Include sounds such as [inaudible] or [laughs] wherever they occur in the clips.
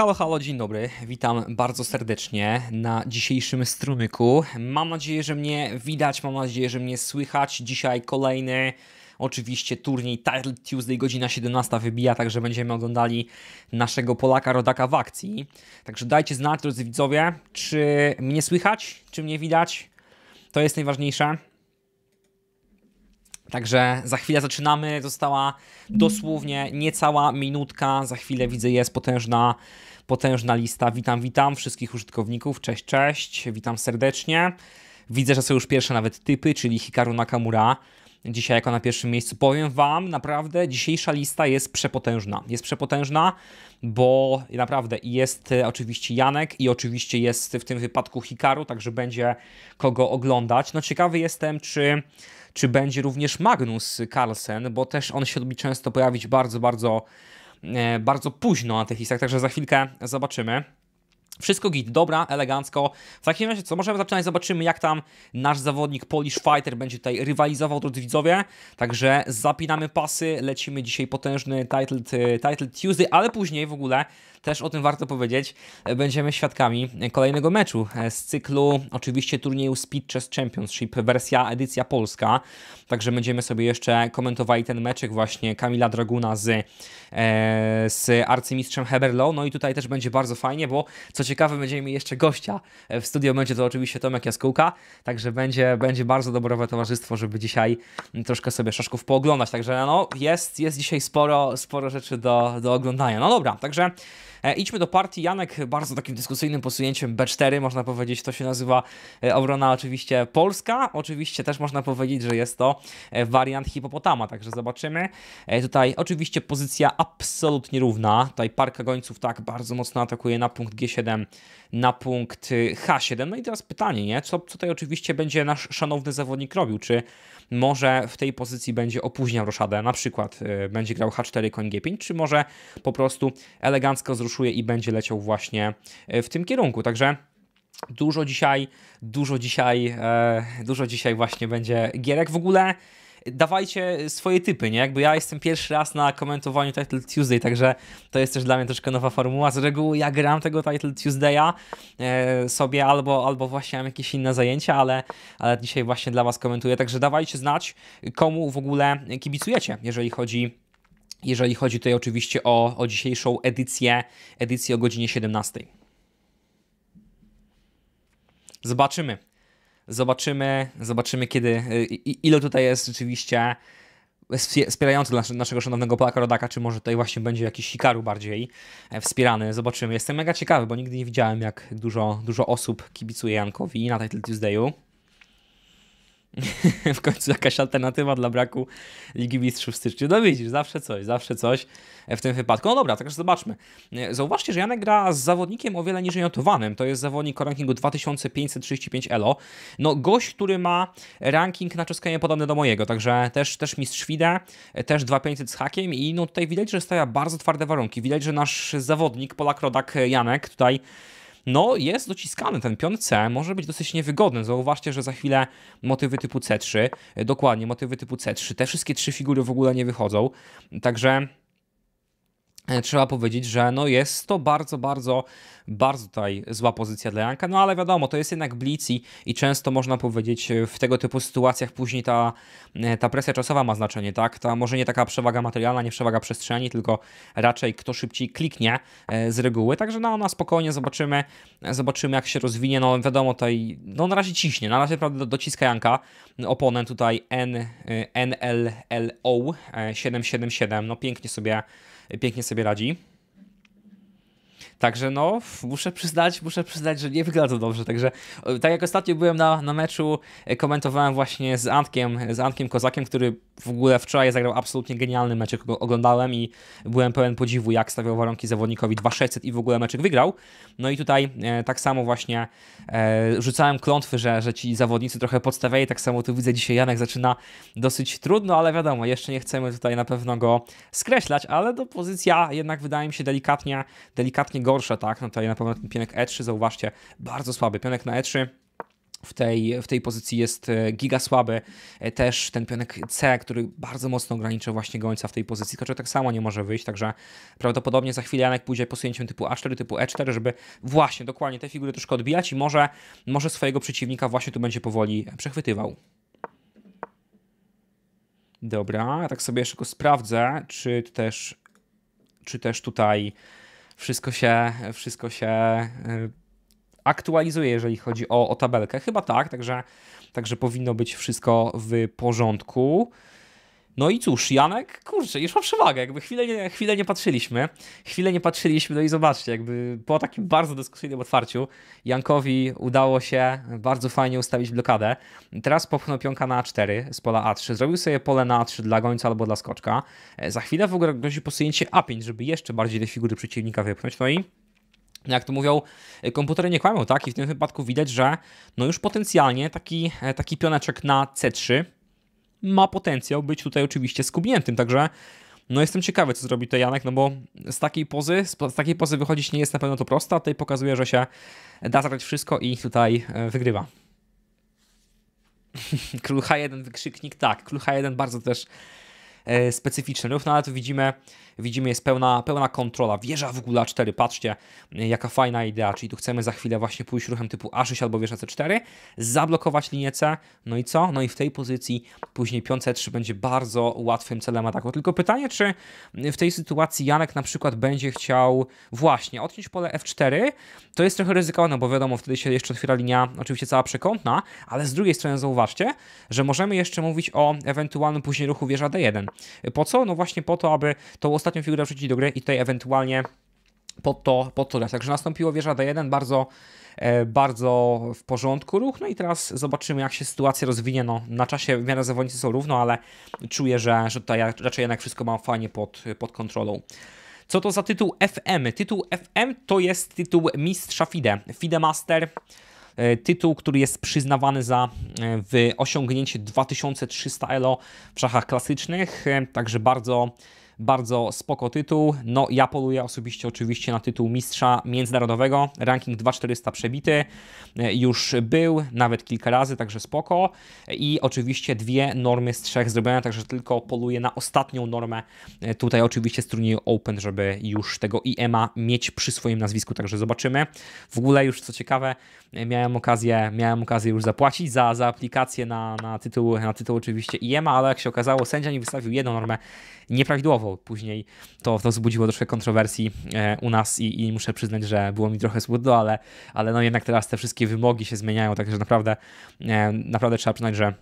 Halo, halo, dzień dobry. Witam bardzo serdecznie na dzisiejszym strumyku. Mam nadzieję, że mnie widać, mam nadzieję, że mnie słychać. Dzisiaj kolejny oczywiście turniej Title Tuesday godzina 17 wybija, także będziemy oglądali naszego Polaka rodaka w akcji. Także dajcie znać, drodzy widzowie, czy mnie słychać, czy mnie widać. To jest najważniejsze. Także za chwilę zaczynamy. Została dosłownie niecała minutka. Za chwilę widzę, jest potężna, potężna lista. Witam, witam wszystkich użytkowników. Cześć, cześć. Witam serdecznie. Widzę, że są już pierwsze nawet typy, czyli Hikaru Nakamura. Dzisiaj jako na pierwszym miejscu powiem Wam, naprawdę dzisiejsza lista jest przepotężna. Jest przepotężna, bo naprawdę jest e, oczywiście Janek i oczywiście jest w tym wypadku Hikaru, także będzie kogo oglądać. No ciekawy jestem, czy czy będzie również Magnus Carlsen, bo też on się lubi często pojawić bardzo, bardzo, e, bardzo późno na tych listach, także za chwilkę zobaczymy. Wszystko git, dobra, elegancko. W takim razie co, możemy zaczynać, zobaczymy jak tam nasz zawodnik Polish Fighter będzie tutaj rywalizował, drodzy widzowie. Także zapinamy pasy, lecimy dzisiaj potężny title, title Tuesday, ale później w ogóle też o tym warto powiedzieć, będziemy świadkami kolejnego meczu z cyklu oczywiście turnieju Speed Chess Championship, wersja edycja polska, także będziemy sobie jeszcze komentowali ten meczek właśnie Kamila Draguna z, e, z arcymistrzem Heberlo, no i tutaj też będzie bardzo fajnie, bo co ciekawe, będziemy mieli jeszcze gościa e, w studio, będzie to oczywiście Tomek Jaskółka, także będzie, będzie bardzo dobrowe towarzystwo, żeby dzisiaj mm, troszkę sobie szaszków pooglądać, także no, jest, jest dzisiaj sporo, sporo rzeczy do, do oglądania. No dobra, także E, idźmy do partii. Janek bardzo takim dyskusyjnym posunięciem B4, można powiedzieć, to się nazywa obrona e, oczywiście polska. Oczywiście też można powiedzieć, że jest to e, wariant hipopotama, także zobaczymy. Tutaj oczywiście pozycja absolutnie równa. Tutaj parka gońców tak bardzo mocno atakuje na punkt G7 na punkt y, H7. No i teraz pytanie, nie? Co, co tutaj oczywiście będzie nasz szanowny zawodnik robił? Czy może w tej pozycji będzie opóźniał roszadę, na przykład y, będzie grał H4, koń G5, czy może po prostu elegancko zruszuje i będzie leciał właśnie y, w tym kierunku. Także dużo dzisiaj, dużo dzisiaj, e, dużo dzisiaj właśnie będzie gierek. W ogóle dawajcie swoje typy, nie? Jakby ja jestem pierwszy raz na komentowaniu Title Tuesday, także to jest też dla mnie troszkę nowa formuła. Z reguły ja gram tego Title Tuesdaya e, sobie albo, albo właśnie mam jakieś inne zajęcia, ale, ale dzisiaj właśnie dla Was komentuję, także dawajcie znać, komu w ogóle kibicujecie, jeżeli chodzi jeżeli chodzi tutaj oczywiście o, o dzisiejszą edycję, edycję o godzinie 17. Zobaczymy. Zobaczymy, zobaczymy kiedy, y, ile tutaj jest rzeczywiście wspierający dla naszego szanownego Polaka Rodaka, czy może tutaj właśnie będzie jakiś Hikaru bardziej e, wspierany. Zobaczymy. Jestem mega ciekawy, bo nigdy nie widziałem, jak dużo, dużo osób kibicuje Jankowi na Title Tuesdayu. [laughs] w końcu jakaś alternatywa dla braku Ligi Mistrzów w styczniu. No widzisz, zawsze coś, zawsze coś w tym wypadku. No dobra, także zobaczmy. E, zauważcie, że Janek gra z zawodnikiem o wiele niżej notowanym. To jest zawodnik o rankingu 2535 elo. No gość, który ma ranking na czeskanie podobny do mojego, także też, też mistrz FIDE, e, też 2500 z hakiem i no tutaj widać, że stawia bardzo twarde warunki. Widać, że nasz zawodnik, Polak Rodak e, Janek tutaj no jest dociskany. Ten pion C może być dosyć niewygodny. Zauważcie, że za chwilę motywy typu C3, dokładnie motywy typu C3, te wszystkie trzy figury w ogóle nie wychodzą. Także E, trzeba powiedzieć, że no jest to bardzo, bardzo, bardzo tutaj zła pozycja dla Janka, no ale wiadomo, to jest jednak blitz i, i, często można powiedzieć e, w tego typu sytuacjach później ta, e, ta presja czasowa ma znaczenie, tak? Ta może nie taka przewaga materialna, nie przewaga przestrzeni, tylko raczej kto szybciej kliknie z reguły, także no, na spokojnie zobaczymy, zobaczymy jak się rozwinie, no wiadomo tutaj, no na razie ciśnie, na razie prawda dociska Janka, oponent tutaj N, NLLO 777, no pięknie sobie pięknie sobie radzi. Także no, muszę przyznać, muszę przyznać, że nie wygląda to dobrze. Także e, tak jak ostatnio byłem na, na meczu, e, komentowałem właśnie z Antkiem, z Antkiem Kozakiem, który w ogóle wczoraj zagrał absolutnie genialny mecz, którego oglądałem i byłem pełen podziwu, jak stawiał warunki zawodnikowi 2600 i w ogóle meczek wygrał. No i tutaj e, tak samo właśnie e, rzucałem klątwy, że, że ci zawodnicy trochę podstawiali, tak samo tu widzę dzisiaj Janek zaczyna dosyć trudno, ale wiadomo, jeszcze nie chcemy tutaj na pewno go skreślać, ale do pozycja jednak wydaje mi się delikatnie, delikatnie go gorsze tak? No tutaj na pewno ten pionek E3, zauważcie, bardzo słaby. Pionek na E3 w tej, w tej pozycji jest e, giga słaby. E, też ten pionek C, który bardzo mocno ogranicza właśnie gońca w tej pozycji, tylko tak samo nie może wyjść, także prawdopodobnie za chwilę Janek pójdzie posunięciem typu A4, typu E4, żeby właśnie dokładnie te figury troszkę odbijać i może, może swojego przeciwnika właśnie tu będzie powoli przechwytywał. Dobra, tak sobie jeszcze sprawdzę, czy też, czy też tutaj wszystko się, wszystko się e, aktualizuje, jeżeli chodzi o, o tabelkę. Chyba tak, także, także powinno być wszystko w porządku. No i cóż, Janek, kurczę, już ma przewagę, jakby chwilę nie, chwilę nie patrzyliśmy, chwilę nie patrzyliśmy, no i zobaczcie, jakby po takim bardzo dyskusyjnym otwarciu Jankowi udało się bardzo fajnie ustawić blokadę. Teraz popchnął pionka na A4 z pola A3, zrobił sobie pole na A3 dla gońca albo dla skoczka. E, za chwilę w ogóle grozi posunięcie A5, żeby jeszcze bardziej te figury przeciwnika wypchnąć, no i no jak to mówią, e, komputery nie kłamią, tak? I w tym wypadku widać, że no już potencjalnie taki, e, taki pioneczek na C3 ma potencjał być tutaj oczywiście skubniętym, także no jestem ciekawy, co zrobi to Janek, no bo z takiej pozy, z takiej pozy wychodzić nie jest na pewno to prosta, tutaj pokazuje, że się da zagrać wszystko i tutaj e, wygrywa. [laughs] Król H1 wykrzyknik, tak, Król H1 bardzo też e, specyficzny ruch, no ale tu widzimy Widzimy, jest pełna, pełna kontrola. Wieża w Gula 4, patrzcie, jaka fajna idea. Czyli tu chcemy za chwilę właśnie pójść ruchem typu A6 albo wieża C4, zablokować linię C, no i co? No i w tej pozycji później pion C3 będzie bardzo łatwym celem ataku. Tylko pytanie, czy w tej sytuacji Janek na przykład będzie chciał właśnie odciąć pole F4, to jest trochę ryzykowne, bo wiadomo, wtedy się jeszcze otwiera linia oczywiście cała przekątna, ale z drugiej strony zauważcie, że możemy jeszcze mówić o ewentualnym później ruchu wieża D1. Po co? No właśnie po to, aby tą ostatnią ostatnią figurę wrzucić do gry i tutaj ewentualnie pod to, pod to grać. Także nastąpiło wieża D1, bardzo, e, bardzo w porządku ruch. No i teraz zobaczymy, jak się sytuacja rozwinie. No, na czasie w miarę zawodnicy są równo, ale czuję, że, że tutaj raczej jednak wszystko mam fajnie pod, pod kontrolą. Co to za tytuł FM? Tytuł FM to jest tytuł mistrza FIDE. FIDE Master e, tytuł, który jest przyznawany za w osiągnięcie 2300 ELO w szachach klasycznych, e, także bardzo bardzo spoko tytuł. No, ja poluję osobiście oczywiście na tytuł mistrza międzynarodowego. Ranking 2400 przebity e, już był, nawet kilka razy, także spoko. E, I oczywiście dwie normy z trzech zrobione, także tylko poluję na ostatnią normę. E, tutaj oczywiście z turnieju Open, żeby już tego iema mieć przy swoim nazwisku, także zobaczymy. W ogóle już co ciekawe, miałem okazję, miałem okazję już zapłacić za, za aplikację na, na, tytuł, na tytuł oczywiście iema ale jak się okazało, sędzia mi wystawił jedną normę nieprawidłową później to, to wzbudziło troszkę kontrowersji e, u nas i, i muszę przyznać, że było mi trochę smutno, ale, ale no jednak teraz te wszystkie wymogi się zmieniają, także naprawdę, e, naprawdę trzeba przyznać, że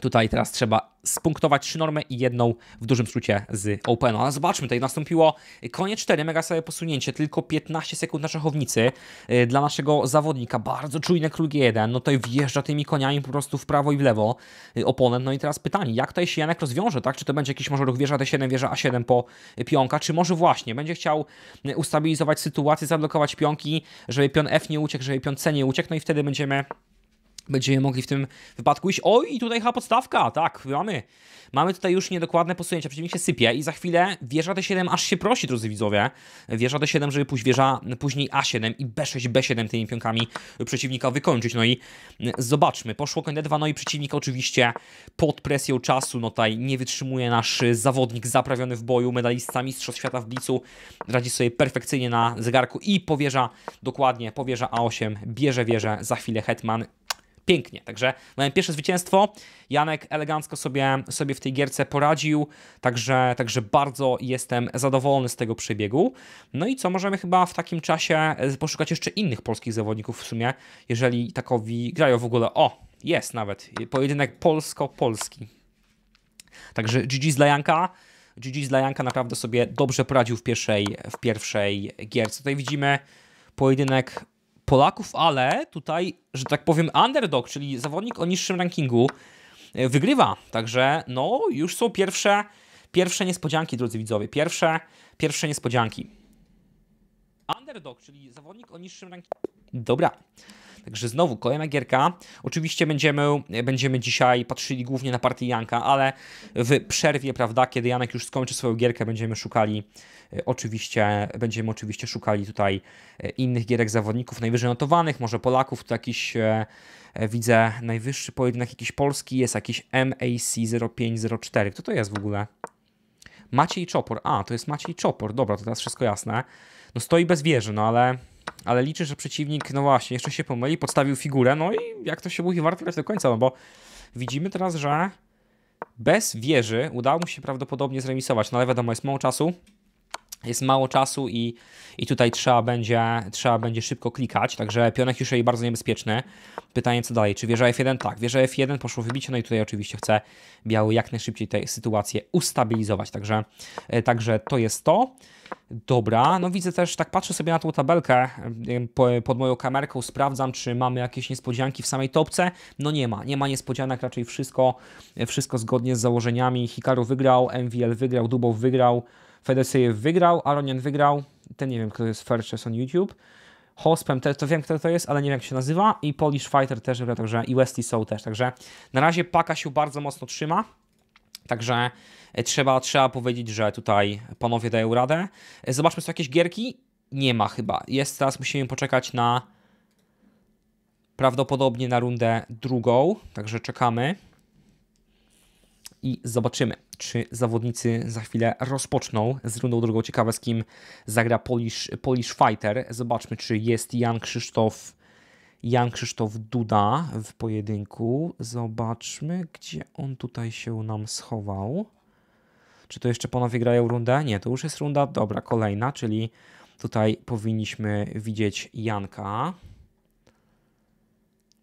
Tutaj teraz trzeba spunktować trzy normy i jedną w dużym skrócie z Open. No, zobaczmy, tutaj nastąpiło koniec 4, mega sobie posunięcie, tylko 15 sekund na szachownicy y, dla naszego zawodnika. Bardzo czujne król G1, no tutaj wjeżdża tymi koniami po prostu w prawo i w lewo y, oponent. No i teraz pytanie, jak tutaj się Janek rozwiąże, tak? Czy to będzie jakiś może ruch wieża D7, wieża A7 po pionka, czy może właśnie będzie chciał y, ustabilizować sytuację, zablokować pionki, żeby pion F nie uciekł, żeby pion C nie uciekł, no i wtedy będziemy będziemy mogli w tym wypadku iść. Oj, i tutaj chyba podstawka, tak, mamy. Mamy tutaj już niedokładne posunięcia, przeciwnik się sypie i za chwilę wieża D7 aż się prosi, drodzy widzowie. Wieża D7, żeby pójść wieża, później A7 i B6, B7 tymi pionkami przeciwnika wykończyć. No i y, zobaczmy, poszło koń D2, no i przeciwnik oczywiście pod presją czasu, no tutaj nie wytrzymuje nasz zawodnik zaprawiony w boju, medalista Mistrzostw Świata w Blicu, radzi sobie perfekcyjnie na zegarku i powierza, dokładnie, powierza A8, bierze wieżę, za chwilę Hetman pięknie. Także mamy pierwsze zwycięstwo. Janek elegancko sobie, sobie w tej gierce poradził, także, także bardzo jestem zadowolony z tego przebiegu. No i co, możemy chyba w takim czasie e, poszukać jeszcze innych polskich zawodników w sumie, jeżeli takowi grają w ogóle. O, jest nawet e, pojedynek polsko-polski. Także GG z Lajanka. GG z Lajanka naprawdę sobie dobrze poradził w pierwszej, w pierwszej gierce. Tutaj widzimy pojedynek Polaków, ale tutaj, że tak powiem, underdog, czyli zawodnik o niższym rankingu, e, wygrywa. Także no, już są pierwsze, pierwsze niespodzianki, drodzy widzowie. Pierwsze, pierwsze niespodzianki. Underdog, czyli zawodnik o niższym rankingu. Dobra. Także znowu kolejna gierka. Oczywiście będziemy, będziemy dzisiaj patrzyli głównie na partię Janka, ale w przerwie, prawda, kiedy Janek już skończy swoją gierkę, będziemy szukali E, oczywiście będziemy oczywiście szukali tutaj e, innych gierek zawodników najwyżej notowanych, może Polaków, tu jakiś e, widzę najwyższy pojedynek jakiś polski jest, jakiś MAC 0504. Kto to jest w ogóle? Maciej Czopor. A, to jest Maciej Czopor. Dobra, to teraz wszystko jasne. No stoi bez wieży, no ale, ale liczę, że przeciwnik, no właśnie, jeszcze się pomyli, podstawił figurę, no i jak to się mówi, warto grać do końca, no bo widzimy teraz, że bez wieży udało mu się prawdopodobnie zremisować, no ale wiadomo, jest mało czasu jest mało czasu i, i tutaj trzeba będzie, trzeba będzie szybko klikać, także pionek już jej bardzo niebezpieczny. Pytanie co dalej, czy wieża F1? Tak, wieża F1 poszło wybicie, no i tutaj oczywiście chcę biały jak najszybciej tę sytuację ustabilizować, także, e, także to jest to. Dobra, no widzę też, tak patrzę sobie na tą tabelkę e, pod moją kamerką, sprawdzam, czy mamy jakieś niespodzianki w samej topce. No nie ma, nie ma niespodzianek, raczej wszystko, wszystko zgodnie z założeniami. Hikaru wygrał, MVL wygrał, Dubow wygrał, Federsejew wygrał, Aronian wygrał, ten nie wiem, kto jest first chess on YouTube. Hospem, te, to wiem kto to jest, ale nie wiem jak się nazywa i Polish Fighter też wygrał, także i Westy Soul też, także na razie Paka się bardzo mocno trzyma, także e, trzeba, trzeba powiedzieć, że tutaj panowie dają radę. E, zobaczmy są jakieś gierki, nie ma chyba, jest teraz, musimy poczekać na prawdopodobnie na rundę drugą, także czekamy i zobaczymy czy zawodnicy za chwilę rozpoczną z rundą drugą. Ciekawe z kim zagra Polish, Polish Fighter. Zobaczmy, czy jest Jan Krzysztof, Jan Krzysztof Duda w pojedynku. Zobaczmy, gdzie on tutaj się nam schował. Czy to jeszcze panowie grają rundę? Nie, to już jest runda, dobra, kolejna, czyli tutaj powinniśmy widzieć Janka.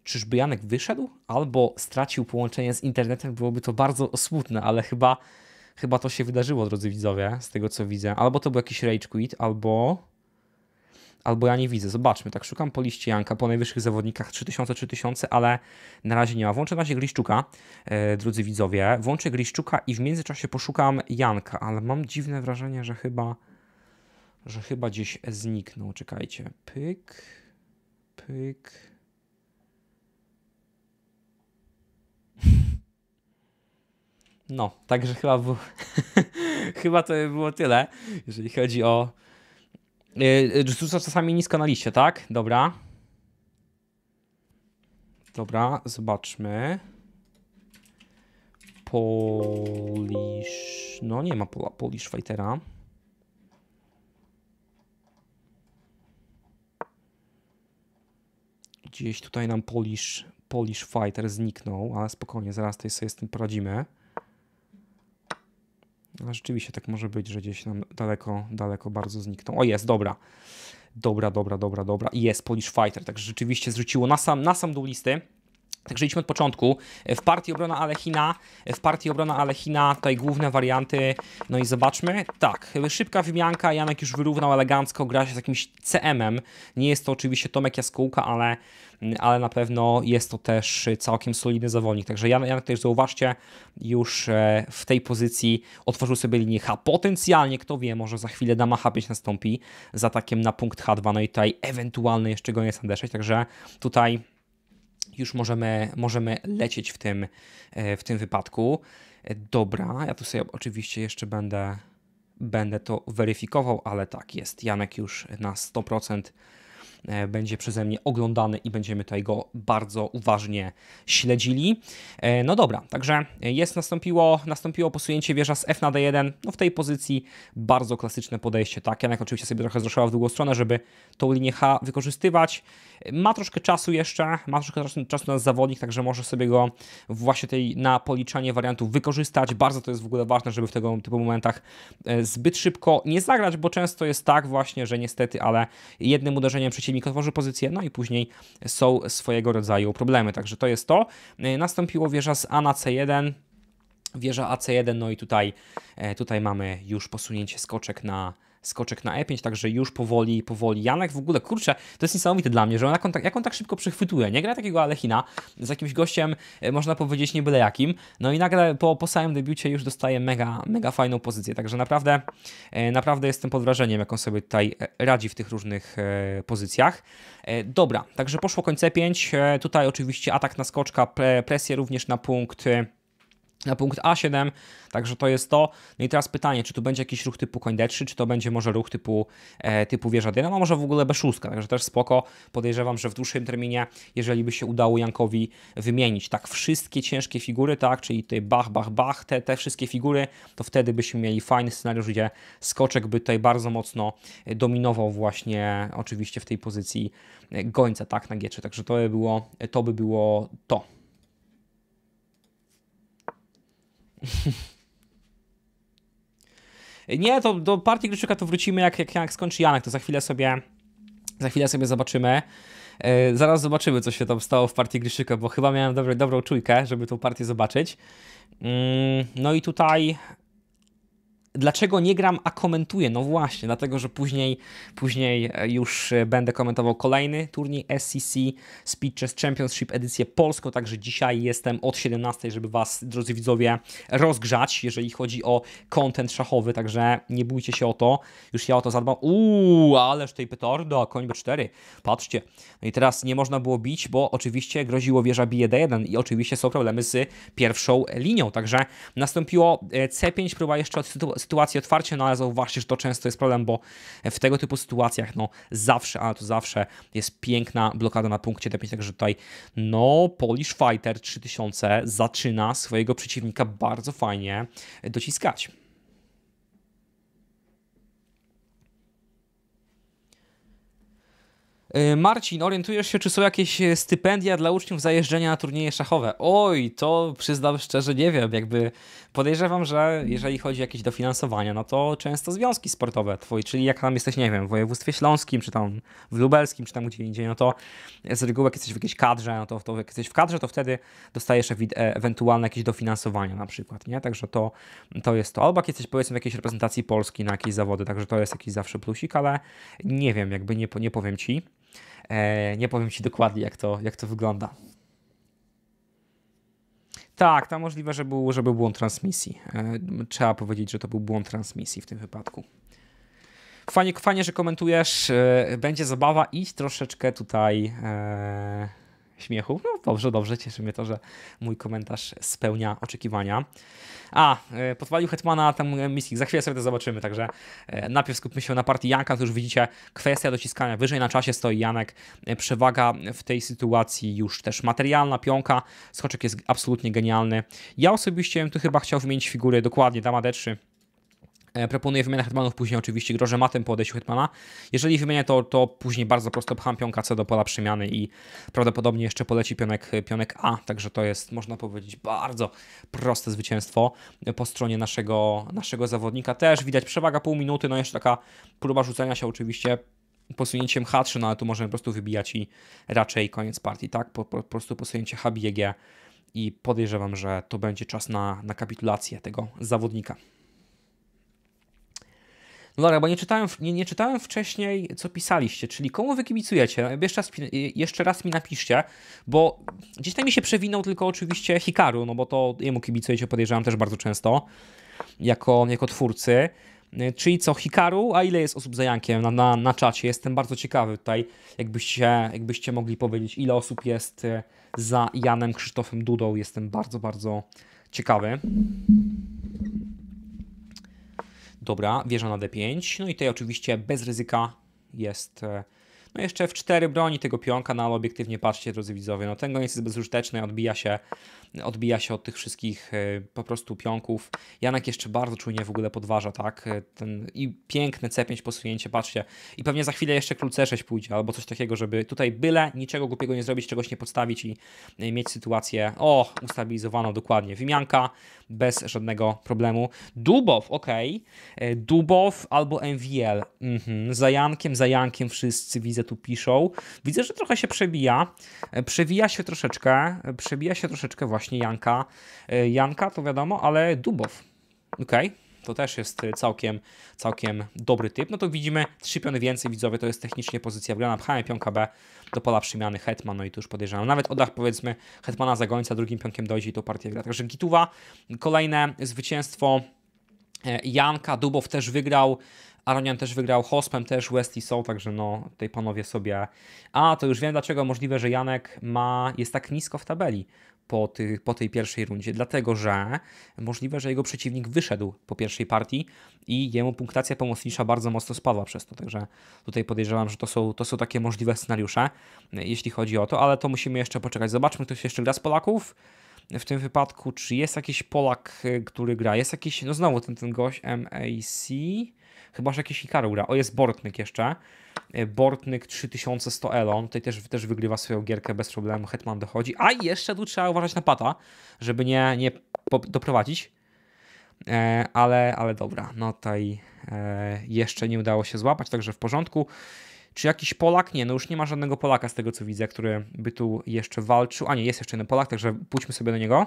Czyżby Janek wyszedł albo stracił połączenie z internetem? Byłoby to bardzo smutne, ale chyba, chyba to się wydarzyło, drodzy widzowie, z tego co widzę. Albo to był jakiś rage quit, albo albo ja nie widzę. Zobaczmy, tak szukam po liście Janka, po najwyższych zawodnikach 3000, 3000, ale na razie nie ma. Włączę na razie Gliszczuka, yy, drodzy widzowie. Włączę Gliszczuka i w międzyczasie poszukam Janka, ale mam dziwne wrażenie, że chyba, że chyba gdzieś zniknął. Czekajcie, pyk, pyk. No, także chyba, [laughs] chyba to było tyle, jeżeli chodzi o. Rzuca e, czasami nisko na liście, tak? Dobra. Dobra, zobaczmy. Polish. No, nie ma Pola, Polish Fightera. Gdzieś tutaj nam Polish Polish Fighter zniknął, ale spokojnie, zaraz tej sobie z tym poradzimy. A no, rzeczywiście tak może być, że gdzieś nam daleko, daleko bardzo zniknął. O jest, dobra. Dobra, dobra, dobra, dobra. Jest Polish Fighter, także rzeczywiście zrzuciło na sam, na sam dół listy. Także idźmy od początku. W partii obrona Alechina, w partii obrona Alechina, tutaj główne warianty, no i zobaczmy. Tak, szybka wymianka, Janek już wyrównał elegancko, gra się z jakimś CM-em. Nie jest to oczywiście Tomek Jaskółka, ale ale na pewno jest to też całkiem solidny zawodnik. Także Jan, Janek też zauważcie, już e, w tej pozycji otworzył sobie linię H. Potencjalnie, kto wie, może za chwilę dama H5 nastąpi z atakiem na punkt H2, no i tutaj ewentualny jeszcze go nie sandeszeć, także tutaj już możemy, możemy lecieć w tym, e, w tym wypadku. E, dobra, ja tu sobie oczywiście jeszcze będę, będę to weryfikował, ale tak jest. Janek już na 100% E, będzie przeze mnie oglądany i będziemy tutaj go bardzo uważnie śledzili. E, no dobra, także jest nastąpiło, nastąpiło posunięcie wieża z F na D1. No w tej pozycji bardzo klasyczne podejście, tak? Janek oczywiście sobie trochę zruszała w drugą stronę, żeby tą linię H wykorzystywać. Ma troszkę czasu jeszcze, ma troszkę czasu na zawodnik, także może sobie go właśnie tej, na policzanie wariantów wykorzystać. Bardzo to jest w ogóle ważne, żeby w tego typu momentach e, zbyt szybko nie zagrać, bo często jest tak właśnie, że niestety, ale jednym uderzeniem przeciwko silnik otworzy pozycję, no i później są swojego rodzaju problemy. Także to jest to. E, nastąpiło wieża z A na C1, wieża AC1, no i tutaj, e, tutaj mamy już posunięcie skoczek na skoczek na E5, także już powoli, powoli. Janek w ogóle, kurczę, to jest niesamowite dla mnie, że on, jak, on tak, jak on tak szybko przechwytuje, nie gra takiego Alechina z jakimś gościem, e, można powiedzieć, nie byle jakim, no i nagle po, po samym debiucie już dostaje mega, mega fajną pozycję, także naprawdę, e, naprawdę jestem pod wrażeniem, jak on sobie tutaj e, radzi w tych różnych pozycjach. Dobra, także poszło końce 5, tutaj oczywiście atak na skoczka, presję również na punkt na punkt A7, także to jest to. No i teraz pytanie, czy tu będzie jakiś ruch typu koń D3, czy to będzie może ruch typu, e, typu wieża D, no a może w ogóle B6, także też spoko. Podejrzewam, że w dłuższym terminie, jeżeli by się udało Jankowi wymienić tak wszystkie ciężkie figury, tak, czyli tutaj bach, bach, bach, te, te wszystkie figury, to wtedy byśmy mieli fajny scenariusz, gdzie skoczek by tutaj bardzo mocno e, dominował właśnie oczywiście w tej pozycji e, gońca, tak, na G3, także to by było to. By było to. Nie, to do partii Gryczuka to wrócimy, jak, jak, jak skończy Janek, to za chwilę sobie, za chwilę sobie zobaczymy. Yy, zaraz zobaczymy, co się tam stało w partii Gryszyka, bo chyba miałem dobre, dobrą czujkę, żeby tą partię zobaczyć. Yy, no i tutaj Dlaczego nie gram, a komentuję? No właśnie, dlatego, że później, później e, już e, będę komentował kolejny turniej SCC Speed Chess Championship edycję polską, także dzisiaj jestem od 17, żeby Was, drodzy widzowie, rozgrzać, jeżeli chodzi o content szachowy, także nie bójcie się o to, już ja o to zadbam. Uuu, ależ tej Petardo koń B4, patrzcie. No i teraz nie można było bić, bo oczywiście groziło wieża b 1 i oczywiście są problemy z pierwszą linią, także nastąpiło e, C5, próba jeszcze odsytu sytuacji otwarcie, no ale zauważcie, że to często jest problem, bo w tego typu sytuacjach, no zawsze, ale to zawsze jest piękna blokada na punkcie D5, także tutaj, no, Polish Fighter 3000 zaczyna swojego przeciwnika bardzo fajnie dociskać. E, Marcin, orientujesz się, czy są jakieś e, stypendia dla uczniów zajeżdżenia na turnieje szachowe? Oj, to przyznam szczerze, nie wiem, jakby podejrzewam, że jeżeli chodzi o jakieś dofinansowania, no to często związki sportowe twoje, czyli jak tam jesteś, nie wiem, w województwie śląskim, czy tam w lubelskim, czy tam gdzie indziej, no to z reguły jak jesteś w jakiejś kadrze, no to, to jak jesteś w kadrze, to wtedy dostajesz e, ewentualne jakieś dofinansowania na przykład, nie? Także to, to jest to. Albo jak jesteś powiedzmy w jakiejś reprezentacji Polski na jakieś zawody, także to jest jakiś zawsze plusik, ale nie wiem, jakby nie, nie powiem Ci. E, nie powiem Ci dokładnie, jak to, jak to wygląda. Tak, tam możliwe, że był, że był błąd transmisji. E, trzeba powiedzieć, że to był błąd transmisji w tym wypadku. Fajnie, fajnie że komentujesz. E, będzie zabawa i troszeczkę tutaj. E, śmiechu. No dobrze, dobrze, cieszy mnie to, że mój komentarz spełnia oczekiwania. A, e, podwalił Hetmana tam e, Mystic, za chwilę sobie to zobaczymy, także e, najpierw skupmy się na partii Janka, to już widzicie, kwestia dociskania wyżej na czasie stoi Janek, przewaga w tej sytuacji już też materialna, pionka, skoczek jest absolutnie genialny. Ja osobiście bym tu chyba chciał wymienić figury. dokładnie, dama D3, E, proponuję wymianę hetmanów, później oczywiście grożę matem po odejściu hetmana. Jeżeli wymienię to, to później bardzo prosto pcham pionka C do pola przemiany i prawdopodobnie jeszcze poleci pionek, pionek A, także to jest, można powiedzieć, bardzo proste zwycięstwo po stronie naszego, naszego zawodnika. Też widać przewaga pół minuty, no jeszcze taka próba rzucenia się oczywiście posunięciem H3, no ale tu możemy po prostu wybijać i raczej koniec partii, tak? Po, po, po prostu posunięcie HBG i podejrzewam, że to będzie czas na, na kapitulację tego zawodnika. No bo nie czytałem, nie, nie czytałem wcześniej, co pisaliście, czyli komu wy kibicujecie? Jeszcze no, raz, y, jeszcze raz mi napiszcie, bo gdzieś tam mi się przewinął tylko oczywiście Hikaru, no bo to jemu kibicujecie, podejrzewam, też bardzo często, jako, jako twórcy. Y, czyli co, Hikaru, a ile jest osób za Jankiem na, na, na czacie? Jestem bardzo ciekawy tutaj, jakbyście, jakbyście mogli powiedzieć, ile osób jest y, za Janem Krzysztofem Dudą. Jestem bardzo, bardzo ciekawy. Dobra, wieża na d5. No i tutaj oczywiście bez ryzyka jest... E, no jeszcze w 4 broni tego pionka, no ale obiektywnie patrzcie, drodzy widzowie, no ten goniec jest bezużyteczny, odbija się odbija się od tych wszystkich e, po prostu pionków. Janek jeszcze bardzo czujnie w ogóle podważa, tak? E, ten, I piękne C5 posunięcie, patrzcie. I pewnie za chwilę jeszcze król C6 pójdzie, albo coś takiego, żeby tutaj byle niczego głupiego nie zrobić, czegoś nie podstawić i e, mieć sytuację, o, ustabilizowaną dokładnie. Wymianka bez żadnego problemu. Dubow, ok. Dubow albo MVL. Mhm. Za Jankiem, za Jankiem wszyscy widzę tu piszą. Widzę, że trochę się przebija. Przewija się troszeczkę, przebija się troszeczkę właśnie właśnie Janka, e, Janka to wiadomo, ale Dubow, ok? To też jest e, całkiem, całkiem dobry typ. No to widzimy trzy piony więcej, widzowie, to jest technicznie pozycja wygrana. Pchamy pionka B do pola przemiany Hetman, no i tu już podejrzewam. Nawet oddach powiedzmy, Hetmana za gońca drugim pionkiem dojdzie i to partia gra. Także Gituwa, kolejne zwycięstwo e, Janka, Dubow też wygrał. Aronian też wygrał, Hospem też, Westy Soul, także no tej panowie sobie... A, to już wiem dlaczego możliwe, że Janek ma, jest tak nisko w tabeli, po, tych, po tej pierwszej rundzie, dlatego że możliwe, że jego przeciwnik wyszedł po pierwszej partii i jemu punktacja pomocnicza bardzo mocno spadła przez to. Także tutaj podejrzewam, że to są, to są takie możliwe scenariusze, jeśli chodzi o to, ale to musimy jeszcze poczekać. Zobaczmy, ktoś jeszcze gra z Polaków. W tym wypadku, czy jest jakiś Polak, który gra? Jest jakiś, no znowu ten, ten gość MAC. Chyba, że jakiś Hikaru gra. O, jest Bortnyk jeszcze. E, Bortnyk 3100 Elon. Tutaj też, też wygrywa swoją gierkę bez problemu. Hetman dochodzi. A jeszcze tu trzeba uważać na pata, żeby nie, nie doprowadzić. E, ale, ale dobra, no tutaj e, jeszcze nie udało się złapać, także w porządku. Czy jakiś Polak? Nie, no już nie ma żadnego Polaka z tego co widzę, który by tu jeszcze walczył. A nie, jest jeszcze jeden Polak, także pójdźmy sobie do niego.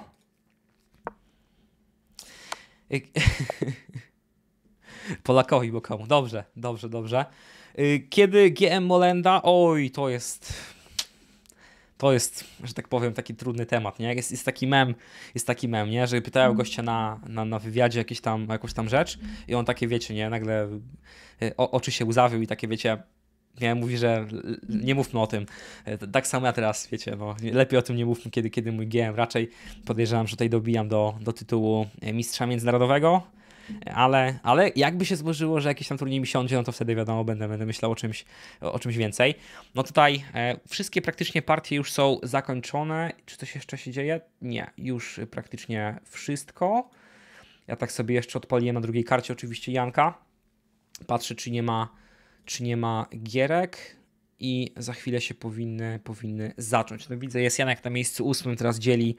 E, [laughs] Polakowi, bo komu? Dobrze, dobrze, dobrze. Y, kiedy GM Molenda? Oj, to jest to jest, że tak powiem, taki trudny temat, nie? Jest, jest taki mem, jest taki mem, nie? Że pytają mhm. gościa na, na, na wywiadzie jakieś tam, jakąś tam rzecz mhm. i on takie, wiecie, nie? Nagle y, o, oczy się łzawił i takie, wiecie, nie? Mówi, że nie mówmy o tym. Y, tak samo ja teraz, wiecie, no, lepiej o tym nie mówmy, kiedy, kiedy mój GM. Raczej podejrzewam, że tutaj dobijam do, do tytułu mistrza międzynarodowego ale, ale jakby się złożyło, że jakiś tam turniej mi siądzie, no to wtedy wiadomo, będę, będę myślał o czymś, o czymś więcej. No tutaj e, wszystkie praktycznie partie już są zakończone. Czy coś jeszcze się dzieje? Nie, już praktycznie wszystko. Ja tak sobie jeszcze odpaliłem na drugiej karcie oczywiście Janka. Patrzę, czy nie ma, czy nie ma gierek i za chwilę się powinny, powinny zacząć. No widzę, jest Janek na miejscu ósmym, teraz dzieli,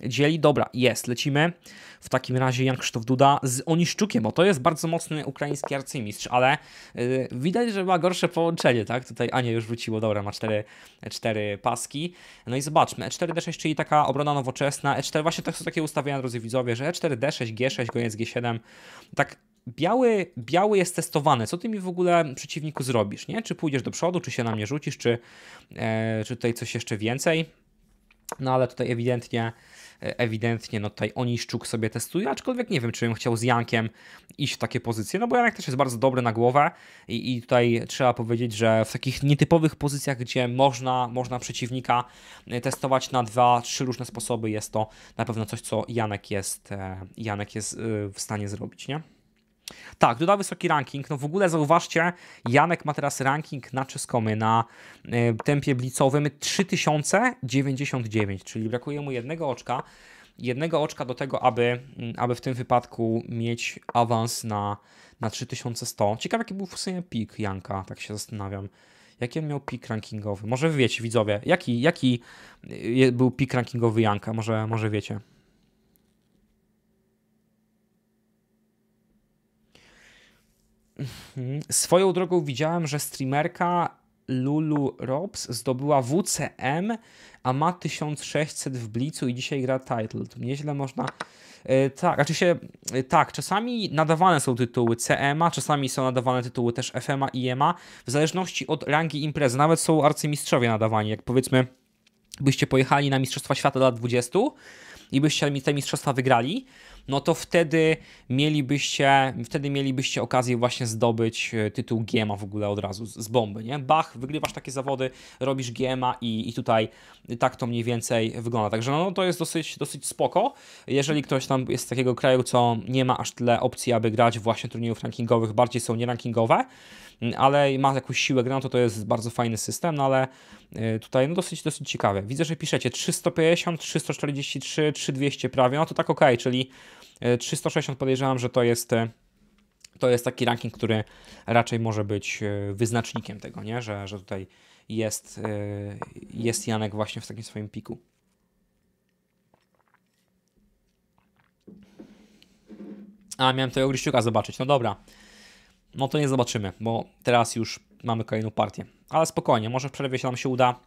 dzieli. Dobra, jest, lecimy. W takim razie Jan Krzysztof Duda z Oniszczukiem, bo to jest bardzo mocny ukraiński arcymistrz, ale yy, widać, że ma gorsze połączenie, tak? Tutaj Anie już wróciło, dobra, ma cztery, cztery paski. No i zobaczmy, E4D6, czyli taka obrona nowoczesna, E4, właśnie tak są takie ustawienia, drodzy widzowie, że E4D6, G6, goniec G7, tak biały, biały jest testowany, co ty mi w ogóle przeciwniku zrobisz, nie? Czy pójdziesz do przodu, czy się na mnie rzucisz, czy, e, czy tutaj coś jeszcze więcej. No ale tutaj ewidentnie e, ewidentnie no tutaj Oniszczuk sobie testuje, aczkolwiek nie wiem, czy bym chciał z Jankiem iść w takie pozycje, no bo Janek też jest bardzo dobry na głowę i, i tutaj trzeba powiedzieć, że w takich nietypowych pozycjach, gdzie można, można przeciwnika e, testować na dwa, trzy różne sposoby, jest to na pewno coś, co Janek jest, e, Janek jest w stanie zrobić, nie? Tak, dodał wysoki ranking. No w ogóle zauważcie, Janek ma teraz ranking na Czeskomy na e, tempie blicowym 3099, czyli brakuje mu jednego oczka. Jednego oczka do tego, aby, aby w tym wypadku mieć awans na, na 3100. Ciekawe, jaki był w sumie pik Janka, tak się zastanawiam. Jaki on miał pik rankingowy? Może wiecie, widzowie, jaki, jaki e, był pik rankingowy Janka? Może, może wiecie. Mhm. Swoją drogą widziałem, że streamerka Lulu Robs zdobyła WCM, a ma 1600 w Blicu i dzisiaj gra title. To nieźle można. E, tak, znaczy się, e, tak, czasami nadawane są tytuły CMA, czasami są nadawane tytuły też FMA i EMA, w zależności od rangi imprezy. Nawet są arcymistrzowie nadawani, jak powiedzmy, byście pojechali na Mistrzostwa Świata lat 20 i byście te mistrzostwa wygrali, no to wtedy mielibyście, wtedy mielibyście okazję właśnie zdobyć e, tytuł GMA w ogóle od razu z, z bomby, nie? Bach, wygrywasz takie zawody, robisz GMA i, i tutaj tak to mniej więcej wygląda. Także no to jest dosyć, dosyć spoko. Jeżeli ktoś tam jest z takiego kraju, co nie ma aż tyle opcji, aby grać właśnie turniejów rankingowych, bardziej są nierankingowe, ale ma jakąś siłę no to to jest bardzo fajny system, no ale e, tutaj no dosyć, dosyć ciekawe. Widzę, że piszecie 350, 343, 3200 prawie, no to tak ok, czyli 360 e, podejrzewam, że to jest e, to jest taki ranking, który raczej może być e, wyznacznikiem tego, nie? Że, że tutaj jest, jest Janek właśnie w takim swoim piku. A, miałem tego Griściuka zobaczyć. No dobra. No to nie zobaczymy, bo teraz już mamy kolejną partię. Ale spokojnie, może w przerwie się nam się uda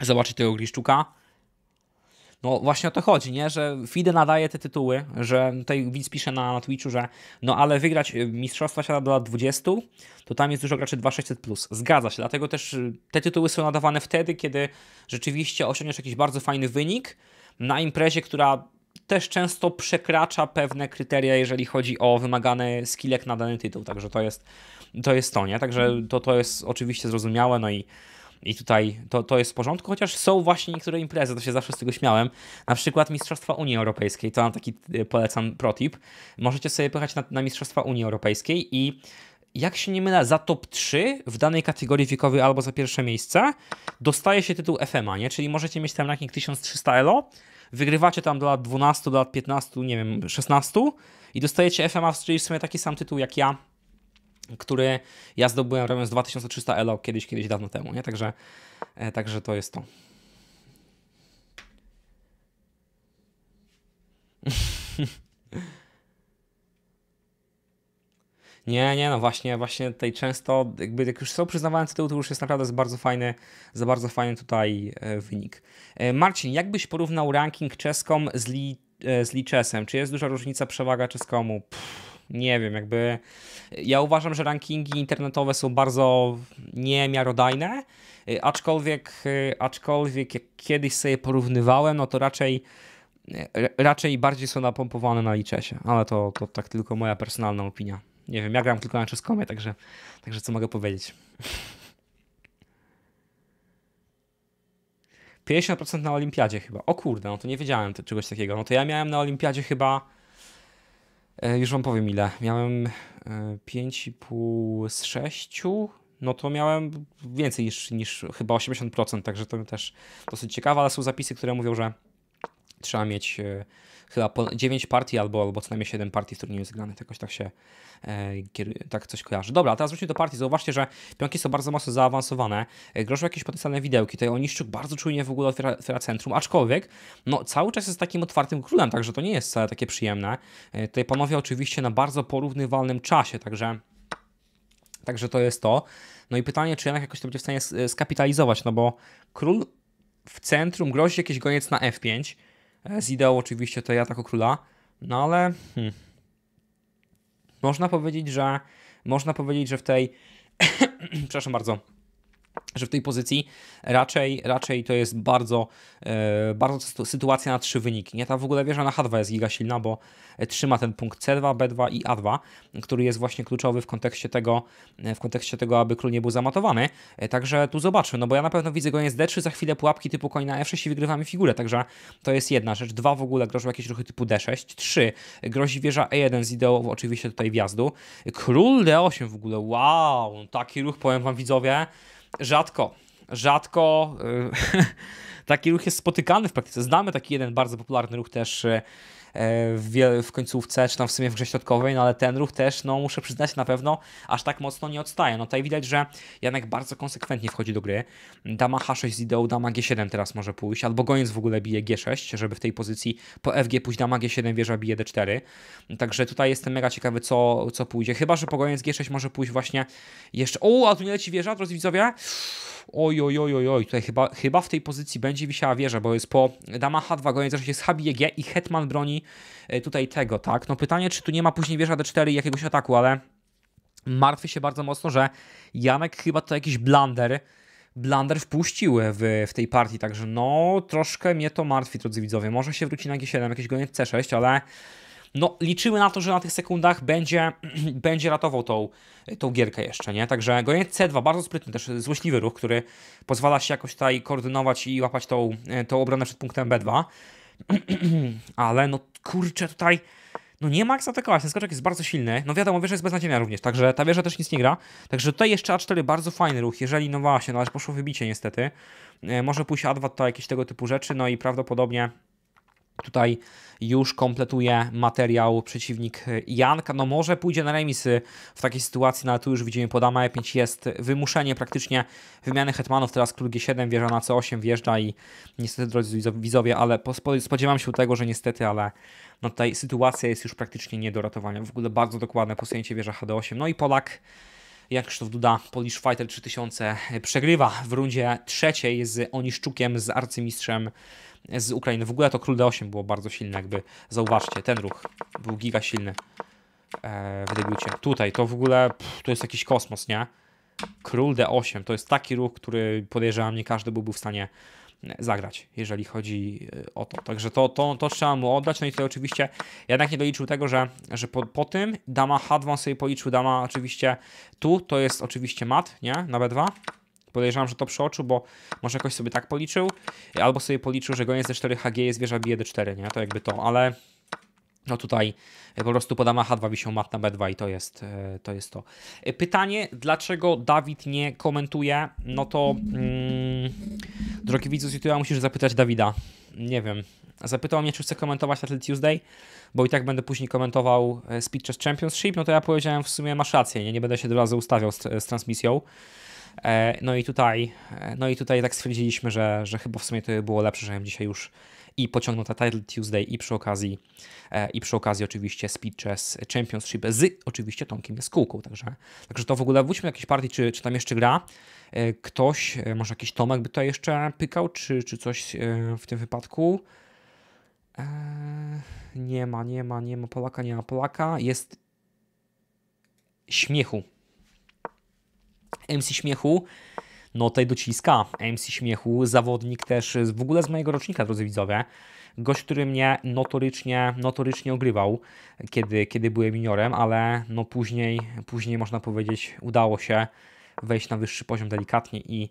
zobaczyć tego Griszczuka. No właśnie o to chodzi, nie? Że FIDE nadaje te tytuły, że tutaj widz pisze na, na Twitchu, że no ale wygrać y, Mistrzostwa Świata do lat 20, to tam jest dużo graczy 2600+. Plus. Zgadza się, dlatego też y, te tytuły są nadawane wtedy, kiedy rzeczywiście osiągniesz jakiś bardzo fajny wynik na imprezie, która też często przekracza pewne kryteria, jeżeli chodzi o wymagany skillek na dany tytuł, także to jest to, jest to nie? Także to, to jest oczywiście zrozumiałe, no i i tutaj to, to jest w porządku, chociaż są właśnie niektóre imprezy, to się zawsze z tego śmiałem. Na przykład Mistrzostwa Unii Europejskiej, to mam taki e, polecam protip. Możecie sobie pojechać na, na Mistrzostwa Unii Europejskiej i jak się nie mylę, za top 3 w danej kategorii wiekowej albo za pierwsze miejsce dostaje się tytuł FMA, nie? Czyli możecie mieć tam ranking 1300 ELO, wygrywacie tam do lat 12, do lat 15, nie wiem, 16 i dostajecie FMA, czyli w sumie taki sam tytuł jak ja który ja zdobyłem robiąc 2300 ELO kiedyś, kiedyś dawno temu, nie? Także, e, także to jest to. [laughs] Nie, nie, no właśnie, właśnie tutaj często, jakby jak już są przyznawane tytuły, to już jest naprawdę bardzo fajny, za bardzo fajny tutaj e, wynik. E, Marcin, jakbyś porównał ranking czeską z, li, z Lichessem? Czy jest duża różnica przewaga czeskomu? Pff nie wiem, jakby ja uważam, że rankingi internetowe są bardzo niemiarodajne, y, aczkolwiek, y, aczkolwiek jak kiedyś sobie porównywałem, no to raczej y, raczej bardziej są napompowane na liczesie, ale to, to tak tylko moja personalna opinia. Nie wiem, ja gram tylko na czeskomie, także, także co mogę powiedzieć. 50% [laughs] na olimpiadzie chyba. O kurde, no to nie wiedziałem czegoś takiego. No to ja miałem na olimpiadzie chyba E, już wam powiem ile. Miałem 5,5 e, z 6, no to miałem więcej niż, niż chyba 80%, także to też dosyć ciekawe, ale są zapisy, które mówią, że trzeba mieć e, chyba po 9 partii albo, albo co najmniej 7 partii z turnieju zagranych. Jakoś tak się e, tak coś kojarzy. Dobra, teraz wróćmy do partii. Zauważcie, że pionki są bardzo mocno zaawansowane. E, grożą jakieś potencjalne widełki. Tutaj Oniszczuk bardzo czujnie w ogóle otwiera, otwiera centrum, aczkolwiek no, cały czas jest takim otwartym królem, także to nie jest wcale takie przyjemne. E, tutaj panowie oczywiście na bardzo porównywalnym czasie, także... Także to jest to. No i pytanie, czy jednak jakoś to będzie w stanie skapitalizować, no bo król w centrum grozi jakiś goniec na f5. E, z ideą oczywiście to ja tak króla, no ale hmm, można powiedzieć, że można powiedzieć, że w tej [coughs] przepraszam bardzo że w tej pozycji raczej, raczej to jest bardzo, e, bardzo sytuacja na trzy wyniki. Nie, ta w ogóle wieża na H2 jest giga silna, bo e, trzyma ten punkt C2, B2 i A2, który jest właśnie kluczowy w kontekście tego, e, w kontekście tego aby król nie był zamatowany. Także tu zobaczmy, no bo ja na pewno widzę goniec D3, za chwilę pułapki typu koń na F6 i wygrywamy figurę, także to jest jedna rzecz. Dwa w ogóle grożą jakieś ruchy typu D6. Trzy, grozi wieża E1 z ideą oczywiście tutaj wjazdu. Król D8 w ogóle, wow, taki ruch powiem wam widzowie, Rzadko. Rzadko. Y, [laughs] taki ruch jest spotykany w praktyce. Znamy taki jeden bardzo popularny ruch też y, E, w, w końcówce, czy tam w sumie w grze środkowej, no ale ten ruch też, no muszę przyznać, na pewno aż tak mocno nie odstaje. No tutaj widać, że Janek bardzo konsekwentnie wchodzi do gry. Dama H6 z ideą, dama G7 teraz może pójść, albo goniec w ogóle bije G6, żeby w tej pozycji po FG pójść dama G7, wieża bije D4. Także tutaj jestem mega ciekawy, co, co pójdzie. Chyba, że po goniec G6 może pójść właśnie jeszcze... O, a tu nie leci wieża, drodzy widzowie? Oj, oj, oj, oj, oj. Tutaj chyba, chyba w tej pozycji będzie wisiała wieża, bo jest po dama H2, goniec zresztą jest HBG i Hetman broni e, tutaj tego, tak? No pytanie, czy tu nie ma później wieża D4 i jakiegoś ataku, ale martwię się bardzo mocno, że Janek chyba to jakiś blunder blunder wpuścił w, w tej partii, także no troszkę mnie to martwi, drodzy widzowie. Może się wróci na G7, jakieś goniec C6, ale no, liczymy na to, że na tych sekundach będzie, [clears throat] będzie ratował tą, tą gierkę jeszcze, nie? Także goniec C2, bardzo sprytny, też złośliwy ruch, który pozwala się jakoś tutaj koordynować i łapać tą, e, tą obronę przed punktem B2. [clears throat] Ale no kurczę, tutaj no nie ma jak zaatakować, ten skoczek jest bardzo silny. No wiadomo, wieża jest beznadziejna również, także ta wieża też nic nie gra. Także tutaj jeszcze A4 bardzo fajny ruch, jeżeli, no właśnie, no aż poszło wybicie niestety. E, może pójść A2 to jakieś tego typu rzeczy, no i prawdopodobnie Tutaj już kompletuje materiał przeciwnik Janka. No może pójdzie na remisy w takiej sytuacji, no ale tu już widzimy podama E5 jest wymuszenie praktycznie wymiany hetmanów. Teraz król G7 wieża na C8, wjeżdża i niestety drodzy widzowie, ale spodziewam się tego, że niestety, ale no tutaj sytuacja jest już praktycznie nie do ratowania. W ogóle bardzo dokładne posunięcie wieża HD8. No i Polak jak Krzysztof Duda, Polish Fighter 3000 przegrywa w rundzie trzeciej z Oniszczukiem, z arcymistrzem z Ukrainy. W ogóle to król D8 było bardzo silne, jakby zauważcie, ten ruch był giga silny e, w debiucie. Tutaj to w ogóle pff, to jest jakiś kosmos, nie? Król D8 to jest taki ruch, który podejrzewam nie każdy byłby w stanie e, zagrać, jeżeli chodzi e, o to. Także to, to, to trzeba mu oddać. No i tutaj oczywiście jednak nie doliczył tego, że, że po, po tym dama H2 sobie policzył, dama oczywiście tu, to jest oczywiście mat, nie? Na B2. Podejrzewam, że to przeoczył, bo może jakoś sobie tak policzył, albo sobie policzył, że goniec D4 HG jest wieża bije D4, nie? To jakby to, ale no tutaj e, po prostu podam H2 wisią mat na B2 i to jest, e, to jest to. E, pytanie, dlaczego Dawid nie komentuje? No to mm, drogi widzu z YouTube'a musisz zapytać Dawida. Nie wiem. Zapytał mnie, czy chcę komentować na Tuesday, bo i tak będę później komentował Speed Chess Championship, no to ja powiedziałem w sumie masz rację, nie, nie będę się dwa razy ustawiał z, z transmisją. E, no i tutaj, e, no i tutaj tak stwierdziliśmy, że, że chyba w sumie to było lepsze, że dzisiaj już i pociągnął ta Title Tuesday i przy okazji, e, i przy okazji oczywiście Speed Chess Championship z oczywiście Tomkiem Jaskółką, także, także to w ogóle wróćmy do jakiejś partii, czy, czy tam jeszcze gra ktoś, może jakiś Tomek by tutaj jeszcze pykał, czy, czy coś w tym wypadku. nie ma, nie ma, nie ma Polaka, nie ma Polaka. Jest śmiechu MC Śmiechu, no tutaj dociska. MC Śmiechu, zawodnik też w ogóle z mojego rocznika, drodzy widzowie. Gość, który mnie notorycznie, notorycznie ogrywał, kiedy, kiedy byłem juniorem, ale no później, później można powiedzieć udało się wejść na wyższy poziom delikatnie i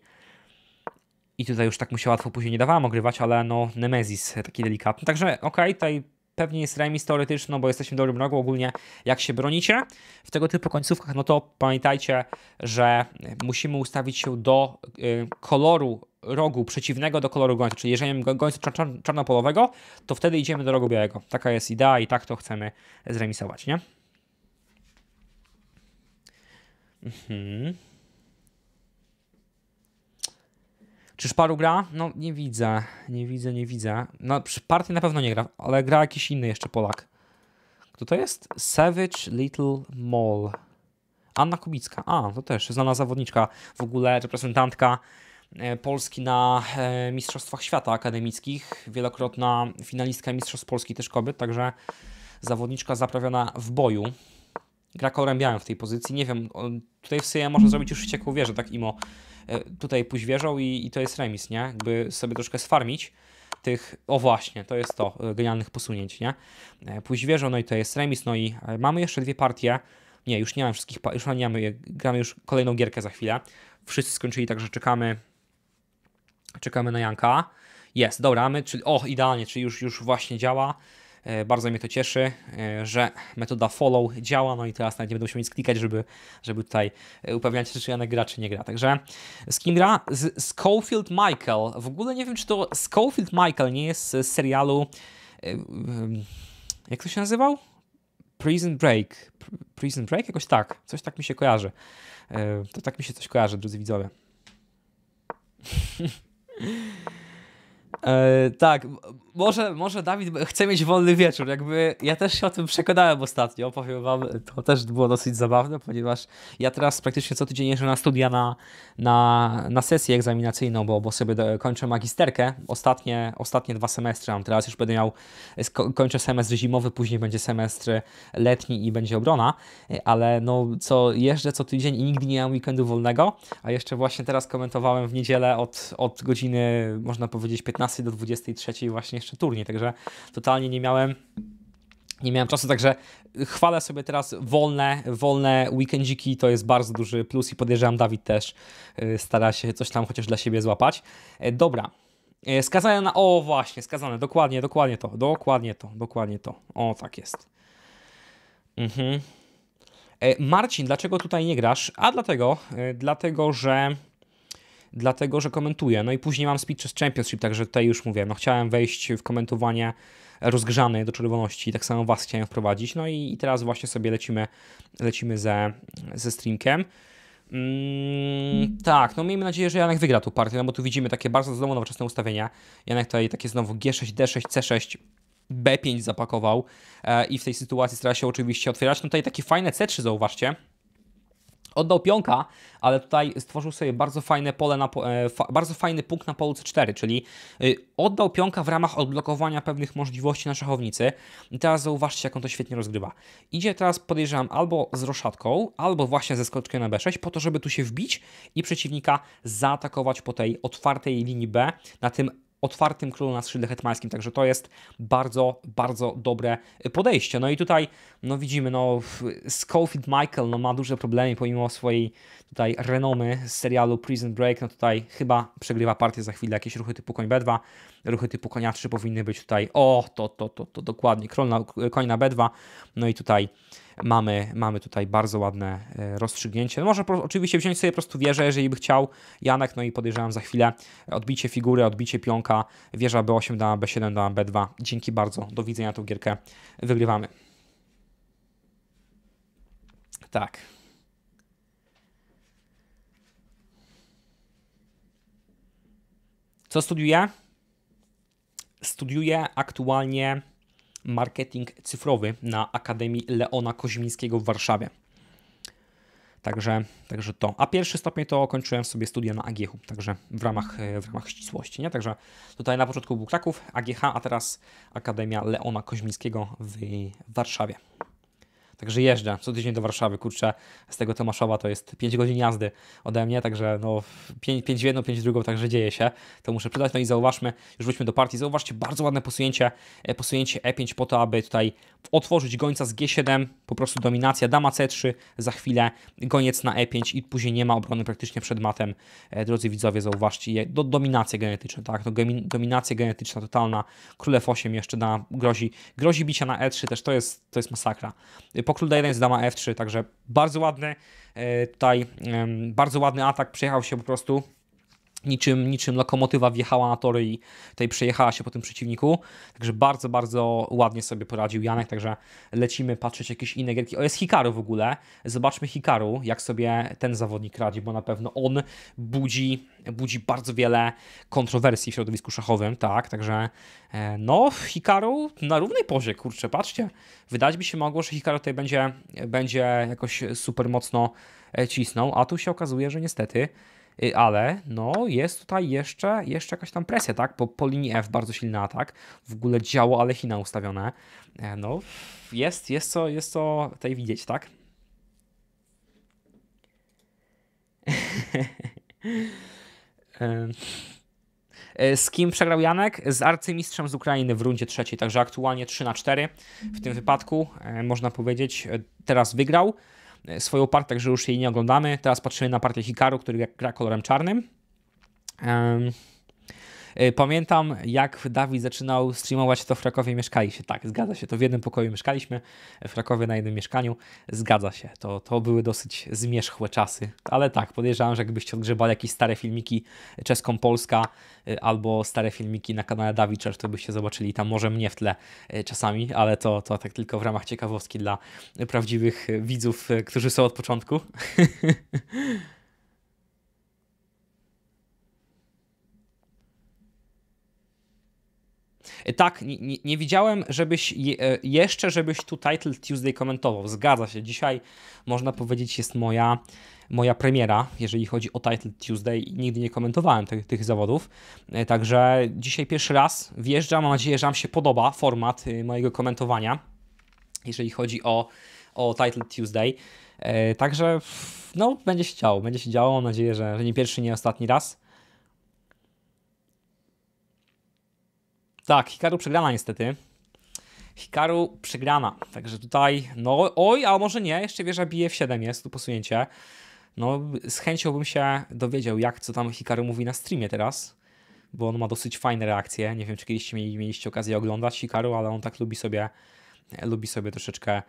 i tutaj już tak mu się łatwo później nie dawałem ogrywać, ale no Nemesis taki delikatny. Także okej, okay, tutaj pewnie jest remis teoretyczny, bo jesteśmy dobrym rogu ogólnie, jak się bronicie. W tego typu końcówkach, no to pamiętajcie, że musimy ustawić się do y, koloru rogu przeciwnego do koloru gońca, czyli jeżeli mamy gońca czarnopolowego, to wtedy idziemy do rogu białego. Taka jest idea i tak to chcemy zremisować, nie? Mhm. Czy Szparu gra? No nie widzę, nie widzę, nie widzę. No partii na pewno nie gra, ale gra jakiś inny jeszcze Polak. Kto to jest? Savage Little Mall. Anna Kubicka. A, to też znana zawodniczka, w ogóle reprezentantka e, Polski na e, Mistrzostwach Świata Akademickich. Wielokrotna finalistka Mistrzostw Polski też kobiet, także zawodniczka zaprawiona w boju. Gra Korem w tej pozycji. Nie wiem, tutaj w syje może zrobić już sieciaką wieżę, tak Imo E, tutaj późwierzą i, i to jest remis, nie? Jakby sobie troszkę sfarmić tych, o właśnie, to jest to, e, genialnych posunięć, nie? E, późwierzą, no i to jest remis, no i mamy jeszcze dwie partie, nie, już nie mam wszystkich, już nie mamy, gramy już kolejną gierkę za chwilę. Wszyscy skończyli, także czekamy, czekamy na Janka. Jest, dobra, my, czyli, o, idealnie, czyli już, już właśnie działa. E, bardzo mnie to cieszy, e, że metoda follow działa, no i teraz nawet nie będę musiał nic klikać, żeby, żeby tutaj e, upewniać się, czy Janek gra, czy nie gra. Także z kim gra? Z Schofield Michael. W ogóle nie wiem, czy to Schofield Michael nie jest z serialu... Jak to się nazywał? Prison Break. Prison Break? Jakoś tak. Coś tak mi się kojarzy. To tak mi się coś kojarzy, drodzy widzowie. [laughs] E, tak, może, może Dawid chce mieć wolny wieczór. Jakby ja też się o tym przekonałem ostatnio, powiem wam, to też było dosyć zabawne, ponieważ ja teraz praktycznie co tydzień jeżdżę na studia na, na, na sesję egzaminacyjną, bo, bo sobie kończę magisterkę. Ostatnie, ostatnie dwa semestry mam. Teraz już będę miał, kończę semestr zimowy, później będzie semestr letni i będzie obrona, ale no co jeżdżę co tydzień i nigdy nie miałem weekendu wolnego, a jeszcze właśnie teraz komentowałem w niedzielę od, od godziny, można powiedzieć, 15 do 23 właśnie jeszcze turniej, także totalnie nie miałem nie miałem czasu, także chwalę sobie teraz wolne, wolne weekendziki, to jest bardzo duży plus i podejrzewam Dawid też y, stara się coś tam chociaż dla siebie złapać. E, dobra, e, skazane na, o właśnie, skazane, dokładnie, dokładnie to, dokładnie to, dokładnie to, o tak jest. Mhm. E, Marcin, dlaczego tutaj nie grasz? A dlatego, dlatego, że dlatego że komentuję. No i później mam Speed z Championship, także tutaj już mówię, no chciałem wejść w komentowanie rozgrzane do czerwoności, tak samo Was chciałem wprowadzić. No i, i teraz właśnie sobie lecimy, lecimy ze, ze streamkiem. Mm, tak, no miejmy nadzieję, że Janek wygra tu partię, no bo tu widzimy takie bardzo znowu nowoczesne ustawienia. Janek tutaj takie znowu G6, D6, C6, B5 zapakował e, i w tej sytuacji stara się oczywiście otwierać. No tutaj takie fajne C3 zauważcie, Oddał pionka, ale tutaj stworzył sobie bardzo, fajne pole na, e, bardzo fajny punkt na polu C4, czyli y, oddał pionka w ramach odblokowania pewnych możliwości na szachownicy. I teraz zauważcie, jak on to świetnie rozgrywa. Idzie teraz, podejrzewam, albo z roszadką, albo właśnie ze skoczkiem na B6, po to, żeby tu się wbić i przeciwnika zaatakować po tej otwartej linii B na tym otwartym królu na skrzydle hetmańskim, także to jest bardzo, bardzo dobre podejście. No i tutaj, no widzimy, no Scofield Michael no, ma duże problemy pomimo swojej tutaj renomy z serialu Prison Break, no tutaj chyba przegrywa partię za chwilę, jakieś ruchy typu koń b2, ruchy typu konia 3 powinny być tutaj, o, to, to, to, to dokładnie, król na, koń na b2, no i tutaj mamy, mamy tutaj bardzo ładne e, rozstrzygnięcie. może po, oczywiście wziąć sobie po prostu wieżę, jeżeli by chciał Janek, no i podejrzewam za chwilę odbicie figury, odbicie pionka, wieża B8 na B7 na B2. Dzięki bardzo, do widzenia, tą gierkę wygrywamy. Tak. Co studiuję? Studiuję aktualnie marketing cyfrowy na Akademii Leona Koźmińskiego w Warszawie. Także, także to. A pierwszy stopień to kończyłem sobie studia na AGH, także w ramach, e, w ramach ścisłości. Nie? Także tutaj na początku był Kraków, AGH, a teraz Akademia Leona Koźmińskiego w Warszawie. Także jeżdżę co tydzień do Warszawy, kurczę, z tego Tomaszowa to jest 5 godzin jazdy ode mnie, także no 5, w jedną, 5 w drugą, także dzieje się. To muszę przydać, no i zauważmy, już wróćmy do partii, zauważcie bardzo ładne posunięcie, e, posunięcie E5 po to, aby tutaj otworzyć gońca z G7, po prostu dominacja, dama C3, za chwilę goniec na E5 i później nie ma obrony praktycznie przed matem. E, drodzy widzowie, zauważcie, do, dominacja genetyczna, tak, to no, dominacja genetyczna totalna, król F8 jeszcze na grozi, grozi bicia na E3, też to jest, to jest masakra. E, po król D1 jest dama F3, także bardzo ładny e, tutaj, bardzo ładny atak, przejechał się po prostu niczym, niczym lokomotywa wjechała na tory i tutaj przejechała się po tym przeciwniku. Także bardzo, bardzo ładnie sobie poradził Janek, także lecimy patrzeć jakieś inne gierki. O, jest Hikaru w ogóle. Zobaczmy Hikaru, jak sobie ten zawodnik radzi, bo na pewno on budzi, budzi bardzo wiele kontrowersji w środowisku szachowym, tak, także e, no, Hikaru na równej pozie, kurczę, patrzcie. Wydać mi się mogło, że Hikaru tutaj będzie, będzie jakoś super mocno e, cisnął, a tu się okazuje, że niestety Y, ale no jest tutaj jeszcze, jeszcze jakaś tam presja, tak? Po, po linii F bardzo silny atak, w ogóle działo ale China ustawione. E, no jest, jest co, jest co tutaj widzieć, tak? [laughs] E, z kim przegrał Janek? Z arcymistrzem z Ukrainy w rundzie trzeciej, także aktualnie 3 na 4 w tym wypadku, e, można powiedzieć. Teraz wygrał. E, swoją partię, także już jej nie oglądamy. Teraz patrzymy na partię Hikaru, który gra kolorem czarnym. Um, E, pamiętam, jak Dawid zaczynał streamować, to w Krakowie mieszkali się. Tak, zgadza się, to w jednym pokoju mieszkaliśmy, w Krakowie na jednym mieszkaniu. Zgadza się, to, to były dosyć zmierzchłe czasy. Ale tak, podejrzewam, że jakbyście odgrzebali jakieś stare filmiki e, czeską Polska e, albo stare filmiki na kanale Dawiczer, to byście zobaczyli tam może mnie w tle czasami, ale to, to tak tylko w ramach ciekawostki dla prawdziwych widzów, którzy są od początku. [laughs] E, tak, nie, nie widziałem, żebyś je, e, jeszcze, żebyś tu Title Tuesday komentował. Zgadza się, dzisiaj można powiedzieć jest moja, moja premiera, jeżeli chodzi o Title Tuesday nigdy nie komentowałem tych, tych zawodów. E, także dzisiaj pierwszy raz wjeżdżam, mam nadzieję, że Wam się podoba format mojego komentowania, jeżeli chodzi o, o Title Tuesday. Także no, będzie się działo, będzie się działo, mam nadzieję, że, że nie pierwszy, nie ostatni raz. Tak, Hikaru przegrana niestety. Hikaru przegrana, także tutaj, no oj, a może nie, jeszcze wieża bije w 7 jest, tu posunięcie. No z chęcią bym się dowiedział, jak co tam Hikaru mówi na streamie teraz, bo on ma dosyć fajne reakcje. Nie wiem, czy kiedyś mieliście okazję oglądać Hikaru, ale on tak lubi sobie, lubi sobie troszeczkę e,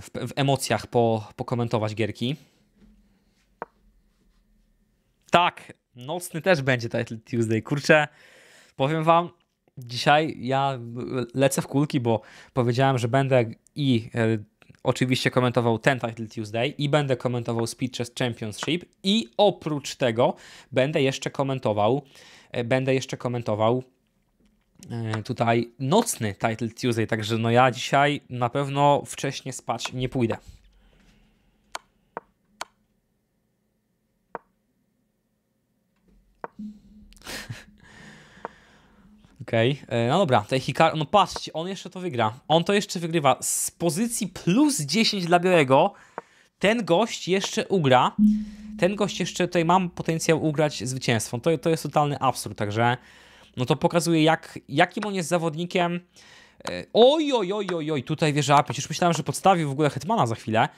w, w emocjach po, pokomentować gierki. Tak, nocny też będzie Title Tuesday. Kurczę, powiem wam, Dzisiaj ja lecę w kulki, bo powiedziałem, że będę i e, oczywiście komentował ten Title Tuesday i będę komentował Speed Chess Championship i oprócz tego będę jeszcze komentował e, będę jeszcze komentował e, tutaj nocny Title Tuesday, także no ja dzisiaj na pewno wcześniej spać nie pójdę. Okej, okay. no dobra, tutaj Hikaru, no patrzcie, on jeszcze to wygra. On to jeszcze wygrywa z pozycji plus 10 dla białego. Ten gość jeszcze ugra. Ten gość jeszcze tutaj mam potencjał ugrać zwycięstwo. To, to jest totalny absurd, także no to pokazuje jak, jakim on jest zawodnikiem. Oj, oj, oj, oj, oj, tutaj wieża 5. Już myślałem, że podstawił w ogóle Hetmana za chwilę,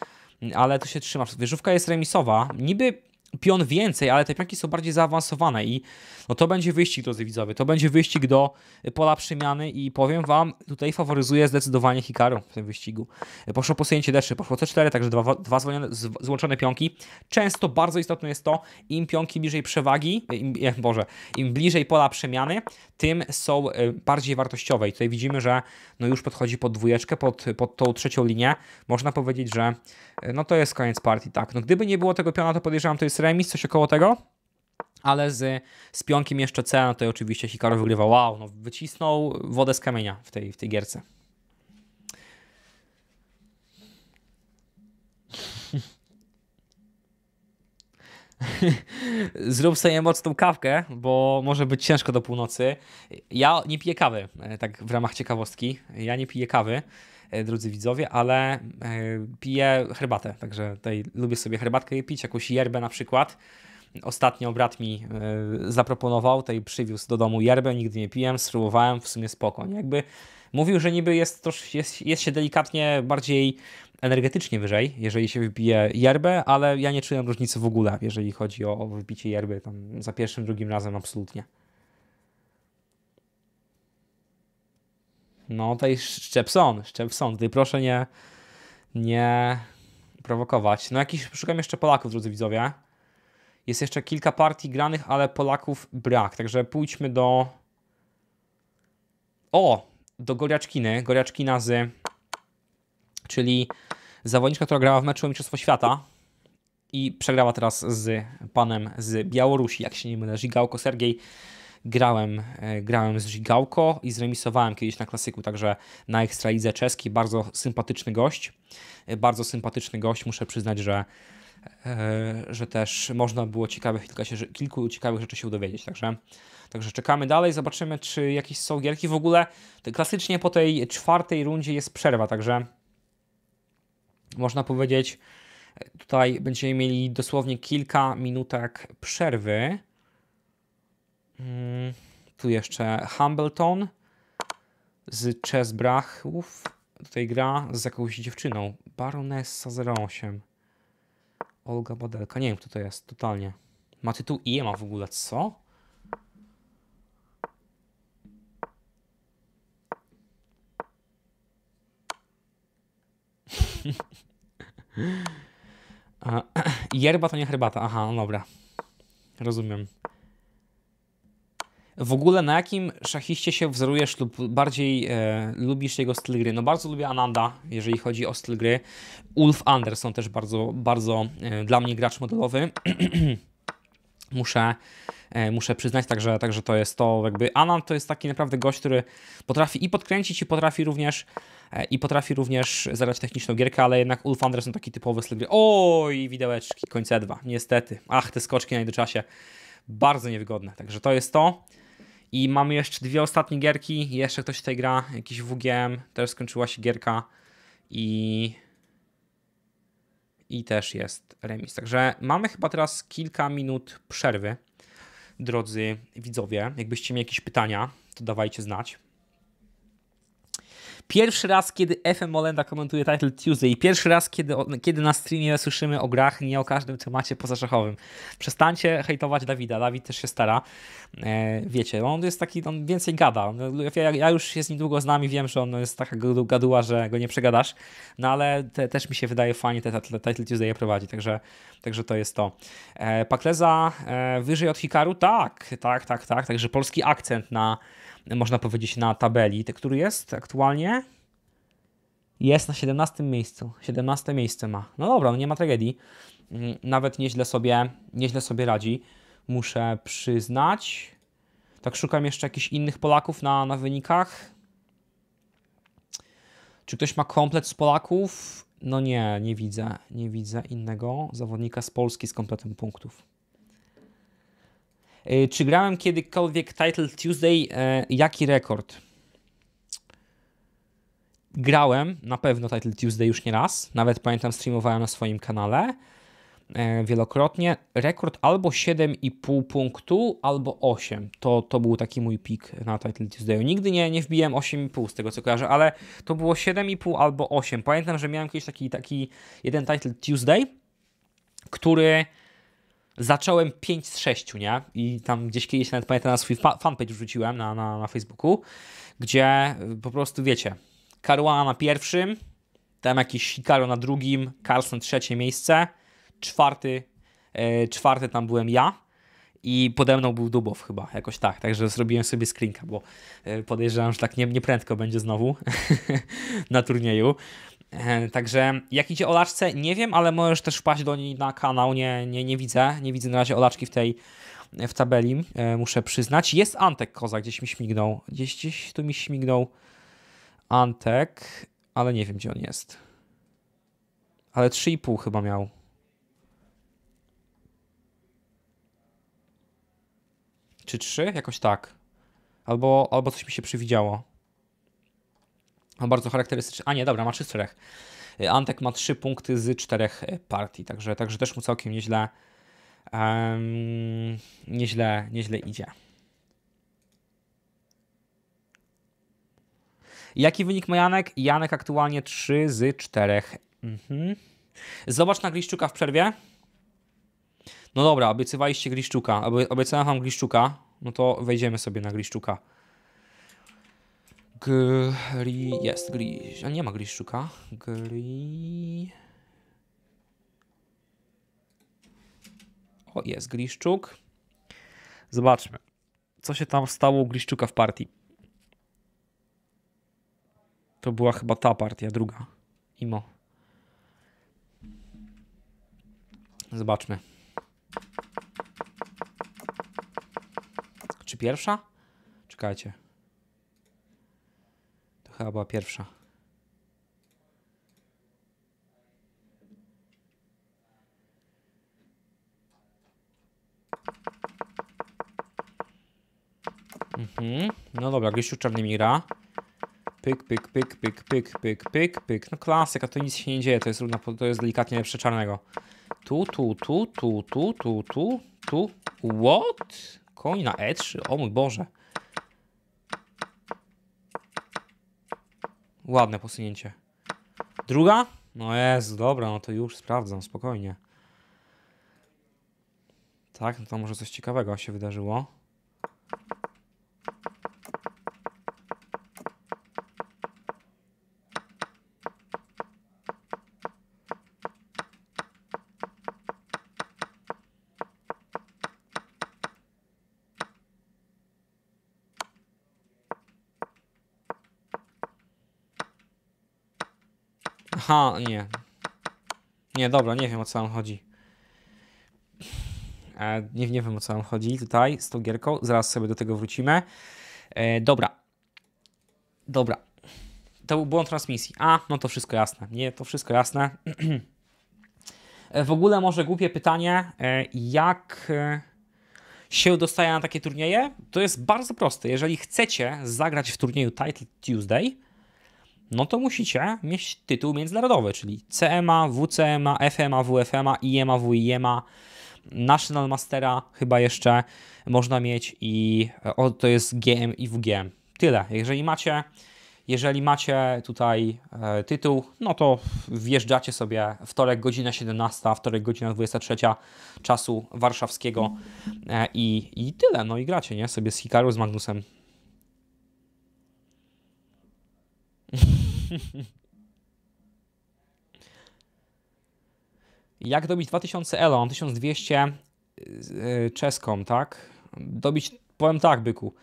ale to się trzyma. Wieżówka jest remisowa. Niby pion więcej, ale te pionki są bardziej zaawansowane i no to będzie wyścig, drodzy widzowie, to będzie wyścig do pola przemiany i powiem wam, tutaj faworyzuje zdecydowanie Hikaru w tym wyścigu. Poszło posunięcie deszy, poszło C4, także dwa, dwa złonione, złączone pionki. Często bardzo istotne jest to, im pionki bliżej przewagi, im, e, Boże, im bliżej pola przemiany, tym są e, bardziej wartościowe i tutaj widzimy, że no już podchodzi pod dwójeczkę, pod, pod tą trzecią linię. Można powiedzieć, że e, no to jest koniec partii, tak. No gdyby nie było tego piona, to podejrzewam, to jest remis, coś około tego. Ale z, z pionkiem jeszcze C, no to oczywiście Hikaru wygrywa. Wow, no wycisnął wodę z kamienia w tej, w tej gierce. [laughs] Zrób sobie mocną kawkę, bo może być ciężko do północy. Ja nie piję kawy, e, tak w ramach ciekawostki. Ja nie piję kawy. E, drodzy widzowie, ale e, piję herbatę, także tutaj lubię sobie herbatkę pić, jakąś yerbę na przykład. Ostatnio brat mi e, zaproponował, tej przywiózł do domu yerbę, nigdy nie piłem, spróbowałem, w sumie spokojnie. Jakby mówił, że niby jest, trosz, jest, jest się delikatnie bardziej energetycznie wyżej, jeżeli się wypije yerbę, ale ja nie czułem różnicy w ogóle, jeżeli chodzi o wypicie yerby tam za pierwszym, drugim razem absolutnie. No tutaj Szczepson, Szczepson, tutaj proszę nie, nie prowokować. No jakiś, szukam jeszcze Polaków, drodzy widzowie. Jest jeszcze kilka partii granych, ale Polaków brak, także pójdźmy do... O! Do Goriaczkiny, Goriaczkina z... Czyli zawodniczka, która grała w meczu Mistrzostwa Świata i przegrała teraz z panem z Białorusi, jak się nie mylę, Żigałko Sergiej grałem, e, grałem z Żigałko i zremisowałem kiedyś na klasyku, także na Ekstralidze czeskiej. Bardzo sympatyczny gość, e, bardzo sympatyczny gość. Muszę przyznać, że, e, że też można było ciekawych, kilka się, kilku ciekawych rzeczy się dowiedzieć. Także, także czekamy dalej, zobaczymy, czy jakieś są gierki. W ogóle klasycznie po tej czwartej rundzie jest przerwa, także można powiedzieć, tutaj będziemy mieli dosłownie kilka minutek przerwy. Mm, tu jeszcze Humbleton z Chess Brachów. Tutaj gra z jakąś dziewczyną. Baronessa 08. Olga Badelka. Nie wiem, kto to jest, totalnie. Ma tytuł i ma w ogóle, co? Jerba [laughs] [clears throat] to nie herbata. Aha, no dobra. Rozumiem w ogóle na jakim szachiście się wzorujesz lub bardziej e, lubisz jego styl gry? No bardzo lubię Ananda, jeżeli chodzi o styl gry. Ulf Anderson też bardzo, bardzo e, dla mnie gracz modelowy. [clears throat] muszę, e, muszę przyznać, także, także to jest to jakby Anand to jest taki naprawdę gość, który potrafi i podkręcić i potrafi również e, i potrafi również zagrać techniczną gierkę, ale jednak Ulf Anderson taki typowy styl gry. Oj, widełeczki, końce dwa, niestety. Ach, te skoczki na czasie. Bardzo niewygodne, także to jest to. I mamy jeszcze dwie ostatnie gierki, jeszcze ktoś tutaj gra, jakiś WGM, też skończyła się gierka i i też jest remis. Także mamy chyba teraz kilka minut przerwy. Drodzy widzowie, jakbyście mieli jakieś pytania, to dawajcie znać. Pierwszy raz, kiedy FM Molenda komentuje Title Tuesday i pierwszy raz, kiedy, kiedy na streamie słyszymy o grach, nie o każdym temacie pozaszachowym. Przestańcie hejtować Dawida, Dawid też się stara. E, wiecie, on jest taki, on więcej gada. Ja, ja już niedługo z nami, długo wiem, że on jest taka gaduła, że go nie przegadasz, no ale te, też mi się wydaje fajnie te, te Title Tuesday prowadzi, także, także to jest to. E, Pakleza e, wyżej od Hikaru? Tak, tak, tak, tak, także polski akcent na można powiedzieć, na tabeli, który jest aktualnie. Jest na 17 miejscu. 17 miejsce ma. No dobra, no nie ma tragedii. Mm, nawet nieźle sobie, nieźle sobie radzi. Muszę przyznać. Tak szukam jeszcze jakichś innych Polaków na, na wynikach. Czy ktoś ma komplet z Polaków? No nie, nie widzę. Nie widzę innego zawodnika z Polski z kompletem punktów. Yy, czy grałem kiedykolwiek Title Tuesday? Yy, jaki rekord? Grałem na pewno Title Tuesday już nie raz. Nawet pamiętam, streamowałem na swoim kanale yy, wielokrotnie. Rekord albo 7,5 punktu, albo 8. To, to był taki mój pik na Title Tuesday. Nigdy nie, nie wbiłem 8,5 z tego co kojarzę, ale to było 7,5 albo 8. Pamiętam, że miałem kiedyś taki, taki jeden Title Tuesday, który zacząłem 5 z 6, nie? I tam gdzieś kiedyś nawet pamiętam na swój fanpage wrzuciłem na, na, na Facebooku, gdzie y, po prostu wiecie, Karuana na pierwszym, tam jakiś Hikaru na drugim, Carlsen trzecie miejsce, czwarty, yy, czwarty tam byłem ja i pode mną był Dubow chyba, jakoś tak, także zrobiłem sobie screenka, bo y, podejrzewam, że tak nie, nie będzie znowu [laughs] na turnieju. Ehm, także jak idzie o laczce, nie wiem, ale możesz też wpaść do niej na kanał. Nie, nie, nie widzę. Nie widzę na razie olaczki w tej w tabeli, e, muszę przyznać. Jest Antek Koza, gdzieś mi śmignął. Gdzieś, gdzieś tu mi śmignął Antek, ale nie wiem, gdzie on jest. Ale 3,5 chyba miał. Czy 3? Jakoś tak. Albo, albo coś mi się przywidziało. No, bardzo charakterystyczny. A nie, dobra, ma 3 z 4. Y, Antek ma 3 punkty z 4 y, partii, także, także też mu całkiem nieźle, um, nieźle, nieźle idzie. Jaki wynik ma Janek? Janek aktualnie 3 z 4. Mhm. Zobacz na Gliszczuka w przerwie. No dobra, obiecywaliście Gliszczuka. Obiecałem wam Gliszczuka. No to wejdziemy sobie na Gliszczuka. Gri... jest, Gri... A nie ma Griszczuka. Gri... O, jest Griszczuk. Zobaczmy, co się tam stało u Griszczuka w partii. To była chyba ta partia, druga. Imo. Zobaczmy. Czy pierwsza? Czekajcie. Chyba była pierwsza. Mhm. No dobra, Grysiu Czarnymira. Pyk, pyk, pyk, pyk, pyk, pyk, pyk, pyk. No klasyka, to nic się nie dzieje, to jest równa, to jest delikatnie lepsze czarnego. Tu, tu, tu, tu, tu, tu, tu, tu. What? Koń na E3, o mój Boże. Ładne posunięcie. Druga? No jest, dobra, no to już sprawdzam, spokojnie. Tak, no to może coś ciekawego się wydarzyło. Aha, nie. Nie, dobra, nie wiem o co nam chodzi. E, nie, nie wiem o co nam chodzi tutaj z tą gierką. Zaraz sobie do tego wrócimy. E, dobra. Dobra. To był błąd transmisji. A, no to wszystko jasne. Nie, to wszystko jasne. [clears throat] E, w ogóle może głupie pytanie, e, jak e, się dostaje na takie turnieje? To jest bardzo proste. Jeżeli chcecie zagrać w turnieju Title Tuesday, no to musicie mieć tytuł międzynarodowy, czyli CMA, e WCMA, e FMA, e WFMA, IMA, WIMA, National Mastera chyba jeszcze można mieć i o, to jest GM i WGM. Tyle. Jeżeli macie, jeżeli macie tutaj e, tytuł, no to wjeżdżacie sobie wtorek godzina 17, wtorek godzina 23 czasu warszawskiego e, i, i tyle. No i gracie, nie? Sobie z Hikaru, z Magnusem [laughs] Jak dobić 2000 elo? Mam 1200 y, y, czeską, tak? Dobić, powiem tak, byku.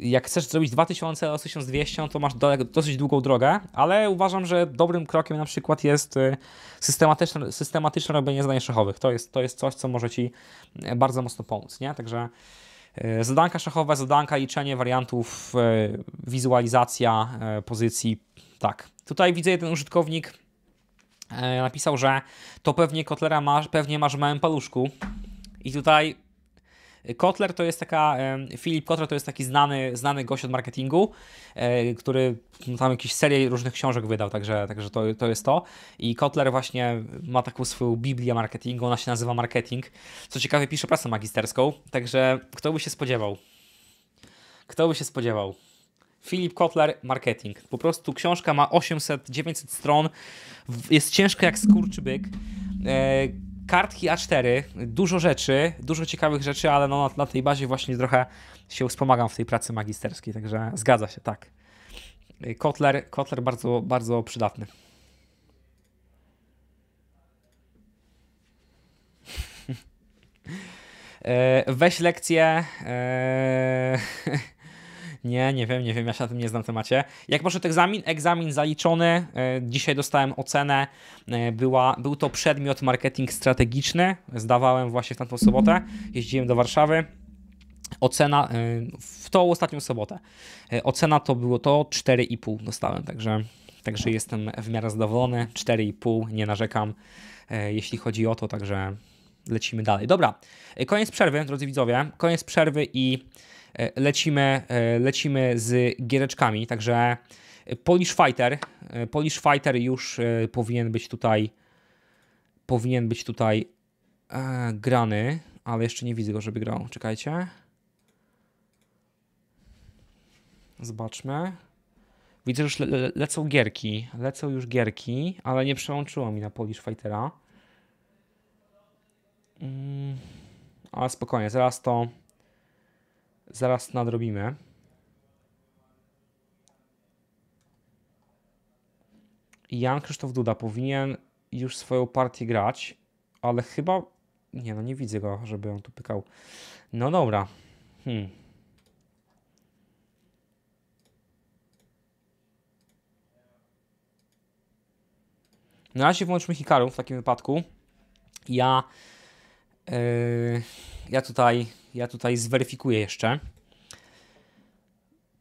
Jak chcesz zrobić 2000 elo, 1200, to masz dosyć długą drogę, ale uważam, że dobrym krokiem na przykład jest y, systematyczne, systematyczne robienie zadań szachowych. To jest, to jest coś, co może Ci bardzo mocno pomóc, nie? Także... Zadanka szachowe, zadanka, liczenie wariantów, wizualizacja pozycji, tak. Tutaj widzę jeden użytkownik e, napisał, że to pewnie Kotlera masz, pewnie masz w małym paluszku. I tutaj Kotler to jest taka, e, Filip Kotler to jest taki znany, znany gość od marketingu, e, który no, tam jakieś serię różnych książek wydał, także, także to, to jest to. I Kotler właśnie ma taką swoją biblię marketingu, ona się nazywa Marketing. Co ciekawe, pisze pracę magisterską, także kto by się spodziewał? Kto by się spodziewał? Filip Kotler, marketing. Po prostu książka ma 800-900 stron, jest ciężka jak skurczybyk. E, kartki A4, dużo rzeczy, dużo ciekawych rzeczy, ale no, na tej bazie właśnie trochę się wspomagam w tej pracy magisterskiej, także zgadza się, tak. E, Kotler, Kotler bardzo, bardzo przydatny. [laughs] E, weź lekcję. Eee... [laughs] Nie, nie wiem, nie wiem, ja się na tym nie znam temacie. Jak poszedł egzamin? Egzamin zaliczony. E, dzisiaj dostałem ocenę. E, była, był to przedmiot marketing strategiczny. Zdawałem właśnie w tamtą sobotę. Jeździłem do Warszawy. Ocena e, w tą ostatnią sobotę. Ocena to było to 4,5 dostałem, także, także jestem w miarę zadowolony. 4,5, nie narzekam, jeśli chodzi o to, także lecimy dalej. Dobra, koniec przerwy, drodzy widzowie. Koniec przerwy i E, lecimy, e, lecimy z giereczkami, także e, Polish Fighter, Polish Fighter już powinien być tutaj powinien być tutaj e, grany, ale jeszcze nie widzę go, żeby grał. Czekajcie. Zobaczmy. Widzę, że już le, lecą gierki. Lecą już gierki, ale nie przełączyło mi na Polish Fightera. Mm, ale spokojnie, zaraz to Zaraz nadrobimy. Jan Krzysztof Duda powinien już swoją partię grać, ale chyba... Nie, no nie widzę go, żeby on tu pykał. No dobra. Hmm. Na razie włączmy Hikaru w takim wypadku. Ja... Yy... Ja tutaj, ja tutaj zweryfikuję jeszcze,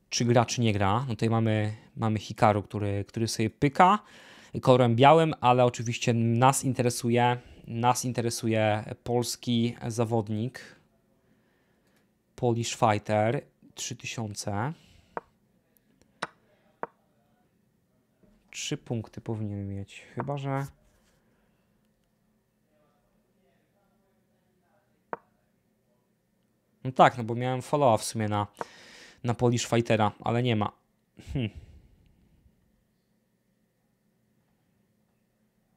czy gra, czy nie gra. No tutaj mamy, mamy Hikaru, który, który sobie pyka kolorem białym, ale oczywiście nas interesuje, nas interesuje polski zawodnik Polish Fighter 3000. Trzy punkty powinien mieć, chyba że No tak, no bo miałem followa w sumie na, na Polish Fightera, ale nie ma. Hm.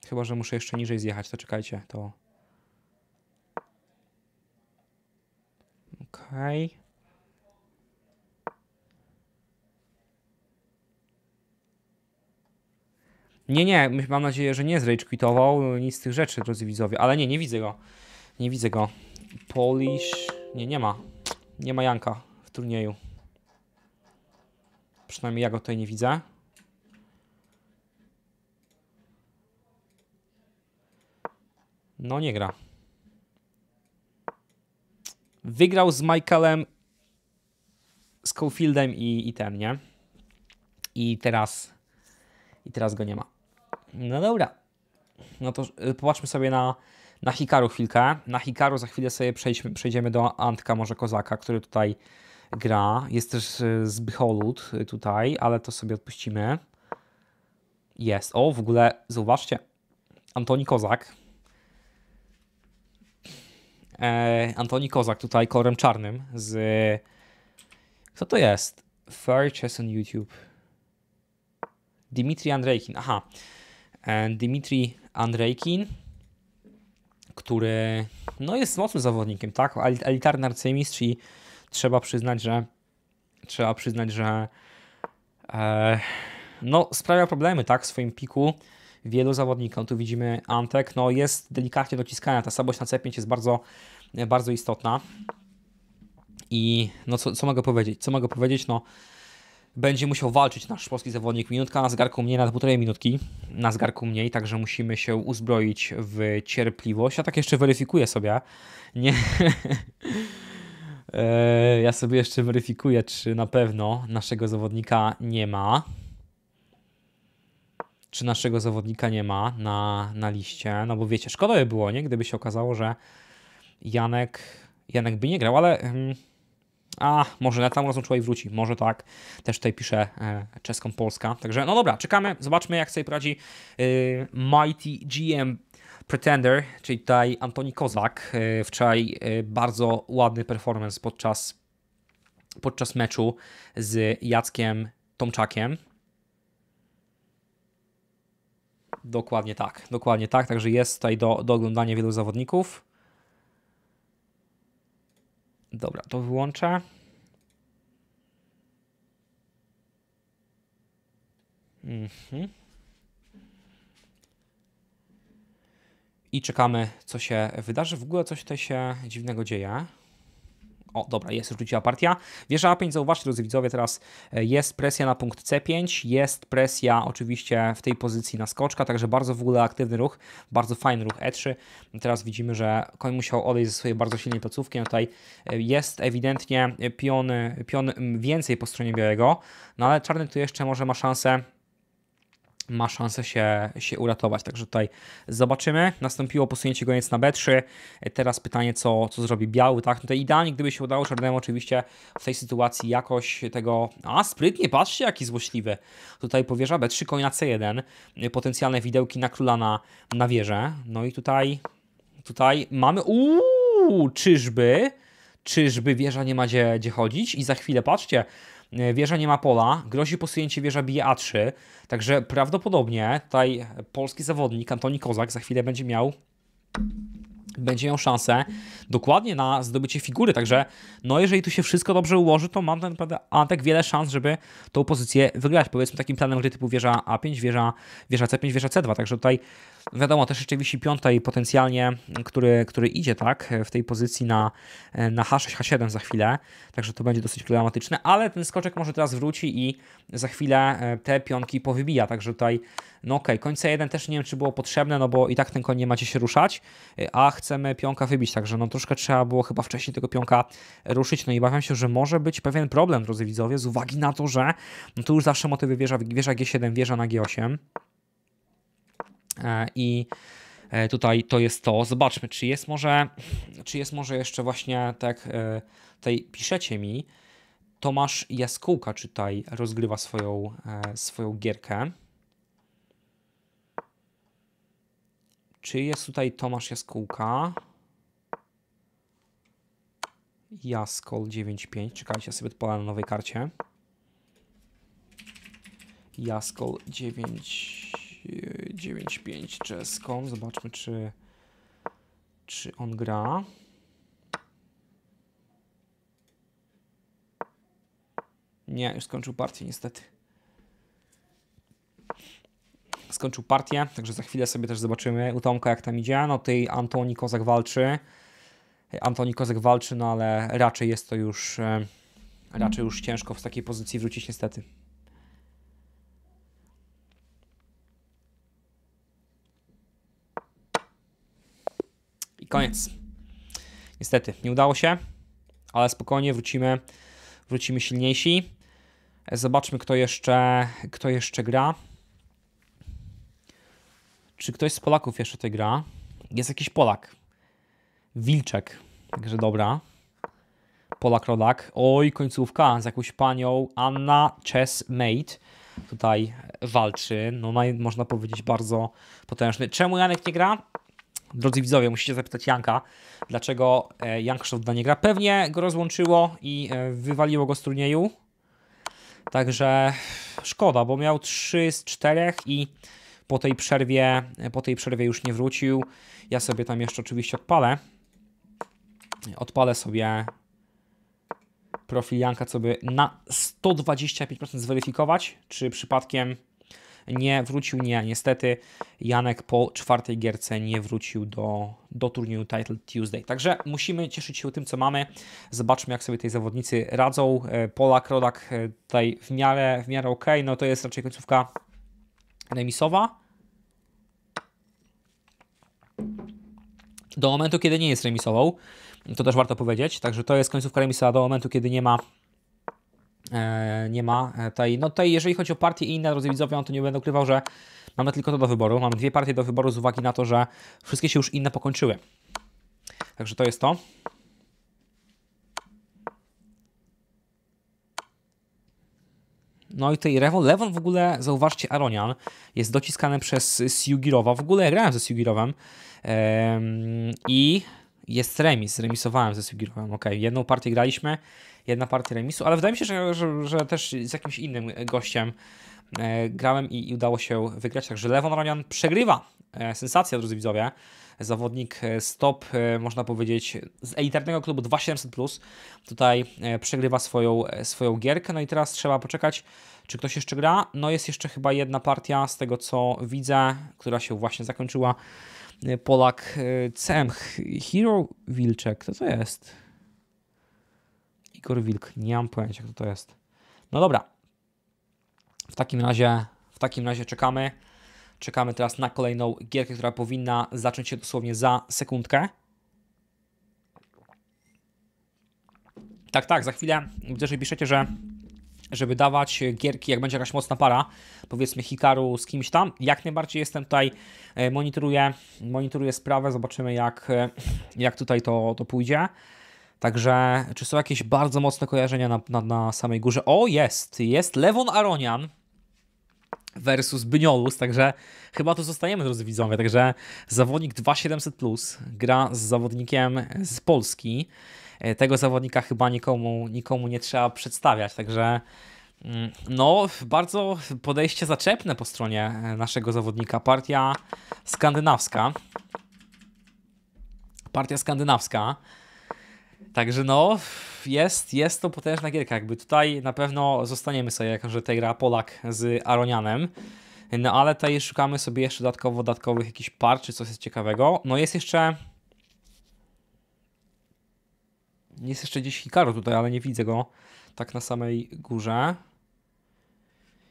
Chyba, że muszę jeszcze niżej zjechać, to czekajcie, to... Okej. Okay. Nie, nie, mam nadzieję, że nie zrage nic z tych rzeczy, drodzy widzowie, ale nie, nie widzę go. Nie widzę go. Polish... Nie, nie ma. Nie ma Janka w turnieju. Przynajmniej ja go tutaj nie widzę. No nie gra. Wygrał z Michaelem Schofieldem i, i ten, nie? I teraz i teraz go nie ma. No dobra. No to y, popatrzmy sobie na na Hikaru chwilkę. Na Hikaru za chwilę sobie przejdźmy, przejdziemy do Antka może Kozaka, który tutaj gra. Jest też e, z Zbycholud e, tutaj, ale to sobie odpuścimy. Jest. O, w ogóle zauważcie. Antoni Kozak. E, Antoni Kozak tutaj kolorem czarnym z... Co to jest? Fair Chess on YouTube. Dimitri Andrejkin. Aha. E, Dimitri Andrejkin który no jest mocnym zawodnikiem, tak? Elitarny arcymistrz i trzeba przyznać, że trzeba przyznać, że e, no, sprawia problemy, tak? W swoim piku wielu zawodnikom. Tu widzimy Antek, no jest delikatnie dociskana, ta słabość na C5 jest bardzo, bardzo istotna. I no co, co mogę powiedzieć? Co mogę powiedzieć? No będzie musiał walczyć nasz polski zawodnik. Minutka na zgarku mniej, na półtorej minutki na zgarku mniej, także musimy się uzbroić w cierpliwość. Ja tak jeszcze weryfikuję sobie. Nie. [laughs] E, ja sobie jeszcze weryfikuję, czy na pewno naszego zawodnika nie ma. Czy naszego zawodnika nie ma na, na liście? No bo wiecie, szkoda by było, nie? Gdyby się okazało, że Janek, Janek by nie grał, ale. Hmm, a, może na tam razem człowiek wróci, może tak. Też tutaj pisze e, czeską Polska. Także no dobra, czekamy, zobaczmy jak sobie poradzi y, Mighty GM Pretender, czyli tutaj Antoni Kozak. Y, wczoraj y, bardzo ładny performance podczas, podczas meczu z Jackiem Tomczakiem. Dokładnie tak, dokładnie tak. Także jest tutaj do, do oglądania wielu zawodników. Dobra, to wyłączę. Mhm. I czekamy, co się wydarzy. W ogóle coś tutaj się dziwnego dzieje. O, dobra, jest już rzuciła partia. Wieża A5, zauważcie drodzy widzowie, teraz e, jest presja na punkt C5, jest presja oczywiście w tej pozycji na skoczka, także bardzo w ogóle aktywny ruch, bardzo fajny ruch E3. Teraz widzimy, że koń musiał odejść ze swojej bardzo silnej placówki, no tutaj e, jest ewidentnie pion, pion więcej po stronie białego, no ale czarny tu jeszcze może ma szansę ma szansę się, się uratować. Także tutaj zobaczymy. Nastąpiło posunięcie goniec na B3. Teraz pytanie, co, co zrobi biały. Tak? No to idealnie, gdyby się udało czarnemu oczywiście w tej sytuacji jakoś tego... A, sprytnie, patrzcie, jaki złośliwy. Tutaj powierza B3, koń na C1. Potencjalne widełki na króla na, na wieżę. No i tutaj... Tutaj mamy... Uuu, czyżby... Czyżby wieża nie ma gdzie, gdzie chodzić? I za chwilę, patrzcie, E, wieża nie ma pola, grozi posunięcie wieża bije A3, także prawdopodobnie tutaj polski zawodnik Antoni Kozak za chwilę będzie miał będzie miał szansę dokładnie na zdobycie figury, także no jeżeli tu się wszystko dobrze ułoży, to mam tak naprawdę tak wiele szans, żeby tą pozycję wygrać. Powiedzmy takim planem gry typu wieża A5, wieża, wieża C5, wieża C2, także tutaj Wiadomo, też jeszcze wisi piąta i potencjalnie, który, który idzie tak w tej pozycji na, na H6, H7 za chwilę, także to będzie dosyć problematyczne, ale ten skoczek może teraz wróci i za chwilę e, te pionki powybija, także tutaj no okej, okay. końca 1 też nie wiem, czy było potrzebne, no bo i tak ten koń nie macie się ruszać, e, a chcemy pionka wybić, także no troszkę trzeba było chyba wcześniej tego pionka ruszyć, no i bawiam się, że może być pewien problem, drodzy widzowie, z uwagi na to, że no tu już zawsze motywy wieża, wieża G7, wieża na G8, E, I e, tutaj to jest to. Zobaczmy, czy jest może, czy jest może jeszcze właśnie tak, e, tutaj piszecie mi, Tomasz Jaskółka czytaj rozgrywa swoją, swoją gierkę. Czy jest tutaj Tomasz Jaskółka? Jaskol 95. Czekajcie, ja sobie odpalę na nowej karcie. Jaskol 95. 95 czeską. Zobaczmy, czy, czy on gra. Nie, już skończył partię niestety. Skończył partię, także za chwilę sobie też zobaczymy u Tomka jak tam idzie. No tej Antoni Kozak walczy. Antoni Kozak walczy, no ale raczej jest to już e, raczej już ciężko w takiej pozycji wrócić niestety. koniec. Niestety, nie udało się, ale spokojnie wrócimy, wrócimy silniejsi. Zobaczmy, kto jeszcze, kto jeszcze gra. Czy ktoś z Polaków jeszcze tutaj gra? Jest jakiś Polak. Wilczek. Także dobra. Polak Rodak. Oj, końcówka z jakąś panią Anna Chessmate. Tutaj walczy. No, naj, można powiedzieć, bardzo potężny. Czemu Janek nie gra? Drodzy widzowie, musicie zapytać Janka, dlaczego Jank e, dla nie gra. Pewnie go rozłączyło i e, wywaliło go z turnieju. Także szkoda, bo miał 3 z 4 i po tej przerwie, e, po tej przerwie już nie wrócił. Ja sobie tam jeszcze oczywiście odpalę. Odpalę sobie profil Janka, co by na 125% zweryfikować, czy przypadkiem nie wrócił, nie, niestety Janek po czwartej gierce nie wrócił do, do turnieju Title Tuesday. Także musimy cieszyć się tym, co mamy. Zobaczmy, jak sobie tej zawodnicy radzą. E, Polak, Rodak e, tutaj w miarę, w miarę ok. No to jest raczej końcówka remisowa. Do momentu, kiedy nie jest remisową, to też warto powiedzieć. Także to jest końcówka remisa do momentu, kiedy nie ma E, nie ma e, tej. No tutaj, jeżeli chodzi o partie i inne, drodzy widzowie, no to nie będę ukrywał, że mamy tylko to do wyboru. mam dwie partie do wyboru z uwagi na to, że wszystkie się już inne pokończyły. Także to jest to. No i tutaj Revon, Lewon w ogóle, zauważcie, Aronian jest dociskany przez Siugirowa. W ogóle ja grałem ze Siugirowem i jest remis, remisowałem ze Siugirowem. Ok, jedną partię graliśmy, jedna partia remisu, ale wydaje mi się, że, że, że też z jakimś innym gościem e, grałem i, i udało się wygrać. Także Lewon Ramian przegrywa. E, sensacja, drodzy widzowie. Zawodnik e, stop, można powiedzieć, z elitarnego klubu 2700+. Tutaj przegrywa swoją, swoją gierkę. No i teraz trzeba poczekać, czy ktoś jeszcze gra. No jest jeszcze chyba jedna partia, z tego co widzę, która się właśnie zakończyła. Polak CM Hero Wilczek, to co jest? Igor Wilk, nie mam pojęcia kto to jest. No dobra, w takim razie, w takim razie czekamy. Czekamy teraz na kolejną gierkę, która powinna zacząć się dosłownie za sekundkę. Tak, tak, za chwilę widzę, że piszecie, że żeby dawać gierki, jak będzie jakaś mocna para, powiedzmy Hikaru z kimś tam. Jak najbardziej jestem tutaj, e, monitoruję, monitoruję sprawę, zobaczymy jak, e, jak tutaj to, to pójdzie. Także czy są jakieś bardzo mocne kojarzenia na, na, na samej górze? O, jest! Jest Lewon Aronian versus Byniolus, także chyba tu zostajemy, drodzy widzowie. Także zawodnik 2700+, gra z zawodnikiem z Polski. E, tego zawodnika chyba nikomu, nikomu nie trzeba przedstawiać, także... Mm, no, bardzo podejście zaczepne po stronie e, naszego zawodnika. Partia skandynawska. Partia skandynawska. Także no, jest, jest to potężna gierka. Jakby tutaj na pewno zostaniemy sobie, jako że gra Polak z Aronianem. No ale tutaj szukamy sobie jeszcze dodatkowo dodatkowych jakichś par, czy coś jest ciekawego. No jest jeszcze... Jest jeszcze gdzieś Hikaru tutaj, ale nie widzę go tak na samej górze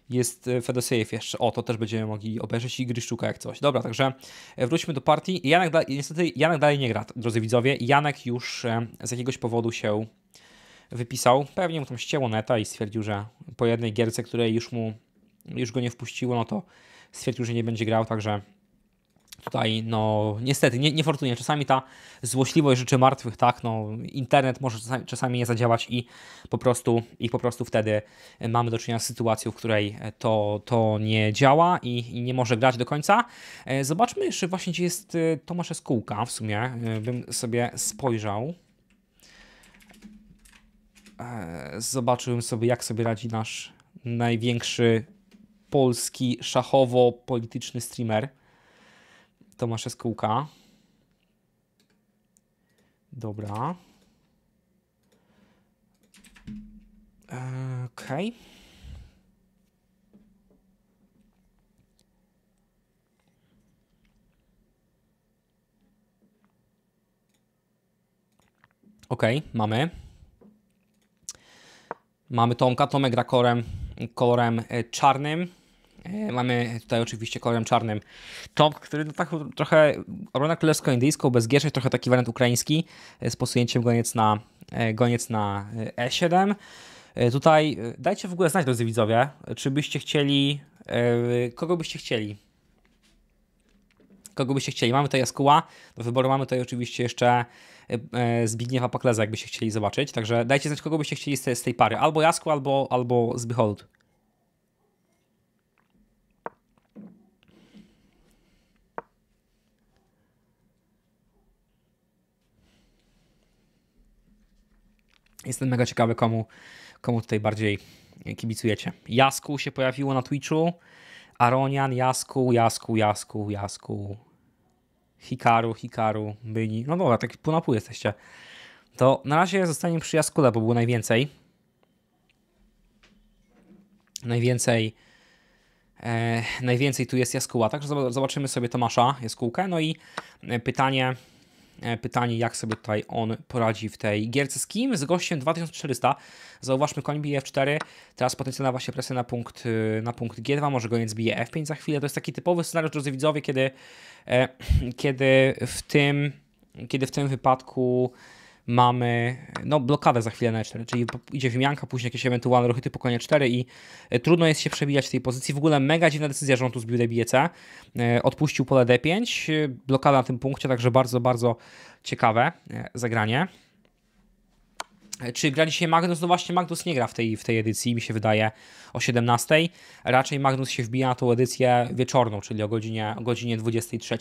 jest e, Fedosiejew jeszcze. O, to też będziemy mogli obejrzeć i Gryszczuka jak coś. Dobra, także e, wróćmy do partii. Janek da, niestety Janek dalej nie gra, drodzy widzowie. Janek już e, z jakiegoś powodu się wypisał. Pewnie mu tam ścięło neta i stwierdził, że po jednej gierce, której już mu już go nie wpuściło, no to stwierdził, że nie będzie grał, także tutaj, no niestety, nie, niefortunnie, czasami ta złośliwość rzeczy martwych, tak, no internet może czasami, czasami nie zadziałać i po prostu, i po prostu wtedy mamy do czynienia z sytuacją, w której to, to nie działa i, i nie może grać do końca. E, zobaczmy jeszcze właśnie, gdzie jest e, Tomasz Skółka, w sumie, e, bym sobie spojrzał. Zobaczyłem sobie, jak sobie radzi nasz największy polski szachowo-polityczny streamer. Tomasza Skółka. Dobra. E, okej. Okay. Okej, okay, mamy. Mamy Tomka, Tomek gra korem, kolorem e, czarnym. E, mamy tutaj oczywiście kolorem czarnym top, który no tak trochę obrona królewsko-indyjską, bez gierzy, trochę taki wariant ukraiński e, z posunięciem goniec na, e, goniec na E7. Tutaj dajcie w ogóle znać, drodzy widzowie, czy byście chcieli, kogo byście chcieli. Kogo byście chcieli? Mamy tutaj Jaskuła, do wyboru mamy tutaj oczywiście jeszcze Zbigniewa Pakleza, jakbyście chcieli zobaczyć. Także dajcie znać, kogo byście chcieli z tej, z tej pary. Albo Jasku, albo, albo Zbycholut. Jestem mega ciekawy, komu, komu tutaj bardziej kibicujecie. Jasku się pojawiło na Twitchu. Aronian, Jasku, Jasku, Jasku, Jasku. Hikaru, Hikaru, Byni No dobra, tak pół na pół jesteście. To na razie zostaniemy przy Jaskule, bo było najwięcej. Najwięcej. E, najwięcej tu jest jaskuła, także zobaczymy sobie Tomasza jaskółkę. No i pytanie, E, pytanie, jak sobie tutaj on poradzi w tej gierce. Z kim? Z gościem 2400. Zauważmy, koń bije F4, teraz potencjalna właśnie presja na punkt, y, na punkt G2, może goniec bije F5 za chwilę. To jest taki typowy scenariusz, drodzy widzowie, kiedy, e, [clears throat] kiedy w tym kiedy w tym wypadku mamy no, blokadę za chwilę na E4, czyli idzie wymianka, później jakieś ewentualne ruchy typu konie 4 i e, trudno jest się przebijać w tej pozycji. W ogóle mega dziwna decyzja rządu zbił DBC, e, odpuścił pole D5, e, blokada na tym punkcie, także bardzo, bardzo ciekawe zagranie. Czy gra dzisiaj Magnus? No właśnie Magnus nie gra w tej, w tej edycji, mi się wydaje, o 17. Raczej Magnus się wbija na tą edycję wieczorną, czyli o godzinie, o godzinie 23.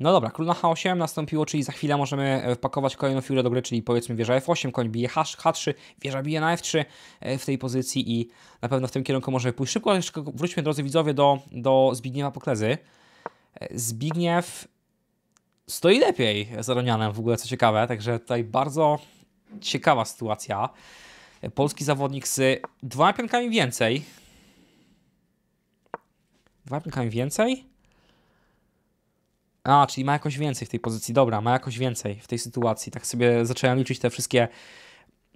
No dobra, król na H8 nastąpiło, czyli za chwilę możemy e, wpakować kolejną figurę do gry, czyli powiedzmy wieża F8, koń bije H3, wieża bije na F3 e, w tej pozycji i na pewno w tym kierunku możemy pójść szybko, ale jeszcze wróćmy drodzy widzowie do, do Zbigniewa Poklezy. E, Zbigniew stoi lepiej za w ogóle, co ciekawe, także tutaj bardzo ciekawa sytuacja. Polski zawodnik z dwoma pionkami więcej. Dwoma pionkami więcej? A, czyli ma jakoś więcej w tej pozycji. Dobra, ma jakoś więcej w tej sytuacji. Tak sobie zacząłem liczyć te wszystkie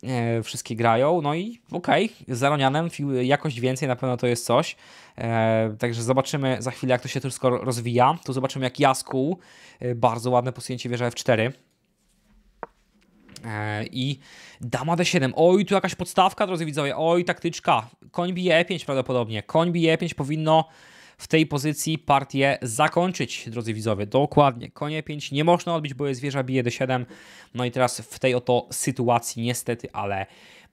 e, wszystkie grają, no i okej, okay, z Aronianem jakoś więcej na pewno to jest coś, e, także zobaczymy za chwilę jak to się troszkę rozwija, tu zobaczymy jak Jaskuł, e, bardzo ładne posunięcie wieża F4, e, i dama d7. Oj, tu jakaś podstawka, drodzy widzowie. Oj, taktyczka. Koń bije e5 prawdopodobnie. Koń bije e5 powinno w tej pozycji partię zakończyć, drodzy widzowie. Dokładnie. Konie 5 nie można odbić, bo jest wieża bije D7. No i teraz w tej oto sytuacji niestety, ale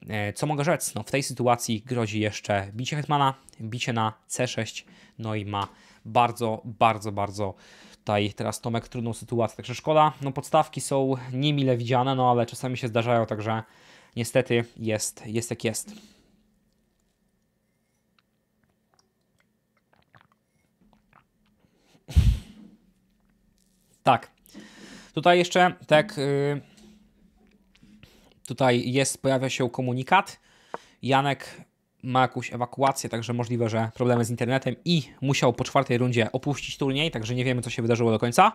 e, co mogę rzec? No, w tej sytuacji grozi jeszcze bicie hetmana, bicie na C6, no i ma bardzo, bardzo, bardzo tutaj teraz Tomek trudną sytuację, także szkoda. No, podstawki są niemile widziane, no ale czasami się zdarzają, także niestety jest, jest jak jest. Tak. Tutaj jeszcze tak. Yy, tutaj jest, pojawia się komunikat. Janek ma jakąś ewakuację, także możliwe, że problemy z internetem i musiał po czwartej rundzie opuścić turniej, także nie wiemy, co się wydarzyło do końca.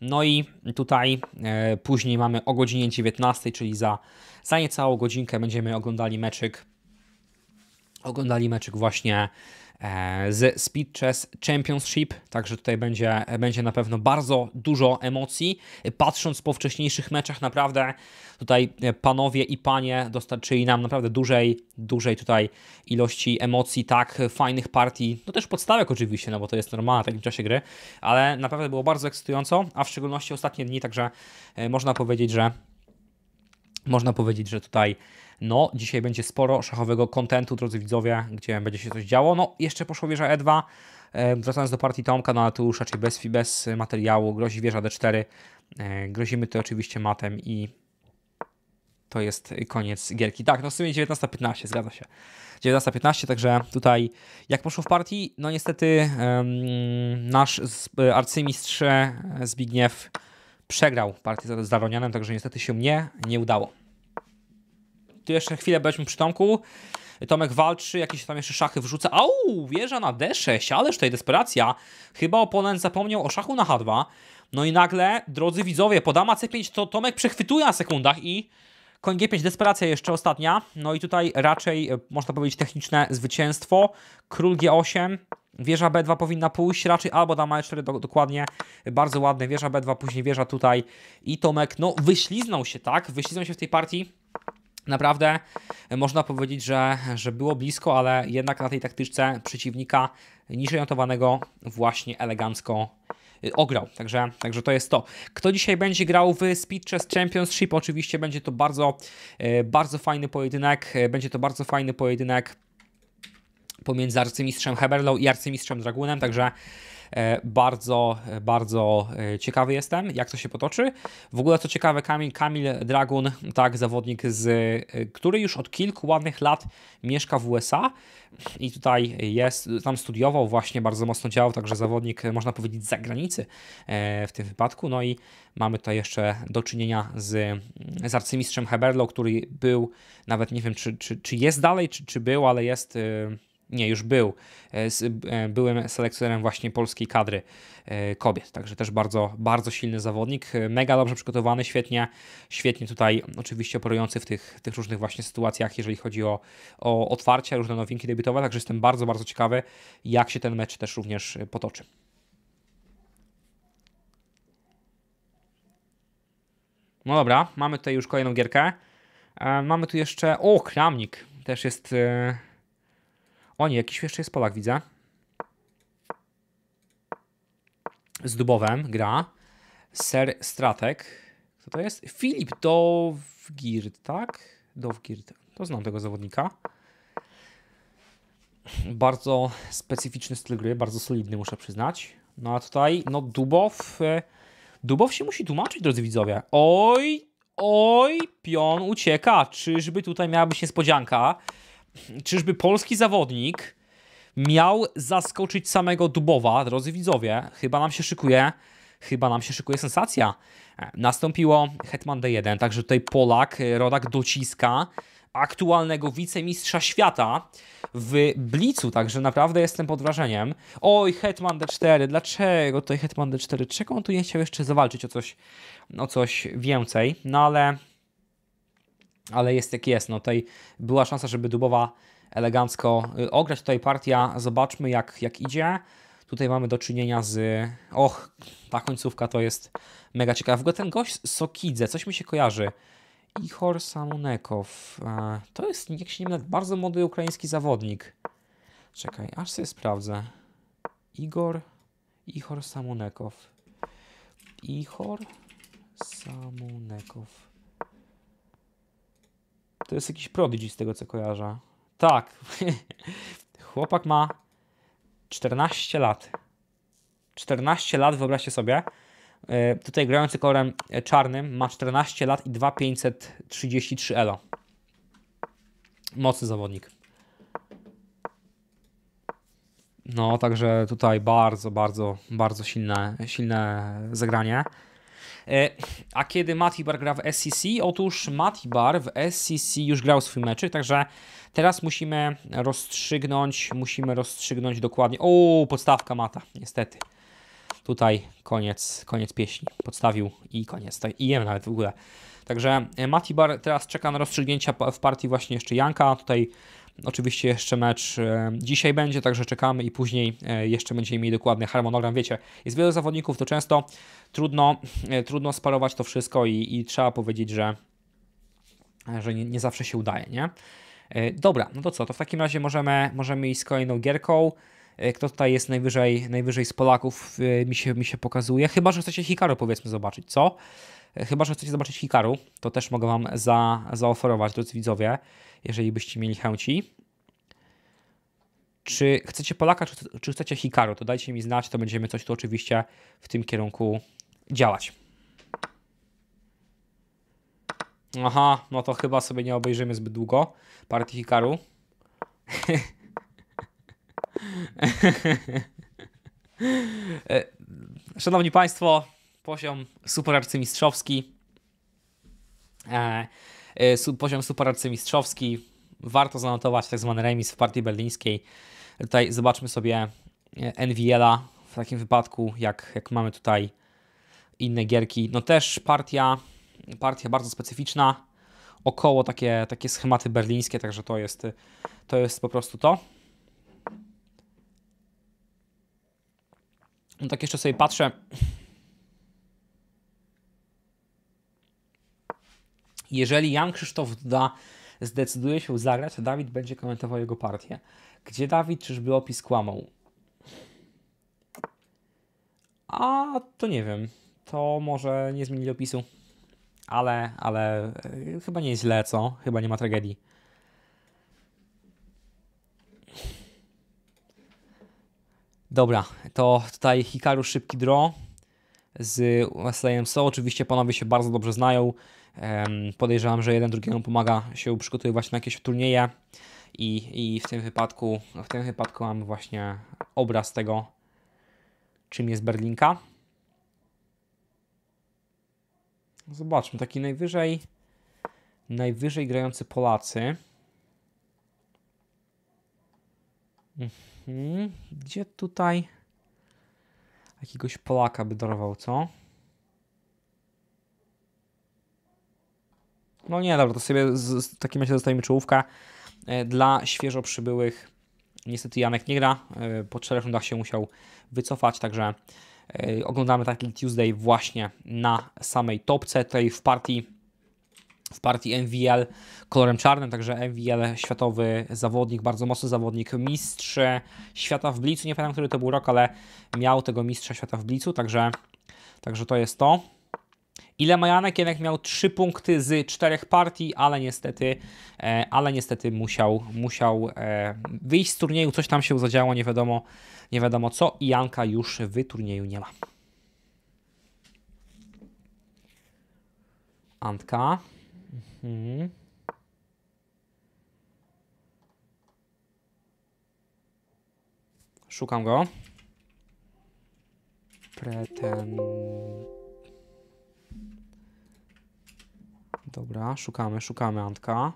No i tutaj e, później mamy o godzinie 19, czyli za, za niecałą godzinkę będziemy oglądali meczyk. Oglądali meczyk właśnie E, z Speed Chess Championship, także tutaj będzie, będzie na pewno bardzo dużo emocji. Patrząc po wcześniejszych meczach, naprawdę tutaj panowie i panie dostarczyli nam naprawdę dużej, dużej tutaj ilości emocji, tak, fajnych partii, no też podstawek oczywiście, no bo to jest normalne w takim czasie gry, ale naprawdę było bardzo ekscytująco, a w szczególności ostatnie dni, także e, można powiedzieć, że można powiedzieć, że tutaj no, dzisiaj będzie sporo szachowego kontentu, drodzy widzowie, gdzie będzie się coś działo. No, jeszcze poszło wieża E2. E, wracając do partii Tomka, no ale tu już raczej bez, bez materiału, grozi wieża D4, e, grozimy to oczywiście matem i to jest koniec gierki. Tak, no w sumie 19.15, zgadza się. 19.15, także tutaj jak poszło w partii, no niestety um, nasz e, arcymistrz Zbigniew przegrał partię z Daronianem, także niestety się nie, nie udało. Tu jeszcze chwilę będziemy przy Tomku. Tomek walczy, jakieś tam jeszcze szachy wrzuca. Au, wieża na D6, ależ tutaj desperacja. Chyba oponent zapomniał o szachu na H2. No i nagle, drodzy widzowie, podama C5, to Tomek przechwytuje na sekundach i koń G5, desperacja jeszcze ostatnia. No i tutaj raczej, e, można powiedzieć, techniczne zwycięstwo. Król G8, wieża B2 powinna pójść, raczej albo dama E4, do, dokładnie, bardzo ładne, wieża B2, później wieża tutaj. I Tomek, no, wyśliznął się, tak? Wyśliznął się w tej partii Naprawdę można powiedzieć, że, że było blisko, ale jednak na tej taktyczce przeciwnika niżej właśnie elegancko y, ograł. Także, także to jest to. Kto dzisiaj będzie grał w Speed Chess Championship? Oczywiście będzie to bardzo, y, bardzo fajny pojedynek. Y, będzie to bardzo fajny pojedynek pomiędzy arcymistrzem Heberlą i arcymistrzem Dragunem, także E, bardzo, bardzo e, ciekawy jestem, jak to się potoczy. W ogóle co ciekawe, Kamil, Kamil Dragun, tak, zawodnik, z, e, który już od kilku ładnych lat mieszka w USA i tutaj jest, tam studiował, właśnie bardzo mocno działał, także zawodnik, można powiedzieć, z zagranicy w tym wypadku. No i mamy tutaj jeszcze do czynienia z, z arcymistrzem Heberlo, który był, nawet nie wiem, czy, czy, czy jest dalej, czy, czy był, ale jest nie, już był, e, e, byłym selekcjonerem właśnie polskiej kadry e, kobiet, także też bardzo, bardzo silny zawodnik, mega dobrze przygotowany, świetnie, świetnie tutaj oczywiście operujący w tych, tych różnych właśnie sytuacjach, jeżeli chodzi o, o otwarcia, różne nowinki debiutowe, także jestem bardzo, bardzo ciekawy, jak się ten mecz też również potoczy. No dobra, mamy tutaj już kolejną gierkę. Mamy tu jeszcze. O, kramnik też jest o nie, jakiś jeszcze jest Polak, widzę. Z Dubowem gra. Ser Stratek. Co to jest? Filip Dowgird, tak? Dowgird. To znam tego zawodnika. Bardzo specyficzny styl gry, bardzo solidny, muszę przyznać. No a tutaj, no Dubow... E, Dubow się musi tłumaczyć, drodzy widzowie. Oj, oj, pion ucieka. Czyżby tutaj miała być niespodzianka? czyżby polski zawodnik miał zaskoczyć samego Dubowa, drodzy widzowie, chyba nam się szykuje, chyba nam się szykuje sensacja. Nastąpiło Hetman D1, także tutaj Polak, rodak dociska aktualnego wicemistrza świata w Blicu, także naprawdę jestem pod wrażeniem. Oj, Hetman D4, dlaczego tutaj Hetman D4? Czego on tu nie chciał jeszcze zawalczyć o coś, o coś więcej? No ale ale jest jak jest. No tutaj była szansa, żeby Dubowa elegancko y, ograć. Tutaj partia, zobaczmy jak, jak idzie. Tutaj mamy do czynienia z... Och, ta końcówka to jest mega ciekawa. W ogóle ten gość Sokidze, coś mi się kojarzy. Ihor Samunekow. E, to jest, jak się nie wiem bardzo młody ukraiński zawodnik. Czekaj, aż sobie sprawdzę. Igor... Ihor Samunekow. Ihor Samunekow. To jest jakiś Prodigy z tego co kojarzę. Tak. [laughs] Chłopak ma 14 lat. 14 lat, wyobraźcie sobie. E, tutaj grający kolorem czarnym ma 14 lat i 2533 elo. Mocny zawodnik. No, także tutaj bardzo, bardzo, bardzo silne, silne zagranie. E, a kiedy Matibar gra w SEC? Otóż Matibar w SEC już grał swój mecz, także teraz musimy rozstrzygnąć, musimy rozstrzygnąć dokładnie. O, podstawka Mata, niestety. Tutaj koniec, koniec pieśni. Podstawił i koniec. Tak, I jem nawet w ogóle. Także e, Matibar teraz czeka na rozstrzygnięcia w partii właśnie jeszcze Janka. Tutaj Oczywiście jeszcze mecz e, dzisiaj będzie, także czekamy i później e, jeszcze będziemy mieli dokładny harmonogram. Wiecie, jest wielu zawodników, to często trudno, e, trudno sparować to wszystko i, i trzeba powiedzieć, że, że nie, nie zawsze się udaje, nie? Dobra, no to co, to w takim razie możemy, możemy iść z kolejną gierką. E, kto tutaj jest najwyżej, najwyżej z Polaków, e, mi się, mi się pokazuje. Chyba, że chcecie Hikaru powiedzmy zobaczyć, co? E, chyba, że chcecie zobaczyć Hikaru, to też mogę Wam za, zaoferować, drodzy widzowie, jeżeli byście mieli chęci. Czy chcecie Polaka, czy, czy chcecie Hikaru? To dajcie mi znać, to będziemy coś tu oczywiście w tym kierunku działać. Aha, no to chyba sobie nie obejrzymy zbyt długo partii Hikaru. [laughs] E, szanowni Państwo, poziom super arcymistrzowski. E, e, poziom super arcymistrzowski. Warto zanotować tak zwany remis w partii berlińskiej. Tutaj zobaczmy sobie NVL-a w takim wypadku, jak, jak mamy tutaj inne gierki. No też partia, partia bardzo specyficzna, około takie, takie schematy berlińskie, także to jest, to jest po prostu to. No tak jeszcze sobie patrzę. Jeżeli Jan Krzysztof da zdecyduje się zagrać, to Dawid będzie komentował jego partię. Gdzie Dawid, czyżby opis kłamał? A to nie wiem. To może nie zmienili opisu. Ale, ale e, chyba nie jest źle, co? Chyba nie ma tragedii. Dobra, to tutaj Hikaru szybki draw z Wesleyem So. Oczywiście panowie się bardzo dobrze znają. Podejrzewam, że jeden drugiemu pomaga się przygotowywać na jakieś turnieje i, i w tym wypadku w tym wypadku mamy właśnie obraz tego, czym jest Berlinka. Zobaczmy, taki najwyżej najwyżej grający Polacy. Mhm. Mhm. Gdzie tutaj jakiegoś Polaka by dorwał, co? No nie, dobra, to sobie z, z, w takim razie zostajemy czołówka e, dla świeżo przybyłych. Niestety Janek nie gra, e, po czterech rundach się musiał wycofać, także e, oglądamy taki Tuesday właśnie na samej topce. Tutaj w partii w partii MVL kolorem czarnym, także MVL światowy zawodnik, bardzo mocny zawodnik, mistrz świata w blicu, nie pamiętam, który to był rok, ale miał tego mistrza świata w blicu, także, także to jest to. Ile Majanek jednak miał 3 punkty z 4 partii, ale niestety, e, ale niestety musiał, musiał e, wyjść z turnieju, coś tam się zadziało, nie wiadomo, nie wiadomo co i Janka już w turnieju nie ma. Antka. Mhm. Szukam go. Preten... Dobra, szukamy, szukamy Antka.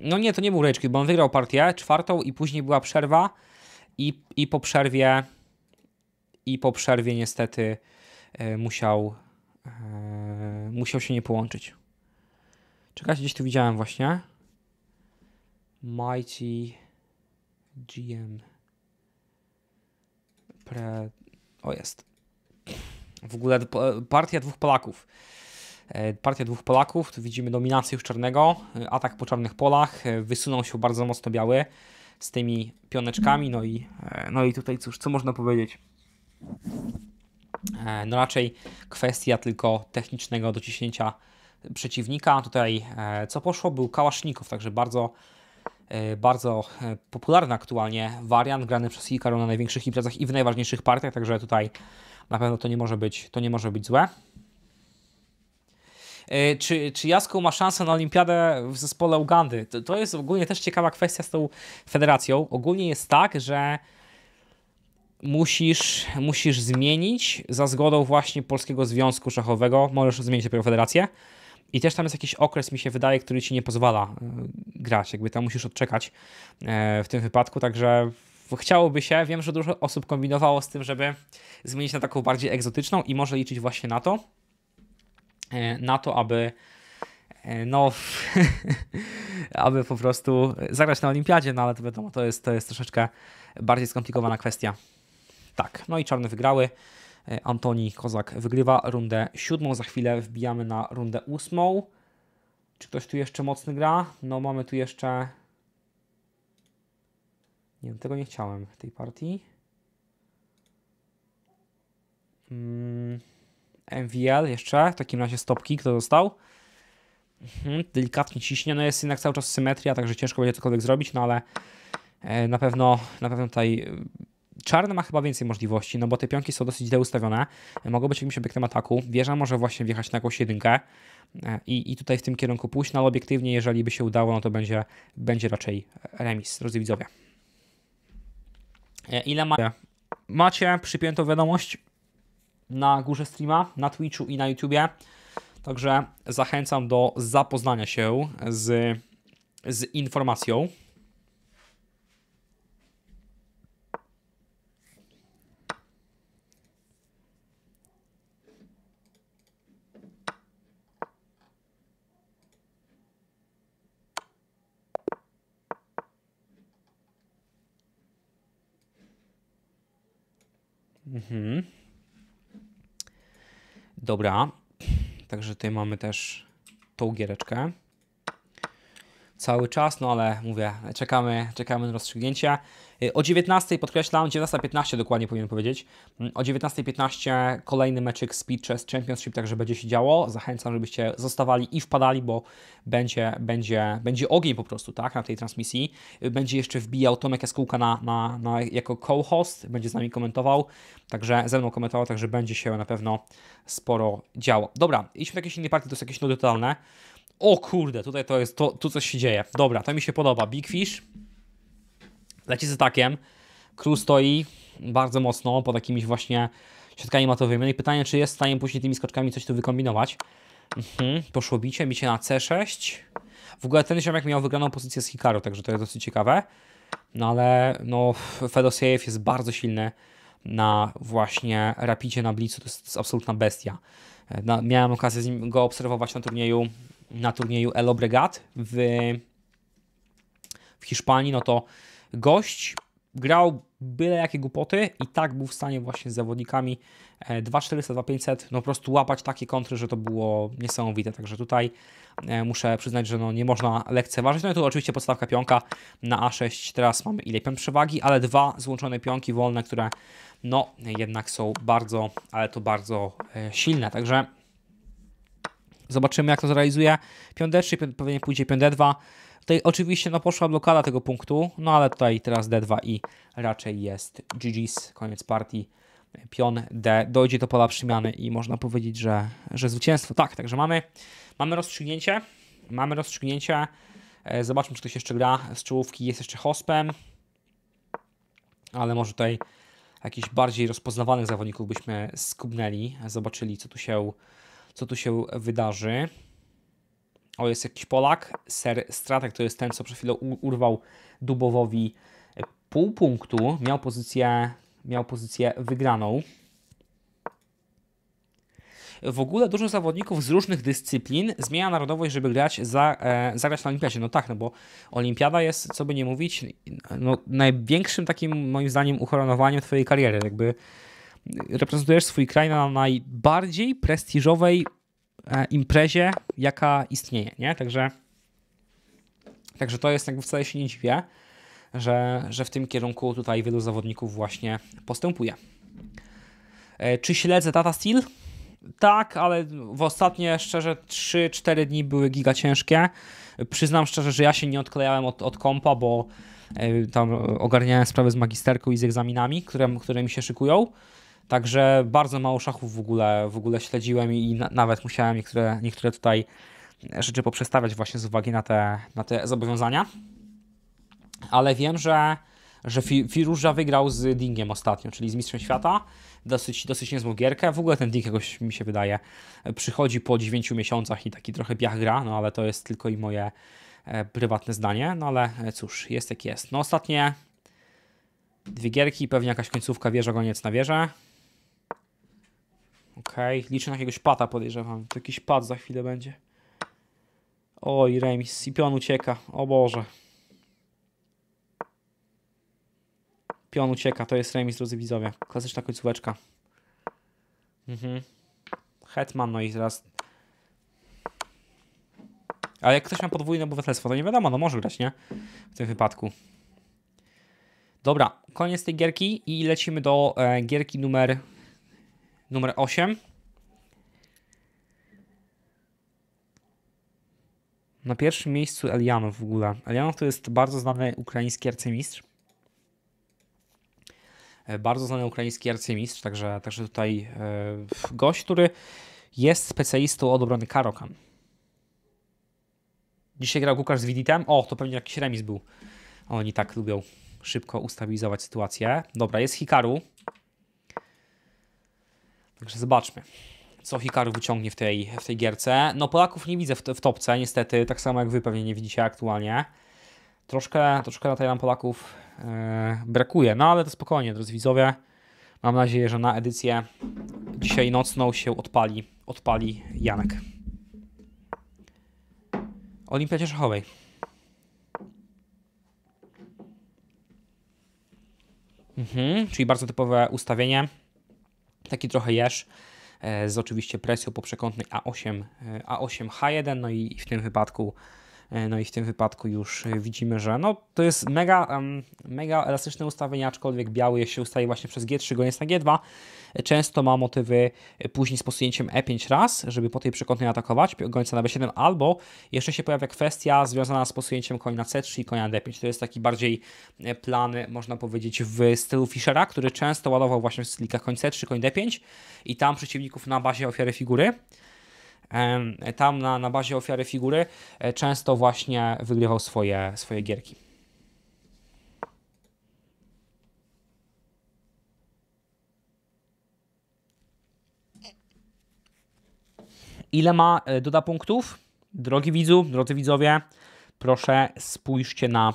No nie, to nie był Rage bo on wygrał partię czwartą i później była przerwa i, i po przerwie i po przerwie niestety y, musiał y, musiał się nie połączyć. Czekajcie, gdzieś tu widziałem właśnie. Mighty GM Pre... O, jest. W ogóle partia dwóch Polaków. E, partia dwóch Polaków, tu widzimy dominację już czarnego, e, atak po czarnych polach, e, wysunął się bardzo mocno biały z tymi pioneczkami, no i, no i tutaj cóż, co można powiedzieć? No raczej kwestia tylko technicznego dociśnięcia przeciwnika. Tutaj e, co poszło był Kałasznikow, także bardzo, e, bardzo e, popularny aktualnie wariant, grany przez Hikaru na największych imprezach i w najważniejszych partiach, także tutaj na pewno to nie może być, to nie może być złe. Czy, czy Jasko ma szansę na olimpiadę w zespole Ugandy? To, to jest ogólnie też ciekawa kwestia z tą federacją. Ogólnie jest tak, że musisz, musisz zmienić za zgodą właśnie Polskiego Związku Szachowego, możesz zmienić dopiero federację, i też tam jest jakiś okres, mi się wydaje, który ci nie pozwala e, grać, jakby tam musisz odczekać e, w tym wypadku, także chciałoby się, wiem, że dużo osób kombinowało z tym, żeby zmienić na taką bardziej egzotyczną i może liczyć właśnie na to, e, na to, aby no, [laughs] aby po prostu zagrać na olimpiadzie, no ale to wiadomo, to jest, to jest troszeczkę bardziej skomplikowana kwestia. Tak, no i czarne wygrały. E, Antoni Kozak wygrywa rundę siódmą. Za chwilę wbijamy na rundę ósmą. Czy ktoś tu jeszcze mocny gra? No mamy tu jeszcze... Nie wiem, no, tego nie chciałem w tej partii. MVL mm, jeszcze, w takim razie stopki, kto dostał. Mhm, delikatnie ciśnie, no jest jednak cały czas symetria, także ciężko będzie cokolwiek zrobić, no ale e, na pewno, na pewno tutaj Czarny ma chyba więcej możliwości, no bo te pionki są dosyć źle ustawione, mogą być jakimś obiektem ataku, wieża może właśnie wjechać na jakąś jedynkę e, i, i tutaj w tym kierunku pójść, no ale obiektywnie, jeżeli by się udało, no to będzie, będzie raczej remis, drodzy widzowie. E, ile macie? Macie przypiętą wiadomość na górze streama, na Twitchu i na YouTubie, także zachęcam do zapoznania się z, z informacją. Mhm. Dobra. Także tutaj mamy też tą giereczkę cały czas, no ale mówię, czekamy, czekamy na rozstrzygnięcia. Y, o 19 podkreślam, 19.15 dokładnie powinien powiedzieć. Mm, o 19.15 kolejny meczyk Speed Chess Championship, także będzie się działo. Zachęcam, żebyście zostawali i wpadali, bo będzie, będzie, będzie ogień po prostu, tak, na tej transmisji. Y, będzie jeszcze wbijał Tomek Jaskółka na, na, na jako co-host, będzie z nami komentował, także ze mną komentował, także będzie się na pewno sporo działo. Dobra, idźmy do jakiejś innej partii, to jest jakieś nudy totalne. O kurde, tutaj to jest, to, tu coś się dzieje. Dobra, to mi się podoba. Big Fish leci z atakiem. Król stoi bardzo mocno pod jakimiś właśnie środkami matowymi. No i pytanie, czy jest w stanie później tymi skoczkami coś tu wykombinować. Mhm, poszło bicie, bicie na C6. W ogóle ten ziomek miał wygraną pozycję z Hikaru, także to jest dosyć ciekawe. No ale no, Fedosiejew jest bardzo silny na właśnie rapicie na blicu, to jest, absolutna bestia. E, na, miałem okazję go obserwować na turnieju na turnieju El Obregat w, w Hiszpanii, no to gość grał byle jakie głupoty i tak był w stanie właśnie z zawodnikami 2400, e, 2500 no po prostu łapać takie kontry, że to było niesamowite. Także tutaj e, muszę przyznać, że no nie można lekceważyć. No i tu oczywiście podstawka pionka na A6. Teraz mamy ile pion przewagi, ale dwa złączone pionki wolne, które no jednak są bardzo, ale to bardzo e, silne. Także Zobaczymy, jak to zrealizuje. Piąteczny pewnie pójdzie piąt D2. Tutaj oczywiście no, poszła blokada tego punktu, no ale tutaj teraz D2 i raczej jest GG's, koniec partii. Pion D dojdzie do pola przemiany i można powiedzieć, że, że zwycięstwo. Tak, także mamy, mamy rozstrzygnięcie. Mamy rozstrzygnięcie. E, zobaczmy, czy ktoś jeszcze gra z czołówki. Jest jeszcze Hospem, ale może tutaj jakichś bardziej rozpoznawanych zawodników byśmy skubnęli, zobaczyli, co tu się co tu się wydarzy. O, jest jakiś Polak, Ser Stratek, to jest ten, co przed chwilą urwał Dubowowi e, pół punktu. Miał pozycję, miał pozycję wygraną. W ogóle dużo zawodników z różnych dyscyplin zmienia narodowość, żeby grać za, e, zagrać na Olimpiadzie. No tak, no bo Olimpiada jest, co by nie mówić, no, największym takim moim zdaniem uchronowaniem Twojej kariery. Jakby reprezentujesz swój kraj na najbardziej prestiżowej e, imprezie, jaka istnieje, nie? Także, także to jest, jakby wcale się nie dziwię, że, że w tym kierunku tutaj wielu zawodników właśnie postępuje. E, czy śledzę Tata Steel? Tak, ale w ostatnie, szczerze, 3-4 dni były giga ciężkie. Przyznam szczerze, że ja się nie odklejałem od, od kompa, bo e, tam ogarniałem sprawy z magisterką i z egzaminami, które, które mi się szykują. Także bardzo mało szachów w ogóle, w ogóle śledziłem i na, nawet musiałem niektóre, niektóre tutaj rzeczy poprzestawiać właśnie z uwagi na te, na te zobowiązania. Ale wiem, że, że Firuża wygrał z Dingiem ostatnio, czyli z Mistrzem Świata. Dosyć, dosyć niezłą gierkę. W ogóle ten Ding jakoś mi się wydaje przychodzi po 9 miesiącach i taki trochę biach gra, no ale to jest tylko i moje e, prywatne zdanie. No ale e, cóż, jest jak jest. No ostatnie dwie gierki, pewnie jakaś końcówka wieża, goniec na wieżę. Okej, okay. liczę na jakiegoś pata podejrzewam. To jakiś pat za chwilę będzie. Oj, remis. I pion ucieka. O Boże. Pion ucieka. To jest remis, drodzy widzowie. Klasyczna końcóweczka. Mhm. Hetman, no i zaraz. Ale jak ktoś ma podwójne obywatelstwo, to nie wiadomo, no może grać, nie? W tym wypadku. Dobra, koniec tej gierki i lecimy do e, gierki numer numer 8. Na pierwszym miejscu Elianow w ogóle. Elianow to jest bardzo znany ukraiński arcymistrz. E, bardzo znany ukraiński arcymistrz, także, także tutaj e, gość, który jest specjalistą od obrony Karokan. Dzisiaj grał Gukar z Widitem. O, to pewnie jakiś remis był. Oni tak lubią szybko ustabilizować sytuację. Dobra, jest Hikaru. Także zobaczmy, co Hikaru wyciągnie w tej, w tej gierce. No Polaków nie widzę w, w topce niestety, tak samo jak Wy pewnie nie widzicie aktualnie. Troszkę, troszkę na nam Polaków yy, brakuje, no ale to spokojnie, drodzy widzowie. Mam nadzieję, że na edycję dzisiaj nocną się odpali, odpali Janek. Olimpiadzie Szachowej. Mhm, czyli bardzo typowe ustawienie. Taki trochę jesz e, z oczywiście presją poprzekątnej A8, e, A8H1, no i w tym wypadku E, no i w tym wypadku już e, widzimy, że no, to jest mega, mega elastyczne ustawienie, aczkolwiek biały, jeśli ustaje właśnie przez G3, goniec na G2, e, często ma motywy później z posunięciem E5 raz, żeby po tej przekątnej atakować, gońca na B7, albo jeszcze się pojawia kwestia związana z posunięciem konia na C3 i konia D5. To jest taki bardziej plan, można powiedzieć, w stylu Fischera, który często ładował właśnie w cylikach koń C3, koń D5 i tam przeciwników na bazie ofiary figury tam na, na bazie ofiary figury e, często właśnie wygrywał swoje, swoje gierki. Ile ma e, doda punktów? Drogi widzu, drodzy widzowie, proszę spójrzcie na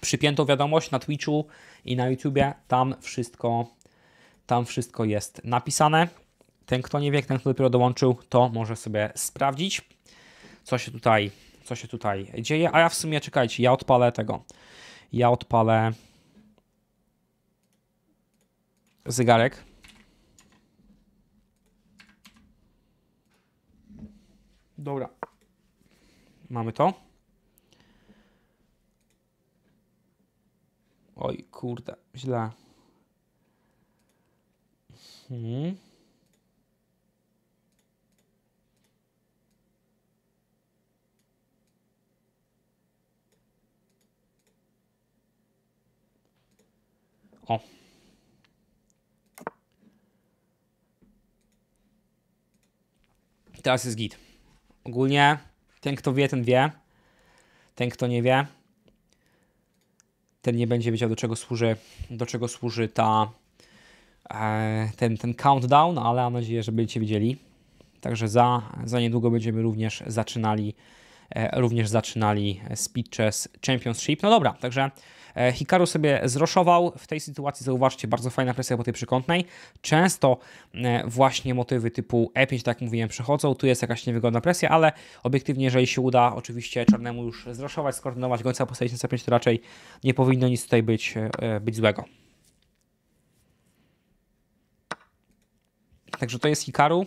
przypiętą wiadomość na Twitchu i na YouTubie. Tam wszystko, tam wszystko jest napisane. Ten, kto nie wie, ten, kto dopiero dołączył, to może sobie sprawdzić, co się tutaj, co się tutaj dzieje. A ja w sumie, czekajcie, ja odpalę tego. Ja odpalę zegarek. Dobra. Mamy to. Oj, kurde, źle. Hmm. O. Teraz jest git. Ogólnie ten, kto wie, ten wie. Ten, kto nie wie, ten nie będzie wiedział, do czego służy, do czego służy ta, e, ten, ten countdown, ale mam nadzieję, że będziecie wiedzieli. Także za, za niedługo będziemy również zaczynali, e, również zaczynali Speed Chess Championship. No dobra, także E, Hikaru sobie zroszował. W tej sytuacji zauważcie, bardzo fajna presja po tej przykątnej. Często e, właśnie motywy typu E5, tak jak mówiłem, przechodzą. Tu jest jakaś niewygodna presja, ale obiektywnie, jeżeli się uda oczywiście czarnemu już zroszować, skoordynować gońca postawić C5, to raczej nie powinno nic tutaj być, e, być złego. Także to jest Hikaru.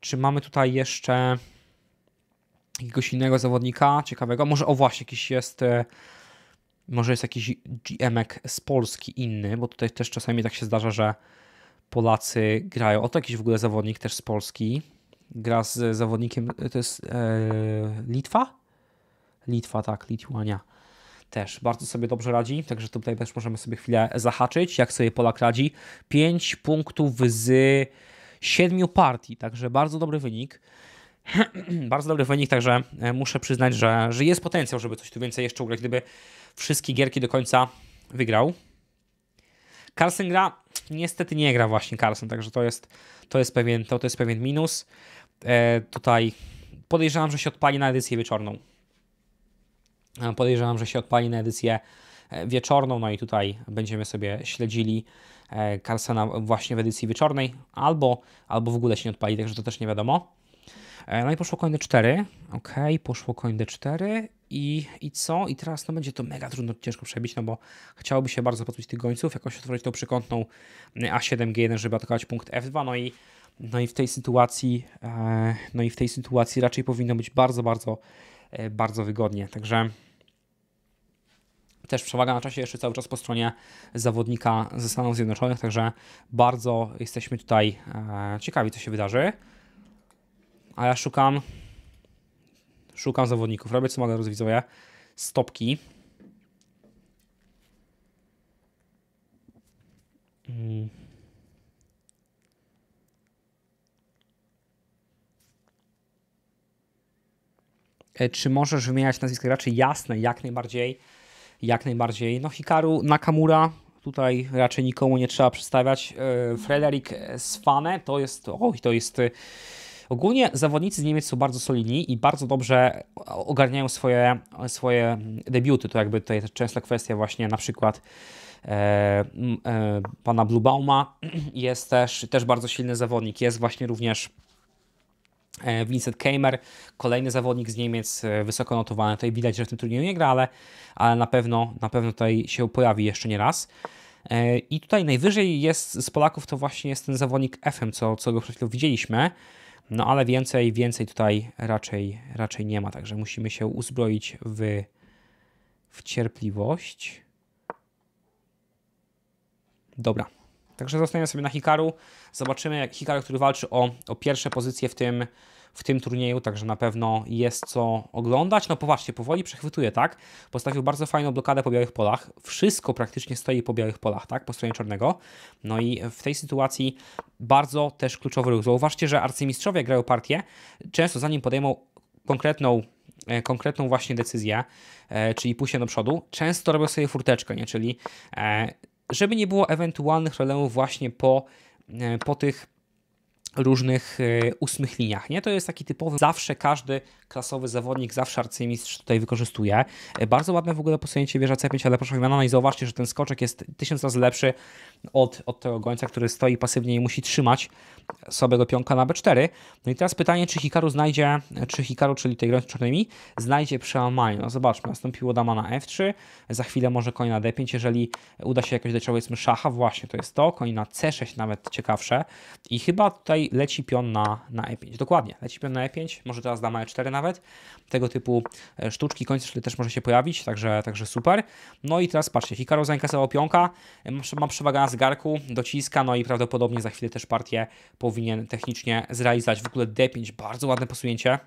Czy mamy tutaj jeszcze jakiegoś innego zawodnika ciekawego. Może, o właśnie, jakiś jest, e, może jest jakiś GMek z Polski inny, bo tutaj też czasami tak się zdarza, że Polacy grają. Oto jakiś w ogóle zawodnik też z Polski. Gra z zawodnikiem, to jest e, Litwa? Litwa, tak, Litwania. Też bardzo sobie dobrze radzi, także tutaj też możemy sobie chwilę zahaczyć, jak sobie Polak radzi. 5 punktów z 7 partii, także bardzo dobry wynik. [clears throat] Bardzo dobry wynik, także e, muszę przyznać, że, że jest potencjał, żeby coś tu więcej jeszcze ugrać, gdyby wszystkie gierki do końca wygrał. Carlsen gra, niestety nie gra właśnie Carlsen, także to jest, to jest, pewien, to, to jest pewien minus. E, tutaj podejrzewam, że się odpali na edycję wieczorną. E, podejrzewam, że się odpali na edycję e, wieczorną, no i tutaj będziemy sobie śledzili Carlsena właśnie w edycji wieczornej, albo, albo w ogóle się nie odpali, także to też nie wiadomo. E, no i poszło koń d4, ok, poszło koń d4 i, i co? I teraz no, będzie to mega trudno, ciężko przebić, no bo chciałoby się bardzo pozbyć tych gońców, jakoś otworzyć tą przekątną mm, A7G1, żeby atakować punkt F2, no i no i w tej sytuacji, e, no i w tej sytuacji raczej powinno być bardzo, bardzo, e, bardzo wygodnie. Także też przewaga na czasie jeszcze cały czas po stronie zawodnika ze Stanów Zjednoczonych, także bardzo jesteśmy tutaj ciekawi, co się wydarzy a ja szukam szukam zawodników. Robię co mogę, rozwidzowie. Stopki. Hmm. Czy możesz wymieniać nazwiska graczy? Jasne, jak najbardziej. Jak najbardziej. No Hikaru Nakamura, tutaj raczej nikomu nie trzeba przedstawiać. E, Frederick Sfane, to jest, oj, to jest e, Ogólnie zawodnicy z Niemiec są bardzo solidni i bardzo dobrze ogarniają swoje, swoje debiuty. To jakby tutaj częsta kwestia właśnie na przykład e, e, pana Blubauma jest też, też bardzo silny zawodnik. Jest właśnie również e, Vincent Kamer, kolejny zawodnik z Niemiec, e, wysoko notowany. Tutaj widać, że w tym turnieju nie gra, ale, ale na, pewno, na pewno tutaj się pojawi jeszcze nie raz. E, I tutaj najwyżej jest z Polaków to właśnie jest ten zawodnik FM, co, co go przed chwilą widzieliśmy. No ale więcej, więcej tutaj raczej, raczej nie ma, także musimy się uzbroić w, w cierpliwość. Dobra, także zostaniemy sobie na Hikaru. Zobaczymy, jak Hikaru, który walczy o, o pierwsze pozycje w tym, w tym turnieju, także na pewno jest co oglądać. No poważnie, powoli przechwytuje, tak? Postawił bardzo fajną blokadę po białych polach. Wszystko praktycznie stoi po białych polach, tak? Po stronie czarnego. No i w tej sytuacji bardzo też kluczowy ruch. Zauważcie, że arcymistrzowie grają partię, często zanim podejmą konkretną e, konkretną właśnie decyzję, e, czyli pójście do przodu, często robią sobie furteczkę, nie? czyli e, żeby nie było ewentualnych problemów właśnie po, po tych różnych e, ósmych liniach. Nie? To jest taki typowy, zawsze każdy klasowy zawodnik, zawsze arcymistrz tutaj wykorzystuje. E, bardzo ładne w ogóle posunięcie wieża C5, ale proszę wymiana no i zauważcie, że ten skoczek jest tysiąc razy lepszy od, od tego gońca, który stoi pasywnie i musi trzymać słabego pionka na b4. No i teraz pytanie, czy Hikaru znajdzie, czy Hikaru, czyli tej grąc czarnymi, znajdzie przełamanie. No zobaczmy, nastąpiło dama na f3, za chwilę może koń na d5, jeżeli uda się jakoś dojść powiedzmy szacha, właśnie to jest to, koń na c6 nawet ciekawsze i chyba tutaj leci pion na, na e5, dokładnie, leci pion na e5, może teraz dama e4 nawet, tego typu e, sztuczki końca też może się pojawić, także, także super. No i teraz patrzcie, Hikaru zainkasował pionka, e, ma przewagę na zgarku, dociska, no i prawdopodobnie za chwilę też partię powinien technicznie zrealizować. W ogóle D5, bardzo ładne posunięcie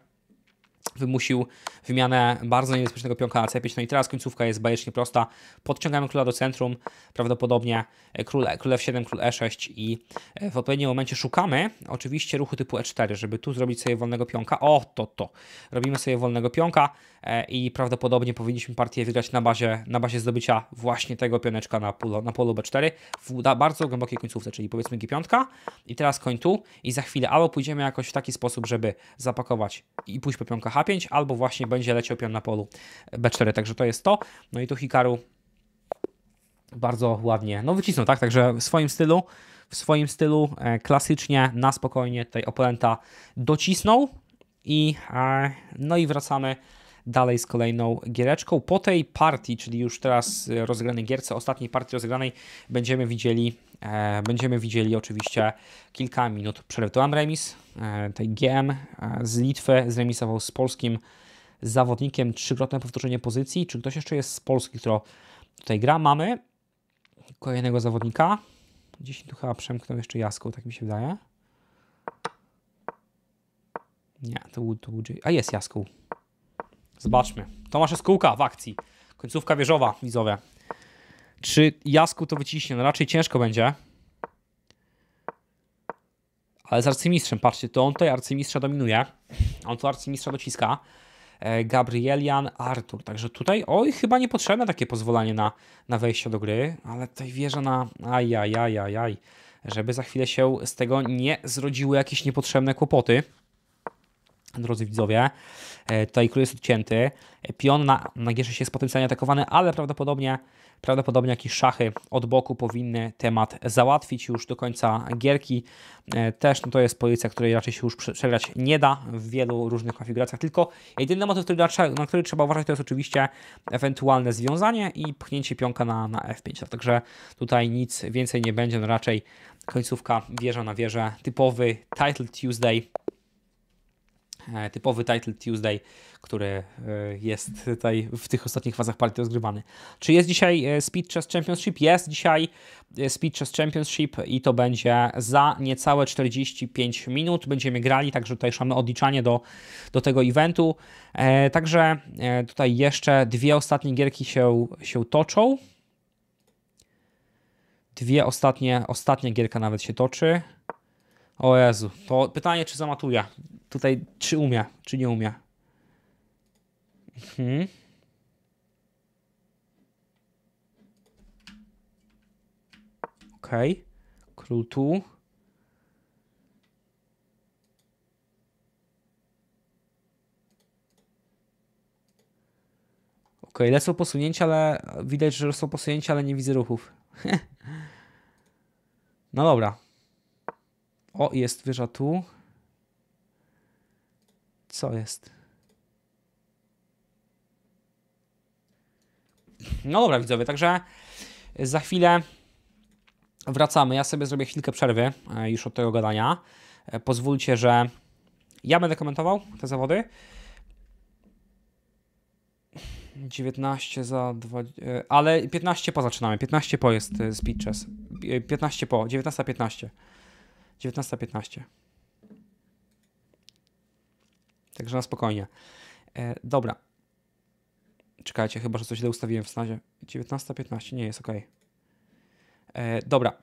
wymusił wymianę bardzo niebezpiecznego pionka na C5. No i teraz końcówka jest bajecznie prosta. Podciągamy króla do centrum, prawdopodobnie król, król F7, król E6 i e, w odpowiednim momencie szukamy oczywiście ruchu typu E4, żeby tu zrobić sobie wolnego pionka. O, to, to. Robimy sobie wolnego pionka e, i prawdopodobnie powinniśmy partię wygrać na bazie, na bazie zdobycia właśnie tego pioneczka na polu, na polu B4 w bardzo głębokiej końcówce, czyli powiedzmy G5 i teraz koń tu i za chwilę albo pójdziemy jakoś w taki sposób, żeby zapakować i pójść po pionka albo właśnie będzie leciał pion na polu B4, także to jest to. No i tu Hikaru bardzo ładnie, no wycisnął, tak, także w swoim stylu, w swoim stylu e, klasycznie, na spokojnie tutaj oponenta docisnął i e, no i wracamy dalej z kolejną giereczką. Po tej partii, czyli już teraz e, rozegranej gierce, ostatniej partii rozegranej, będziemy widzieli E, będziemy widzieli oczywiście kilka minut przerwy. To remis e, tej GM e, z Litwy, zremisował z polskim zawodnikiem trzykrotne powtórzenie pozycji. Czy ktoś jeszcze jest z Polski, kto tutaj gra? Mamy kolejnego zawodnika. Gdzieś tu chyba przemknął jeszcze jaskół tak mi się wydaje. Nie, to był, to był A jest Jaskół. Zobaczmy. Tomasz Jaskółka w akcji. Końcówka wieżowa, widzowie. Czy Jasku to wyciśnie? No raczej ciężko będzie. Ale z arcymistrzem, patrzcie, to on tutaj arcymistrza dominuje. On tu arcymistrza dociska. E, Gabrielian Artur. Także tutaj, oj, chyba niepotrzebne takie pozwolenie na, na wejście do gry, ale tutaj wieża na ajajajajaj, żeby za chwilę się z tego nie zrodziły jakieś niepotrzebne kłopoty. Drodzy widzowie, e, tutaj król jest odcięty. Pion na, na G6 jest potencjalnie atakowany, ale prawdopodobnie Prawdopodobnie jakieś szachy od boku powinny temat załatwić już do końca gierki. E, też no to jest pozycja, której raczej się już przegrać nie da w wielu różnych konfiguracjach, tylko jedyny motyw, który, na który trzeba uważać, to jest oczywiście ewentualne związanie i pchnięcie pionka na, na F5. Także tutaj nic więcej nie będzie, no raczej końcówka wieża na wieżę, typowy Title Tuesday E, typowy Title Tuesday, który e, jest tutaj w tych ostatnich fazach partii rozgrywany. Czy jest dzisiaj e, Speed Chess Championship? Jest dzisiaj Speed Chess Championship i to będzie za niecałe 45 minut. Będziemy grali, także tutaj już mamy odliczanie do, do tego eventu. Także tutaj jeszcze dwie ostatnie gierki się, się toczą. Dwie ostatnie, ostatnia gierka nawet się toczy. O Jezu, to pytanie, czy zamatuję tutaj, czy umia, czy nie umia. Mhm. Okej. Okay. Król tu. Okej, okay, lecą posunięcia, ale widać, że są posunięcia, ale nie widzę ruchów. [laughs] no dobra. O, jest wieża tu. Co jest? No dobra, widzowie, także za chwilę wracamy. Ja sobie zrobię chwilkę przerwy e, już od tego gadania. E, pozwólcie, że ja będę komentował te zawody. 19 za 20, e, ale 15 po zaczynamy. 15 po jest speed chess. 15 po, 19.15. 19.15. Także na spokojnie. E, dobra. Czekajcie, chyba, że coś źle ustawiłem w snazie. 19.15, nie jest ok. E, dobra,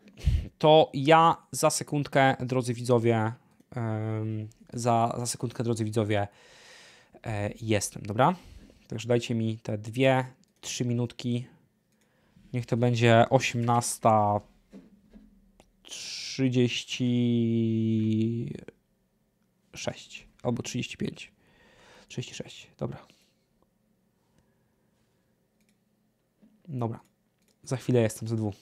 to ja za sekundkę, drodzy widzowie, um, za, za sekundkę, drodzy widzowie, e, jestem, dobra? Także dajcie mi te dwie, trzy minutki. Niech to będzie 18:36 albo 35. 36, dobra. Dobra, za chwilę jestem, za dwóch.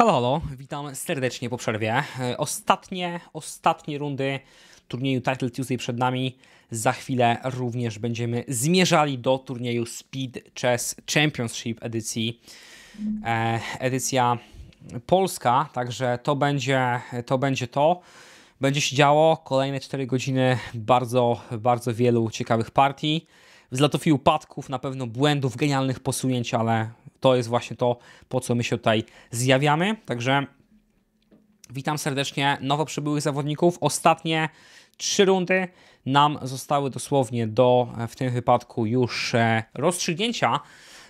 Halo, halo, witam serdecznie po przerwie. E, ostatnie, ostatnie rundy turnieju Title Tuesday przed nami. Za chwilę również będziemy zmierzali do turnieju Speed Chess Championship edycji. E, edycja polska, także to będzie to. Będzie to. Będzie się działo kolejne 4 godziny bardzo, bardzo wielu ciekawych partii. Z i upadków, na pewno błędów, genialnych posunięć, ale to jest właśnie to, po co my się tutaj zjawiamy. Także witam serdecznie nowo przybyłych zawodników. Ostatnie trzy rundy nam zostały dosłownie do e, w tym wypadku już e, rozstrzygnięcia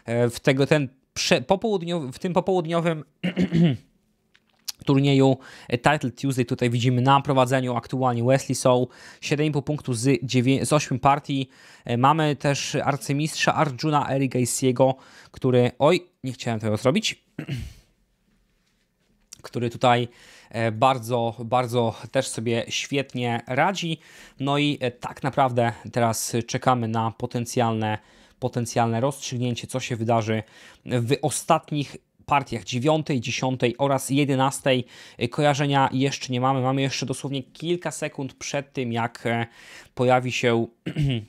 e, w tego ten prze, popołudniowy, w tym popołudniowym [clears throat] turnieju Title Tuesday. Tutaj widzimy na prowadzeniu aktualnie Wesley Soul 7,5 punktu z, 9, z 8 partii. E, mamy też arcymistrza Arjuna Erigaisiego, który... Oj, nie chciałem tego zrobić. [clears throat] który tutaj e, bardzo, bardzo też sobie świetnie radzi. No i e, tak naprawdę teraz czekamy na potencjalne potencjalne rozstrzygnięcie, co się wydarzy w ostatnich partiach 9, 10 oraz 11 kojarzenia jeszcze nie mamy. Mamy jeszcze dosłownie kilka sekund przed tym, jak e, pojawi się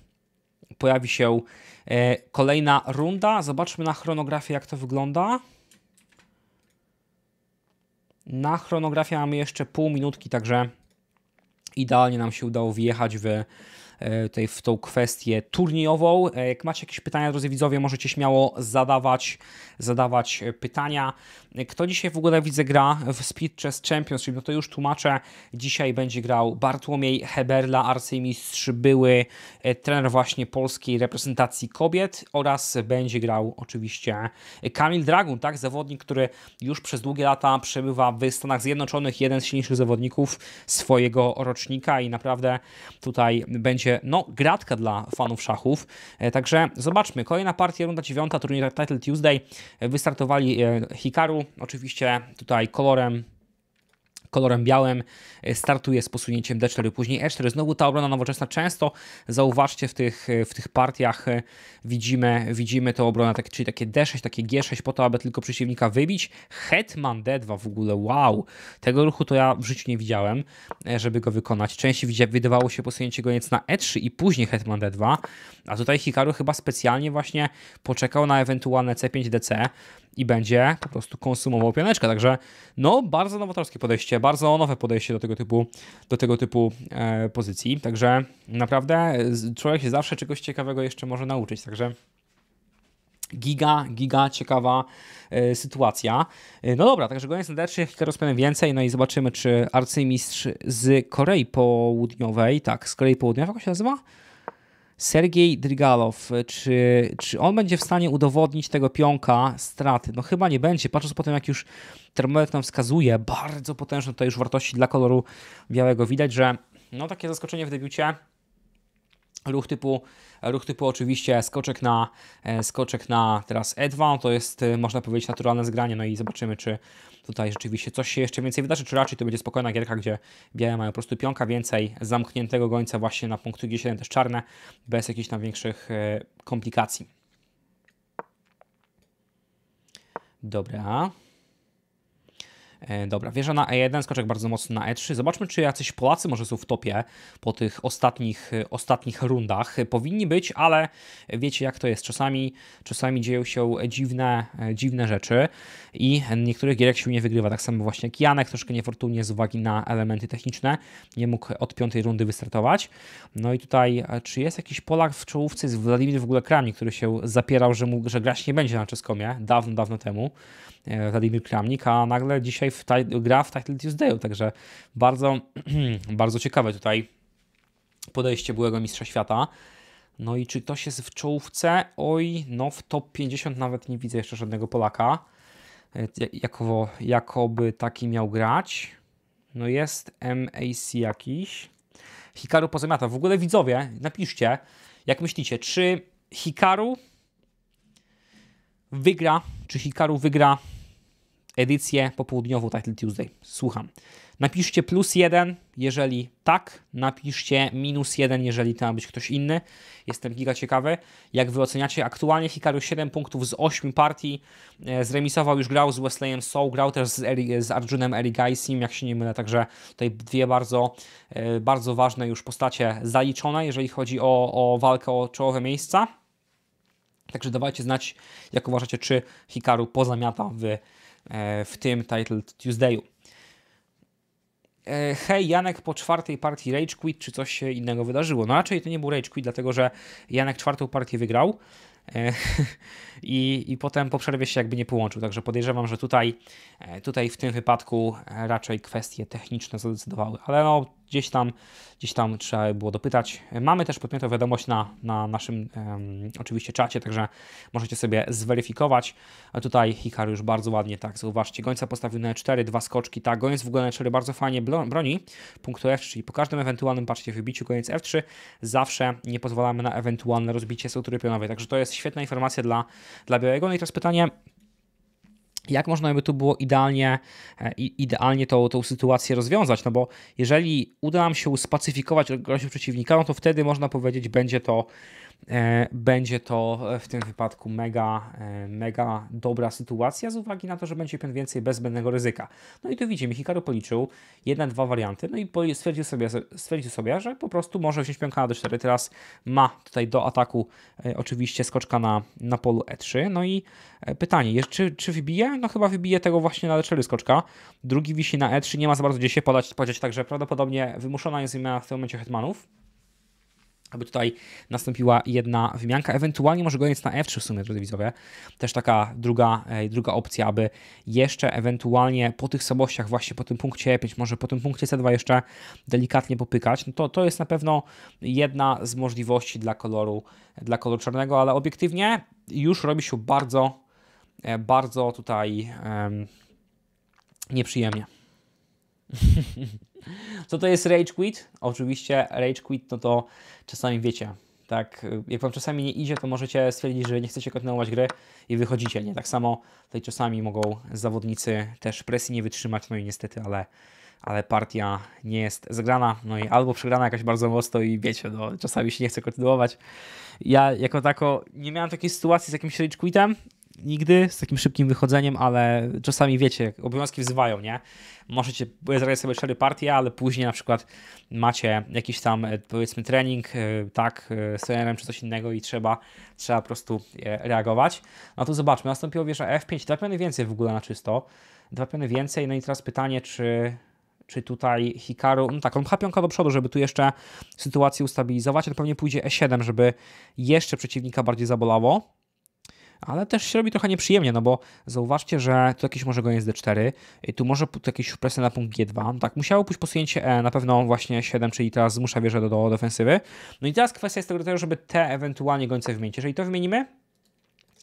[clears throat] pojawi się e, kolejna runda. Zobaczmy na chronografię, jak to wygląda. Na chronografię mamy jeszcze pół minutki, także idealnie nam się udało wjechać w E, tutaj w tą kwestię turniejową. E, jak macie jakieś pytania, drodzy widzowie, możecie śmiało zadawać, zadawać e, pytania. Kto dzisiaj w ogóle widzę gra w Speed Chess Czyli no to już tłumaczę. Dzisiaj będzie grał Bartłomiej Heberla, arcymistrz, były e, trener właśnie polskiej reprezentacji kobiet oraz będzie grał oczywiście Kamil Dragun, tak? Zawodnik, który już przez długie lata przebywa w Stanach Zjednoczonych, jeden z silniejszych zawodników swojego rocznika i naprawdę tutaj będzie no gratka dla fanów szachów. E, także zobaczmy, kolejna partia, runda dziewiąta, turniej Title Tuesday. E, wystartowali Hikaru Oczywiście tutaj kolorem kolorem białym, e, startuje z posunięciem D4, później E4. Znowu ta obrona nowoczesna często, zauważcie, w tych, e, w tych partiach e, widzimy, widzimy tę obronę, tak, czyli takie D6, takie G6 po to, aby tylko przeciwnika wybić. Hetman D2 w ogóle, wow! Tego ruchu to ja w życiu nie widziałem, żeby go wykonać. Częściej wydawało się posunięcie goniec na E3 i później Hetman D2, a tutaj Hikaru chyba specjalnie właśnie poczekał na ewentualne C5, DC, i będzie po prostu konsumował pianeczkę. Także no, bardzo nowatorskie podejście, bardzo nowe podejście do tego typu, do tego typu e, pozycji. Także naprawdę człowiek się zawsze czegoś ciekawego jeszcze może nauczyć. Także giga, giga ciekawa e, sytuacja. E, no dobra, także goniec nadecznych, teraz powiem więcej, no i zobaczymy, czy arcymistrz z Korei Południowej, tak, z Korei Południowej, jak się nazywa? Sergiej Drygalow, e, czy, czy on będzie w stanie udowodnić tego pionka straty? No chyba nie będzie, patrząc po tym, jak już termometr nam wskazuje, bardzo potężne to już wartości dla koloru białego. Widać, że no takie zaskoczenie w debiucie Ruch typu, ruch typu oczywiście skoczek na, e, skoczek na teraz Edwa. 2 to jest e, można powiedzieć naturalne zgranie, no i zobaczymy czy, tutaj rzeczywiście coś się jeszcze więcej wydarzy, czy raczej to będzie spokojna gierka, gdzie białe mają po prostu pionka więcej, zamkniętego gońca właśnie na punktu G7 też czarne, bez jakichś tam większych e, komplikacji. Dobra. E, dobra, wieża na E1, skoczek bardzo mocno na E3. Zobaczmy, czy jacyś Polacy może są w topie po tych ostatnich, e, ostatnich rundach. Powinni być, ale wiecie jak to jest. Czasami, czasami dzieją się dziwne, e, dziwne rzeczy i niektórych gierek się nie wygrywa. Tak samo właśnie jak Janek, troszkę niefortunnie z uwagi na elementy techniczne. Nie mógł od piątej rundy wystartować. No i tutaj, czy jest jakiś Polak w czołówce? Jest Władimir w ogóle Kramnik, który się zapierał, że, mu, że grać nie będzie na Czeskomie dawno, dawno temu. E, Wladimir Kramnik, a nagle dzisiaj w gra w Title Tuesdayu, także bardzo, [clears throat] bardzo ciekawe tutaj podejście byłego mistrza świata. No i czy ktoś jest w czołówce? Oj, no w top 50 nawet nie widzę jeszcze żadnego Polaka, e, jakowo jakoby taki miał grać. No jest MAC jakiś. Hikaru pozamiata. W ogóle widzowie, napiszcie, jak myślicie, czy Hikaru wygra, czy Hikaru wygra edycję popołudniową Title Tuesday. Słucham. Napiszcie plus jeden, jeżeli tak. Napiszcie minus jeden, jeżeli to ma być ktoś inny. Jestem giga ciekawy, jak wy oceniacie. Aktualnie Hikaru 7 punktów z 8 partii. E, zremisował już grał z Wesleyem Soul, grał też z, Eri, z Arjunem Erigaisim, jak się nie mylę. Także tutaj dwie bardzo, e, bardzo ważne już postacie zaliczone, jeżeli chodzi o, o walkę o czołowe miejsca. Także dawajcie znać, jak uważacie, czy Hikaru pozamiata w, e, w tym Title Tuesdayu. E, hej, Janek po czwartej partii Rage Quit, czy coś się innego wydarzyło? No raczej to nie był Rage Quit, dlatego że Janek czwartą partię wygrał. E, [laughs] i, i potem po przerwie się jakby nie połączył. Także podejrzewam, że tutaj, e, tutaj w tym wypadku e, raczej kwestie techniczne zadecydowały, ale no, gdzieś tam, gdzieś tam trzeba było dopytać. E, mamy też podmiotową wiadomość na, na naszym um, oczywiście czacie, także możecie sobie zweryfikować. A tutaj Hikaru już bardzo ładnie, tak, zauważcie, gońca postawił na 4 dwa skoczki, tak, goniec w ogóle na 4 bardzo fajnie broni, punktu F3, czyli po każdym ewentualnym, patrzcie, wybiciu goniec F3 zawsze nie pozwalamy na ewentualne rozbicie struktury pionowej, także to jest świetna informacja dla dla białego. No i teraz pytanie, jak można by tu było idealnie, e, idealnie tą, tą sytuację rozwiązać? No bo jeżeli uda nam się uspacyfikować agresję przeciwnika, no to wtedy można powiedzieć, będzie to E, będzie to w tym wypadku mega, e, mega dobra sytuacja z uwagi na to, że będzie pion więcej bez zbędnego ryzyka. No i tu widzimy, Hikaru policzył jedna, dwa warianty, no i stwierdził sobie, stwierdził sobie, że po prostu może wziąć pionka na d4, teraz ma tutaj do ataku e, oczywiście skoczka na, na polu e3, no i pytanie, czy, czy wybije? No chyba wybije tego właśnie na d4 skoczka, drugi wisi na e3, nie ma za bardzo gdzie się podać, podać, także prawdopodobnie wymuszona jest zmiana w tym momencie hetmanów, aby tutaj nastąpiła jedna wymianka, ewentualnie może goniec na F3 w sumie, drodzy też taka druga, e, druga opcja, aby jeszcze ewentualnie po tych słabościach, właśnie po tym punkcie E5, może po tym punkcie C2 jeszcze delikatnie popykać, no to, to jest na pewno jedna z możliwości dla koloru, dla koloru czarnego, ale obiektywnie już robi się bardzo, e, bardzo tutaj um, nieprzyjemnie. [laughs] Co to jest rage quit? Oczywiście rage quit no to czasami wiecie, tak, jak Wam czasami nie idzie, to możecie stwierdzić, że nie chcecie kontynuować gry i wychodzicie, nie? Tak samo tutaj czasami mogą zawodnicy też presji nie wytrzymać, no i niestety, ale, ale partia nie jest zagrana, no i albo przegrana jakaś bardzo mocno i wiecie, no, czasami się nie chce kontynuować. Ja jako tako nie miałem takiej sytuacji z jakimś rage quitem, nigdy z takim szybkim wychodzeniem, ale czasami wiecie, obowiązki wzywają, nie? Możecie zrobić sobie cztery partie, ale później na przykład macie jakiś tam e, powiedzmy trening, e, tak, e, z trenerem czy coś innego i trzeba, trzeba po prostu reagować. No to zobaczmy, nastąpiło wieża F5, dwa piony więcej w ogóle na czysto, dwa piony więcej, no i teraz pytanie, czy czy tutaj Hikaru, no tak, on pcha pionka do przodu, żeby tu jeszcze sytuację ustabilizować, on pewnie pójdzie E7, żeby jeszcze przeciwnika bardziej zabolało ale też się robi trochę nieprzyjemnie, no bo zauważcie, że tu jakiś może goniec d4, tu może jakiś presja na punkt g2, no tak, musiało pójść posunięcie e, na pewno właśnie 7, czyli teraz zmusza wieżę do, do defensywy. No i teraz kwestia jest tego rodzaju, żeby te ewentualnie gońce wymienić. Jeżeli to wymienimy,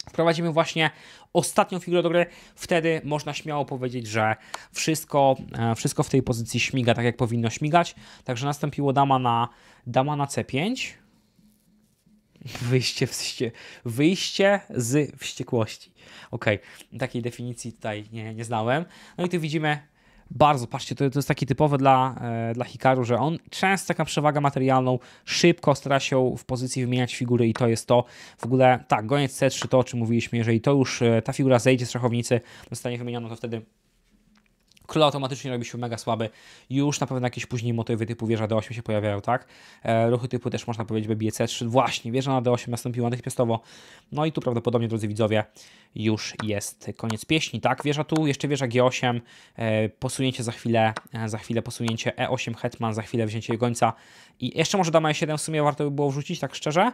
wprowadzimy właśnie ostatnią figurę do gry, wtedy można śmiało powiedzieć, że wszystko, e, wszystko w tej pozycji śmiga tak jak powinno śmigać. Także nastąpiło dama na, dama na c5, Wyjście, wście, wyjście z wściekłości. Ok, takiej definicji tutaj nie, nie znałem. No i tu widzimy bardzo, patrzcie, to, to jest taki typowe dla, e, dla Hikaru, że on często taka przewaga materialną, szybko stara się w pozycji wymieniać figury i to jest to. W ogóle tak, goniec C3 to o czym mówiliśmy, jeżeli to już e, ta figura zejdzie z szachownicy, zostanie wymieniona, to wtedy Król automatycznie robi się mega słaby. Już na pewno jakieś później motywy typu wieża D8 się pojawiają, tak? E, ruchy typu też można powiedzieć BBE 3 Właśnie, wieża na D8 nastąpiła natychmiastowo. No i tu prawdopodobnie, drodzy widzowie, już jest koniec pieśni, tak? Wieża tu, jeszcze wieża G8, e, posunięcie za chwilę, e, za chwilę posunięcie E8 Hetman, za chwilę wzięcie gońca i jeszcze może dama E7 w sumie warto by było wrzucić, tak szczerze.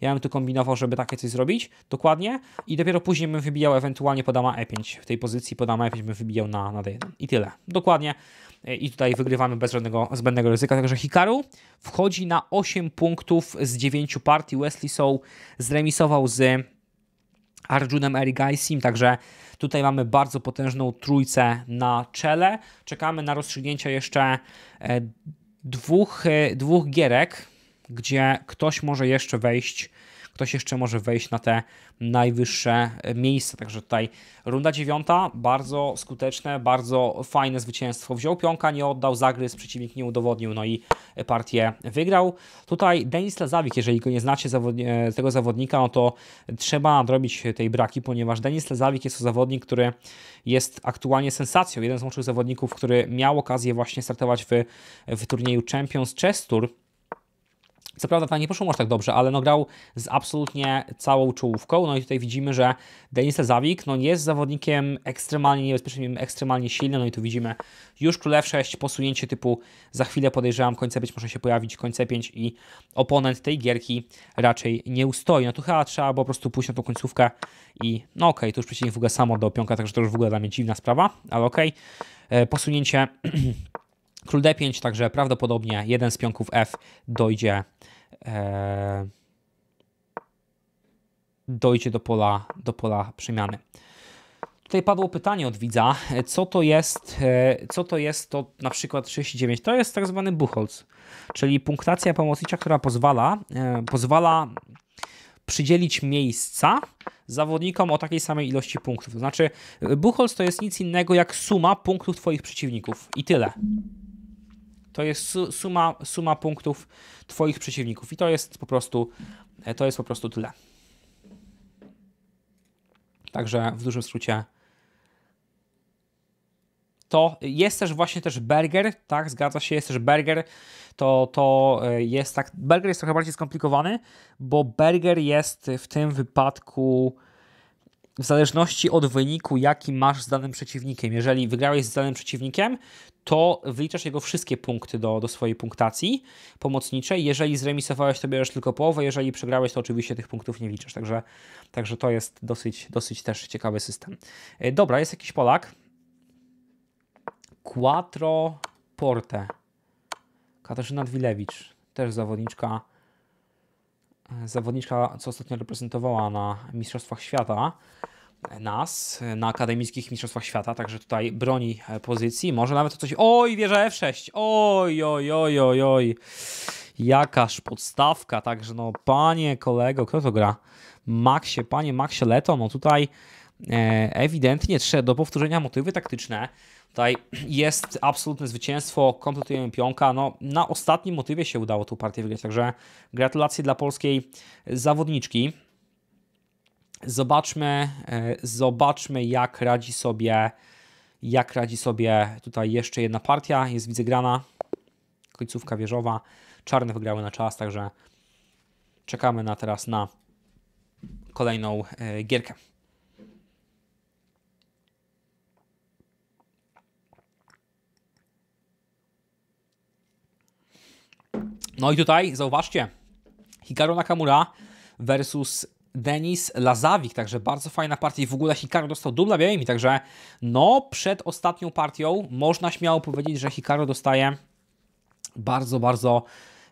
Ja bym tu kombinował, żeby takie coś zrobić dokładnie i dopiero później bym wybijał ewentualnie podama E5. W tej pozycji podama E5 bym wybijał na, na D1 i tyle. Dokładnie. E, I tutaj wygrywamy bez żadnego zbędnego ryzyka. Także Hikaru wchodzi na 8 punktów z 9 partii. Wesley Soul zremisował z Arjunem Erigaisim, także tutaj mamy bardzo potężną trójcę na czele. Czekamy na rozstrzygnięcia jeszcze e, dwóch, e, dwóch gierek, gdzie ktoś może jeszcze wejść, ktoś jeszcze może wejść na te najwyższe e, miejsca. Także tutaj runda dziewiąta, bardzo skuteczne, bardzo fajne zwycięstwo. Wziął pionka, nie oddał, zagryz, przeciwnik nie udowodnił, no i partię wygrał. Tutaj Denis Lazawik, jeżeli go nie znacie e, tego zawodnika, no to trzeba nadrobić tej braki, ponieważ Denis Lazawik jest to zawodnik, który jest aktualnie sensacją. Jeden z młodszych zawodników, który miał okazję właśnie startować w, w turnieju Champions Chess Tour co prawda to nie poszło może tak dobrze, ale no grał z absolutnie całą czołówką. No i tutaj widzimy, że Denis Zawik no nie jest zawodnikiem ekstremalnie niebezpiecznym, ekstremalnie silnym. No i tu widzimy już król 6 posunięcie typu za chwilę podejrzewam końce 5 może się pojawić, końce 5 i oponent tej gierki raczej nie ustoi. No tu chyba trzeba po prostu pójść na tą końcówkę i no okej, okay, tu już przeciwnik w ogóle samo do pionka, także to już w ogóle dla mnie dziwna sprawa, ale okej. Okay. E, posunięcie [clears throat] Król D5, także prawdopodobnie jeden z pionków F dojdzie, e, dojdzie do, pola, do pola przemiany. Tutaj padło pytanie od widza, co to jest, e, co to jest to na przykład 39? To jest tak zwany Buchholz, czyli punktacja pomocnicza, która pozwala, e, pozwala przydzielić miejsca zawodnikom o takiej samej ilości punktów. To znaczy, Buchholz to jest nic innego jak suma punktów Twoich przeciwników i tyle. To jest su suma, suma punktów twoich przeciwników i to jest po prostu, e, to jest po prostu tyle. Także w dużym skrócie to jest też właśnie też Berger, tak, zgadza się, jest też Berger, to, to e, jest tak, Berger jest trochę bardziej skomplikowany, bo Berger jest w tym wypadku w zależności od wyniku, jaki masz z danym przeciwnikiem. Jeżeli wygrałeś z danym przeciwnikiem, to wyliczasz jego wszystkie punkty do, do swojej punktacji pomocniczej. Jeżeli zremisowałeś, to bierzesz tylko połowę. Jeżeli przegrałeś, to oczywiście tych punktów nie liczysz. Także, także to jest dosyć, dosyć też ciekawy system. E, dobra, jest jakiś Polak. Quattro Porte. Katarzyna Dwilewicz, też zawodniczka zawodniczka, co ostatnio reprezentowała na Mistrzostwach Świata nas na akademickich mistrzostwach świata, także tutaj broni e, pozycji, może nawet coś... Oj, wieża F6! Oj, oj, oj, oj, oj! Jakaż podstawka, także no panie kolego, kto to gra? Maxie, panie Maxie Leto, no tutaj e, ewidentnie trzeba do powtórzenia motywy taktyczne. Tutaj jest absolutne zwycięstwo, kompletujemy pionka. No, na ostatnim motywie się udało tą partię wygrać, także gratulacje dla polskiej zawodniczki. Zobaczmy, e, zobaczmy jak radzi sobie jak radzi sobie tutaj jeszcze jedna partia. Jest widzę grana, końcówka wieżowa. Czarne wygrały na czas, także czekamy na teraz na kolejną e, gierkę. No i tutaj zauważcie, Hikaru Nakamura versus Denis Lazawik, także bardzo fajna partia i w ogóle Hikaru dostał dubla białymi, także no przed ostatnią partią można śmiało powiedzieć, że Hikaru dostaje bardzo, bardzo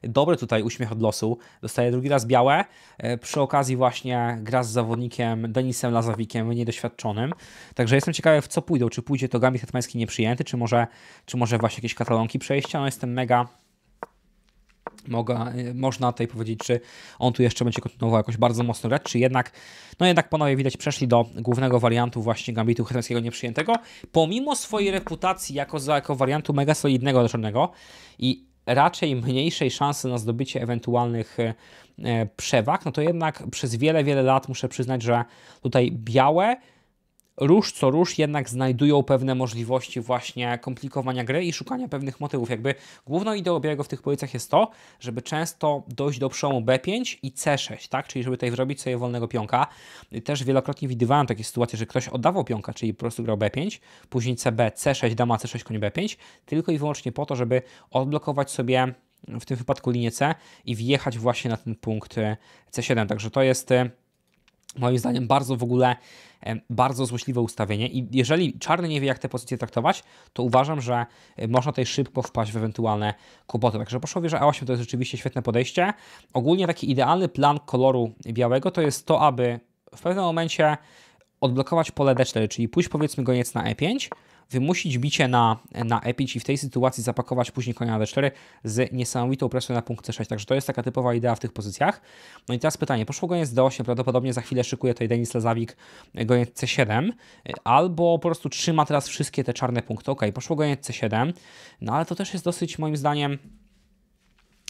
dobry tutaj uśmiech od losu. Dostaje drugi raz białe. E, przy okazji właśnie gra z zawodnikiem Denisem Lazawikiem, niedoświadczonym. Także jestem ciekawy, w co pójdą. Czy pójdzie to gambit hetmański nieprzyjęty, czy może, czy może właśnie jakieś katalonki przejścia. No jestem mega Mogę, e, można tutaj powiedzieć, czy on tu jeszcze będzie kontynuował jakoś bardzo mocno grać, czy jednak, no jednak panowie widać przeszli do głównego wariantu właśnie Gambitu Hetmańskiego nieprzyjętego, pomimo swojej reputacji jako, jako wariantu mega solidnego leczonego i raczej mniejszej szansy na zdobycie ewentualnych e, e, przewag, no to jednak przez wiele, wiele lat muszę przyznać, że tutaj białe róż co róż jednak znajdują pewne możliwości właśnie komplikowania gry i szukania pewnych motywów. Jakby główną ideą Białego w tych policjach jest to, żeby często dojść do przełomu B5 i C6, tak? Czyli żeby tutaj zrobić sobie wolnego pionka. Też wielokrotnie widywałem takie sytuacje, że ktoś oddawał pionka, czyli po prostu grał B5, później CB, C6, dama, C6, koń B5, tylko i wyłącznie po to, żeby odblokować sobie w tym wypadku linię C i wjechać właśnie na ten punkt e, C7. Także to jest e, moim zdaniem bardzo w ogóle bardzo złośliwe ustawienie i jeżeli czarny nie wie, jak te pozycje traktować, to uważam, że można tutaj szybko wpaść w ewentualne kłopoty. Także poszło że A8, to jest rzeczywiście świetne podejście. Ogólnie taki idealny plan koloru białego to jest to, aby w pewnym momencie odblokować pole D4, czyli pójść powiedzmy goniec na E5, wymusić bicie na, na E5 i w tej sytuacji zapakować później konia na D4 z niesamowitą presją na punkt C6. Także to jest taka typowa idea w tych pozycjach. No i teraz pytanie, poszło goniec D8, prawdopodobnie za chwilę szykuje tutaj Denis Lezawik e, goniec C7, e, albo po prostu trzyma teraz wszystkie te czarne punkty. Ok, poszło goniec C7, no ale to też jest dosyć moim zdaniem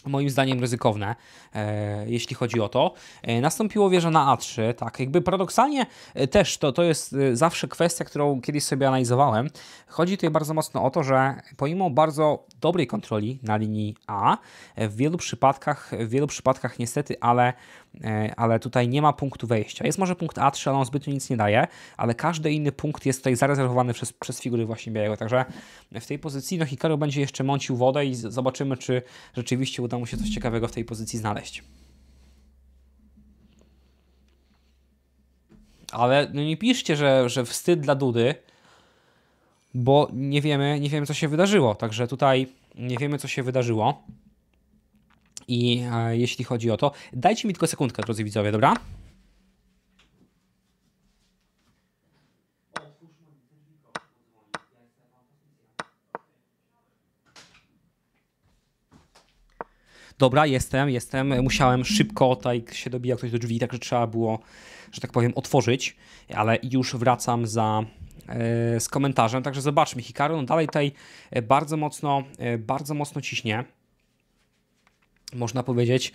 moim zdaniem ryzykowne, e, jeśli chodzi o to. E, nastąpiło wieża na A3, tak, jakby paradoksalnie e, też to, to jest e, zawsze kwestia, którą kiedyś sobie analizowałem. Chodzi tutaj bardzo mocno o to, że pomimo bardzo dobrej kontroli na linii A, e, w wielu przypadkach, w wielu przypadkach niestety, ale E, ale tutaj nie ma punktu wejścia. Jest może punkt A3, ale on zbytnio nic nie daje, ale każdy inny punkt jest tutaj zarezerwowany przez, przez figury właśnie białego, także w tej pozycji no Hikaru będzie jeszcze mącił wodę i zobaczymy, czy rzeczywiście uda mu się coś ciekawego w tej pozycji znaleźć. Ale no nie piszcie, że, że wstyd dla Dudy, bo nie wiemy, nie wiemy, co się wydarzyło. Także tutaj nie wiemy, co się wydarzyło. I e, jeśli chodzi o to, dajcie mi tylko sekundkę, drodzy widzowie, dobra? Dobra, jestem, jestem. Musiałem szybko, tak się dobija ktoś do drzwi, także trzeba było, że tak powiem, otworzyć, ale już wracam za e, z komentarzem, także zobaczmy, Hikaru no dalej tutaj e, bardzo mocno, e, bardzo mocno ciśnie można powiedzieć,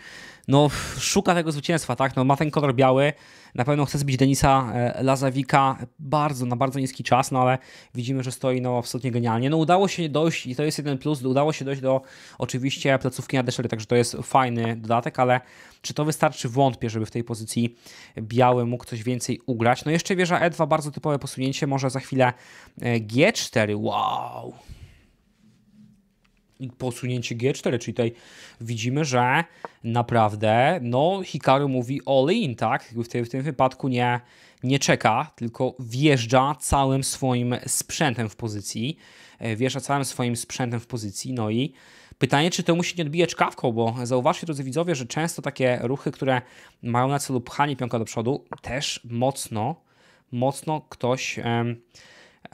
no szuka tego zwycięstwa, tak? No, ma ten kolor biały, na pewno chce zbić Denisa e, Lazawika bardzo, na bardzo niski czas, no ale widzimy, że stoi no absolutnie genialnie. No udało się dojść i to jest jeden plus, udało się dojść do oczywiście placówki na deszery, także to jest fajny dodatek, ale czy to wystarczy? Wątpię, żeby w tej pozycji biały mógł coś więcej ugrać. No jeszcze wieża E2, bardzo typowe posunięcie, może za chwilę e, G4, wow! posunięcie G4, czyli tutaj widzimy, że naprawdę no Hikaru mówi all in, tak? W tym, w tym wypadku nie, nie czeka, tylko wjeżdża całym swoim sprzętem w pozycji, e, wjeżdża całym swoim sprzętem w pozycji, no i Pytanie, czy to musi nie odbijać czkawką, bo zauważcie, drodzy widzowie, że często takie ruchy, które mają na celu pchanie pionka do przodu, też mocno, mocno ktoś...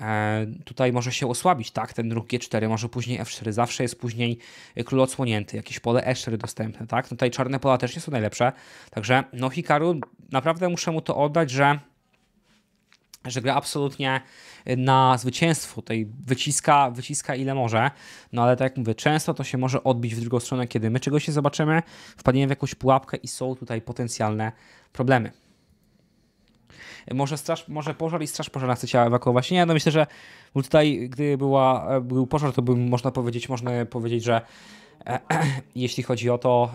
E, tutaj może się osłabić, tak, ten ruch G4, może później F4, zawsze jest później król odsłonięty, jakieś pole E4 dostępne, tak, no tutaj czarne pola też nie są najlepsze, także no Hikaru, naprawdę muszę mu to oddać, że że gra absolutnie na zwycięstwo, tutaj wyciska, wyciska ile może, no ale tak jak mówię, często to się może odbić w drugą stronę, kiedy my czegoś nie zobaczymy, wpadniemy w jakąś pułapkę i są tutaj potencjalne problemy. Może, straż, może pożar i straż pożarna chce cię ewakuować. Nie, no myślę, że tutaj, gdy była, był pożar, to bym można powiedzieć, można powiedzieć, że [clears throat] jeśli chodzi o to,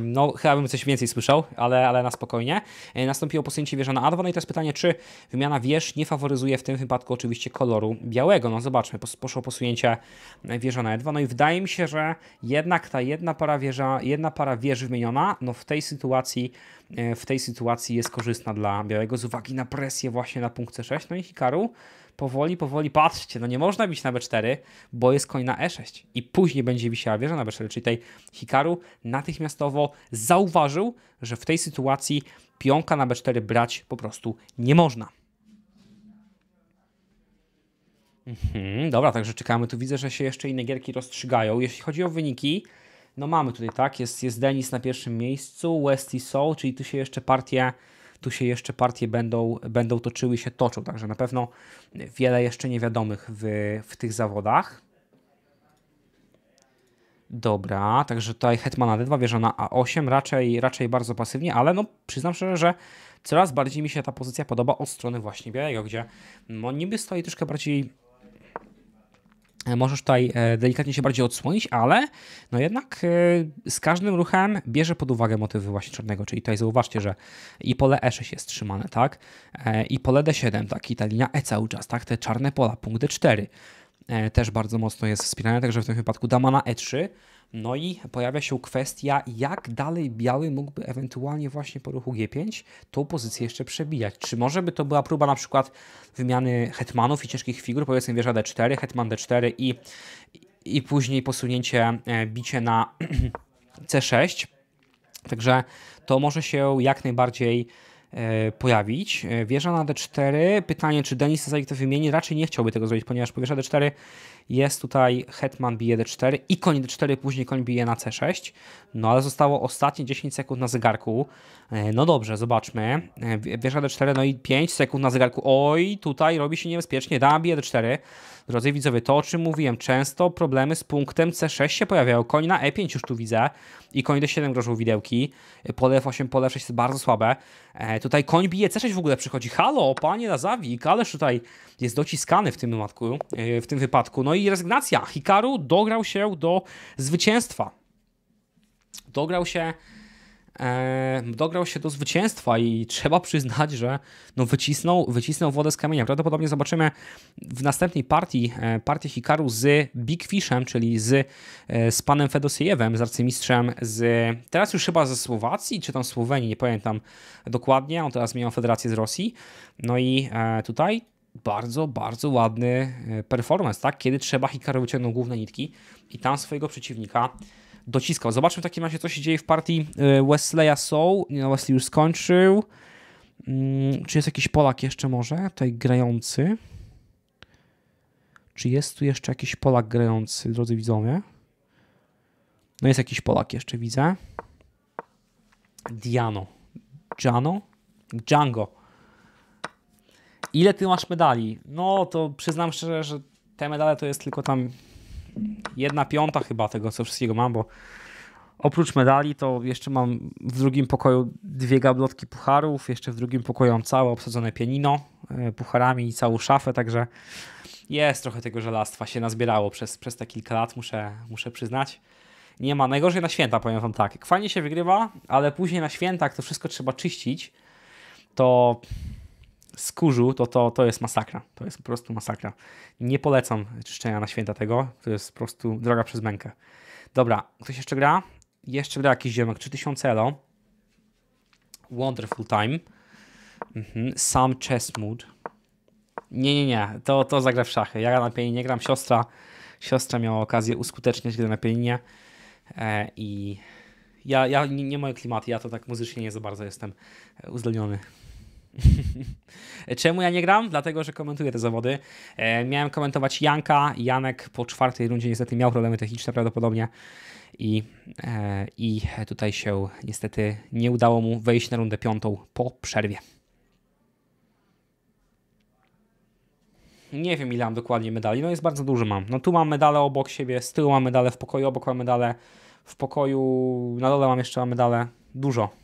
no chyba bym coś więcej słyszał, ale, ale na spokojnie. E, nastąpiło posunięcie wieża na A2, no i teraz pytanie, czy wymiana wież nie faworyzuje w tym wypadku oczywiście koloru białego. No zobaczmy, poszło posunięcie wieża na E2, no i wydaje mi się, że jednak ta jedna para, wieża, jedna para wież wymieniona, no w tej sytuacji e, w tej sytuacji jest korzystna dla białego z uwagi na presję właśnie na punkcie 6, no i Hikaru powoli, powoli, patrzcie, no nie można bić na B4, bo jest koń na E6 i później będzie wisiała wieża na B4, czyli tej Hikaru natychmiastowo zauważył, że w tej sytuacji pionka na B4 brać po prostu nie można. Mhm, dobra, także czekamy. Tu widzę, że się jeszcze inne gierki rozstrzygają. Jeśli chodzi o wyniki, no mamy tutaj tak, jest, jest Denis na pierwszym miejscu, Westy Soul, czyli tu się jeszcze partie tu się jeszcze partie będą, będą toczyły się toczą, także na pewno wiele jeszcze niewiadomych w, w tych zawodach. Dobra, także tutaj Hetmana D2, wieża na A8, raczej, raczej bardzo pasywnie, ale no przyznam szczerze, że coraz bardziej mi się ta pozycja podoba od strony właśnie białego, gdzie no niby stoi troszkę bardziej E, możesz tutaj e, delikatnie się bardziej odsłonić, ale no jednak e, z każdym ruchem bierze pod uwagę motywy właśnie czarnego, czyli tutaj zauważcie, że i pole E6 jest trzymane, tak? I pole D7, tak? I ta linia E cały czas, tak? Te czarne pola, punkt D4 też bardzo mocno jest wspierane, także w tym wypadku dama na E3 no i pojawia się kwestia, jak dalej biały mógłby ewentualnie właśnie po ruchu G5 tą pozycję jeszcze przebijać. Czy może by to była próba na przykład wymiany hetmanów i ciężkich figur, powiedzmy wieża D4, hetman D4 i, i później posunięcie, e, bicie na C6. [clears throat] Także to może się jak najbardziej e, pojawić. E, wieża na D4, pytanie czy Denis Sazalik to wymieni, raczej nie chciałby tego zrobić, ponieważ po wieża D4 jest tutaj hetman bije d4 i koń d4, później koń bije na c6. No ale zostało ostatnie 10 sekund na zegarku. E, no dobrze, zobaczmy. E, wieża d4, no i 5 sekund na zegarku. Oj, tutaj robi się niebezpiecznie. Dama bije d4. Drodzy widzowie, to o czym mówiłem, często problemy z punktem C6 się pojawiają. Koń na E5 już tu widzę i koń D7 grożą widełki. Pole F8, pole F6 jest bardzo słabe. E, tutaj koń bije C6 w ogóle przychodzi. Halo, panie Lazawik, ależ tutaj jest dociskany w tym, wypadku, e, w tym wypadku. No i rezygnacja. Hikaru dograł się do zwycięstwa. Dograł się Eee, dograł się do zwycięstwa i trzeba przyznać, że no wycisnął, wycisnął wodę z kamienia. Prawdopodobnie zobaczymy w następnej partii, e, partię Hikaru z Big Fishem, czyli z, e, z panem Fedosejewem, z arcymistrzem z, teraz już chyba ze Słowacji, czy tam Słowenii, nie pamiętam dokładnie, on teraz miał federację z Rosji. No i e, tutaj bardzo, bardzo ładny performance, tak? Kiedy trzeba Hikaru wyciągnąć główne nitki i tam swojego przeciwnika dociskał. Zobaczmy w takim razie, co się dzieje w partii e, Wesleya Soul. Nie, no, Wesley już skończył. Mm, czy jest jakiś Polak jeszcze może tutaj grający? Czy jest tu jeszcze jakiś Polak grający, drodzy widzowie? No jest jakiś Polak jeszcze, widzę. Diano. Giano? Django. Ile ty masz medali? No to przyznam szczerze, że te medale to jest tylko tam jedna piąta chyba tego, co wszystkiego mam, bo oprócz medali to jeszcze mam w drugim pokoju dwie gablotki pucharów, jeszcze w drugim pokoju mam całe obsadzone pianino e, pucharami i całą szafę, także jest trochę tego żelastwa się nazbierało przez, przez te kilka lat, muszę, muszę przyznać. Nie ma. Najgorzej na święta, powiem wam tak. fajnie się wygrywa, ale później na święta, jak to wszystko trzeba czyścić, to skórzu, to, to to jest masakra. To jest po prostu masakra. Nie polecam czyszczenia na święta tego. To jest po prostu droga przez mękę. Dobra, ktoś jeszcze gra? Jeszcze gra jakiś ziemek. 3000 elo. Wonderful Time. Mhm. Sam mood Nie, nie, nie. To, to zagra w szachy. Ja na pianinie gram. Siostra, siostra miała okazję uskuteczniać gdy na pianinie. E, I ja, ja nie, nie moje klimaty. Ja to tak muzycznie nie za bardzo jestem uzdolniony. [laughs] Czemu ja nie gram? Dlatego, że komentuję te zawody. E, miałem komentować Janka. Janek po czwartej rundzie niestety miał problemy techniczne prawdopodobnie i, e, i tutaj się niestety nie udało mu wejść na rundę piątą po przerwie. Nie wiem, ile mam dokładnie medali. No jest bardzo dużo mam. No tu mam medale obok siebie, z tyłu mam medale, w pokoju obok mam medale, w pokoju na dole mam jeszcze medale. Dużo.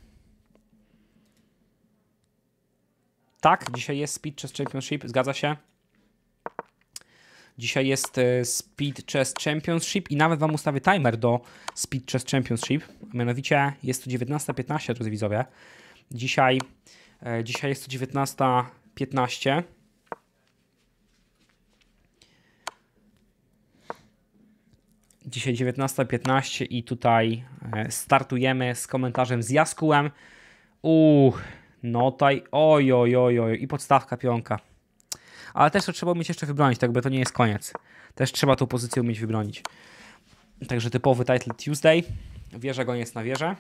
Tak, dzisiaj jest Speed Chess Championship, zgadza się. Dzisiaj jest e, Speed Chess Championship i nawet Wam ustawię timer do Speed Chess Championship. A mianowicie jest to 19.15, drodzy widzowie. Dzisiaj, e, dzisiaj jest to 19.15. Dzisiaj 19.15 i tutaj e, startujemy z komentarzem z Jaskułem. Uuu, Notaj, oj, oj, oj, oj. i podstawka pionka. Ale też to trzeba mieć jeszcze wybronić, tak by to nie jest koniec. Też trzeba tą pozycję umieć wybronić. Także typowy title Tuesday. Wieża goniec na wieżę.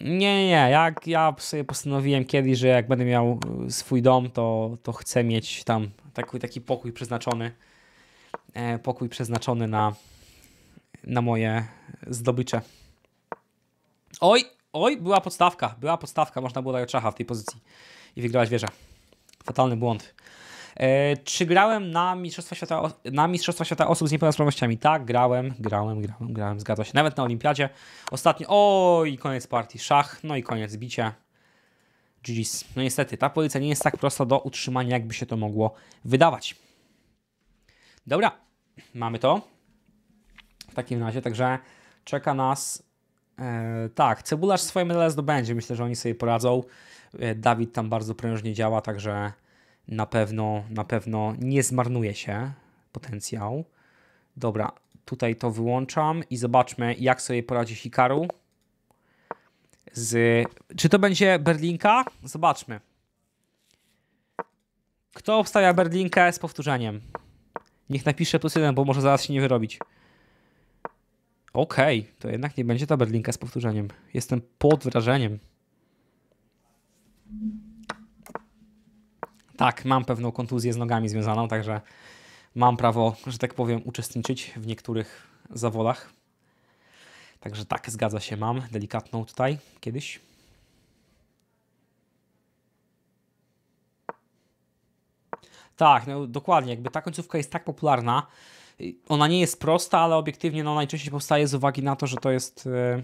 Nie, nie, jak ja sobie postanowiłem kiedyś, że jak będę miał y, swój dom, to, to chcę mieć tam taki, taki pokój przeznaczony, e, pokój przeznaczony na, na moje zdobycze. Oj, oj, była podstawka, była podstawka, można było dać czacha w tej pozycji i wygrałaś wieża. Fatalny błąd. E, czy grałem na Mistrzostwa, Świata, na Mistrzostwa Świata Osób z Niepełnosprawnościami? Tak, grałem, grałem, grałem, grałem, zgadza się. Nawet na Olimpiadzie. Ostatnio, oj, koniec partii, szach, no i koniec, bicie. GG's. No niestety, ta pozycja nie jest tak prosta do utrzymania, jakby się to mogło wydawać. Dobra, mamy to. W takim razie, także czeka nas E, tak, Cebularz swoje medale zdobędzie. Myślę, że oni sobie poradzą. E, Dawid tam bardzo prężnie działa, także na pewno, na pewno nie zmarnuje się potencjał. Dobra, tutaj to wyłączam i zobaczmy, jak sobie poradzi Hikaru. Z... Czy to będzie Berlinka? Zobaczmy. Kto obstawia Berlinkę z powtórzeniem? Niech napisze plus jeden, bo może zaraz się nie wyrobić. Okej, okay, to jednak nie będzie ta Berlinka z powtórzeniem. Jestem pod wrażeniem. Tak, mam pewną kontuzję z nogami związaną, także mam prawo, że tak powiem, uczestniczyć w niektórych zawodach. Także tak, zgadza się, mam delikatną tutaj kiedyś. Tak, no dokładnie, jakby ta końcówka jest tak popularna, ona nie jest prosta, ale obiektywnie no, najczęściej powstaje z uwagi na to, że to jest. E,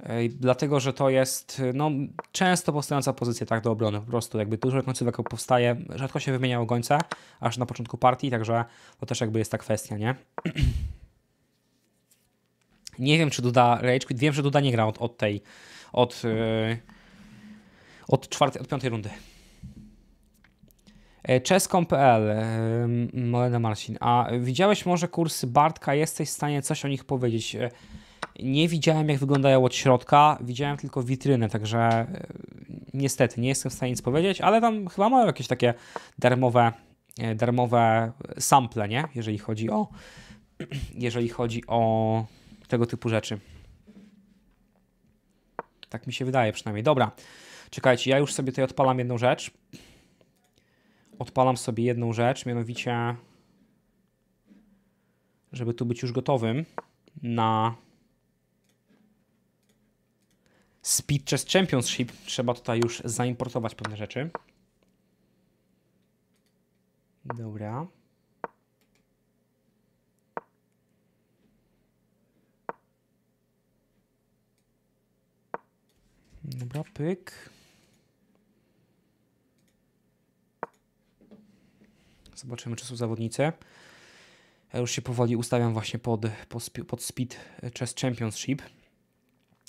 e, dlatego, że to jest e, no, często powstająca pozycja tak do obrony. Po prostu jakby dużo końcówek powstaje, rzadko się wymienia ogońca, aż na początku partii, także to też jakby jest ta kwestia, nie? [clears throat] nie wiem, czy Duda Rage Quit, wiem, że Duda nie gra od, od tej, od, od, czwartej, od piątej rundy. E, Czeską.pl, e, Molena Marcin. A widziałeś może kursy Bartka? Jesteś w stanie coś o nich powiedzieć? E, nie widziałem, jak wyglądają od środka, widziałem tylko witrynę, także niestety nie jestem w stanie nic powiedzieć, ale tam chyba mają jakieś takie darmowe, darmowe sample, nie? Jeżeli chodzi o, [clears throat] jeżeli chodzi o tego typu rzeczy. Tak mi się wydaje przynajmniej. Dobra, czekajcie, ja już sobie tutaj odpalam jedną rzecz odpalam sobie jedną rzecz, mianowicie, żeby tu być już gotowym na Speed Chess Championship, trzeba tutaj już zaimportować pewne rzeczy. Dobra. Dobra, pyk. Zobaczymy, czy są zawodnice. Ja już się powoli ustawiam właśnie pod, pod Speed Chess Championship.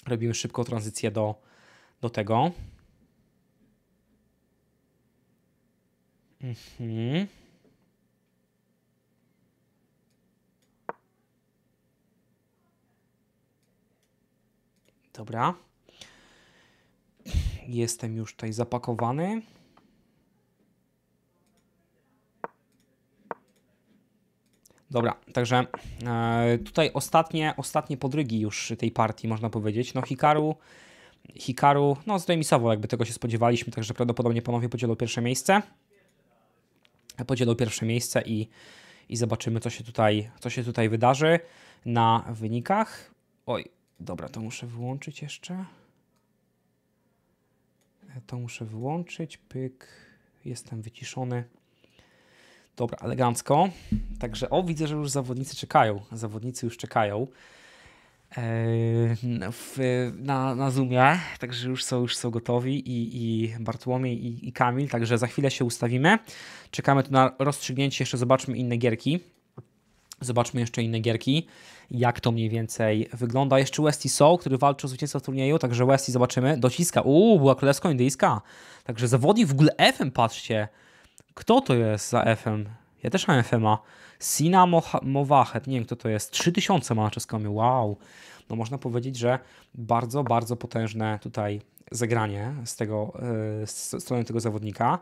Robimy szybką tranzycję do, do tego. Mhm. Dobra. Jestem już tutaj zapakowany. Dobra, także e, tutaj ostatnie, ostatnie podrygi już tej partii, można powiedzieć. No Hikaru, Hikaru, no zremisował, jakby tego się spodziewaliśmy, także prawdopodobnie panowie podzielą pierwsze miejsce. Podzielą pierwsze miejsce i, i zobaczymy, co się, tutaj, co się tutaj wydarzy na wynikach. Oj, dobra, to muszę wyłączyć jeszcze. E, to muszę wyłączyć, pyk, jestem wyciszony. Dobra, elegancko. Także o, widzę, że już zawodnicy czekają. Zawodnicy już czekają ehm, w, na, na Zoomie, także już są, już są gotowi i, i Bartłomiej i, i Kamil, także za chwilę się ustawimy. Czekamy tu na rozstrzygnięcie, jeszcze zobaczmy inne gierki. Zobaczmy jeszcze inne gierki, jak to mniej więcej wygląda. Jeszcze Westy Soul, który walczy o zwycięstwo w turnieju, także Westy zobaczymy, dociska. Uuu, była królewsko-indyjska. Także zawodnik w ogóle FM, patrzcie. Kto to jest za FM? Ja też mam FMA. Sina Mowachet, nie wiem kto to jest, 3000 ma na czeskami, wow. No można powiedzieć, że bardzo, bardzo potężne tutaj zagranie z tego, e, z strony tego zawodnika.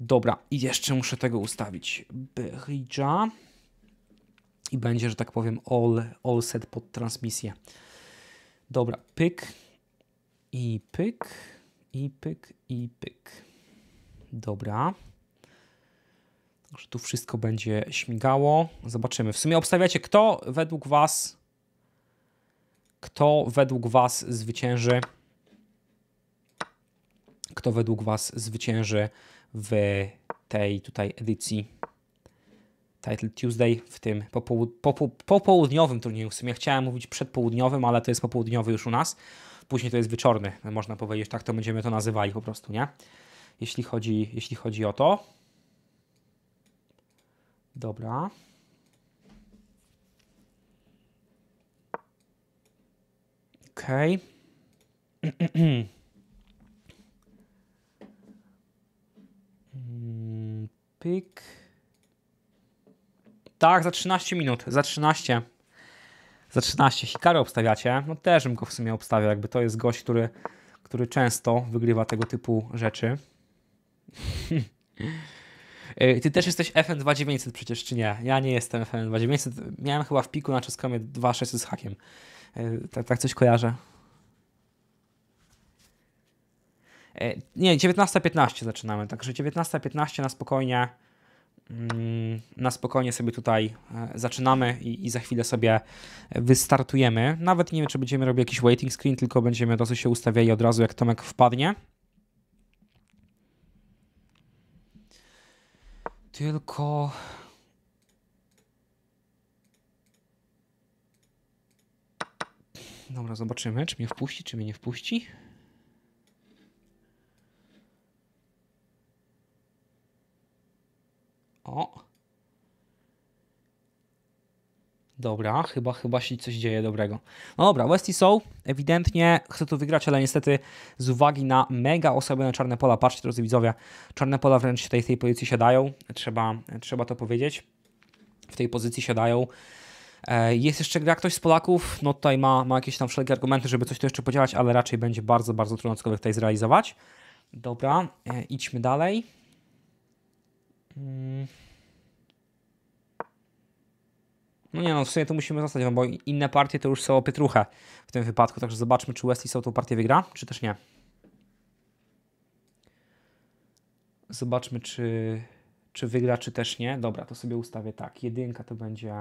Dobra, i jeszcze muszę tego ustawić. Behridża. I będzie, że tak powiem, all, all set pod transmisję. Dobra, pyk i pyk i pyk i pyk. Dobra że tu wszystko będzie śmigało. Zobaczymy. W sumie obstawiacie, kto według Was kto według Was zwycięży kto według Was zwycięży w tej tutaj edycji Title Tuesday, w tym popołudniowym turnieju. W sumie chciałem mówić przedpołudniowym, ale to jest popołudniowy już u nas. Później to jest wieczorny, można powiedzieć, tak to będziemy to nazywali po prostu, nie? Jeśli chodzi, jeśli chodzi o to. Dobra. Okej. Okay. Mm, pyk. Tak, za 13 minut, za 13. Za 13 Hikaru obstawiacie. No też bym go w sumie obstawiał, jakby to jest gość, który, który często wygrywa tego typu rzeczy. [laughs] E, ty też jesteś FN2900 przecież, czy nie? Ja nie jestem FN2900. Miałem chyba w piku na czeskomie 2600 z hakiem. Tak, tak coś kojarzę. E, nie, 19.15 zaczynamy, także 19.15 na spokojnie mm, na spokojnie sobie tutaj zaczynamy i, i, za chwilę sobie wystartujemy. Nawet nie wiem, czy będziemy robić jakiś waiting screen, tylko będziemy dosyć się ustawiali od razu, jak Tomek wpadnie. Tylko... Dobra, zobaczymy, czy mnie wpuści, czy mnie nie wpuści. O! Dobra, chyba, chyba się coś dzieje dobrego. No dobra, Westy są, ewidentnie chce tu wygrać, ale niestety z uwagi na mega osłabione czarne pola, patrzcie drodzy widzowie, czarne pola wręcz w tej, tej pozycji siadają, trzeba, trzeba to powiedzieć, w tej pozycji siadają. E, jest jeszcze gra ktoś z Polaków, no tutaj ma, ma jakieś tam wszelkie argumenty, żeby coś tu jeszcze podziałać, ale raczej będzie bardzo, bardzo trudno cokolwiek tutaj zrealizować. Dobra, e, idźmy dalej. Hmm. No nie no, w sumie to musimy zostać, no bo inne partie to już są o pietruchę w tym wypadku, także zobaczmy, czy Wesley Soul tą partię wygra, czy też nie. Zobaczmy, czy, czy wygra, czy też nie. Dobra, to sobie ustawię tak. Jedynka to będzie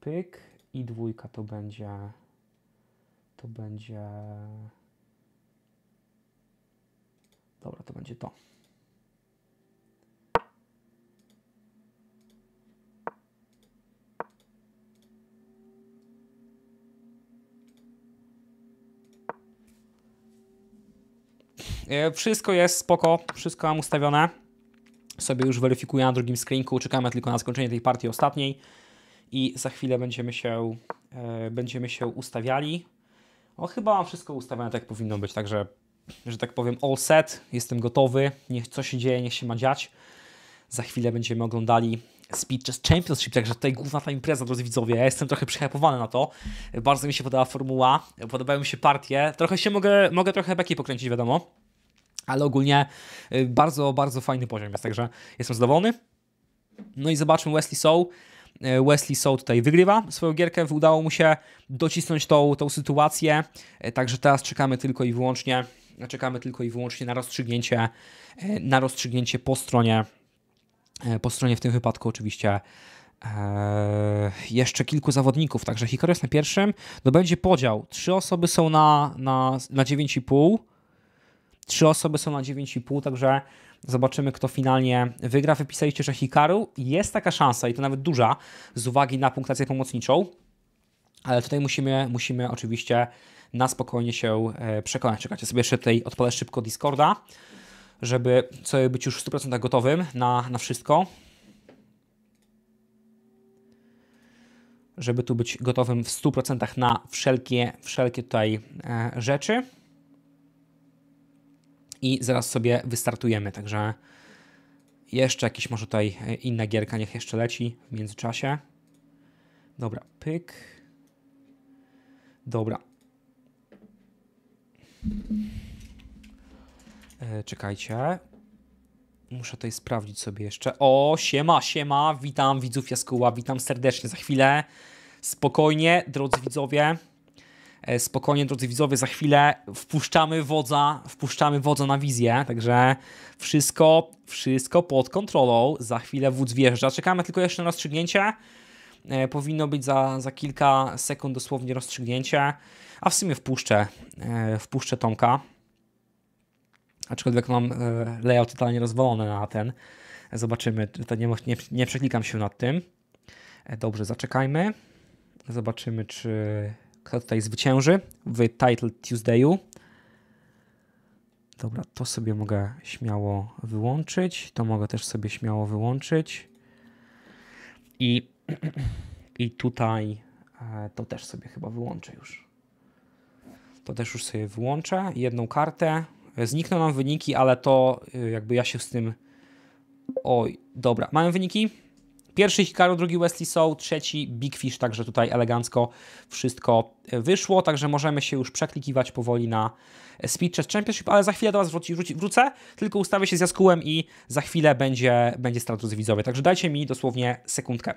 pyk i dwójka to będzie to będzie dobra, to będzie to. E, wszystko jest spoko, wszystko mam ustawione. Sobie już weryfikuję na drugim screenku, czekamy tylko na skończenie tej partii ostatniej i za chwilę będziemy się, e, będziemy się ustawiali. O, no, chyba mam wszystko ustawione tak powinno być, także, że tak powiem, all set, jestem gotowy, niech co się dzieje, niech się ma dziać. Za chwilę będziemy oglądali Speed Chess Championship, także tutaj główna ta impreza, drodzy widzowie. Ja jestem trochę przyhypowany na to. Bardzo mi się podoba formuła, podobają mi się partie. Trochę się mogę, mogę trochę beki pokręcić, wiadomo. Ale ogólnie y, bardzo, bardzo fajny poziom jest, także jestem zadowolony. No i zobaczmy Wesley Soul. Y, Wesley Soul tutaj wygrywa swoją gierkę, udało mu się docisnąć tą, tą sytuację, y, także teraz czekamy tylko i wyłącznie czekamy tylko i wyłącznie na rozstrzygnięcie, na rozstrzygnięcie po stronie, po stronie w tym wypadku oczywiście e, jeszcze kilku zawodników, także Hikaru jest na pierwszym. To będzie podział. Trzy osoby są na, na, na 9,5. Trzy osoby są na 9,5, także zobaczymy, kto finalnie wygra. Wypisaliście, że Hikaru jest taka szansa i to nawet duża z uwagi na punktację pomocniczą, ale tutaj musimy, musimy oczywiście na spokojnie się e, przekonać. Czekajcie sobie jeszcze tutaj, odpalę szybko Discorda, żeby sobie być już w 100% gotowym na, na wszystko. Żeby tu być gotowym w 100% na wszelkie, wszelkie tutaj e, rzeczy i zaraz sobie wystartujemy, także jeszcze jakiś może tutaj e, inna gierka niech jeszcze leci w międzyczasie. Dobra, pyk. Dobra. E, czekajcie. Muszę tutaj sprawdzić sobie jeszcze. O, siema, siema. Witam widzów Jaskóła, witam serdecznie. Za chwilę, spokojnie, drodzy widzowie. E, spokojnie, drodzy widzowie, za chwilę wpuszczamy wodza, wpuszczamy wodza na wizję, także wszystko, wszystko pod kontrolą. Za chwilę wódz wjeżdża. Czekamy tylko jeszcze na rozstrzygnięcie. E, powinno być za, za kilka sekund dosłownie rozstrzygnięcie, a w sumie wpuszczę, e, wpuszczę Tomka. Aczkolwiek mam e, layout totalnie rozwolony na ten. Zobaczymy, to nie, nie, nie przeklikam się nad tym. E, dobrze, zaczekajmy. Zobaczymy, czy kto tutaj zwycięży w Title Tuesdayu. Dobra, to sobie mogę śmiało wyłączyć. To mogę też sobie śmiało wyłączyć. I, [clears throat] i tutaj e, to też sobie chyba wyłączę już. To też już sobie wyłączę. Jedną kartę. Znikną nam wyniki, ale to y, jakby ja się z tym. Oj, dobra. Mamy wyniki? Pierwszy Hikaru, drugi Wesley Soul, trzeci Big Fish, także tutaj elegancko wszystko e, wyszło, także możemy się już przeklikiwać powoli na e, Speed Chess Championship, ale za chwilę do Was wróci, wróci, wrócę, tylko ustawię się z Jaskułem i za chwilę będzie, będzie status widzowie, także dajcie mi dosłownie sekundkę.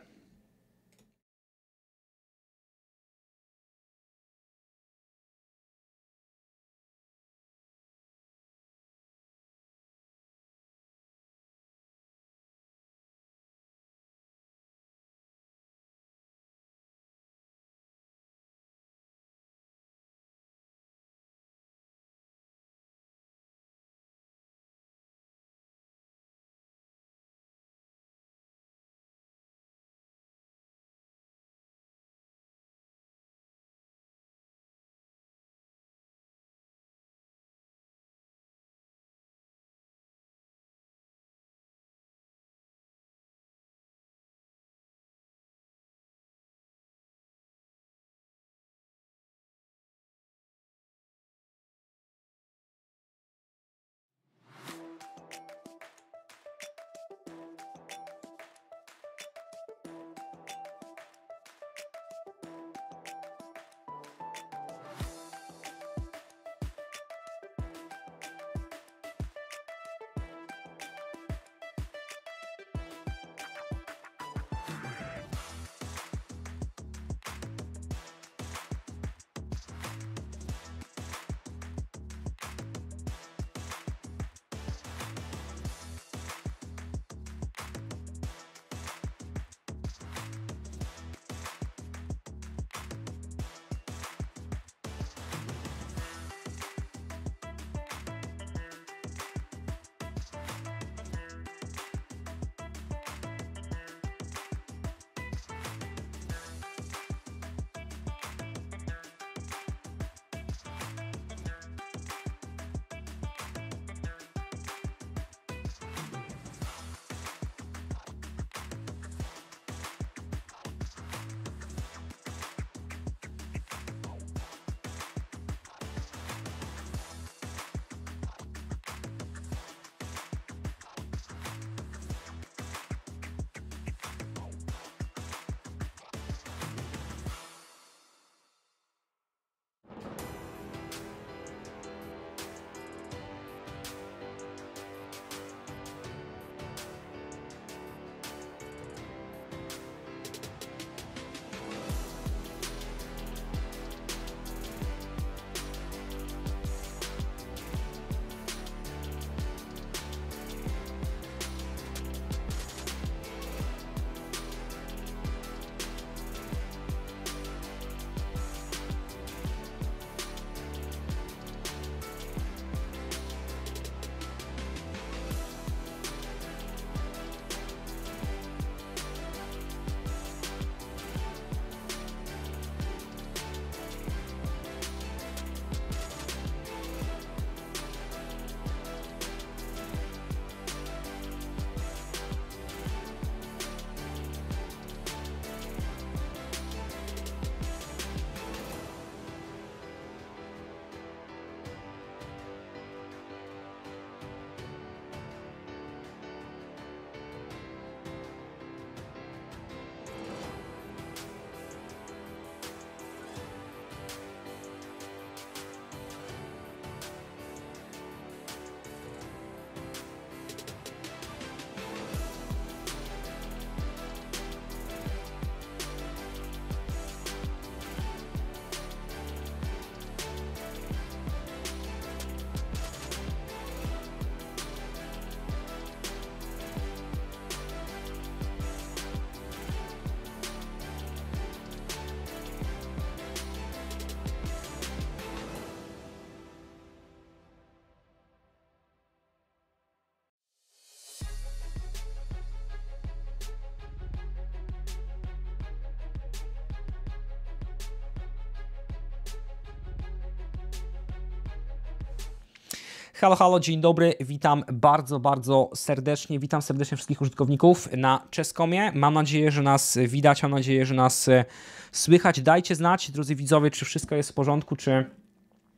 Halo, halo, dzień dobry, witam bardzo, bardzo serdecznie, witam serdecznie wszystkich użytkowników na Czeskomie. Mam nadzieję, że nas widać, mam nadzieję, że nas e, słychać. Dajcie znać, drodzy widzowie, czy wszystko jest w porządku, czy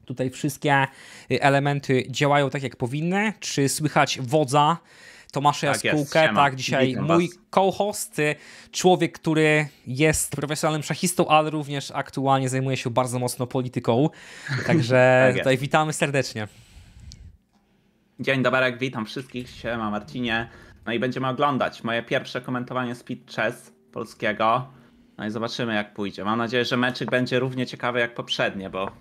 tutaj wszystkie e, elementy działają tak, jak powinny, czy słychać wodza. Tomasza tak Jaskółkę, jest, tak, dzisiaj mój co-host, e, człowiek, który jest profesjonalnym szachistą, ale również aktualnie zajmuje się bardzo mocno polityką. [laughs] Także tak tutaj witamy serdecznie. Dzień dobry, witam wszystkich, siema Marcinie. No i będziemy oglądać moje pierwsze komentowanie Speed Chess polskiego. No i zobaczymy jak pójdzie. Mam nadzieję, że meczyk będzie równie ciekawy jak poprzednie, bo...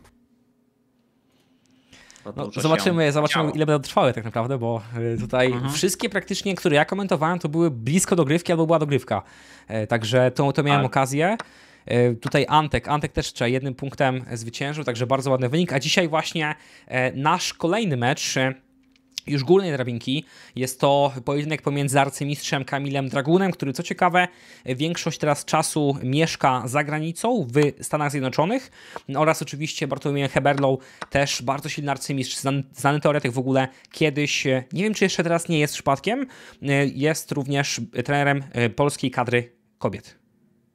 no, zobaczymy, zobaczymy ile będą trwały tak naprawdę, bo e, tutaj mhm. wszystkie praktycznie, które ja komentowałem, to były blisko dogrywki albo była dogrywka. E, także to, to miałem Ale... okazję. E, tutaj Antek, Antek też trzeba jednym punktem zwyciężył, także bardzo ładny wynik. A dzisiaj właśnie nasz kolejny mecz już górnej drabinki. Jest to pojedynek pomiędzy arcymistrzem Kamilem Dragunem, który co ciekawe większość teraz czasu mieszka za granicą w Stanach Zjednoczonych oraz oczywiście Bartłomiejem Heberlą, też bardzo silny arcymistrz, znany, znany teoretyk w ogóle kiedyś, nie wiem czy jeszcze teraz nie jest przypadkiem, jest również trenerem e, polskiej kadry kobiet.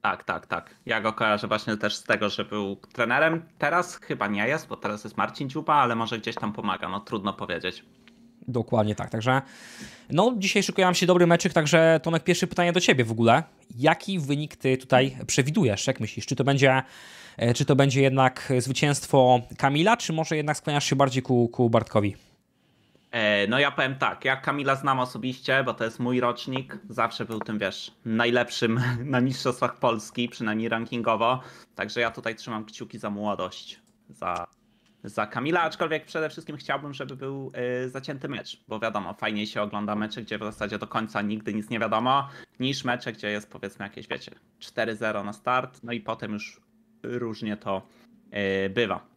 Tak, tak, tak. Ja go kojarzę właśnie też z tego, że był trenerem. Teraz chyba nie jest, bo teraz jest Marcin Dziuba, ale może gdzieś tam pomaga, no trudno powiedzieć. Dokładnie tak, także no dzisiaj szykuje się dobry meczyk, także Tomek, pierwsze pytanie do Ciebie w ogóle. Jaki wynik Ty tutaj przewidujesz, jak myślisz? Czy to będzie, e, czy to będzie jednak zwycięstwo Kamila, czy może jednak skłaniasz się bardziej ku, ku Bartkowi? E, no ja powiem tak, ja Kamila znam osobiście, bo to jest mój rocznik, zawsze był tym, wiesz, najlepszym [laughs] na mistrzostwach Polski, przynajmniej rankingowo, także ja tutaj trzymam kciuki za młodość, za za Kamila, aczkolwiek przede wszystkim chciałbym, żeby był y, zacięty mecz, bo wiadomo, fajniej się ogląda mecze, gdzie w zasadzie do końca nigdy nic nie wiadomo, niż mecze, gdzie jest powiedzmy jakieś, wiecie, 4-0 na start, no i potem już różnie to y, bywa.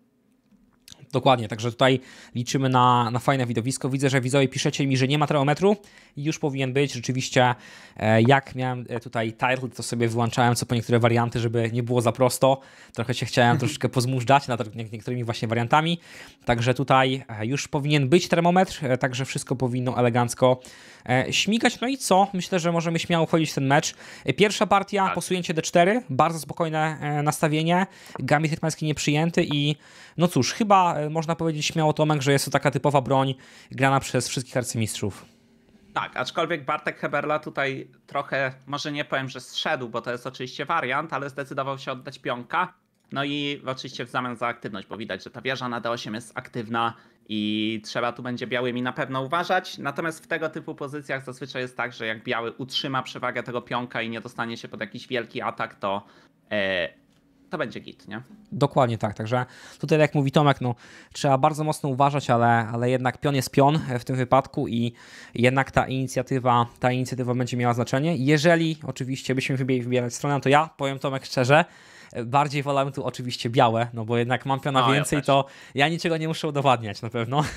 Dokładnie, także tutaj liczymy na, na fajne widowisko. Widzę, że widzowie piszecie mi, że nie ma termometru i już powinien być. Rzeczywiście, e, jak miałem e, tutaj title, to sobie wyłączałem co po niektóre warianty, żeby nie było za prosto. Trochę się chciałem [laughs] troszeczkę pozmużdżać nad niektórymi właśnie wariantami. Także tutaj e, już powinien być termometr, także wszystko powinno elegancko śmigać. No i co? Myślę, że możemy śmiało chodzić w ten mecz. Pierwsza partia, tak. posunięcie D4, bardzo spokojne nastawienie. Gambit hetmański nieprzyjęty i no cóż, chyba E, można powiedzieć śmiało Tomek, że jest to taka typowa broń grana przez wszystkich arcymistrzów. Tak, aczkolwiek Bartek Heberla tutaj trochę, może nie powiem, że zszedł, bo to jest oczywiście wariant, ale zdecydował się oddać pionka. No i oczywiście w zamian za aktywność, bo widać, że ta wieża na D8 jest aktywna i trzeba tu będzie białymi na pewno uważać. Natomiast w tego typu pozycjach zazwyczaj jest tak, że jak biały utrzyma przewagę tego pionka i nie dostanie się pod jakiś wielki atak, to e, to będzie git, nie? Dokładnie tak, także tutaj jak mówi Tomek, no trzeba bardzo mocno uważać, ale, ale jednak pion jest pion w tym wypadku i jednak ta inicjatywa, ta inicjatywa będzie miała znaczenie. Jeżeli oczywiście byśmy wybierali stronę, no to ja powiem Tomek szczerze, Bardziej wolałem tu oczywiście białe, no bo jednak mam piona no, więcej, ja to ja niczego nie muszę udowadniać na pewno. [laughs]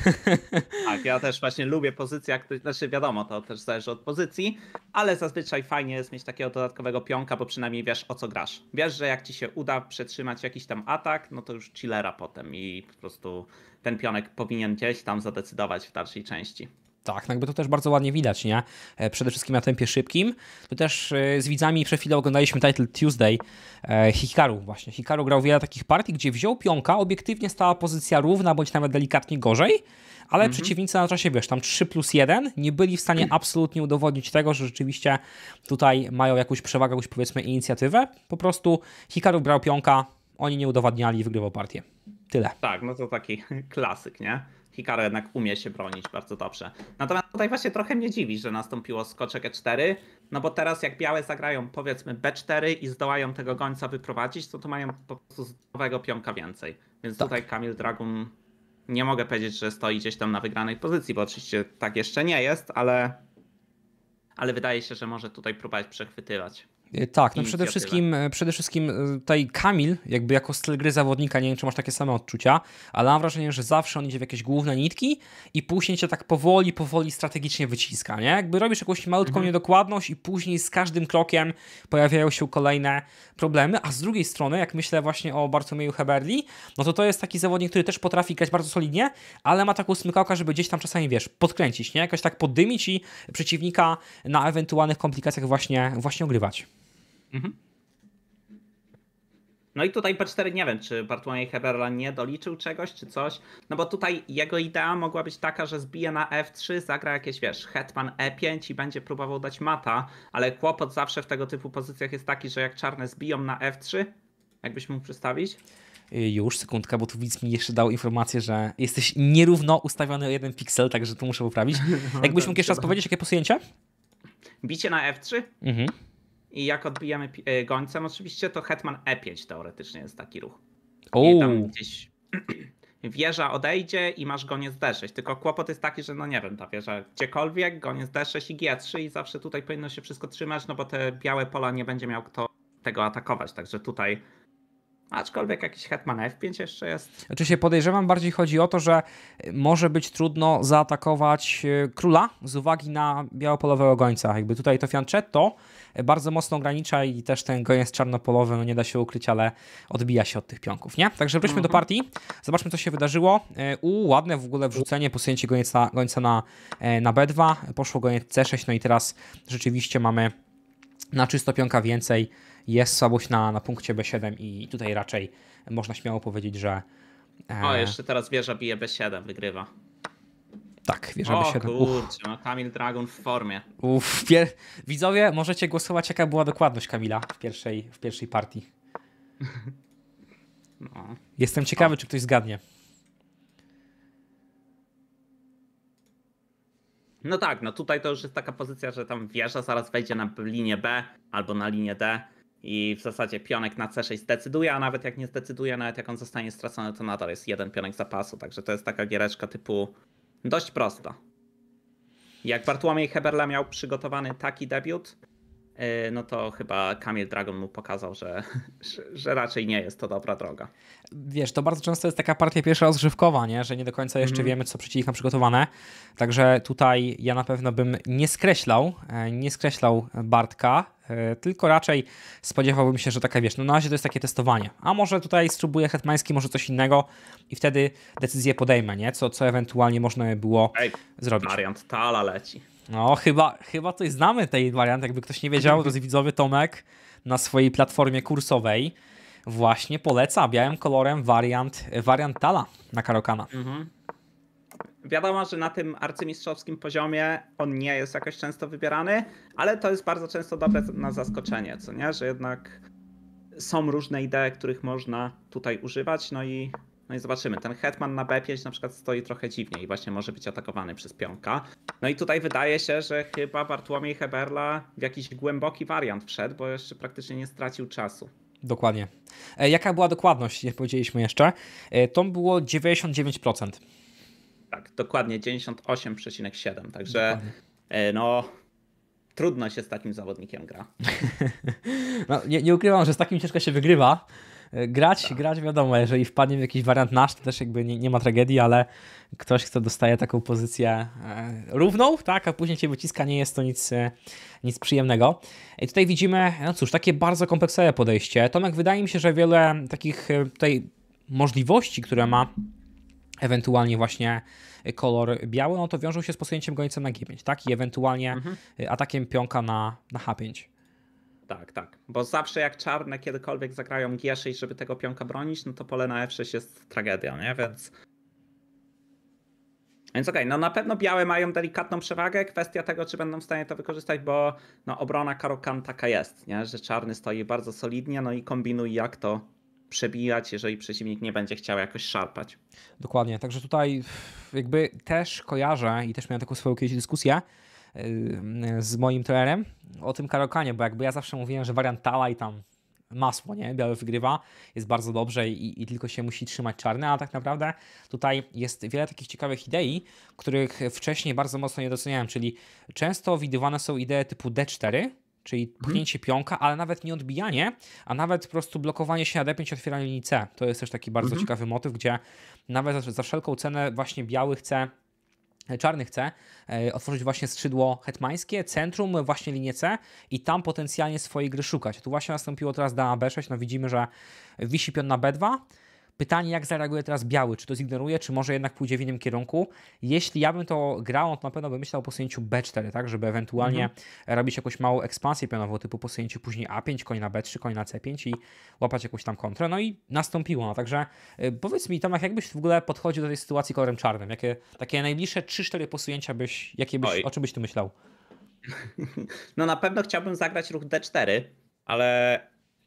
Tak, ja też właśnie lubię pozycję, jak to, znaczy wiadomo, to też zależy od pozycji, ale zazwyczaj fajnie jest mieć takiego dodatkowego pionka, bo przynajmniej wiesz o co grasz. Wiesz, że jak ci się uda przetrzymać jakiś tam atak, no to już chillera potem i po prostu ten pionek powinien gdzieś tam zadecydować w dalszej części. Tak, no jakby to też bardzo ładnie widać, nie? E, przede wszystkim na tempie szybkim. To też e, z widzami przed chwilą oglądaliśmy Title Tuesday e, Hikaru właśnie. Hikaru grał wiele takich partii, gdzie wziął pionka, obiektywnie stała pozycja równa, bądź nawet delikatnie gorzej, ale mm -hmm. przeciwnicy na czasie, wiesz, tam 3 plus 1 nie byli w stanie [clears throat] absolutnie udowodnić tego, że rzeczywiście tutaj mają jakąś przewagę, jakąś powiedzmy inicjatywę. Po prostu Hikaru brał pionka, oni nie udowadniali i wygrywał partię. Tyle. Tak, no to taki [laughs] klasyk, nie? Hikaru jednak umie się bronić bardzo dobrze. Natomiast tutaj właśnie trochę mnie dziwi, że nastąpiło skoczek E4, no bo teraz jak białe zagrają powiedzmy B4 i zdołają tego gońca wyprowadzić, to to mają po prostu zdrowego pionka więcej. Więc tak. tutaj Kamil Dragon nie mogę powiedzieć, że stoi gdzieś tam na wygranej pozycji, bo oczywiście tak jeszcze nie jest, ale, ale wydaje się, że może tutaj próbować przechwytywać. E, tak, no przede wszystkim, e, przede wszystkim e, tutaj Kamil, jakby jako styl gry zawodnika, nie wiem czy masz takie same odczucia, ale mam wrażenie, że zawsze on idzie w jakieś główne nitki i później cię tak powoli, powoli strategicznie wyciska, nie? Jakby robisz jakąś malutką mhm. niedokładność i później z każdym krokiem pojawiają się kolejne problemy, a z drugiej strony, jak myślę właśnie o Bartłomieju Heberli, no to to jest taki zawodnik, który też potrafi grać bardzo solidnie, ale ma taką smykałkę, żeby gdzieś tam czasami, wiesz, podkręcić, nie? Jakoś tak poddymić i przeciwnika na ewentualnych komplikacjach właśnie, właśnie ogrywać. Mhm. No i tutaj P4 nie wiem, czy Bartłomiej Heberla nie doliczył czegoś, czy coś. No bo tutaj jego idea mogła być taka, że zbije na F3, zagra jakieś, wiesz, hetman E5 i będzie próbował dać mata, ale kłopot zawsze w tego typu pozycjach jest taki, że jak czarne zbiją na F3, jakbyś mógł przedstawić? Y, już, sekundka, bo tu widz mi jeszcze dał informację, że jesteś nierówno ustawiony o jeden piksel, także tu muszę poprawić. [laughs] No jakbyś mógł jeszcze raz powiedzieć, jakie posunięcie? Bicie na F3? Mhm. I jak odbijamy y, gońcem oczywiście, to Hetman E5 teoretycznie jest taki ruch. O. I tam gdzieś [clears throat] wieża odejdzie i masz goniec D6. Tylko kłopot jest taki, że no nie wiem, ta wieża gdziekolwiek, goniec D6 i G3 i zawsze tutaj powinno się wszystko trzymać, no bo te białe pola nie będzie miał kto tego atakować. Także tutaj aczkolwiek jakiś Hetman F5 jeszcze jest. Znaczy się podejrzewam, bardziej chodzi o to, że y, może być trudno zaatakować y, króla z uwagi na białopolowego gońca. Jakby tutaj to Fianchetto y, bardzo mocno ogranicza i też ten goniec czarnopolowy, no nie da się ukryć, ale odbija się od tych pionków, nie? Także wróćmy mhm. do partii, zobaczmy co się wydarzyło. U, ładne w ogóle wrzucenie, posunięcie gońca, gońca na, na B2, poszło goniec C6, no i teraz rzeczywiście mamy na czysto pionka więcej jest słabość na, na punkcie B7 i tutaj raczej można śmiało powiedzieć, że... E... O, jeszcze teraz wieża bije B7, wygrywa. Tak, wieża o, B7. O kurczę, no Kamil Dragon w formie. Uff, pier... Widzowie, możecie głosować jaka była dokładność Kamila w pierwszej, w pierwszej partii. [laughs] No. Jestem ciekawy, o. czy ktoś zgadnie. No tak, no tutaj to już jest taka pozycja, że tam wieża zaraz wejdzie na linię B albo na linię D, i w zasadzie pionek na C6 zdecyduje, a nawet jak nie zdecyduje, nawet jak on zostanie stracony, to nadal jest jeden pionek zapasu. Także to jest taka giereczka typu dość prosta. Jak Bartłomiej Heberla miał przygotowany taki debiut, E, no to chyba Kamil Dragon mu pokazał, [laughs] że, że raczej nie jest to dobra droga. Wiesz, to bardzo często jest taka partia pierwsza rozgrzewkowa, nie? że nie do końca jeszcze mm. wiemy, co ma przygotowane. Także tutaj ja na pewno bym nie skreślał, e, nie skreślał Bartka, e, tylko raczej spodziewałbym się, że taka wiesz, no na razie to jest takie testowanie. A może tutaj spróbuję hetmański, może coś innego i wtedy decyzję podejmę, nie? Co, co ewentualnie można by było Ej, zrobić. Wariant Tala leci. No, chyba, chyba tutaj znamy tej wariant. Jakby ktoś nie wiedział, drodzy widzowie, Tomek na swojej platformie kursowej właśnie poleca białym kolorem wariant, wariant Tala na Karokana. Mhm. Wiadomo, że na tym arcymistrzowskim poziomie on nie jest jakoś często wybierany, ale to jest bardzo często dobre na zaskoczenie, co nie? Że jednak są różne idee, których można tutaj używać, no i no i zobaczymy. Ten hetman na B5 na przykład stoi trochę dziwnie i właśnie może być atakowany przez pionka. No i tutaj wydaje się, że chyba Bartłomiej Heberla w jakiś głęboki wariant wszedł, bo jeszcze praktycznie nie stracił czasu. Dokładnie. E, jaka była dokładność, nie powiedzieliśmy jeszcze? E, to było 99%. Tak, dokładnie 98,7. Także dokładnie. E, no trudno się z takim zawodnikiem gra. [laughs] no, nie, nie ukrywam, że z takim ciężko się wygrywa, grać, tak. grać wiadomo, jeżeli wpadnie w jakiś wariant nasz, to też jakby nie, nie ma tragedii, ale ktoś, kto dostaje taką pozycję e, równą, tak, a później cię wyciska, nie jest to nic, e, nic przyjemnego. I tutaj widzimy, no cóż, takie bardzo kompleksowe podejście. Tomek, wydaje mi się, że wiele takich e, tutaj możliwości, które ma ewentualnie właśnie kolor biały, no to wiążą się z posunięciem gońca na G5, tak? I ewentualnie mhm. atakiem pionka na, na H5. Tak, tak. Bo zawsze jak czarne kiedykolwiek zagrają G6, żeby tego pionka bronić, no to pole na F6 jest tragedia, nie? Więc. Więc okej, okay, no na pewno białe mają delikatną przewagę. Kwestia tego, czy będą w stanie to wykorzystać, bo no, obrona Karokan taka jest, nie? że czarny stoi bardzo solidnie, no i kombinuj jak to przebijać, jeżeli przeciwnik nie będzie chciał jakoś szarpać. Dokładnie, także tutaj jakby też kojarzę i też miałem taką swoją kiedyś dyskusję, Y, z moim trenerem o tym karokanie, bo jakby ja zawsze mówiłem, że wariant tala i tam masło, nie? Biały wygrywa, jest bardzo dobrze i, i, tylko się musi trzymać czarny, a tak naprawdę tutaj jest wiele takich ciekawych idei, których wcześniej bardzo mocno nie doceniałem, czyli często widywane są idee typu D4, czyli mhm. pchnięcie mhm. pionka, ale nawet nie odbijanie, a nawet po prostu blokowanie się na D5, otwieranie linii C. To jest też taki bardzo mhm. ciekawy motyw, gdzie nawet za, za wszelką cenę właśnie biały chce Czarny chce otworzyć właśnie skrzydło hetmańskie, centrum, właśnie linie C i tam potencjalnie swojej gry szukać. Tu właśnie nastąpiło teraz dama B6, no widzimy, że wisi pion na B2, Pytanie, jak zareaguje teraz biały? Czy to zignoruje, czy może jednak pójdzie w innym kierunku? Jeśli ja bym to grał, no to na pewno bym myślał o posunięciu B4, tak, żeby ewentualnie mhm. robić jakąś małą ekspansję pionową, typu posunięciu później A5, koń na B3, koń na C5 i łapać jakąś tam kontrę. No i nastąpiło. No, także y, powiedz mi, Tomek, jakbyś w ogóle podchodził do tej sytuacji kolorem czarnym? Jakie takie najbliższe 3-4 posunięcia byś, jakie byś, o czym byś tu myślał? [laughs] No na pewno chciałbym zagrać ruch D4, ale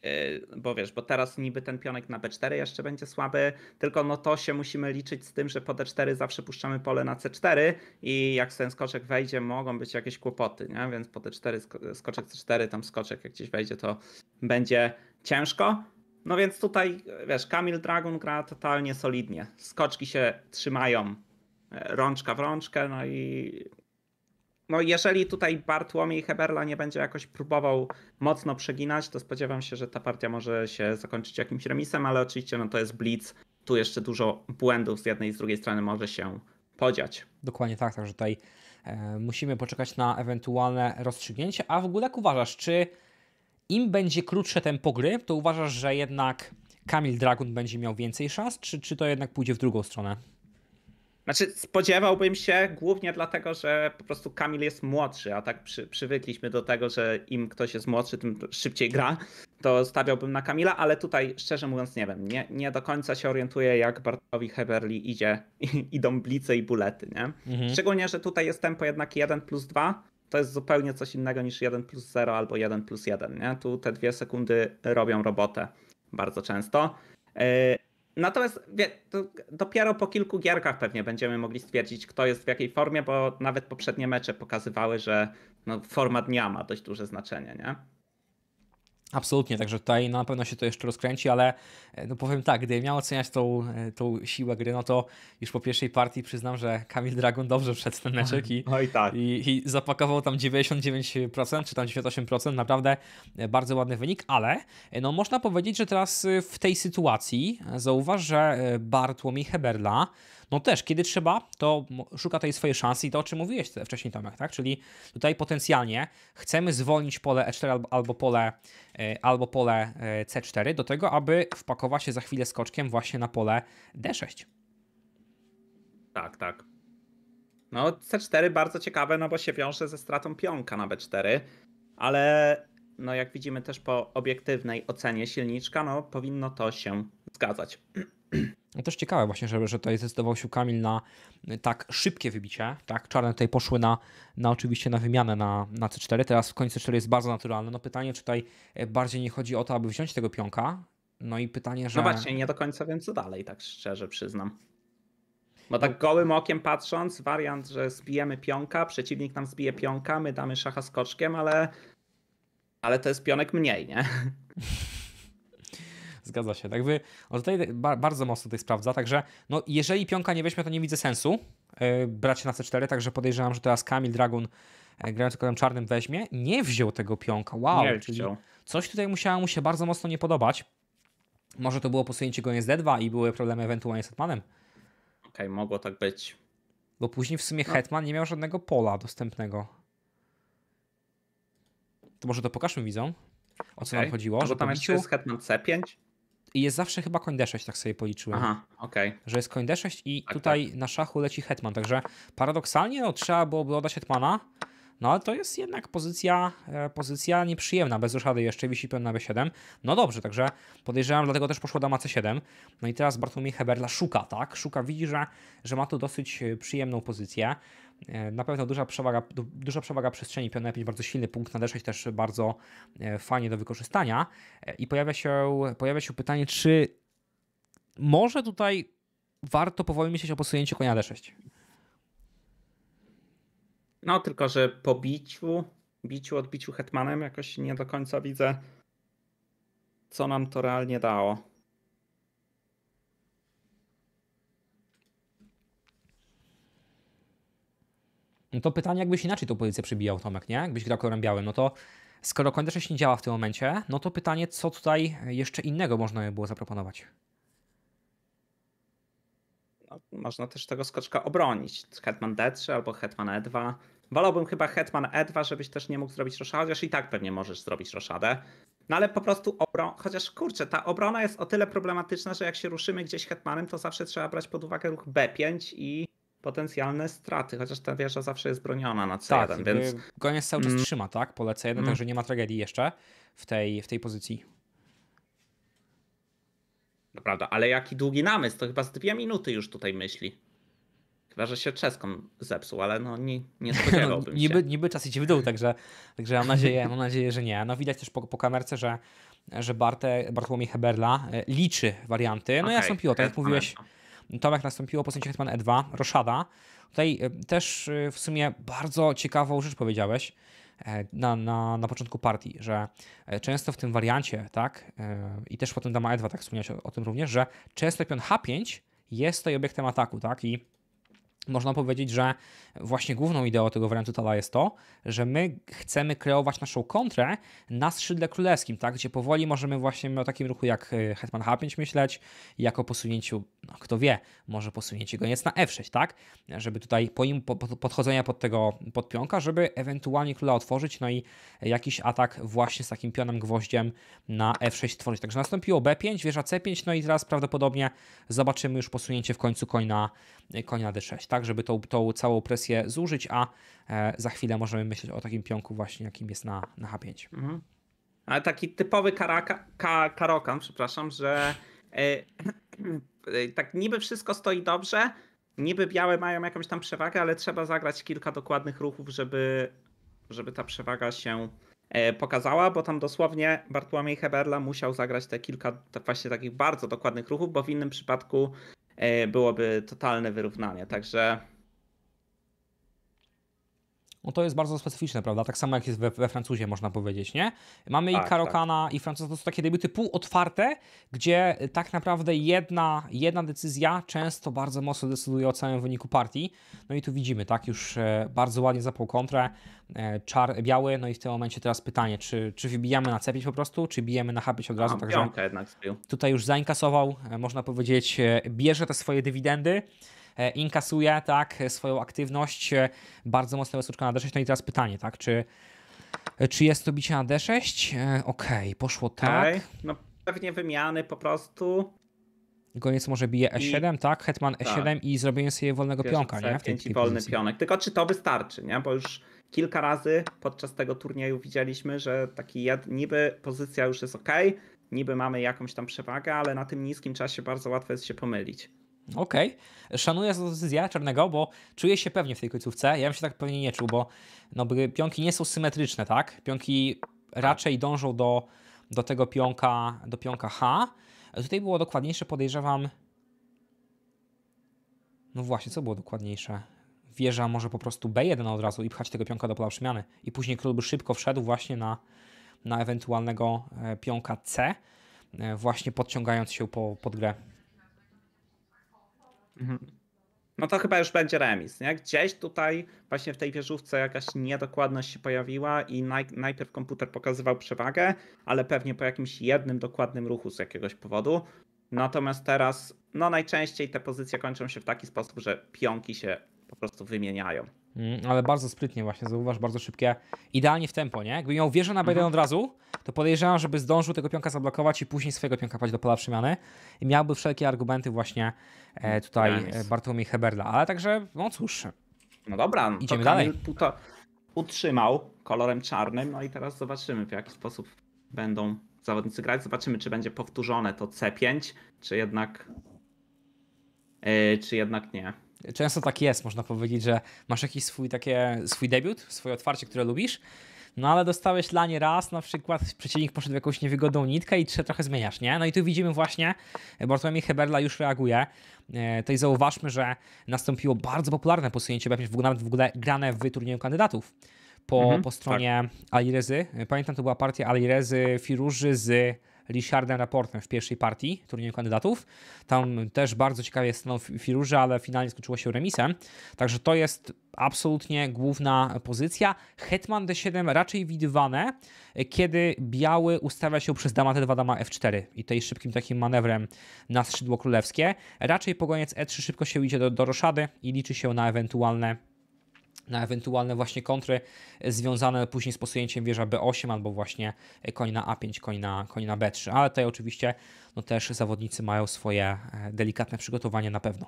Y, bo wiesz, bo teraz niby ten pionek na B4 jeszcze będzie słaby, tylko no to się musimy liczyć z tym, że po D4 zawsze puszczamy pole na C4 i jak ten skoczek wejdzie, mogą być jakieś kłopoty, nie? więc po D4 skoczek C4, tam skoczek jak gdzieś wejdzie, to będzie ciężko. No więc tutaj, wiesz, Kamil Dragon gra totalnie solidnie. Skoczki się trzymają e, rączka w rączkę, no i no jeżeli tutaj Bartłomiej Heberla nie będzie jakoś próbował mocno przeginać, to spodziewam się, że ta partia może się zakończyć jakimś remisem, ale oczywiście no to jest blitz. Tu jeszcze dużo błędów z jednej i z drugiej strony może się podziać. Dokładnie tak, także tutaj e, musimy poczekać na ewentualne rozstrzygnięcie. A w ogóle jak uważasz, czy im będzie krótsze tempo gry, to uważasz, że jednak Kamil Dragon będzie miał więcej szans, czy, czy to jednak pójdzie w drugą stronę? Znaczy, spodziewałbym się głównie dlatego, że po prostu Kamil jest młodszy, a tak przy, przywykliśmy do tego, że im ktoś jest młodszy, tym szybciej gra. To stawiałbym na Kamila, ale tutaj szczerze mówiąc nie wiem. Nie, nie do końca się orientuję, jak Bartowi Heberli idzie, [laughs] idą blice i bulety, nie? Mhm. Szczególnie, że tutaj jest tempo jednak 1 plus 2. To jest zupełnie coś innego niż 1 plus 0 albo 1 plus 1, nie? Tu te dwie sekundy robią robotę bardzo często. Y, Natomiast wie, dopiero po kilku gierkach pewnie będziemy mogli stwierdzić, kto jest w jakiej formie, bo nawet poprzednie mecze pokazywały, że no, forma dnia ma dość duże znaczenie, nie? Absolutnie, także tutaj no, na pewno się to jeszcze rozkręci, ale e, no powiem tak, gdybym miał oceniać tą, e, tą siłę gry, no to już po pierwszej partii przyznam, że Kamil Dragon dobrze wszedł ten meczek [laughs] no i, tak. i, i, zapakował tam 99% czy tam 98%, naprawdę e, bardzo ładny wynik, ale no można powiedzieć, że teraz w tej sytuacji zauważ, że Bartłomiej Heberla no też, kiedy trzeba, to szuka tej swojej szansy i to, o czym mówiłeś wcześniej, Tomek, tak? Czyli tutaj potencjalnie chcemy zwolnić pole E4 albo pole, e, albo pole e, C4 do tego, aby wpakować się za chwilę skoczkiem właśnie na pole D6. Tak, tak. No, C4 bardzo ciekawe, no bo się wiąże ze stratą pionka na B4, ale no jak widzimy też po obiektywnej ocenie silniczka, no powinno to się zgadzać. [clears throat] No też ciekawe właśnie, że, że tutaj zdecydował się Kamil na y, tak szybkie wybicie, tak, czarne tutaj poszły na, na oczywiście na wymianę na, na C4, teraz w końcu C4 jest bardzo naturalne, no pytanie czy tutaj y, bardziej nie chodzi o to, aby wziąć tego pionka, no i pytanie, że... No właśnie, nie do końca wiem co dalej, tak szczerze przyznam. Bo tak no- gołym okiem patrząc, wariant, że zbijemy pionka, przeciwnik nam zbije pionka, my damy szacha skoczkiem, ale, ale to jest pionek mniej, nie? [laughs] Zgadza się. Tak wy, no tutaj bardzo mocno tutaj sprawdza, także no, jeżeli pionka nie weźmie, to nie widzę sensu yy, brać na C4, także podejrzewam, że teraz Kamil Dragon yy, grający kodem czarnym weźmie. Nie wziął tego pionka, wow. Nie czyli Coś tutaj musiało mu się bardzo mocno nie podobać. Może to było posunięcie go z D2 i były problemy ewentualnie z Hetmanem. Okej, okay, mogło tak być. Bo później w sumie no. Hetman nie miał żadnego pola dostępnego. To może to pokażmy widzom, o co okay. nam chodziło. Może że tam jeszcze jest Hetman C5? I jest zawsze chyba koń D6, tak sobie policzyłem. Aha, okej. Okay. Że jest koń D6 i tak, tutaj tak. na szachu leci hetman, także paradoksalnie no, trzeba byłoby oddać hetmana, no ale to jest jednak pozycja, e, pozycja nieprzyjemna, bez ruszady jeszcze wisi pion na B7. No dobrze, także podejrzewam, dlatego też poszło dama C7. No i teraz Bartłomiej Heberla szuka, tak? Szuka, widzi, że, że ma tu dosyć e, przyjemną pozycję. E, na pewno duża przewaga, duża przewaga przestrzeni pion 5, bardzo silny punkt na D6 też bardzo e, fajnie do wykorzystania. E, I pojawia się, pojawia się pytanie, czy może tutaj warto powoli myśleć o posunięciu konia D6? No, tylko że po biciu, biciu, odbiciu hetmanem jakoś nie do końca widzę, co nam to realnie dało. No to pytanie, jakbyś inaczej tą pozycję przybijał, Tomek, nie? Jakbyś grał kolorem białym, no to skoro końca nie działa w tym momencie, no to pytanie, co tutaj jeszcze innego można by było zaproponować? No, można też tego skoczka obronić. Hetman D3 albo Hetman E2. Wolałbym chyba Hetman E2, żebyś też nie mógł zrobić roszady, chociaż i tak pewnie możesz zrobić roszadę. No ale po prostu obron... Chociaż kurczę, ta obrona jest o tyle problematyczna, że jak się ruszymy gdzieś hetmanem, to zawsze trzeba brać pod uwagę ruch B5 i potencjalne straty, chociaż ta wieża zawsze jest broniona na C1, tak, więc... Goniec cały czas mm. trzyma, tak? Po c mm. także nie ma tragedii jeszcze w tej, w tej pozycji. Naprawdę, ale jaki długi namysł, to chyba z dwie minuty już tutaj myśli. Chyba, że się czeską zepsuł, ale no nie, [laughs] nie no, spodziewałbym no, niby, się. Niby czas idzie w dół, także, także mam, nadzieję, mam nadzieję, że nie. No widać też po, po kamerce, że, że Barte, Bartłomiej Heberla e, liczy warianty. No okay, ja są pilota, jak mówiłeś... Tomek nastąpiło po sensie Hetman E2, Roszada. Tutaj e, też e, w sumie bardzo ciekawą rzecz powiedziałeś e, na, na, na początku partii, że często w tym wariancie, tak, i też potem dama E2, tak wspomniałeś o, o tym również, że często pion H5 jest tutaj obiektem ataku, tak, i można powiedzieć, że właśnie główną ideą tego wariantu Tala jest to, że my chcemy kreować naszą kontrę na skrzydle królewskim, tak? gdzie powoli możemy właśnie o takim ruchu jak y, hetman h5 myśleć, jako posunięciu, no kto wie, może posunięcie goniec na f6, tak? żeby tutaj po im podchodzenia pod tego podpionka, żeby ewentualnie króla otworzyć, no i jakiś atak właśnie z takim pionem gwoździem na f6 tworzyć. Także nastąpiło b5, wieża c5, no i teraz prawdopodobnie zobaczymy już posunięcie w końcu konia, konia d6. Tak? tak, żeby tą, tą całą presję zużyć, a e, za chwilę możemy myśleć o takim pionku właśnie, jakim jest na, na H5. Mhm. Ale taki typowy karaka, ka, karokan, przepraszam, że e, e, tak niby wszystko stoi dobrze, niby białe mają jakąś tam przewagę, ale trzeba zagrać kilka dokładnych ruchów, żeby, żeby ta przewaga się pokazała, bo tam dosłownie Bartłomiej Heberla musiał zagrać te kilka właśnie takich bardzo dokładnych ruchów, bo w innym przypadku E, byłoby totalne wyrównanie. Także no to jest bardzo specyficzne, prawda? Tak samo jak jest we, we Francuzie, można powiedzieć, nie? Mamy tak, tak. i Karokana, tak. i Francuza, to są takie debiuty półotwarte, gdzie y, tak naprawdę jedna, jedna decyzja często bardzo mocno decyduje o całym wyniku partii. No i tu widzimy, tak, już e, bardzo ładnie zapał kontrę, e, czar, biały, no i w tym momencie teraz pytanie, czy, czy wybijamy na C5 po prostu, czy bijemy na H5 od razu? Tak, Także jednak zbił. Tutaj już zainkasował, e, można powiedzieć, bierze te swoje dywidendy, E, inkasuje tak, swoją aktywność, e, bardzo mocno wysłuczka na D6. No i teraz pytanie, tak, czy, czy jest to bicie na D6? E, okej, okay, poszło tak. Okay. No pewnie wymiany po prostu. Goniec może bije E7, I... tak? Hetman E7 tak. i zrobienie sobie wolnego pionka, nie? W tej, tej wolny pozycji. pionek. Tylko czy to wystarczy, nie? Bo już kilka razy podczas tego turnieju widzieliśmy, że taki jed... niby pozycja już jest ok, niby mamy jakąś tam przewagę, ale na tym niskim czasie bardzo łatwo jest się pomylić. Okej, okay. szanuję za decyzję Czarnego, bo czuję się pewnie w tej końcówce. Ja bym się tak pewnie nie czuł, bo no, pionki nie są symetryczne, tak? Pionki raczej dążą do, do tego pionka, do pionka H. Tutaj było dokładniejsze, podejrzewam... No właśnie, co było dokładniejsze? Wieża może po prostu B1 od razu i pchać tego pionka do pola przemiany. I później król by szybko wszedł właśnie na, na ewentualnego e, pionka C, e, właśnie podciągając się po, pod grę. Mhm. No to chyba już będzie remis. Nie? Gdzieś tutaj właśnie w tej wieżówce jakaś niedokładność się pojawiła i naj, najpierw komputer pokazywał przewagę, ale pewnie po jakimś jednym dokładnym ruchu z jakiegoś powodu. Natomiast teraz no najczęściej te pozycje kończą się w taki sposób, że pionki się po prostu wymieniają. Mm, ale bardzo sprytnie właśnie, zauważ, bardzo szybkie. Idealnie w tempo, nie? Jakby miał wieżę na B1 mhm. od razu, to podejrzewam, żeby zdążył tego pionka zablokować i później swojego pionka pać do pola przemiany. I miałby wszelkie argumenty właśnie e, mm, tutaj nice. E, Bartłomiej Heberla. Ale także, no cóż. No dobra, no idziemy dalej. Puto utrzymał kolorem czarnym, no i teraz zobaczymy w jaki sposób będą zawodnicy grać. Zobaczymy, czy będzie powtórzone to C5, czy jednak, yy, czy jednak nie często tak jest, można powiedzieć, że masz jakiś swój, takie, swój debiut, swoje otwarcie, które lubisz, no ale dostałeś lanie raz, na przykład przeciwnik poszedł w jakąś niewygodną nitkę i trochę zmieniasz, nie? No i tu widzimy właśnie, e, Bartłomiej Heberla już reaguje, e, tutaj zauważmy, że nastąpiło bardzo popularne posunięcie, nawet w ogóle grane w turnieju kandydatów. Po, mhm, po stronie tak. Alirezy. E, pamiętam, to była partia Alirezy, Firuży z Richardem Raportem w pierwszej partii turnieju kandydatów. Tam też bardzo ciekawie stanął Firurze, ale finalnie skończyło się remisem. Także to jest absolutnie główna pozycja. Hetman D7 raczej widywane, kiedy biały ustawia się przez dama T2, dama F4 i tej szybkim takim manewrem na skrzydło królewskie. Raczej pogoniec E3 szybko się idzie do, do roszady i liczy się na ewentualne na ewentualne właśnie kontry związane później z posunięciem wieża B8 albo właśnie koń na A5, koń na, koń na B3. Ale tutaj oczywiście no też zawodnicy mają swoje e, delikatne przygotowanie na pewno.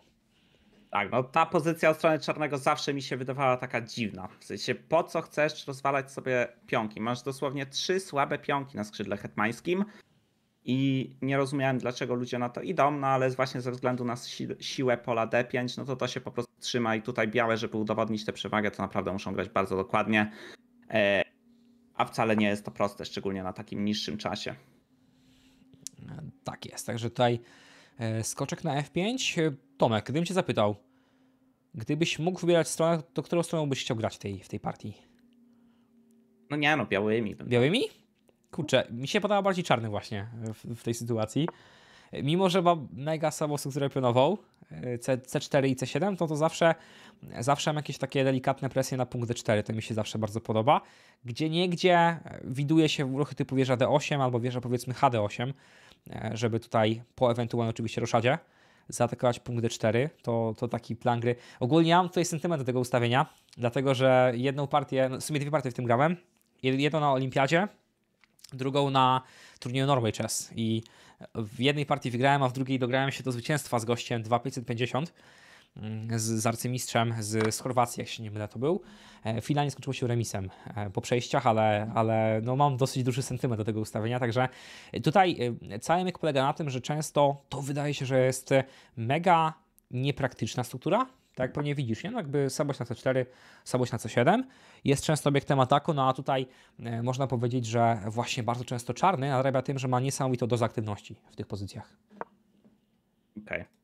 Tak, no ta pozycja od strony czarnego zawsze mi się wydawała taka dziwna. W sensie, po co chcesz rozwalać sobie pionki? Masz dosłownie trzy słabe pionki na skrzydle hetmańskim i nie rozumiałem, dlaczego ludzie na to idą, no ale właśnie ze względu na si siłę pola D5, no to to się po prostu trzyma i tutaj białe, żeby udowodnić tę przewagę, to naprawdę muszą grać bardzo dokładnie, e, a wcale nie jest to proste, szczególnie na takim niższym czasie. E, tak jest, także tutaj e, skoczek na F5. Tomek, gdybym Cię zapytał, gdybyś mógł wybierać stronę, to którą stroną byś chciał grać w tej, w tej partii? No nie no, białymi. Białymi? Kurczę, mi się podoba bardziej czarny właśnie w, w tej sytuacji. Mimo, że mam mega samosób zrepionował e, C, C4 i C7, to no to zawsze, zawsze mam jakieś takie delikatne presje na punkt D4, to mi się zawsze bardzo podoba. Gdzie niegdzie e, widuje się ruchy typu wieża D8 albo wieża powiedzmy HD8, e, żeby tutaj po ewentualnej oczywiście ruszadzie zaatakować punkt D4, to, to taki plan gry. Ogólnie ja mam tutaj sentyment do tego ustawienia, dlatego że jedną partię, no w sumie dwie partie w tym grałem, jedną na olimpiadzie, drugą na turnieju Norway Chess i w jednej partii wygrałem, a w drugiej dograłem się do zwycięstwa z gościem 2550 mm, z, z arcymistrzem z, z Chorwacji, jak się nie mylę to był. E, Finalnie skończyło się remisem e, po przejściach, ale, ale no mam dosyć duży sentyment do tego ustawienia, także tutaj e, cały myk polega na tym, że często to wydaje się, że jest mega niepraktyczna struktura, tak? Pewnie widzisz, nie? No jakby słabość na C4, słabość na C7 jest często obiektem ataku, no a tutaj e, można powiedzieć, że właśnie bardzo często czarny narabia tym, że ma niesamowitą dozę aktywności w tych pozycjach. Okej. Okay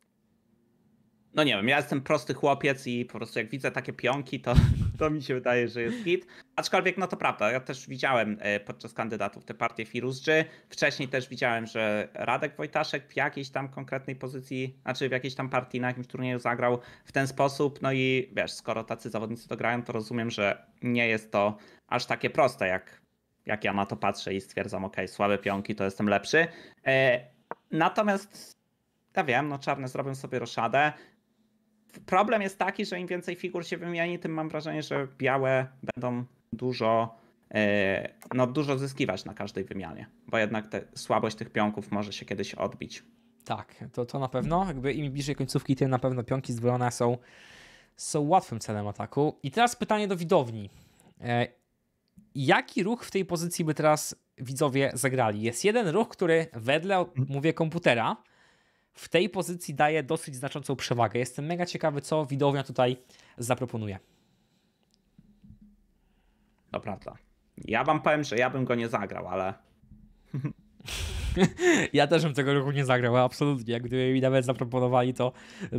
no nie wiem, ja jestem prosty chłopiec i po prostu jak widzę takie pionki, to, [laughs] to mi się wydaje, że jest hit. Aczkolwiek no to prawda, ja też widziałem e, podczas kandydatów te partie firuszy. Wcześniej też widziałem, że Radek Wojtaszek w jakiejś tam konkretnej pozycji, znaczy w jakiejś tam partii na jakimś turnieju zagrał w ten sposób. No i wiesz, skoro tacy zawodnicy to grają, to rozumiem, że nie jest to aż takie proste, jak, jak ja na to patrzę i stwierdzam, ok, słabe pionki, to jestem lepszy. E, natomiast ja wiem, no czarne zrobią sobie roszadę problem jest taki, że im więcej figur się wymieni, tym mam wrażenie, że białe będą dużo, e, no, dużo zyskiwać na każdej wymianie, bo jednak te, słabość tych pionków może się kiedyś odbić. Tak, to, to na pewno. Jakby im bliżej końcówki, tym na pewno pionki zdwojone są, są łatwym celem ataku. I teraz pytanie do widowni. E, jaki ruch w tej pozycji by teraz widzowie zagrali? Jest jeden ruch, który wedle, mówię, komputera, w tej pozycji daje dosyć znaczącą przewagę. Jestem mega ciekawy, co widownia tutaj zaproponuje. To prawda. Ja wam powiem, że ja bym go nie zagrał, ale. [laughs] ja też bym tego ruchu nie zagrał, absolutnie. Jak gdyby mi nawet zaproponowali, to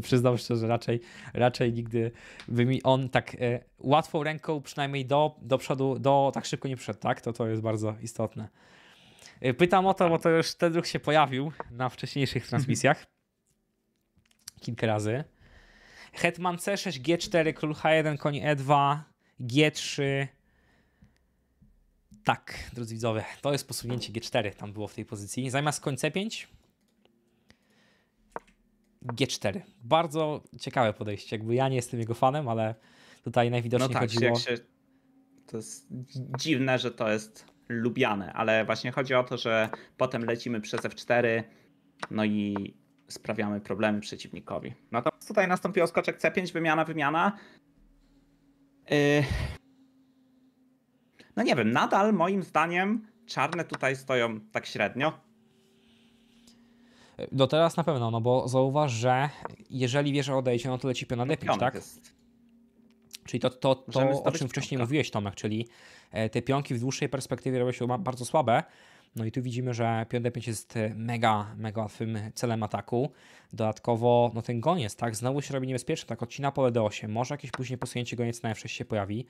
przyznam szczerze, raczej, raczej nigdy by mi on tak e, łatwą ręką, przynajmniej do, do przodu, do, tak szybko nie przyszedł, tak? To to jest bardzo istotne. Y, pytam o to, tak. bo to już ten ruch się pojawił na wcześniejszych mhm. transmisjach. Kilka razy. Hetman C6, G4, król H1, koń E2, G3. Tak, drodzy widzowie, to jest posunięcie G4, tam było w tej pozycji. Zamiast koń C5, G4. Bardzo ciekawe podejście. Jakby ja nie jestem jego fanem, ale tutaj najwidoczniej no tak, chodziło... Jak się... To jest dziwne, że to jest lubiane, ale właśnie chodzi o to, że potem lecimy przez F4, no i sprawiamy problemy przeciwnikowi. Natomiast no tutaj nastąpił skoczek C5, wymiana, wymiana. Yy... No nie wiem, nadal moim zdaniem czarne tutaj stoją tak średnio. Do no teraz na pewno, no bo zauważ, że jeżeli że odejdzie, no to leci piona D5, tak? Jest. Czyli to, to, to o czym wcześniej piątka. mówiłeś, Tomek, czyli e, te pionki w dłuższej perspektywie robią się bardzo słabe. No i tu widzimy, że d 5 jest e, mega, mega łatwym celem ataku. Dodatkowo, no ten goniec, tak, znowu się robi niebezpieczny, tak, odcina pole D8, może jakieś później posunięcie goniec na F6 się pojawi.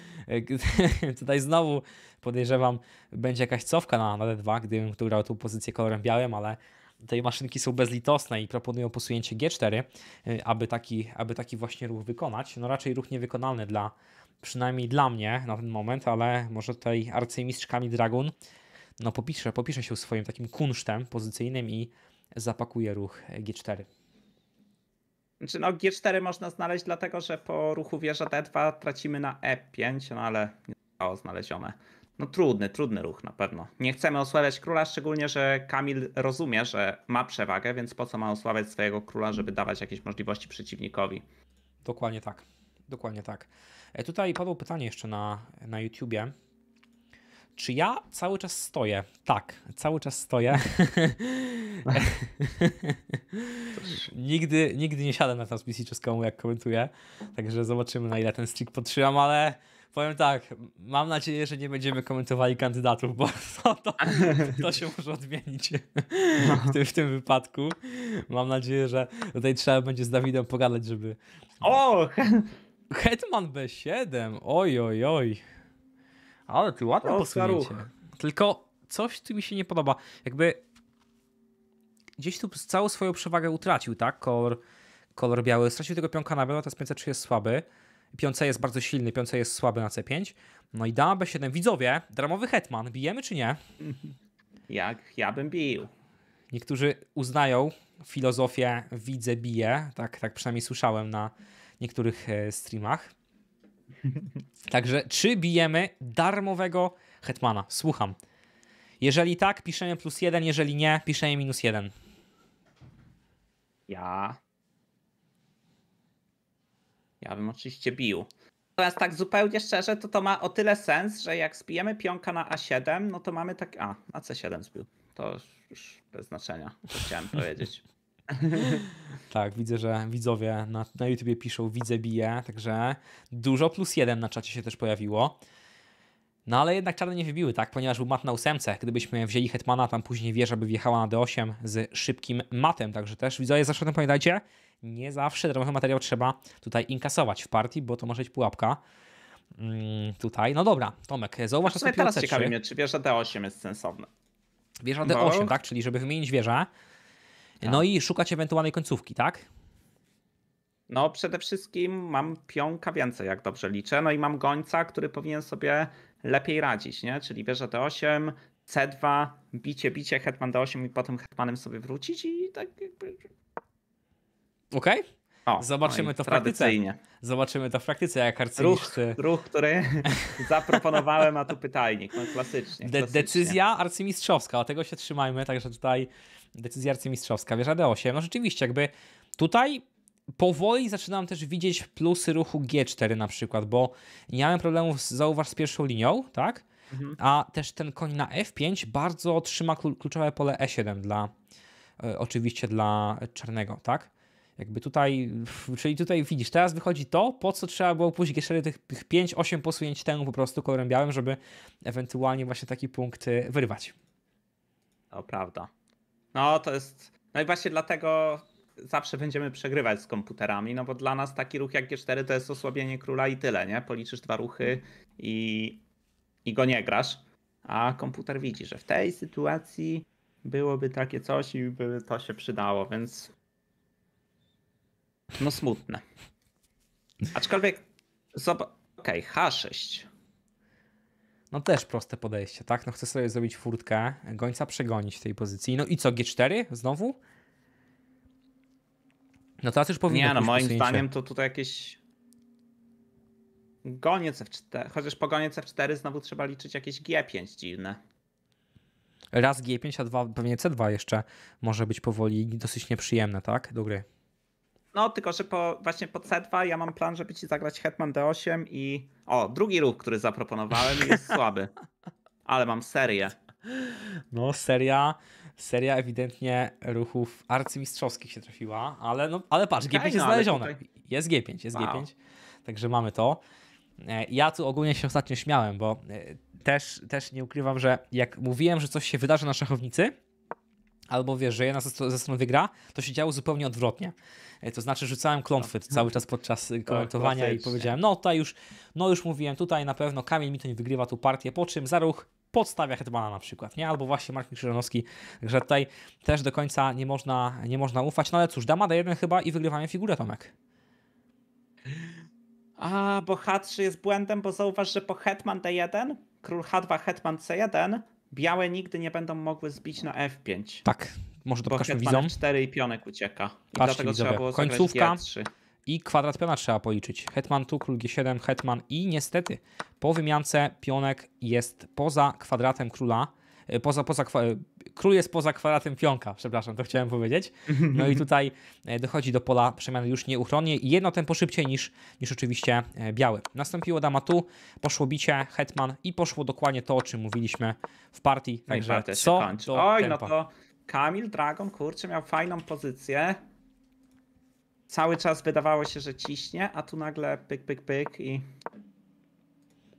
[laughs] Tutaj znowu podejrzewam, będzie jakaś cofka na, na D2, gdybym tu grał tą pozycję kolorem białym, ale tej maszynki są bezlitosne i proponują posunięcie G4, y, aby taki, aby taki właśnie ruch wykonać. No raczej ruch niewykonalny dla, przynajmniej dla mnie na ten moment, ale może tutaj arcymistrzkami Dragon no popisze, popisze się swoim takim kunsztem pozycyjnym i zapakuje ruch G4. Znaczy no G4 można znaleźć dlatego, że po ruchu wieża D2 tracimy na E5, no ale nie zostało znalezione no trudny, trudny ruch na pewno. Nie chcemy osłabiać króla, szczególnie, że Kamil rozumie, że ma przewagę, więc po co ma osłabiać swojego króla, żeby dawać jakieś możliwości przeciwnikowi. Dokładnie tak. Dokładnie tak. E, tutaj padło pytanie jeszcze na, na YouTubie. Czy ja cały czas stoję? Tak, cały czas stoję. [laughs] nigdy, nigdy nie siadam na transmisji czeską, jak komentuję. Także zobaczymy, na ile ten streak podtrzymam, ale Powiem tak, mam nadzieję, że nie będziemy komentowali kandydatów, bo [laughs] to, to, to się może odmienić w tym, w tym wypadku. Mam nadzieję, że tutaj trzeba będzie z Dawidem pogadać, żeby. O! Hetman B7, oj, oj, oj. Ale ty ładne posłuchajcie. Tylko coś tu mi się nie podoba. Jakby gdzieś tu całą swoją przewagę utracił, tak? Kolor, kolor biały. Stracił tego pionka na biało, teraz 503 jest słaby. Piące jest bardzo silny, Piące jest słaby na C5. No i dama B7. Widzowie, dramowy hetman, bijemy czy nie? Jak ja bym bił. Niektórzy uznają filozofię widzę, bije. Tak, tak przynajmniej słyszałem na niektórych e, streamach. [laughs] Także czy bijemy darmowego hetmana? Słucham. Jeżeli tak, piszemy plus jeden, jeżeli nie, piszemy minus jeden. Ja ja bym oczywiście bił. Natomiast tak zupełnie szczerze, to to ma o tyle sens, że jak spijemy pionka na A7, no to mamy tak... A, na C7 zbił. To już bez znaczenia, to chciałem [laughs] powiedzieć. tak, widzę, że widzowie na, na YouTubie piszą widzę, bije, także dużo plus jeden na czacie się też pojawiło. No ale jednak czarne nie wybiły, tak? Ponieważ był mat na ósemce. Gdybyśmy wzięli Hetmana, tam później wieża by wjechała na D8 z szybkim matem. Także też widzowie, zawsze o tym pamiętajcie nie zawsze darmowy materiał trzeba tutaj inkasować w partii, bo to może być pułapka. Mm, tutaj, no dobra, Tomek, zauważ sobie teraz c ciekawi mnie, czy wieża D8 jest sensowna. Wieża D8, tak? Czyli żeby wymienić wieżę. Tak. No i szukać ewentualnej końcówki, tak? No przede wszystkim mam pionka więcej, jak dobrze liczę, no i mam gońca, który powinien sobie lepiej radzić, nie? Czyli wieża D8, C2, bicie, bicie, hetman D8 i potem hetmanem sobie wrócić i tak jakby Okej. Okay. O, Zobaczymy no to w praktyce. Zobaczymy to w praktyce, jak arcymistrz. Ruch, ruch który [laughs] zaproponowałem, a tu pytajnik. No, klasycznie, De Decyzja arcymistrzowska, o tego się trzymajmy, także tutaj decyzja arcymistrzowska. Wieża D8. No rzeczywiście, jakby tutaj powoli zaczynam też widzieć plusy ruchu G4 na przykład, bo nie miałem problemów, z, zauważ, z pierwszą linią, tak? Mhm. A też ten koń na F5 bardzo trzyma kluczowe pole E7 dla, e, oczywiście dla czarnego, tak? Jakby tutaj, czyli tutaj widzisz, teraz wychodzi to, po co trzeba było pójść jeszcze tych, tych 5-8 posunięć temu po prostu kolorem białym, żeby ewentualnie właśnie taki punkt y, wyrywać. To prawda. No to jest, no i właśnie dlatego zawsze będziemy przegrywać z komputerami, no bo dla nas taki ruch jak G4 to jest osłabienie króla i tyle, nie? Policzysz dwa ruchy i, i go nie grasz, a komputer widzi, że w tej sytuacji byłoby takie coś i by to się przydało, więc no smutne. Aczkolwiek, zobacz, okej, okay, H6. No też proste podejście, tak? No chcę sobie zrobić furtkę, gońca przegonić w tej pozycji. No i co, G4 znowu? No teraz już powinien Nie, no moim posunięcie. zdaniem to tutaj jakieś... Goniec F4, chociaż po goniec F4 znowu trzeba liczyć jakieś G5 dziwne. Raz G5, a dwa, pewnie C2 jeszcze może być powoli dosyć nieprzyjemne, tak? Do gry. No, tylko że po, właśnie po C2 ja mam plan, żeby ci zagrać Hetman D8 i. O, drugi ruch, który zaproponowałem, jest [laughs] słaby. Ale mam serię. No, seria. Seria ewidentnie ruchów arcymistrzowskich się trafiła, ale, no, ale patrz, G5 jest no, znalezione. Tutaj... Jest G5, jest wow. G5. Także mamy to. E, ja tu ogólnie się ostatnio śmiałem, bo e, też, też nie ukrywam, że jak mówiłem, że coś się wydarzy na szachownicy, albo wiesz, że jedna ze stron wygra, to się działo zupełnie odwrotnie. E, to znaczy rzucałem klątwy cały czas podczas y, tak, komentowania i powiedziałem, no tutaj już, no już mówiłem, tutaj na pewno Kamil Mitoń wygrywa tu partię, po czym za ruch podstawia Hetmana na przykład, nie? Albo właśnie Marcin Krzyżanowski, że tutaj też do końca nie można, nie można ufać, no ale cóż, dama da jeden chyba i wygrywają figurę Tomek. A, bo H3 jest błędem, bo zauważ, że po Hetman D1, król H2, Hetman C1, białe nigdy nie będą mogły zbić na F5. Tak, może to pokażmy widzom. 4 i pionek ucieka. I Patrzcie, dlatego widzowie. trzeba było Końcówka 3 i kwadrat piona trzeba policzyć. Hetman tu, król G7, hetman i niestety po wymiance pionek jest poza kwadratem króla, e, poza, poza, król jest poza kwadratem pionka, przepraszam, to chciałem powiedzieć. [laughs] No i tutaj e, dochodzi do pola przemiany już nieuchronnie jedno tempo szybciej niż, niż oczywiście e, biały. Nastąpiło dama tu, poszło bicie, hetman i poszło dokładnie to, o czym mówiliśmy w partii. Także no co do Oj, tempa. no to Kamil Dragon, kurczę, miał fajną pozycję. Cały czas wydawało się, że ciśnie, a tu nagle pyk, pyk, pyk i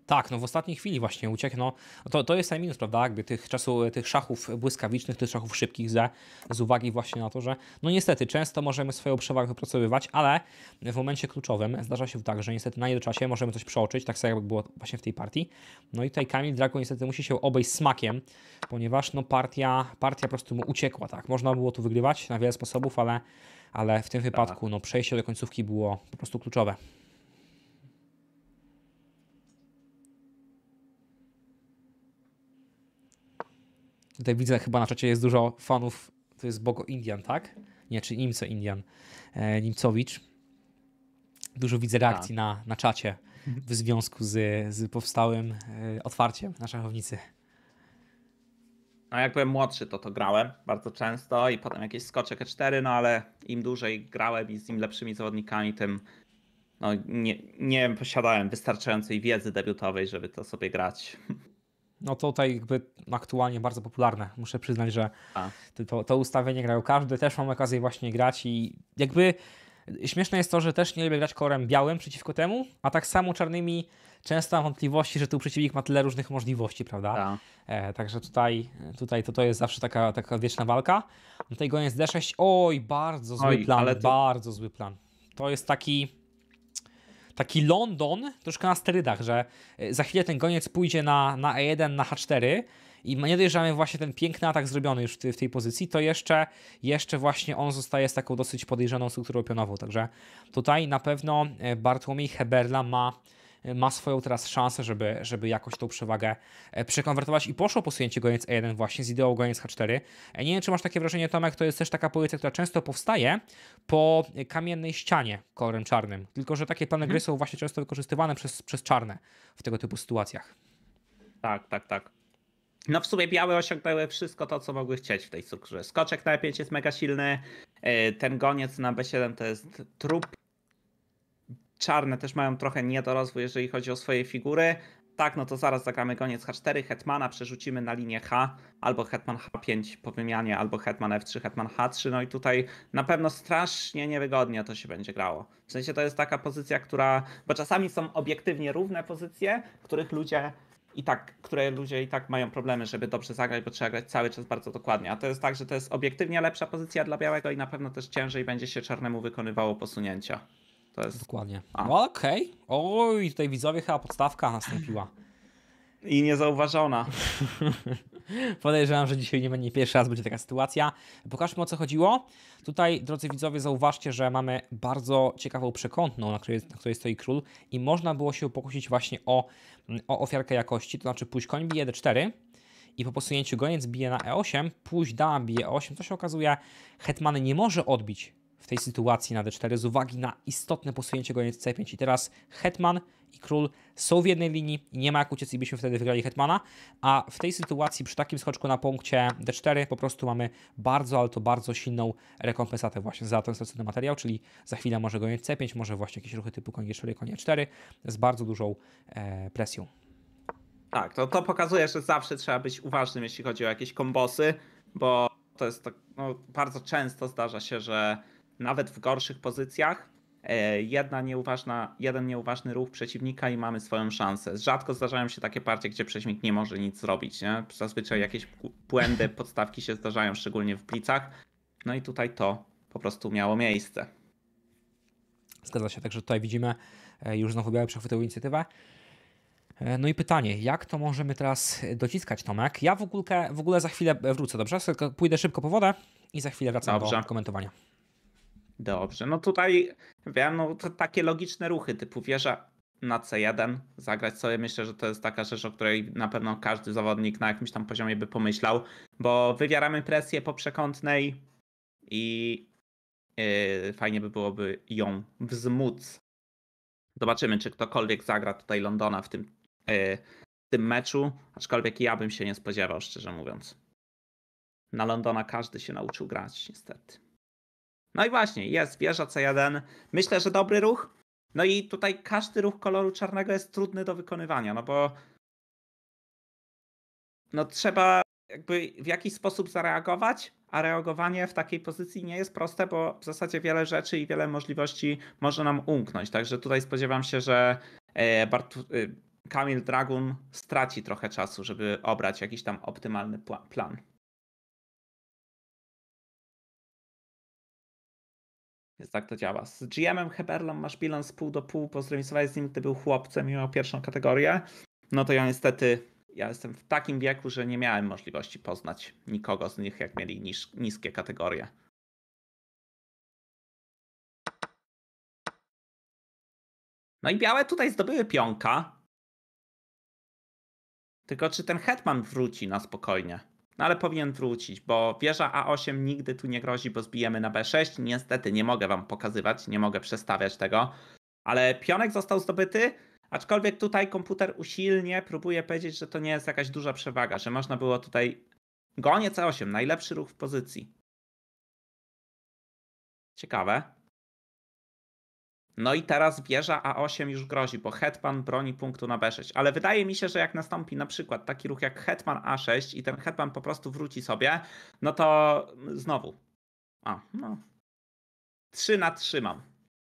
tak, no w ostatniej chwili właśnie uciekł. No, to, to jest ten minus, prawda? Jakby tych czasu, tych szachów błyskawicznych, tych szachów szybkich ze, z uwagi właśnie na to, że no niestety często możemy swoją przewagę wypracowywać, ale w momencie kluczowym zdarza się tak, że niestety na czasie możemy coś przeoczyć, tak samo jak było właśnie w tej partii. No i tutaj Kamil Drago niestety musi się obejść smakiem, ponieważ no partia, partia po prostu mu uciekła, tak? Można było tu wygrywać na wiele sposobów, ale, ale w tym wypadku tak. no, przejście do końcówki było po prostu kluczowe. Tutaj widzę chyba na czacie jest dużo fanów, to jest Bogo Indian, tak? Nie, czy Nimco Indian, e, Nimcowicz. Dużo widzę reakcji tak. na, na czacie mhm. w związku z, z powstałym e, otwarciem na szachownicy. No jak byłem młodszy, to to grałem bardzo często i potem jakieś skoczek E4, no ale im dłużej grałem i z im lepszymi zawodnikami, tym no, nie, nie posiadałem wystarczającej wiedzy debiutowej, żeby to sobie grać no to tutaj jakby aktualnie bardzo popularne. Muszę przyznać, że to, to ustawienie grają każdy, też mam okazję właśnie grać i jakby śmieszne jest to, że też nie lubię grać korem białym przeciwko temu, a tak samo czarnymi często mam wątpliwości, że tu przeciwnik ma tyle różnych możliwości, prawda? E, także tutaj, tutaj to, to jest zawsze taka, taka wieczna walka. No tutaj goniec D6, oj, bardzo zły oj, plan, to... bardzo zły plan. To jest taki taki London troszkę na sterydach, że e, za chwilę ten goniec pójdzie na, na E1, na H4 i nie dość, mamy właśnie ten piękny atak zrobiony już w tej pozycji, to jeszcze, jeszcze właśnie on zostaje z taką dosyć podejrzaną strukturą pionową. Także tutaj na pewno e, Bartłomiej Heberla ma ma swoją teraz szansę, żeby, żeby jakoś tą przewagę e, przekonwertować i poszło posunięcie goniec E1 właśnie z ideą goniec H4. E, nie wiem, czy masz takie wrażenie, Tomek, to jest też taka pozycja, która często powstaje po kamiennej ścianie kolorem czarnym, tylko że takie plany gry mhm. są właśnie często wykorzystywane przez, przez czarne w tego typu sytuacjach. Tak, tak, tak. No w sumie białe osiągnęły wszystko to, co mogły chcieć w tej cukrze. Skoczek na 5 e jest mega silny, ten goniec na B7 to jest trup czarne też mają trochę niedorozwój, jeżeli chodzi o swoje figury. Tak, no to zaraz zagramy koniec H4, Hetmana przerzucimy na linię H, albo Hetman H5 po wymianie, albo Hetman F3, Hetman H3, no i tutaj na pewno strasznie niewygodnie to się będzie grało. W sensie to jest taka pozycja, która, bo czasami są obiektywnie równe pozycje, których ludzie i tak, które ludzie i tak mają problemy, żeby dobrze zagrać, bo trzeba grać cały czas bardzo dokładnie. A to jest tak, że to jest obiektywnie lepsza pozycja dla białego i na pewno też ciężej będzie się czarnemu wykonywało posunięcia. To jest... Dokładnie. No, Okej. Okay. Oj, tutaj widzowie chyba podstawka nastąpiła. I niezauważona. [laughs] Podejrzewam, że dzisiaj nie będzie pierwszy raz będzie taka sytuacja. Pokażmy o co chodziło. Tutaj, drodzy widzowie, zauważcie, że mamy bardzo ciekawą przekątną, na której, na której stoi król i można było się pokusić właśnie o, o ofiarkę jakości, to znaczy pójść koń bije d4 i po posunięciu goniec bije na e8, pójść dama bije e8, co się okazuje, hetmany nie może odbić w tej sytuacji na d4 z uwagi na istotne posunięcie goniec c5. I teraz hetman i król są w jednej linii i nie ma jak uciec i byśmy wtedy wygrali hetmana, a w tej sytuacji przy takim skoczku na punkcie d4 po prostu mamy bardzo, ale to bardzo silną rekompensatę właśnie za ten stracony materiał, czyli za chwilę może goniec c5, może właśnie jakieś ruchy typu koń g4, konie 4 z bardzo dużą e, presją. Tak, to, no to pokazuje, że zawsze trzeba być uważnym, jeśli chodzi o jakieś kombosy, bo to jest tak, no, bardzo często zdarza się, że nawet w gorszych pozycjach. E, jedna nieuważna, jeden nieuważny ruch przeciwnika i mamy swoją szansę. Rzadko zdarzają się takie partie, gdzie przeciwnik nie może nic zrobić. Nie? Zazwyczaj jakieś błędy, [laughs] podstawki się zdarzają, szczególnie w blicach. No i tutaj to po prostu miało miejsce. Zgadza się, także tutaj widzimy e, już znowu białe przechwytyły inicjatywę. E, no i pytanie, jak to możemy teraz dociskać, Tomek? Ja w ogóle, w ogóle za chwilę wrócę, dobrze? Pójdę szybko po wodę i za chwilę wracam dobrze. do komentowania. Dobrze, no tutaj wiem, no, takie logiczne ruchy typu wieża na C1 zagrać sobie. Myślę, że to jest taka rzecz, o której na pewno każdy zawodnik na jakimś tam poziomie by pomyślał, bo wywieramy presję po przekątnej i yy, fajnie by byłoby ją wzmóc. Zobaczymy, czy ktokolwiek zagra tutaj Londona w tym, yy, w tym meczu, aczkolwiek ja bym się nie spodziewał, szczerze mówiąc. Na Londona każdy się nauczył grać, niestety. No i właśnie, jest wieża C1. Myślę, że dobry ruch. No i tutaj każdy ruch koloru czarnego jest trudny do wykonywania, no bo no trzeba jakby w jakiś sposób zareagować, a reagowanie w takiej pozycji nie jest proste, bo w zasadzie wiele rzeczy i wiele możliwości może nam umknąć. Także tutaj spodziewam się, że e, Bart e, Kamil Dragun straci trochę czasu, żeby obrać jakiś tam optymalny plan. Więc tak to działa. Z GM-em Heberlą masz bilans pół do pół, bo zremisowałeś z nim, gdy był chłopcem i miał pierwszą kategorię. No to ja niestety, ja jestem w takim wieku, że nie miałem możliwości poznać nikogo z nich, jak mieli niż, niskie kategorie. No i białe tutaj zdobyły pionka. Tylko czy ten hetman wróci na spokojnie? No ale powinien wrócić, bo wieża A8 nigdy tu nie grozi, bo zbijemy na B6. Niestety nie mogę wam pokazywać, nie mogę przestawiać tego. Ale pionek został zdobyty, aczkolwiek tutaj komputer usilnie próbuje powiedzieć, że to nie jest jakaś duża przewaga, że można było tutaj... Gonie C8, najlepszy ruch w pozycji. Ciekawe. No i teraz wieża A8 już grozi, bo hetman broni punktu na B6. Ale wydaje mi się, że jak nastąpi na przykład taki ruch jak hetman A6 i ten hetman po prostu wróci sobie, no to znowu. A, no. 3 na 3 mam.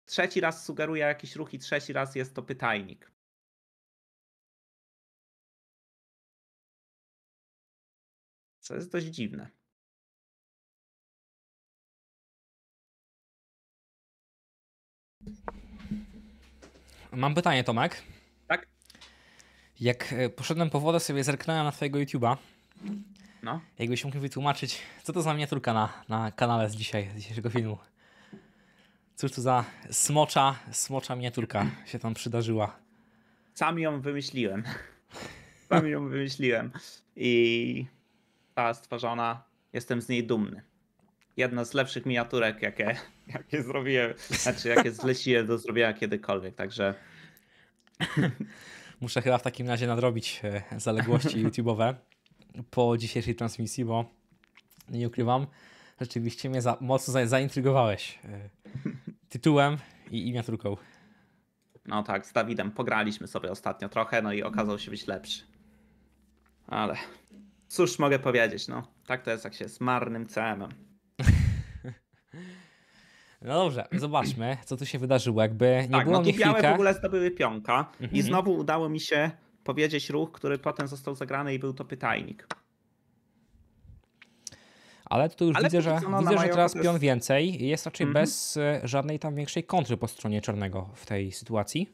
Trzeci raz sugeruję jakiś ruch i trzeci raz jest to pytajnik. Co jest dość dziwne. Mam pytanie, Tomek. Tak? Jak e, poszedłem po wodę, sobie zerknąłem na twojego YouTube'a. No. Jakbyś mógł wytłumaczyć, co to za miniaturka na, na kanale z dzisiaj, z dzisiejszego filmu. Cóż to za smocza, smocza miniaturka się tam przydarzyła. Sam ją wymyśliłem. Sam ją wymyśliłem. I ta stworzona, jestem z niej dumny jedna z lepszych miniaturek, jakie, [laughs] jakie zrobiłem, znaczy jakie zleciłem do zrobienia kiedykolwiek, także... [laughs] Muszę chyba w takim razie nadrobić e, zaległości [laughs] YouTube'owe po dzisiejszej transmisji, bo nie ukrywam, rzeczywiście mnie za, mocno zaintrygowałeś e, tytułem i miniaturką. No tak, z Dawidem pograliśmy sobie ostatnio trochę, no i okazał się być lepszy. Ale cóż mogę powiedzieć, no tak to jest jak się z marnym CM-em. No dobrze, zobaczmy, co tu się wydarzyło. Jakby nie tak, było no tu białe w ogóle zdobyły pionka mhm. i znowu udało mi się powiedzieć ruch, który potem został zagrany i był to pytajnik. Ale tu już Ale widzę, że, no, widzę, że teraz pion więcej. Jest raczej mhm. bez e, żadnej tam większej kontry po stronie czarnego w tej sytuacji.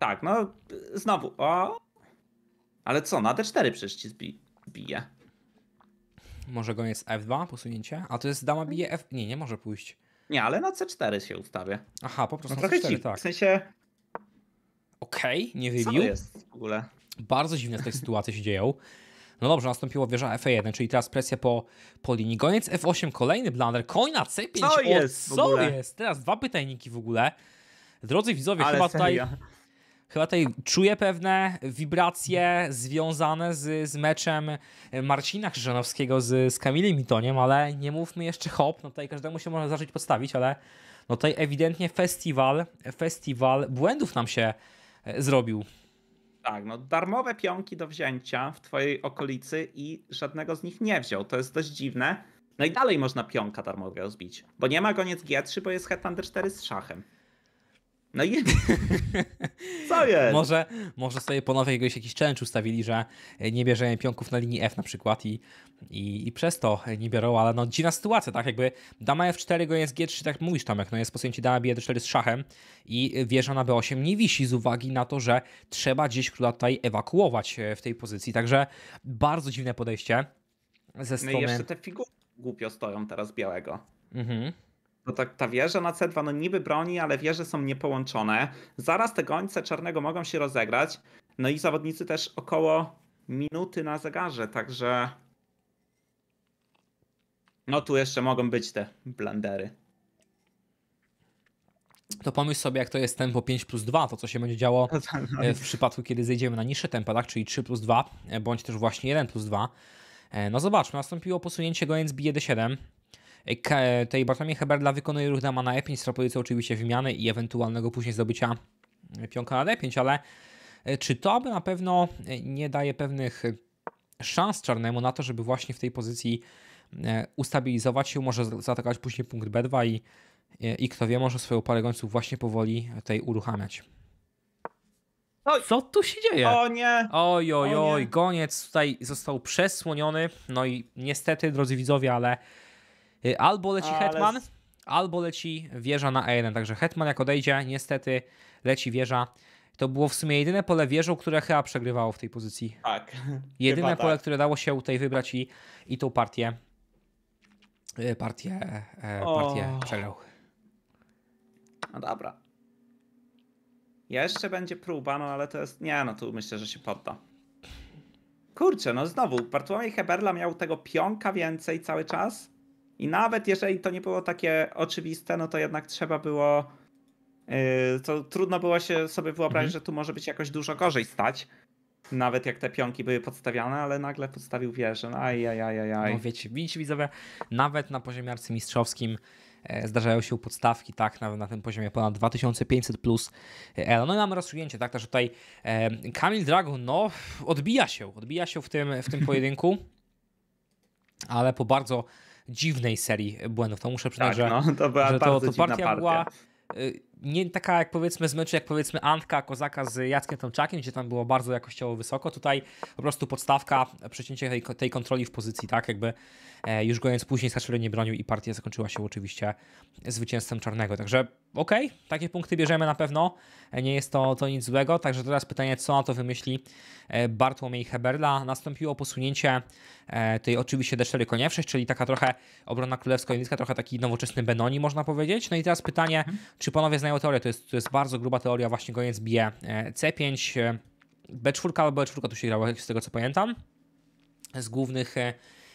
Tak, no znowu. O. Ale co, na D4 przecież ci zbi bije. Może goniec F2, posunięcie. A to jest dama bije F... Nie, nie może pójść. Nie, ale na C4 się ustawia. Aha, po prostu no na C4, dziw, tak. W sensie... Okej, okay, nie wybił. Co jest w ogóle? Bardzo dziwne te sytuacje się dzieją. No dobrze, nastąpiło wieża F1, czyli teraz presja po, po linii. Goniec F8, kolejny blunder, koń na C5. Co o, jest? Co jest? Teraz dwa pytajniki w ogóle. Drodzy widzowie, ale chyba serio? tutaj chyba tutaj czuję pewne wibracje związane z, z meczem Marcina Krzyżanowskiego z, z Kamilem Mitoniem, ale nie mówmy jeszcze hop, no tutaj każdemu się można zacząć podstawić, ale no tutaj ewidentnie festiwal, festiwal błędów nam się e, zrobił. Tak, no darmowe pionki do wzięcia w twojej okolicy i żadnego z nich nie wziął. To jest dość dziwne. No i dalej można pionka darmowego zbić, bo nie ma koniec G3, bo jest Headhunter 4 z szachem. No i [laughs] co jest? Może, może sobie ponownie jakiegoś jakiś challenge ustawili, że e, nie bierzemy pionków na linii F na przykład i, i, i przez to e, nie biorą, ale no dziwna sytuacja, tak? Jakby dama F4 go jest G3, tak mówisz Tomek, no jest posunięcie dama B4 z szachem i e, wieża na B8 nie wisi z uwagi na to, że trzeba gdzieś króla tutaj ewakuować w tej pozycji, także bardzo dziwne podejście ze strony... No i jeszcze te figury głupio stoją teraz białego. Mhm. No tak, ta wieża na C2 no niby broni, ale wieże są niepołączone. Zaraz te gońce czarnego mogą się rozegrać. No i zawodnicy też około minuty na zegarze, także... No tu jeszcze mogą być te blendery. To pomyśl sobie, jak to jest tempo 5 plus 2, to co się będzie działo [laughs] tak, no. e, w przypadku, kiedy zejdziemy na niższe tempo, tak? czyli 3 plus 2, e, bądź też właśnie 1 plus 2. E, no zobaczmy, nastąpiło posunięcie, goniec bije D7. Tej Bartłomiej Heberla wykonuje ruch dama na e5, strapujący oczywiście wymiany i ewentualnego później zdobycia e, pionka na d5, ale e, czy to by na pewno e, nie daje pewnych szans czarnemu na to, żeby właśnie w tej pozycji ustabilizować się, może zaatakować później punkt b2 i, i kto wie, może swoją parę gońców właśnie powoli tej uruchamiać. Oj. Co tu się dzieje? O nie! Oj, oj, oj, goniec tutaj został przesłoniony. No i niestety, drodzy widzowie, ale Y, albo leci Hetman, albo leci wieża na E1. Także Hetman jak odejdzie, niestety leci wieża. To było w sumie jedyne pole wieżą, które chyba przegrywało w tej pozycji. Tak. [laughs] Jedyne chyba tak. pole, tak. które dało się tutaj wybrać i, i tą partię y, partię, e, partię oh. przegrał. No dobra. Jeszcze będzie próba, no ale to jest... Nie, no tu myślę, że się podda. Kurczę, no znowu, Bartłomiej Heberla miał tego pionka więcej cały czas. I nawet jeżeli to nie było takie oczywiste, no to jednak trzeba było. Yy, to trudno było się sobie wyobrazić, mhm. że tu może być jakoś dużo gorzej stać. Nawet jak te pionki były podstawiane, ale nagle podstawił wieżę. Aj, aj, aj, aj. No wiecie, widzicie widzowie, nawet na poziomie arcymistrzowskim e, zdarzają się podstawki, tak, na, na tym poziomie ponad 2500 plus e, elo. No i mamy rozsunięcie, tak, także tutaj e, Kamil Dragon, no, odbija się, odbija się w tym, w tym pojedynku, [laughs] ale po bardzo dziwnej serii błędów. To muszę przyznać, tak, że, no, to była że to, to partia, partia była y, nie taka jak powiedzmy z meczu, jak powiedzmy Antka Kozaka z Jackiem Tomczakiem, gdzie tam było bardzo jakościowo wysoko. Tutaj po prostu podstawka, przecięcie tej, tej kontroli w pozycji, tak? Jakby E, już goniąc później Saszery nie bronił i partia zakończyła się oczywiście zwycięstwem Czarnego. Także okej, okay, takie punkty bierzemy na pewno. E, nie jest to, to nic złego. Także teraz pytanie, co na to wymyśli e, Bartłomiej Heberla. Nastąpiło posunięcie tej oczywiście D4 konia 6 czyli taka trochę obrona królewsko-indyjska, trochę taki nowoczesny Benoni można powiedzieć. No i teraz pytanie, mhm. czy panowie znają teorię? To jest, to jest bardzo gruba teoria, właśnie goniec bije C5, B4 albo B4 tu się grało, z tego co pamiętam z głównych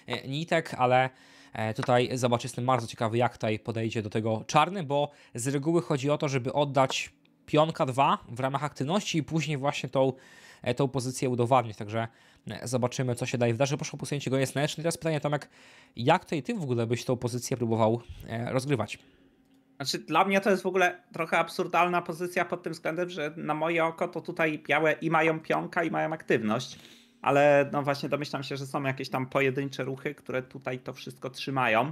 E, nitek, ale e, tutaj zobacz, jestem bardzo ciekawy, jak tutaj podejdzie do tego czarny, bo z reguły chodzi o to, żeby oddać pionka 2 w ramach aktywności i później właśnie tą, e, tą pozycję udowadnić. także zobaczymy, co się daje wydarzy. Proszę o posunięcie go jest słoneczny. Teraz pytanie, Tomek, jak tutaj ty w ogóle byś tą pozycję próbował rozgrywać? Znaczy, dla mnie to jest w ogóle trochę absurdalna pozycja pod tym względem, że na moje oko to tutaj białe i mają pionka, i mają aktywność ale no właśnie domyślam się, że są jakieś tam pojedyncze ruchy, które tutaj to wszystko trzymają.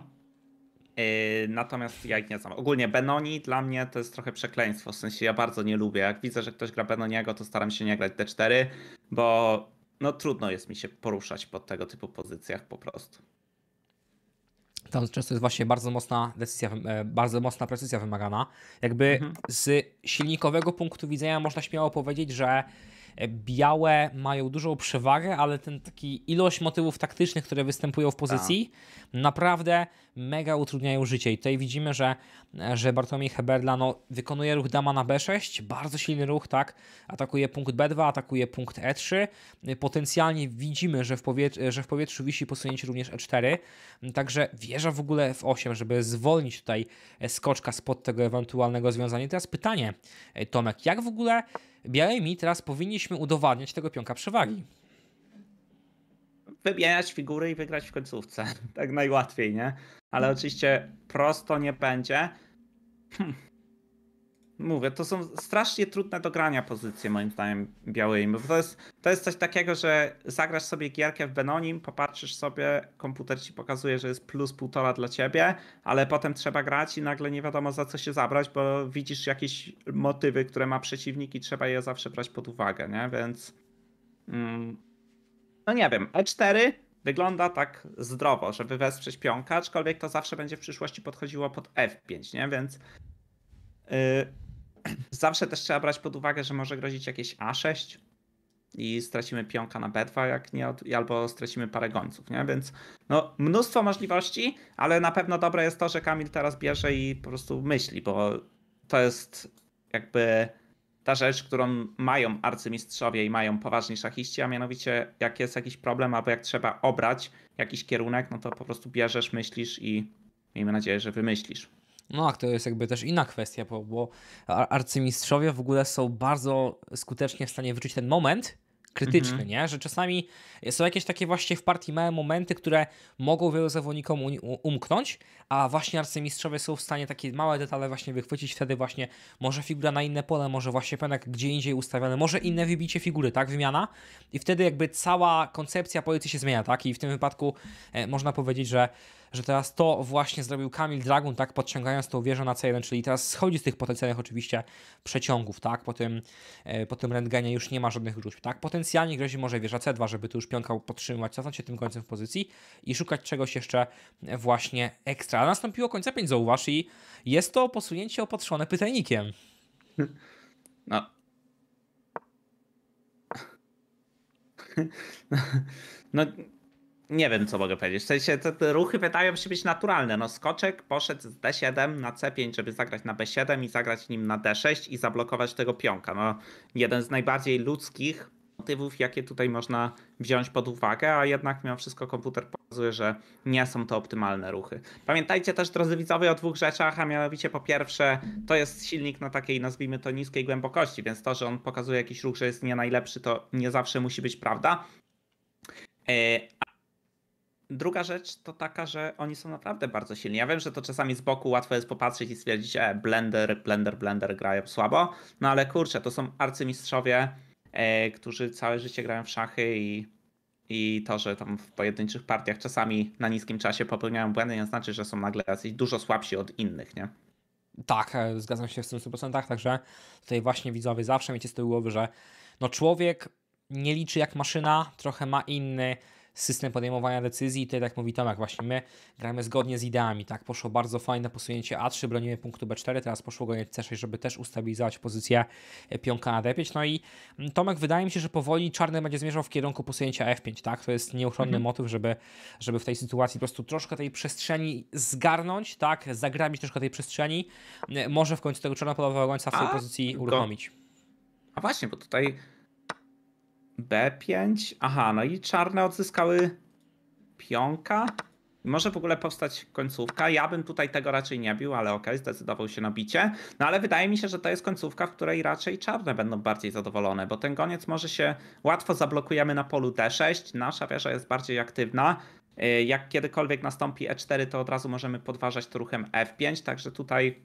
Yy, natomiast ja ich nie znam. Ogólnie Benoni dla mnie to jest trochę przekleństwo, w sensie ja bardzo nie lubię. Jak widzę, że ktoś gra Benoniego, to staram się nie grać D4, bo no trudno jest mi się poruszać po tego typu pozycjach po prostu. Tam często jest właśnie bardzo mocna decyzja, e, bardzo mocna precyzja wymagana. Jakby mhm. z silnikowego punktu widzenia można śmiało powiedzieć, że E, białe mają dużą przewagę, ale ten taki ilość motywów taktycznych, które występują w tak. pozycji, A. naprawdę mega utrudniają życie. I tutaj widzimy, że, że Bartłomiej Heberla no, wykonuje ruch dama na B6, bardzo silny ruch, tak? Atakuje punkt B2, atakuje punkt E3. Potencjalnie widzimy, że w, powietrzu, że w powietrzu wisi posunięcie również E4, także wieża w ogóle F8, żeby zwolnić tutaj e, skoczka spod tego ewentualnego związania. teraz pytanie, e, Tomek, jak w ogóle białymi teraz powinniśmy udowadniać tego pionka przewagi. Wybijać figury i wygrać w końcówce. [laughs] Tak najłatwiej, nie? Ale no. oczywiście prosto nie będzie. Hm mówię, to są strasznie trudne do grania pozycje moim zdaniem białymi. Bo to, jest, to jest coś takiego, że zagrasz sobie gierkę w Benonim, popatrzysz sobie, komputer ci pokazuje, że jest plus półtora dla ciebie, ale potem trzeba grać i nagle nie wiadomo za co się zabrać, bo widzisz jakieś motywy, które ma przeciwnik i trzeba je zawsze brać pod uwagę, nie? Więc mm, no nie wiem, E4 wygląda tak zdrowo, żeby wesprzeć pionka, aczkolwiek to zawsze będzie w przyszłości podchodziło pod F5, nie? Więc yy, [clears throat] Zawsze też trzeba brać pod uwagę, że może grozić jakieś A6 i stracimy pionka na B2, jak nie, albo stracimy parę gońców, nie? Więc no, mnóstwo możliwości, ale na pewno dobre jest to, że Kamil teraz bierze i po prostu myśli, bo to jest jakby ta rzecz, którą mają arcymistrzowie i mają poważni szachiści, a mianowicie jak jest jakiś problem albo jak trzeba obrać jakiś kierunek, no to po prostu bierzesz, myślisz i miejmy nadzieję, że wymyślisz. No a tak, to jest jakby też inna kwestia, bo, bo arcymistrzowie w ogóle są bardzo skutecznie w stanie wyczuć ten moment, krytyczny, mhm. nie? Że czasami są jakieś takie właśnie w partii małe momenty, które mogą wielu zawodnikom umknąć, a właśnie arcymistrzowie są w stanie takie małe detale właśnie wychwycić, wtedy właśnie może figura na inne pole, może właśnie penek gdzie indziej ustawiony, może inne wybicie figury, tak? Wymiana i wtedy jakby cała koncepcja policji się zmienia, tak? I w tym wypadku e, można powiedzieć, że że teraz to właśnie zrobił Kamil Dragun, tak, podciągając tą wieżę na C1, czyli teraz schodzi z tych potencjalnych oczywiście przeciągów, tak, po tym, e, po tym rentgenie już nie ma żadnych gruźb, tak, potencjalnie grozi może wieża C2, żeby tu już pionka podtrzymywać, cofnąć się tym końcem w pozycji i szukać czegoś jeszcze właśnie ekstra. A nastąpiło końca 5, zauważ, i jest to posunięcie opatrzone pytajnikiem. No, [laughs] no, nie wiem, co mogę powiedzieć. W sensie te, te ruchy wydają się być naturalne. No, skoczek poszedł z D7 na C5, żeby zagrać na B7 i zagrać nim na D6 i zablokować tego pionka. No, jeden z najbardziej ludzkich motywów, jakie tutaj można wziąć pod uwagę, a jednak mimo wszystko komputer pokazuje, że nie są to optymalne ruchy. Pamiętajcie też, drodzy widzowie, o dwóch rzeczach, a mianowicie po pierwsze, to jest silnik na takiej, nazwijmy to, niskiej głębokości, więc to, że on pokazuje jakiś ruch, że jest nie najlepszy, to nie zawsze musi być prawda. E, Druga rzecz to taka, że oni są naprawdę bardzo silni. Ja wiem, że to czasami z boku łatwo jest popatrzeć i stwierdzić, że Blender, Blender, Blender grają słabo, no ale kurczę, to są arcymistrzowie, e, którzy całe życie grają w szachy i, i to, że tam w pojedynczych partiach czasami na niskim czasie popełniają błędy, nie znaczy, że są nagle jacyś dużo słabsi od innych, nie? Tak, e, zgadzam się w 100%, także tutaj właśnie widzowie zawsze mieć z tyłu głowy, że no człowiek nie liczy jak maszyna, trochę ma inny system podejmowania decyzji i tyle jak mówi Tomek, właśnie my gramy zgodnie z ideami, tak, poszło bardzo fajne posunięcie A3, broniłem punktu B4, teraz poszło go C6, żeby też ustabilizować pozycję pionka na D5, no i Tomek wydaje mi się, że powoli czarny będzie zmierzał w kierunku posunięcia F5, tak, to jest nieuchronny mhm. motyw, żeby, żeby w tej sytuacji po prostu troszkę tej przestrzeni zgarnąć, tak, zagrabić troszkę tej przestrzeni, może w końcu tego czarnopolowego gońca w tej pozycji uruchomić. A właśnie, bo tutaj B5. Aha, no i czarne odzyskały pionka. Może w ogóle powstać końcówka. Ja bym tutaj tego raczej nie bił, ale okej, okay, zdecydował się na bicie. No ale wydaje mi się, że to jest końcówka, w której raczej czarne będą bardziej zadowolone, bo ten goniec może się łatwo zablokujemy na polu D6. Nasza wieża jest bardziej aktywna. Y, jak kiedykolwiek nastąpi E4, to od razu możemy podważać to ruchem F5, także tutaj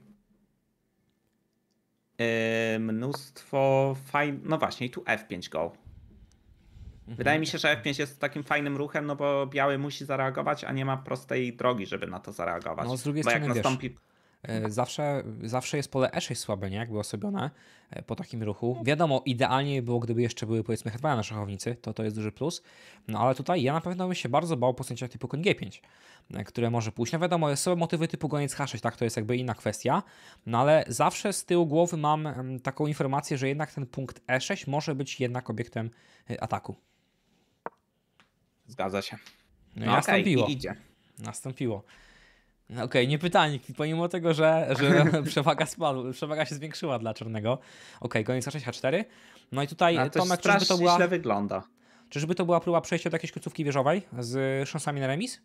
y, mnóstwo fajnych... No właśnie, i tu F5 go. Mhm. Wydaje mi się, że F5 jest takim fajnym ruchem, no bo biały musi zareagować, a nie ma prostej drogi, żeby na to zareagować. No z drugiej bo strony jak nastąpi... E, zawsze, zawsze jest pole E6 słabe, nie? Jakby osobione e, po takim ruchu. Wiadomo, idealnie było, gdyby jeszcze były powiedzmy hetmana na szachownicy, to to jest duży plus. No ale tutaj ja na pewno bym się bardzo bał posunięcia typu koń G5, e, które może pójść. No wiadomo, są motywy typu goniec H6, tak? To jest jakby inna kwestia. No ale zawsze z tyłu głowy mam taką informację, że jednak ten punkt E6 może być jednak obiektem ataku. Zgadza się. No, no okay, nastąpiło. idzie. Nastąpiło. No okej, okay, nie pytanie, pomimo tego, że, że [laughs] przewaga, spadła, przewaga się zwiększyła dla czarnego. Okej, okay, goniec 6H4. No i tutaj no, to Tomek, czyżby to była... źle wygląda. Czyżby to była próba przejścia do jakiejś końcówki wieżowej z szansami na remis?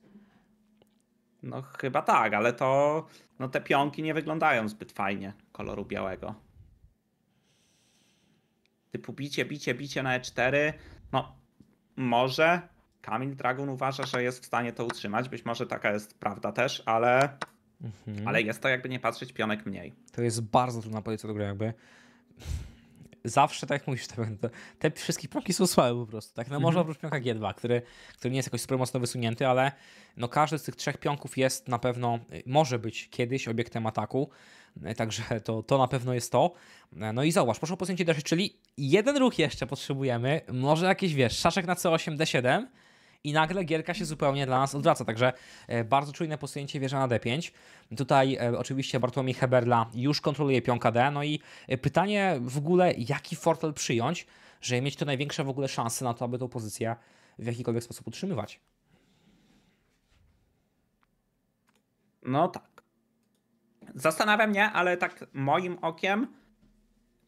No chyba tak, ale to no te pionki nie wyglądają zbyt fajnie koloru białego. Typu bicie, bicie, bicie na E4. No może, Kamil Dragon uważa, że jest w stanie to utrzymać. Być może taka jest prawda też, ale, mhm. ale jest to jakby nie patrzeć pionek mniej. To jest bardzo trudna pozycja do gry jakby. Zawsze tak jak mówisz, te, te wszystkie pionki są słabe po prostu. Tak? No może mhm. oprócz pionka G2, który, który nie jest jakoś super mocno wysunięty, ale no każdy z tych trzech pionków jest na pewno, może być kiedyś obiektem ataku. Także to, to na pewno jest to. No i zauważ, proszę o posunięcie D6, czyli jeden ruch jeszcze potrzebujemy. Może jakieś, wiesz, szaszek na C8, D7 i nagle gierka się zupełnie dla nas odwraca. Także e, bardzo czujne posunięcie wieża na D5. Tutaj e, oczywiście Bartłomiej Heberla już kontroluje pionka D. No i e, pytanie w ogóle, jaki fortel przyjąć, żeby mieć to największe w ogóle szanse na to, aby tą pozycję w jakikolwiek sposób utrzymywać. No tak. Zastanawia mnie, ale tak moim okiem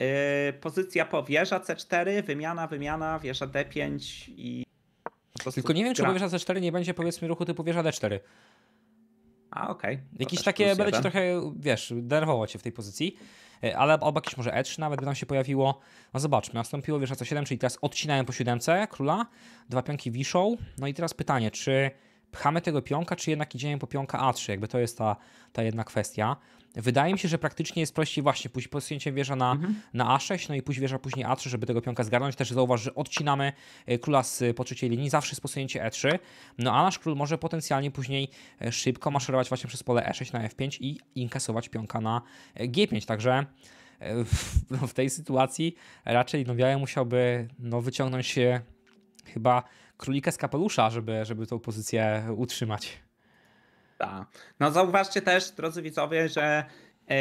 yy, pozycja po wieża C4, wymiana, wymiana, wieża D5 i tylko nie wiem, czy powierza C4 nie będzie powiedzmy ruchu typu wieża D4. A, okej. Okay. Jakieś takie, będę ci trochę, wiesz, denerwować cię w tej pozycji, e, ale albo jakieś może E3 nawet by nam się pojawiło. No zobaczmy, nastąpiło wieża C7, czyli teraz odcinają po siódemce króla, dwa pionki wiszą, no i teraz pytanie, czy pchamy tego pionka, czy jednak idziemy po pionka A3, jakby to jest ta, ta jedna kwestia. Wydaje mi się, że praktycznie jest prościej właśnie pójść posunięciem wieża na, mhm. na A6, no i pójść wieża później A3, żeby tego pionka zgarnąć. Też zauważ, że odcinamy y, króla z po y, linii, zawsze jest posunięcie E3, no a nasz król może potencjalnie później y, szybko maszerować właśnie przez pole E6 na F5 i inkasować pionka na G5, także... W, no, w tej sytuacji raczej no, biały musiałby no, wyciągnąć się chyba królika z kapelusza, żeby, żeby tą pozycję utrzymać. Tak. No zauważcie też, drodzy widzowie, że yy,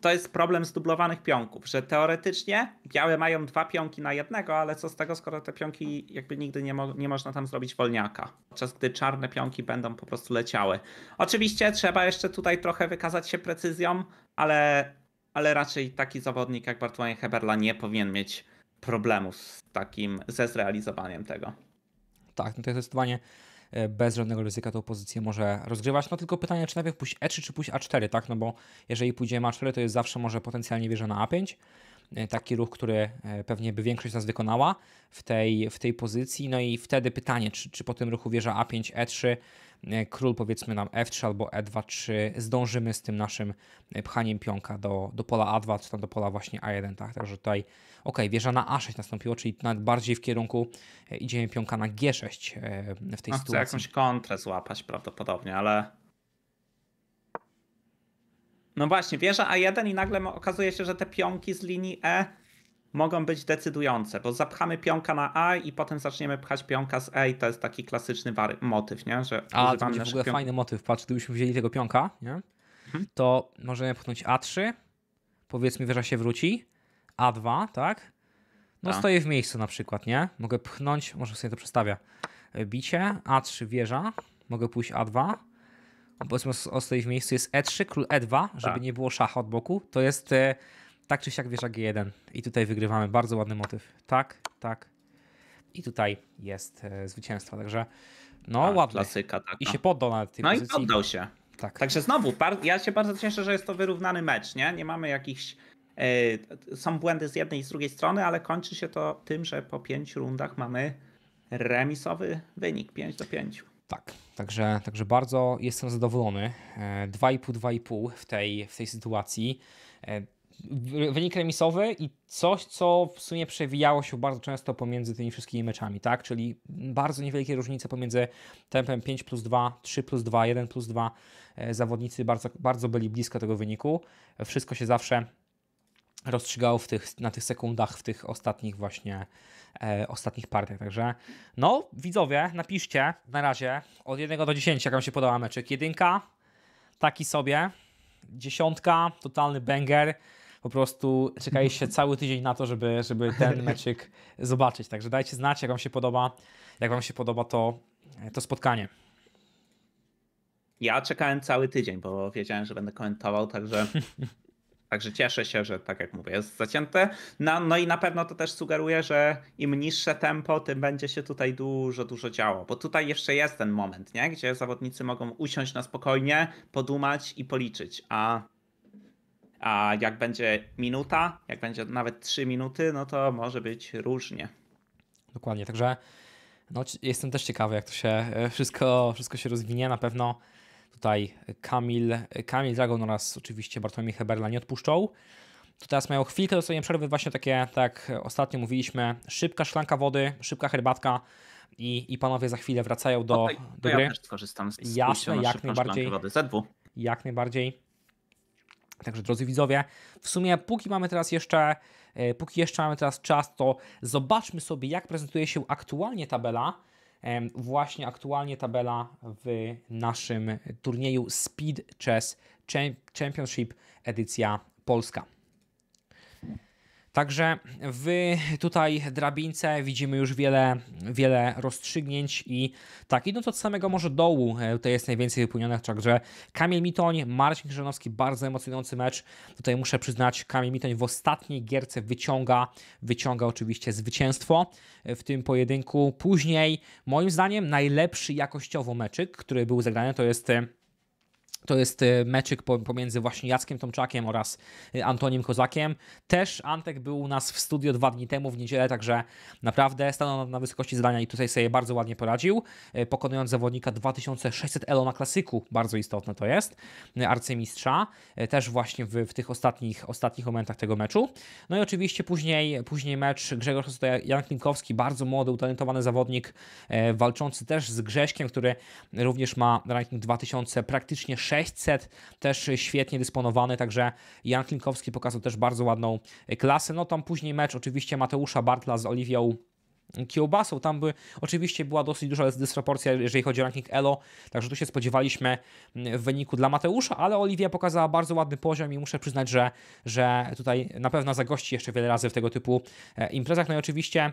to jest problem zdublowanych pionków, że teoretycznie białe mają dwa pionki na jednego, ale co z tego, skoro te pionki jakby nigdy nie, mo nie można tam zrobić wolniaka, podczas gdy czarne pionki będą po prostu leciały. Oczywiście trzeba jeszcze tutaj trochę wykazać się precyzją, ale, ale raczej taki zawodnik jak Bartłomiej Heberla nie powinien mieć problemu z takim, ze zrealizowaniem tego. Tak, no to jest zdecydowanie E, bez żadnego ryzyka tą pozycję może rozgrywać. No tylko pytanie, czy najpierw pójść E3 czy pójść A4, tak? No bo jeżeli pójdziemy A4, to jest zawsze może potencjalnie wieża na A5. E, taki ruch, który e, pewnie by większość z nas wykonała w tej, w tej pozycji. No i wtedy pytanie, czy, czy po tym ruchu wieża A5, E3 E, król powiedzmy nam F3 albo E2, czy zdążymy z tym naszym e, pchaniem pionka do, do pola A2, czy tam do pola właśnie A1, tak? Także tutaj, ok, wieża na A6 nastąpiło, czyli nawet bardziej w kierunku e, idziemy pionka na G6 w tej no, sytuacji. Chcę jakąś kontrę złapać prawdopodobnie, ale... No właśnie, wieża A1 i nagle okazuje się, że te pionki z linii E mogą być decydujące, bo zapchamy pionka na A i potem zaczniemy pchać pionka z A i to jest taki klasyczny motyw, nie? Że A, to będzie w ogóle pion... fajny motyw, patrz, gdybyśmy wzięli tego pionka, nie? Mhm. To możemy pchnąć A3, powiedzmy wieża się wróci, A2, tak? No A. Tak. stoję w miejscu na przykład, nie? Mogę pchnąć, może sobie to przestawia, e, bicie, A3 wieża, mogę pójść A2, no, powiedzmy stoję w miejscu, jest E3, król E2, żeby tak. nie było szacha od boku, to jest e, tak czy siak wieża G1 i tutaj wygrywamy, bardzo ładny motyw. Tak, tak. I tutaj jest e, zwycięstwo, także no A, tak, ładny. Klasyka taka. I się poddał na tej No pozycji. i poddał się. Tak. Także znowu, ja się bardzo cieszę, że jest to wyrównany mecz, nie? Nie mamy jakichś e, są błędy z jednej i z drugiej strony, ale kończy się to tym, że po pięciu rundach mamy remisowy wynik 5 do 5. Tak, także, także bardzo jestem zadowolony. 2,5-2,5 e, w tej, w tej sytuacji. E, wynik remisowy i coś, co w sumie przewijało się bardzo często pomiędzy tymi wszystkimi meczami, tak? Czyli bardzo niewielkie różnice pomiędzy tempem 5 plus 2, 3 plus 2, 1 plus 2. E, zawodnicy bardzo, bardzo byli blisko tego wyniku. Wszystko się zawsze rozstrzygało w tych, na tych sekundach, w tych ostatnich właśnie e, ostatnich partiach. Także no, widzowie, napiszcie na razie od 1 do 10, jak wam się podoba meczek. Jedynka, taki sobie, dziesiątka, totalny banger, po prostu czekaliście cały tydzień na to, żeby, żeby ten [laughs] meczyk zobaczyć. Także dajcie znać, jak Wam się podoba, jak Wam się podoba to, to spotkanie. Ja czekałem cały tydzień, bo wiedziałem, że będę komentował, także [laughs] Także cieszę się, że tak jak mówię, jest zacięte. No, no i na pewno to też sugeruje, że im niższe tempo, tym będzie się tutaj dużo, dużo działo. Bo tutaj jeszcze jest ten moment, nie? gdzie zawodnicy mogą usiąść na spokojnie, podumać i policzyć. A a jak będzie minuta, jak będzie nawet 3 minuty, no to może być różnie. Dokładnie, także no, jestem też ciekawy, jak to się e, wszystko, wszystko się rozwinie. Na pewno tutaj Kamil, Kamil Dragon oraz oczywiście Bartłomiej Heberla nie odpuszczą. To teraz mają chwilkę do sobie przerwy, właśnie takie, tak ostatnio mówiliśmy, szybka szklanka wody, szybka herbatka i, i panowie za chwilę wracają do, do gry. Ja też skorzystam z Jasne, jak najbardziej. Wody. Jak najbardziej. Także drodzy widzowie, w sumie póki mamy teraz jeszcze, e, póki jeszcze mamy teraz czas, to zobaczmy sobie jak prezentuje się aktualnie tabela, właśnie aktualnie tabela w naszym turnieju Speed Chess Championship edycja polska. Także w tutaj drabince widzimy już wiele, wiele rozstrzygnięć i tak idąc od samego może dołu, e, tutaj jest najwięcej wypełnionych, także Kamil Mitoń, Marcin Krzyżanowski, bardzo emocjonujący mecz. Tutaj muszę przyznać, Kamil Mitoń w ostatniej gierce wyciąga, wyciąga oczywiście zwycięstwo e, w tym pojedynku. Później moim zdaniem najlepszy jakościowo meczyk, który był zagrany to jest e, to jest e, meczyk pomiędzy właśnie Jackiem Tomczakiem oraz e, Antoniem Kozakiem. Też Antek był u nas w studio dwa dni temu w niedzielę, także naprawdę stanął na wysokości zadania i tutaj sobie bardzo ładnie poradził, e, pokonując zawodnika 2600 elo na klasyku, bardzo istotne to jest, arcymistrza, też właśnie w, w tych ostatnich, ostatnich momentach tego meczu. No i oczywiście później, później mecz Grzegorz Jan Klinkowski, bardzo młody, utalentowany zawodnik, walczący też z Grześkiem, który również ma ranking 2000, praktycznie 600, też świetnie dysponowany, także Jan Klinkowski pokazał też bardzo ładną klasę. No tam później mecz oczywiście Mateusza Bartla z Oliwią kiełbasą. Tam by oczywiście była dosyć duża dysproporcja, jeżeli chodzi o ranking Elo, także tu się spodziewaliśmy w wyniku dla Mateusza, ale Oliwia pokazała bardzo ładny poziom i muszę przyznać, że, że tutaj na pewno zagości jeszcze wiele razy w tego typu imprezach. No i oczywiście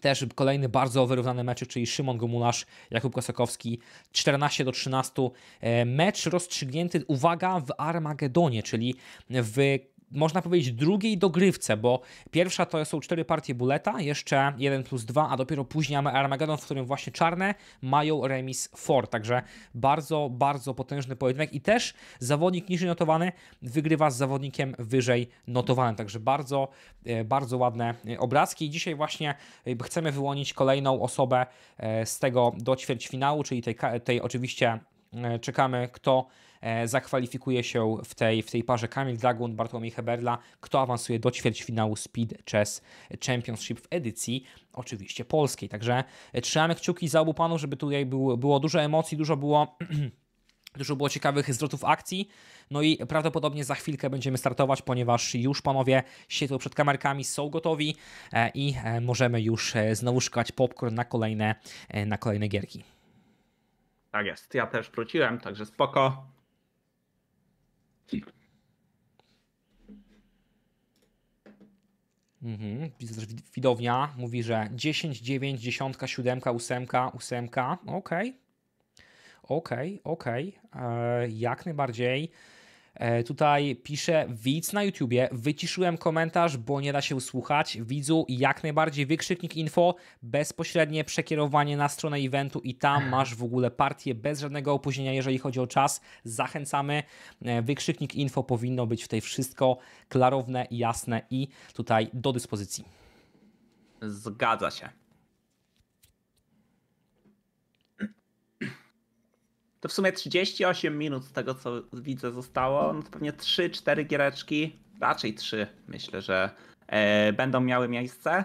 też kolejny bardzo wyrównany mecz, czyli Szymon Gomulasz, Jakub Kosakowski, 14 do 13. E, mecz rozstrzygnięty, uwaga, w Armagedonie, czyli w można powiedzieć, drugiej dogrywce, bo pierwsza to są cztery partie Buleta, jeszcze 1 plus 2, a dopiero później mamy Armageddon, w którym właśnie czarne mają remis Four, Także bardzo, bardzo potężny pojedynek i też zawodnik niżej notowany wygrywa z zawodnikiem wyżej notowanym. Także bardzo, e, bardzo ładne e, obrazki. I dzisiaj właśnie e, chcemy wyłonić kolejną osobę z tego do ćwierćfinału, czyli tej, tej oczywiście czekamy, kto E, zakwalifikuje się w tej, w tej parze Kamil Dragun, Bartłomiej Heberla, kto awansuje do ćwierćfinału Speed Chess Championship w edycji oczywiście polskiej. Także e, trzymamy kciuki za obu panów, żeby tutaj było, było dużo emocji, dużo było... [clears throat] Dużo było ciekawych zwrotów akcji, no i prawdopodobnie za chwilkę będziemy startować, ponieważ już panowie siedzą przed kamerkami, są gotowi e, i możemy już znowu szukać popcorn na kolejne, na kolejne gierki. Tak jest, ja też wróciłem, także spoko. Mhm, widzę też widownia mówi, że 10, 9, 10, 7, 8, 8. Okej. Okay. Okej, okay, okej. Okay. E, jak najbardziej. E, tutaj pisze widz na YouTubie, wyciszyłem komentarz, bo nie da się usłuchać. Widzu, jak najbardziej wykrzyknik info, bezpośrednie przekierowanie na stronę eventu i tam masz w ogóle partię bez żadnego opóźnienia, jeżeli chodzi o czas. Zachęcamy. E, wykrzyknik info powinno być w tej wszystko klarowne, jasne i tutaj do dyspozycji. Zgadza się. to w sumie 38 minut z tego, co widzę, zostało. No to pewnie 3-4 giereczki, raczej 3 myślę, że e, będą miały miejsce.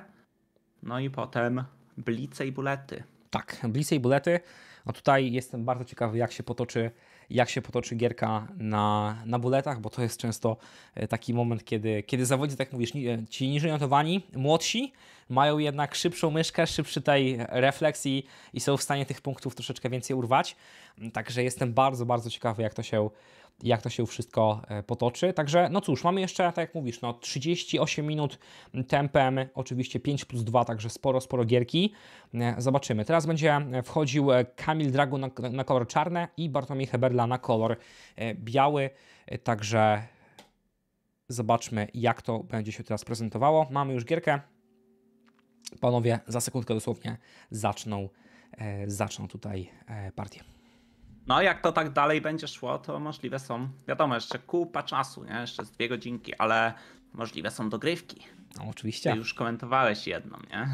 No i potem blice i bulety. Tak, blice i bulety. No tutaj jestem bardzo ciekawy, jak się potoczy jak się potoczy gierka na, na buletach, bo to jest często e, taki moment, kiedy, kiedy zawodnicy, tak mówisz, e, ci niżej notowani, młodsi, mają jednak szybszą myszkę, szybszy tej refleksji i są w stanie tych punktów troszeczkę więcej urwać. Także jestem bardzo, bardzo ciekawy, jak to się jak to się wszystko e, potoczy. Także no cóż, mamy jeszcze, tak jak mówisz, no 38 minut tempem, oczywiście 5 plus 2, także sporo, sporo gierki. E, zobaczymy. Teraz będzie wchodził e, Kamil Drago na, na kolor czarny i Bartłomiej Heberla na kolor biały, także zobaczmy jak to będzie się teraz prezentowało. Mamy już gierkę. Panowie za sekundkę dosłownie zaczną, zaczną tutaj partię. No, jak to tak dalej będzie szło, to możliwe są, wiadomo, jeszcze kupa czasu, nie? jeszcze z dwie godzinki, ale możliwe są dogrywki. No, oczywiście. Ty już komentowałeś jedną, nie?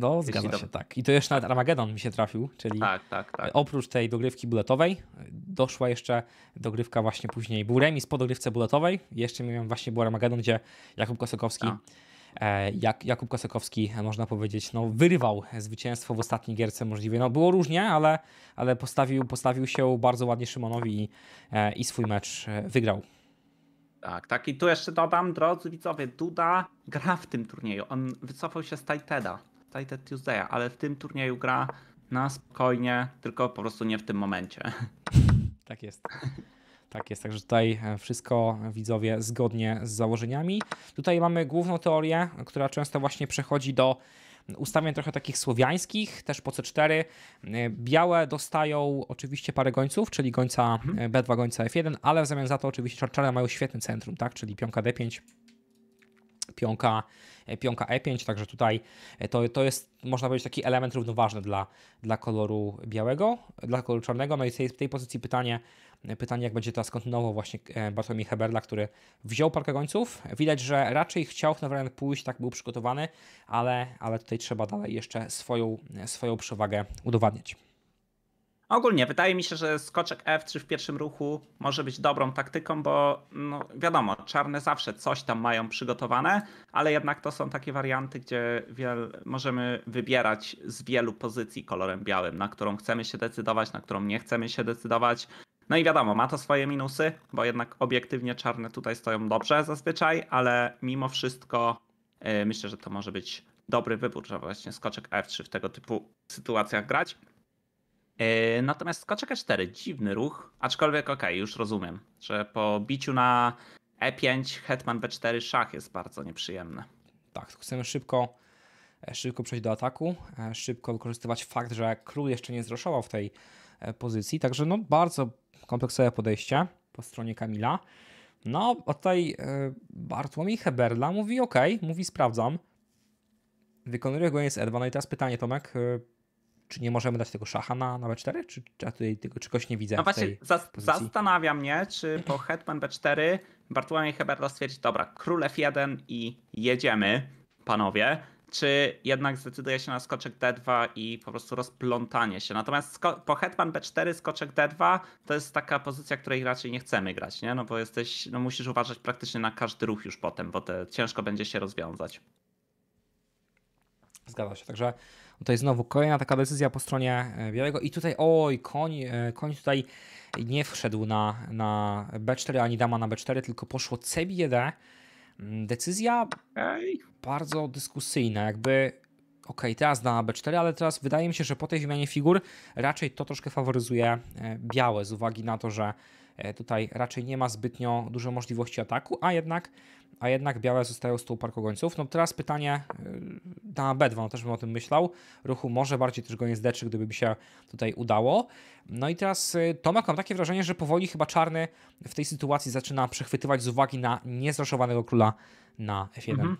No, Jeśli zgadza do... się, tak. I to jeszcze nawet Armageddon mi się trafił, czyli tak, tak, tak. oprócz tej dogrywki buletowej doszła jeszcze dogrywka właśnie później. Był remis po dogrywce buletowej, jeszcze miałem właśnie był Armageddon, gdzie Jakub Kosokowski tak. E, jak Jakub Kosakowski, można powiedzieć, no, wyrywał zwycięstwo w ostatniej gierce możliwie. No, było różnie, ale, ale postawił, postawił się bardzo ładnie Szymonowi i, e, i swój mecz e, wygrał. Tak, tak. I tu jeszcze dodam, drodzy widzowie, Duda gra w tym turnieju. On wycofał się z Titeda, Tited Tuesdaya, ale w tym turnieju gra na spokojnie, tylko po prostu nie w tym momencie. Tak jest. [laughs] Tak jest, także tutaj e, wszystko widzowie zgodnie z założeniami. Tutaj mamy główną teorię, która często właśnie przechodzi do ustawień trochę takich słowiańskich, też po C4. E, białe dostają oczywiście parę gońców, czyli gońca e, mhm. B2, gońca F1, ale w zamian za to oczywiście czarne mają świetny centrum, tak? czyli pionka D5, pionka, pionka E5, także tutaj to, to jest, można powiedzieć, taki element równoważny dla, dla koloru białego, dla koloru czarnego. No i w tej, tej pozycji pytanie, E, pytanie, jak będzie teraz kontynuował właśnie e, Bartłomiej Heberla, który wziął parkę gońców. Widać, że raczej chciał w ten wariant pójść, tak był przygotowany, ale, ale tutaj trzeba dalej jeszcze swoją, e, swoją przewagę udowadniać. Ogólnie wydaje mi się, że skoczek F3 w pierwszym ruchu może być dobrą taktyką, bo no, wiadomo, czarne zawsze coś tam mają przygotowane, ale jednak to są takie warianty, gdzie wiel, możemy wybierać z wielu pozycji kolorem białym, na którą chcemy się decydować, na którą nie chcemy się decydować. No i wiadomo, ma to swoje minusy, bo jednak obiektywnie czarne tutaj stoją dobrze zazwyczaj, ale mimo wszystko yy, myślę, że to może być dobry wybór, że właśnie skoczek F3 w tego typu sytuacjach grać. Yy, natomiast skoczek E4, dziwny ruch, aczkolwiek okej, okay, już rozumiem, że po biciu na E5 hetman B4 szach jest bardzo nieprzyjemny. Tak, chcemy szybko e, szybko przejść do ataku, e, szybko wykorzystywać fakt, że król jeszcze nie zroszował w tej E, pozycji. Także no bardzo kompleksowe podejście po stronie Kamila. No, a tutaj e, Bartłomiej Heberla mówi ok, mówi sprawdzam. Wykonuje go E2. No i teraz pytanie, Tomek, e, czy nie możemy dać tego szacha na, na B4? Czy ja tutaj tego czegoś nie widzę? No właśnie, zas pozycji? zastanawiam mnie, czy po hetman B4 Bartłomiej Heberla stwierdzi, dobra, król F1 i jedziemy, panowie czy jednak zdecyduje się na skoczek D2 i po prostu rozplątanie się. Natomiast po hetman B4 skoczek D2 to jest taka pozycja, której raczej nie chcemy grać, nie? No bo jesteś, no musisz uważać praktycznie na każdy ruch już potem, bo te ciężko będzie się rozwiązać. Zgadza się, także tutaj znowu kolejna taka decyzja po stronie e, białego i tutaj oj, koń, e, koń tutaj nie wszedł na, na B4 ani dama na B4, tylko poszło C1 Mm, decyzja bardzo dyskusyjna, jakby ok, teraz na B4, ale teraz wydaje mi się, że po tej wymianie figur raczej to troszkę faworyzuje e, białe z uwagi na to, że e, tutaj raczej nie ma zbytnio dużo możliwości ataku, a jednak a jednak białe zostają z tyłu parku gońców. No teraz pytanie na B2, no też bym o tym myślał. Ruchu może bardziej też goniec D3, gdyby mi się tutaj udało. No i teraz y, Tomek, mam takie wrażenie, że powoli chyba czarny w tej sytuacji zaczyna przechwytywać z uwagi na niezraszowanego króla na F1. Mhm.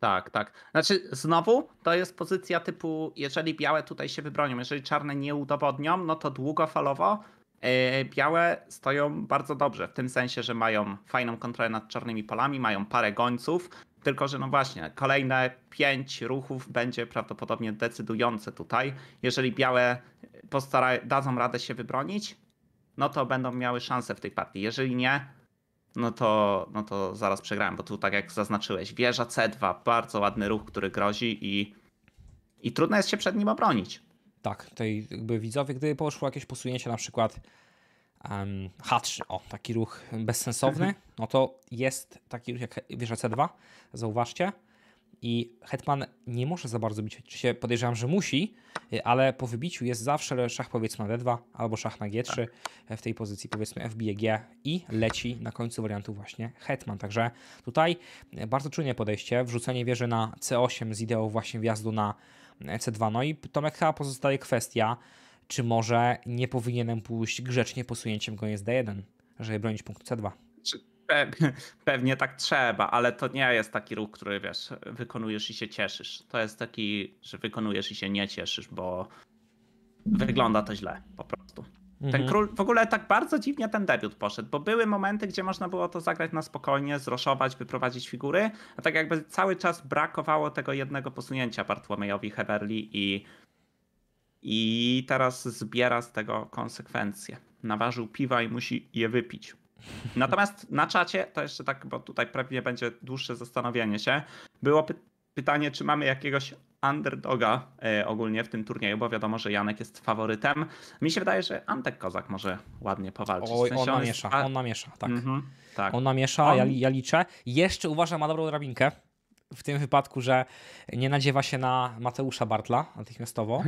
Tak, tak. Znaczy, znowu to jest pozycja typu, jeżeli białe tutaj się wybronią, jeżeli czarne nie udowodnią, no to długofalowo E, białe stoją bardzo dobrze, w tym sensie, że mają fajną kontrolę nad czarnymi polami, mają parę gońców, tylko że no właśnie, kolejne pięć ruchów będzie prawdopodobnie decydujące tutaj. Jeżeli białe e, postara- dadzą radę się wybronić, no to będą miały szansę w tej partii. Jeżeli nie, no to, no to zaraz przegrałem, bo tu tak jak zaznaczyłeś, wieża C2, bardzo ładny ruch, który grozi i, i trudno jest się przed nim obronić. Tak, tutaj jakby widzowie, gdyby poszło jakieś posunięcie na przykład um, H3, o, taki ruch bezsensowny, mhm. no to jest taki ruch jak wieża C2, zauważcie. I Hetman nie może za bardzo bić, oczywiście podejrzewam, że musi, y, ale po wybiciu jest zawsze szach powiedzmy na D2 albo szach na G3 tak. y, w tej pozycji powiedzmy F G i leci na końcu wariantu właśnie Hetman. Także tutaj y, bardzo czujne podejście, wrzucenie wieży na C8 z ideą właśnie wjazdu na C2. No i Tomek chyba pozostaje kwestia, czy może nie powinienem pójść grzecznie posunięciem go jest D1, żeby bronić punktu C2. [laughs] Pewnie tak trzeba, ale to nie jest taki ruch, który wiesz, wykonujesz i się cieszysz. To jest taki, że wykonujesz i się nie cieszysz, bo wygląda to źle po prostu. Ten mhm. król, w ogóle tak bardzo dziwnie ten debiut poszedł, bo były momenty, gdzie można było to zagrać na spokojnie, zroszować, wyprowadzić figury, a tak jakby cały czas brakowało tego jednego posunięcia Bartłomiejowi Heberli i, i teraz zbiera z tego konsekwencje. Naważył piwa i musi je wypić. Natomiast na czacie, to jeszcze tak, bo tutaj pewnie będzie dłuższe zastanowienie się, było py pytanie, czy mamy jakiegoś underdoga e, ogólnie w tym turnieju, bo wiadomo, że Janek jest faworytem. Mi się wydaje, że Antek Kozak może ładnie powalczyć. Oj, w sensie on, namiesza, on, jest... on namiesza, tak. Mm -hmm, tak. On namiesza, on... Ja, ja liczę. Jeszcze uważam ma dobrą drabinkę w tym wypadku, że nie nadziewa się na Mateusza Bartla natychmiastowo, [laughs]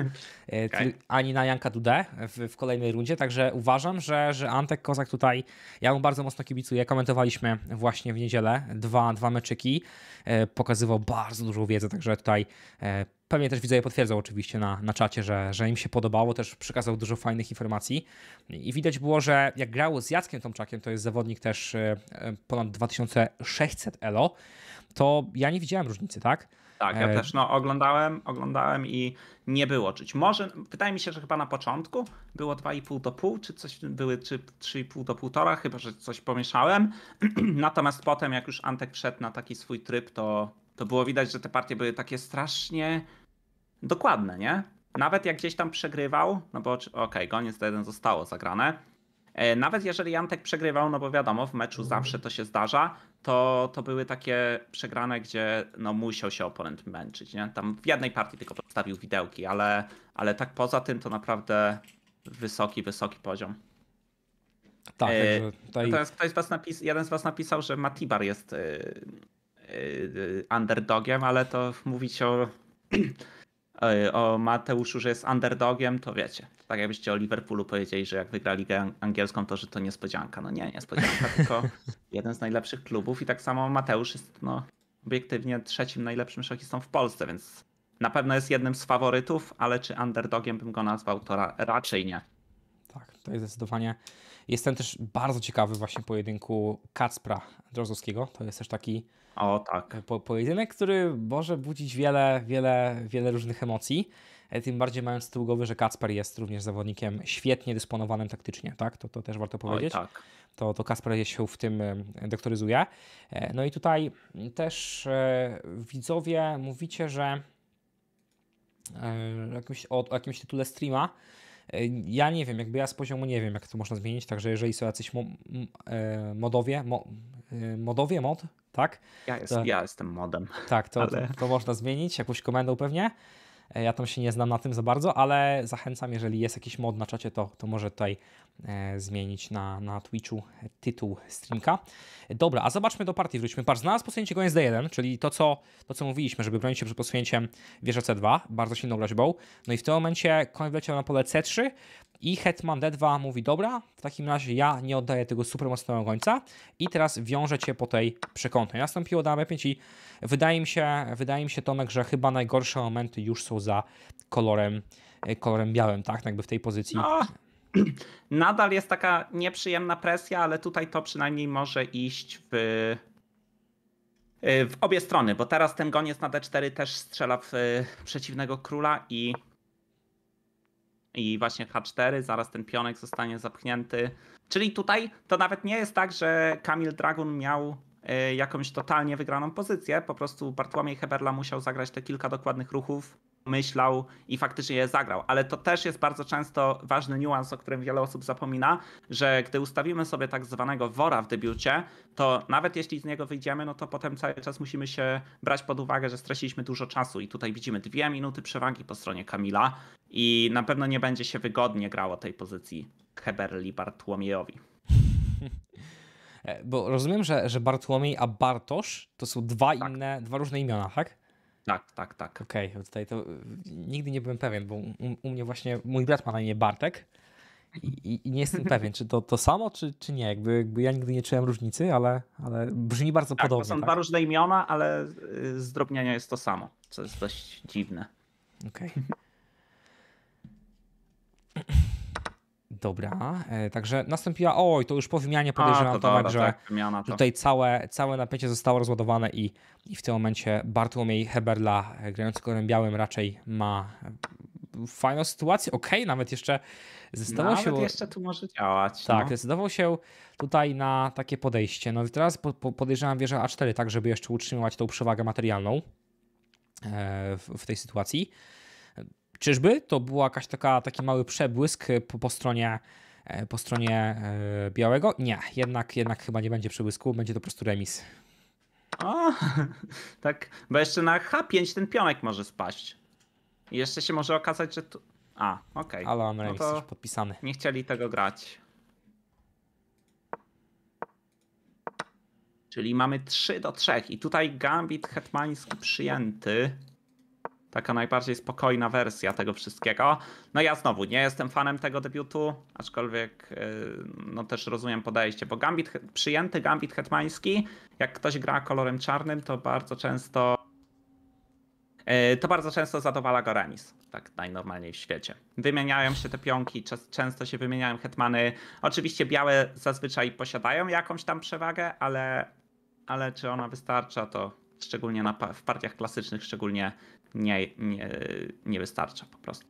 e, okay. ani na Janka Dudę w, w, kolejnej rundzie, także uważam, że, że Antek Kozak tutaj, ja mu bardzo mocno kibicuję, komentowaliśmy właśnie w niedzielę dwa, dwa meczyki, e, pokazywał bardzo dużą wiedzę, także tutaj e, Pewnie też widzowie potwierdzą oczywiście na, na czacie, że, że im się podobało, też przekazał dużo fajnych informacji. I widać było, że jak grał z Jackiem Tomczakiem, to jest zawodnik też e, e, ponad 2600 elo, to ja nie widziałem różnicy, tak? Tak, ja e, też no, oglądałem, oglądałem i nie było czuć. Może, wydaje mi się, że chyba na początku było 2,5 do pół, czy coś były czy 3,5 do półtora, chyba że coś pomieszałem. [clears throat] Natomiast potem, jak już Antek wszedł na taki swój tryb, to to było widać, że te partie były takie strasznie dokładne, nie? Nawet jak gdzieś tam przegrywał, no bo okej, okay, goniec to jeden zostało zagrane. E, nawet jeżeli Jantek przegrywał, no bo wiadomo, w meczu mhm. zawsze to się zdarza, to, to były takie przegrane, gdzie no, musiał się oponent męczyć. Nie? Tam w jednej partii tylko postawił widełki, ale, ale tak poza tym to naprawdę wysoki, wysoki poziom. Tak, e, tutaj... Natomiast ktoś z was napis, jeden z was napisał, że Matibar jest y, Y, y, underdogiem, ale to mówić o, [clears throat] e, o Mateuszu, że jest underdogiem, to wiecie. Tak jakbyście o Liverpoolu powiedzieli, że jak wygra Ligę Angielską, to że to niespodzianka. No nie, niespodzianka, [laughs] tylko jeden z najlepszych klubów i tak samo Mateusz jest no, obiektywnie trzecim najlepszym szachistą w Polsce, więc na pewno jest jednym z faworytów, ale czy underdogiem bym go nazwał, to ra raczej nie. Tak, to jest zdecydowanie. Jestem też bardzo ciekawy właśnie pojedynku Kacpra Drozowskiego. To jest też taki o tak. E, po, pojedynek, który może budzić wiele, wiele, wiele różnych emocji. E, tym bardziej mając z tyłu głowy, że Kacper jest również zawodnikiem świetnie dysponowanym taktycznie, tak? To, to też warto powiedzieć. Oj, tak. To, to Kasper się w tym doktoryzuje. E, no i tutaj też widzowie mówicie, że jakimś, o, o jakimś tytule streama. Ja nie wiem, jakby ja z poziomu nie wiem, jak to można zmienić, także jeżeli są jacyś mo, modowie, mo, modowie, mod, tak? Ja, jest, to, ja jestem modem. Tak, to, ale... to, to można zmienić, jakąś komendą pewnie. E, ja tam się nie znam na tym za bardzo, ale zachęcam, jeżeli jest jakiś mod na czacie, to, to może tutaj e, zmienić na, na Twitchu tytuł streamka. Dobra, a zobaczmy do partii, wróćmy. Patrz, znalazł posunięcie goniec D1, czyli to co, to, co mówiliśmy, żeby bronić się przed posunięciem wieża C2, bardzo silną groźbą. No i w tym momencie koń wleciał na pole C3, i Hetman D2 mówi, dobra, w takim razie ja nie oddaję tego supermocnego gońca i teraz wiążę cię po tej przekątnej. Nastąpiło damy 5 i wydaje mi się, wydaje mi się Tomek, że chyba najgorsze momenty już są za kolorem, e, kolorem białym, tak? Jakby w tej pozycji. No, [clears throat] nadal jest taka nieprzyjemna presja, ale tutaj to przynajmniej może iść w e, w obie strony, bo teraz ten goniec na D4 też strzela w e, przeciwnego króla i i właśnie H4, zaraz ten pionek zostanie zapchnięty. Czyli tutaj to nawet nie jest tak, że Kamil Dragun miał e, jakąś totalnie wygraną pozycję, po prostu Bartłomiej Heberla musiał zagrać te kilka dokładnych ruchów, myślał i faktycznie je zagrał. Ale to też jest bardzo często ważny niuans, o którym wiele osób zapomina, że gdy ustawimy sobie tak zwanego wora w debiucie, to nawet jeśli z niego wyjdziemy, no to potem cały czas musimy się brać pod uwagę, że straciliśmy dużo czasu i tutaj widzimy dwie minuty przewagi po stronie Kamila i na pewno nie będzie się wygodnie grało tej pozycji Heberli Bartłomiejowi. [laughs] E, bo rozumiem, że, że Bartłomiej a Bartosz to są dwa tak. inne, dwa różne imiona, tak? Tak, tak, tak. Okej, okay, tutaj to y, nigdy nie byłem pewien, bo u, u, mnie właśnie mój brat ma na imię Bartek i, i nie jestem pewien, czy to, to samo, czy, czy nie. Jakby, jakby ja nigdy nie czułem różnicy, ale, ale brzmi bardzo tak, podobnie. To są tak? dwa różne imiona, ale y, zdrobnienia jest to samo, co jest dość dziwne. Okej. Okay. [laughs] Dobra, e, także nastąpiła, oj, to już po wymianie podejrzewam, to Tomek, że tak, wymiana, to. tutaj całe, całe napięcie zostało rozładowane i, i w tym momencie Bartłomiej Heberla, e, grający kolorem białym, raczej ma e, fajną sytuację. Okej, okay, nawet jeszcze zdecydował nawet się... Nawet jeszcze tu może działać. Tak, no. zdecydował się tutaj na takie podejście. No i teraz podejrzewam wieżę A4, tak żeby jeszcze utrzymywać tą przewagę materialną w, w tej sytuacji. Czyżby? To była jakaś taka, taki mały przebłysk e, po, po stronie e, po stronie e, białego? Nie, jednak, jednak chyba nie będzie przebłysku, będzie to po prostu remis. O, [laughs] tak, bo jeszcze na H5 ten pionek może spaść. I jeszcze się może okazać, że tu... A, okej. Okay. Ale on no remis no już podpisany. Nie chcieli tego grać. Czyli mamy 3 do 3 i tutaj gambit hetmański przyjęty taka najbardziej spokojna wersja tego wszystkiego. No ja znowu nie jestem fanem tego debiutu, aczkolwiek y, no też rozumiem podejście, bo gambit, przyjęty gambit hetmański, jak ktoś gra kolorem czarnym, to bardzo często y, to bardzo często zadowala go remis, tak najnormalniej w świecie. Wymieniają się te pionki, często się wymieniają hetmany. Oczywiście białe zazwyczaj posiadają jakąś tam przewagę, ale, ale czy ona wystarcza, to szczególnie na, w partiach klasycznych, szczególnie nie, nie, nie wystarcza po prostu.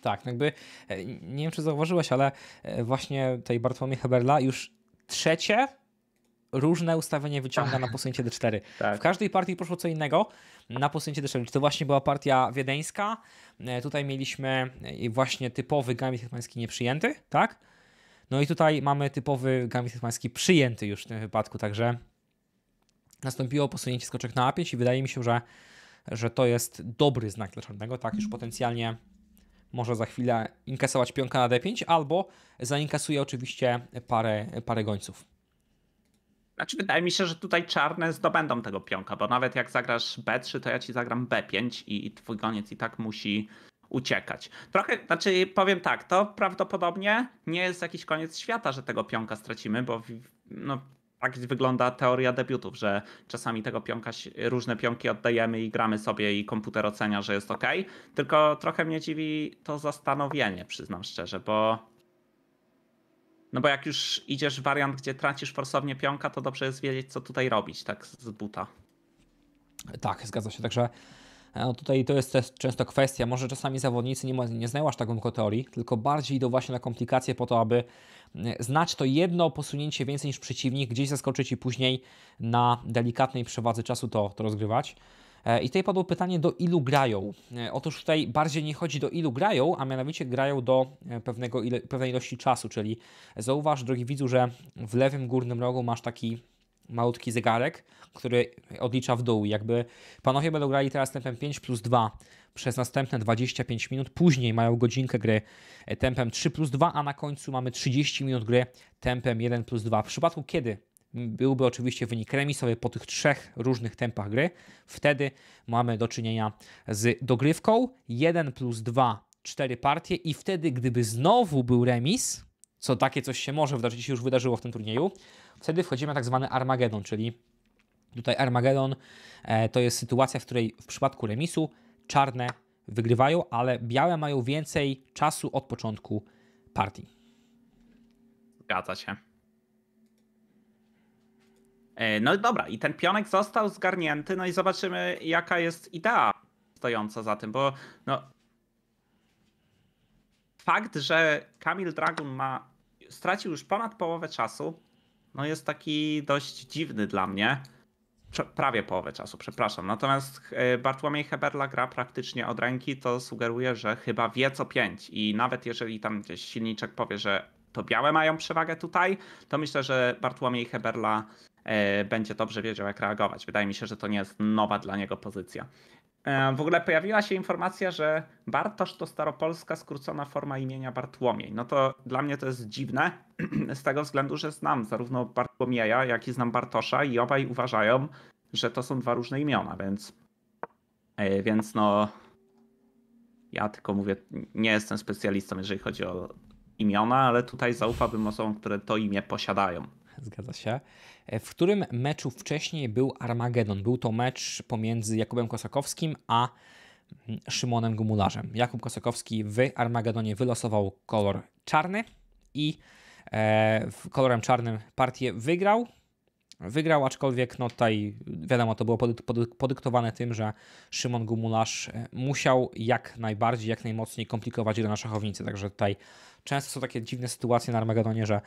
Tak, jakby e, nie wiem, czy zauważyłeś, ale e, właśnie tej Bartłomie Heberla już trzecie różne ustawienie wyciąga tak. na posunięcie D4. Tak. W każdej partii poszło co innego na posunięcie D4. Czy to właśnie była partia wiedeńska? E, tutaj mieliśmy właśnie typowy gambit hetmański nieprzyjęty, tak? No i tutaj mamy typowy gambit hetmański przyjęty już w tym wypadku, także nastąpiło posunięcie skoczek na A5 i wydaje mi się, że że to jest dobry znak dla czarnego, tak? Już potencjalnie może za chwilę inkasować pionka na D5 albo zainkasuje oczywiście parę, parę gońców. Znaczy wydaje mi się, że tutaj czarne zdobędą tego pionka, bo nawet jak zagrasz B3, to ja ci zagram B5 i, i twój goniec i tak musi uciekać. Trochę, znaczy powiem tak, to prawdopodobnie nie jest jakiś koniec świata, że tego pionka stracimy, bo no, tak wygląda teoria debiutów, że czasami tego pionka, różne pionki oddajemy i gramy sobie i komputer ocenia, że jest ok. Tylko trochę mnie dziwi to zastanowienie, przyznam szczerze, bo no bo jak już idziesz w wariant, gdzie tracisz forsownie pionka, to dobrze jest wiedzieć, co tutaj robić, tak z buta. Tak, zgadza się. Także E, no tutaj to jest też często kwestia, może czasami zawodnicy nie, nie znają aż tak głęboko teorii, tylko bardziej idą właśnie na komplikacje po to, aby znać to jedno posunięcie więcej niż przeciwnik, gdzieś zaskoczyć i później na delikatnej przewadze czasu to, to rozgrywać. E, I tutaj padło pytanie, do ilu grają. E, otóż tutaj bardziej nie chodzi do ilu grają, a mianowicie grają do pewnego pewnej ilości czasu, czyli zauważ, drogi widzu, że w lewym górnym rogu masz taki malutki zegarek, który odlicza w dół. Jakby panowie będą grali teraz tempem 5 plus 2 przez następne 25 minut, później mają godzinkę gry e, tempem 3 plus 2, a na końcu mamy 30 minut gry tempem 1 plus 2. W przypadku kiedy byłby oczywiście wynik remisowy po tych trzech różnych tempach gry, wtedy mamy do czynienia z dogrywką 1 plus 2 4 partie i wtedy gdyby znowu był remis, co takie coś się może wydarzyć, się już wydarzyło w tym turnieju, wtedy wchodzimy na tak zwany Armagedon, czyli tutaj Armagedon e, to jest sytuacja, w której w przypadku remisu czarne wygrywają, ale białe mają więcej czasu od początku partii. Zgadza się. E, no dobra, i ten pionek został zgarnięty, no i zobaczymy, jaka jest idea stojąca za tym, bo no, fakt, że Kamil Dragon ma stracił już ponad połowę czasu, no jest taki dość dziwny dla mnie. Prawie połowę czasu, przepraszam. Natomiast e, Bartłomiej Heberla gra praktycznie od ręki, to sugeruje, że chyba wie co pięć. I nawet jeżeli tam gdzieś silniczek powie, że to białe mają przewagę tutaj, to myślę, że Bartłomiej Heberla e, będzie dobrze wiedział, jak reagować. Wydaje mi się, że to nie jest nowa dla niego pozycja. E, w ogóle pojawiła się informacja, że Bartosz to staropolska skrócona forma imienia Bartłomiej. No to dla mnie to jest dziwne, [clears throat] z tego względu, że znam zarówno Bartłomieja, jak i znam Bartosza i obaj uważają, że to są dwa różne imiona, więc, e, więc no ja tylko mówię, nie jestem specjalistą, jeżeli chodzi o imiona, ale tutaj zaufałbym osobom, które to imię posiadają zgadza się. E, w którym meczu wcześniej był Armagedon? Był to mecz pomiędzy Jakubem Kosakowskim a mm, Szymonem Gumularzem. Jakub Kosakowski w Armagedonie wylosował kolor czarny i e, kolorem czarnym partię wygrał wygrał, aczkolwiek no tutaj wiadomo, to było podyktowane tym, że Szymon Gumularz e, musiał jak najbardziej, jak najmocniej komplikować grę na szachownicy, także tutaj często są takie dziwne sytuacje na Armagedonie, że e,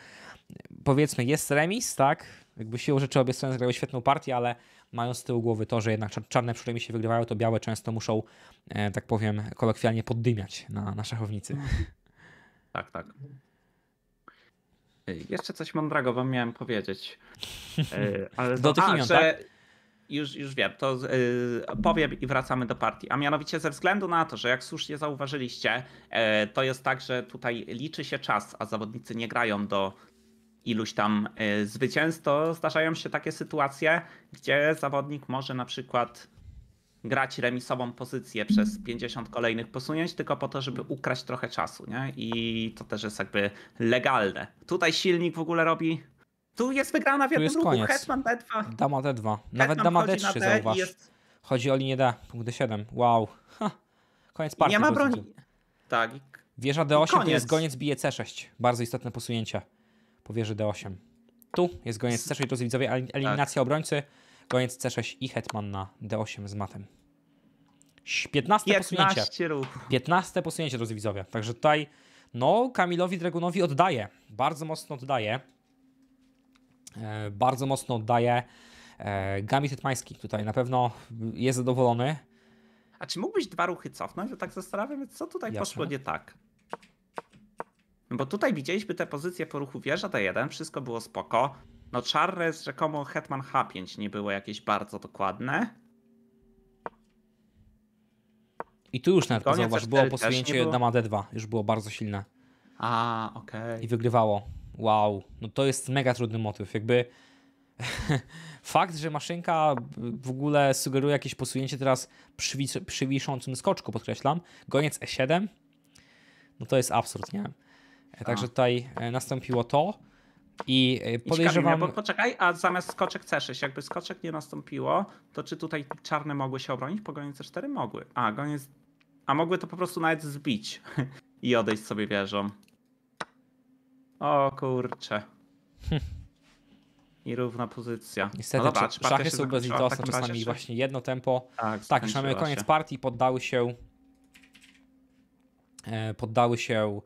powiedzmy jest remis, tak, jakby siłą rzeczy obie strony zagrały świetną partię, ale mają z tyłu głowy to, że jednak czarne przy remisie wygrywają, to białe często muszą, e, tak powiem kolokwialnie, poddymiać na, na szachownicy. Tak, tak. Jeszcze coś mądrego wam miałem powiedzieć. E, [laughs] ale to, Do a, że... tak? Już, już wiem, to e, powiem i wracamy do partii. A mianowicie ze względu na to, że jak słusznie zauważyliście, e, to jest tak, że tutaj liczy się czas, a zawodnicy nie grają do iluś tam yy, zwycięstw, to zdarzają się takie sytuacje, gdzie zawodnik może na przykład grać remisową pozycję przez 50 kolejnych posunięć, tylko po to, żeby ukraść trochę czasu, nie? I to też jest jakby legalne. Tutaj silnik w ogóle robi. Tu jest wygrana w jednym jest ruchu. Koniec. Hetman D2. Dama D2. Nawet Hetman Dama D3 zauważ. Jest... Chodzi o linię D, punkt D7. Wow. Ha. Koniec partii. Nie ma broni. Tak. Wieża D8 koniec. to jest goniec bije C6. Bardzo istotne posunięcie po wieży D8. Tu jest goniec C6, to widzowie eliminacja tak. obrońcy. Koniec C6 i Hetman na D8 z matem. 15 posunięcie. Ruch. 15 posunięcie, drodzy widzowie. Także tutaj, no, Kamilowi Dragonowi oddaje. Bardzo mocno oddaje. E, bardzo mocno oddaje. E, Gambit Hetmański tutaj na pewno jest zadowolony. A czy mógłbyś dwa ruchy cofnąć? Bo tak zastanawiam się, co tutaj Jasne. poszło nie tak. Bo tutaj widzieliśmy te pozycje po ruchu wieża D1, wszystko było spoko. No czarne z rzekomo Hetman H5 nie było jakieś bardzo dokładne. I tu już nawet zauważ, było posunięcie było? na D2, już było bardzo silne. A, okej. Okay. I wygrywało. Wow, no to jest mega trudny motyw. Jakby [laughs] fakt, że maszynka w ogóle sugeruje jakieś posunięcie teraz przy, przy wiszącym skoczku, podkreślam, goniec E7, no to jest absurd, nie? E, także tutaj e, nastąpiło to. I e, podejrzewam... Kamienia, bo poczekaj, a zamiast skoczek C6, jakby skoczek nie nastąpiło, to czy tutaj czarne mogły się obronić? Po gonie C4 mogły. A, goniec... A mogły to po prostu nawet zbić [laughs] i odejść sobie wieżą. O kurcze. I równa pozycja. No Niestety, no dobra, szachy są bezlitosne, czasami się... właśnie jedno tempo. Tak, tak mamy koniec się. partii, poddały się e, poddały się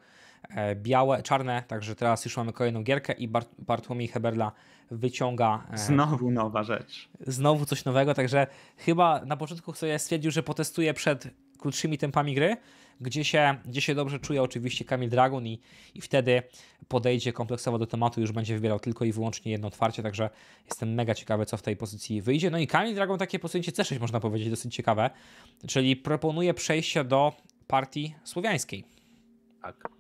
E, białe, czarne, także teraz już mamy kolejną gierkę i Bart Bartłomiej Heberla wyciąga... E, znowu nowa rzecz. Znowu coś nowego, także chyba na początku sobie stwierdził, że potestuje przed krótszymi tempami gry, gdzie się, gdzie się dobrze czuje oczywiście Kamil Dragon i, i wtedy podejdzie kompleksowo do tematu, już będzie wybierał tylko i wyłącznie jedno otwarcie, także jestem mega ciekawy, co w tej pozycji wyjdzie. No i Kamil Dragon takie posunięcie C6 można powiedzieć, dosyć ciekawe, czyli proponuje przejście do partii słowiańskiej. Tak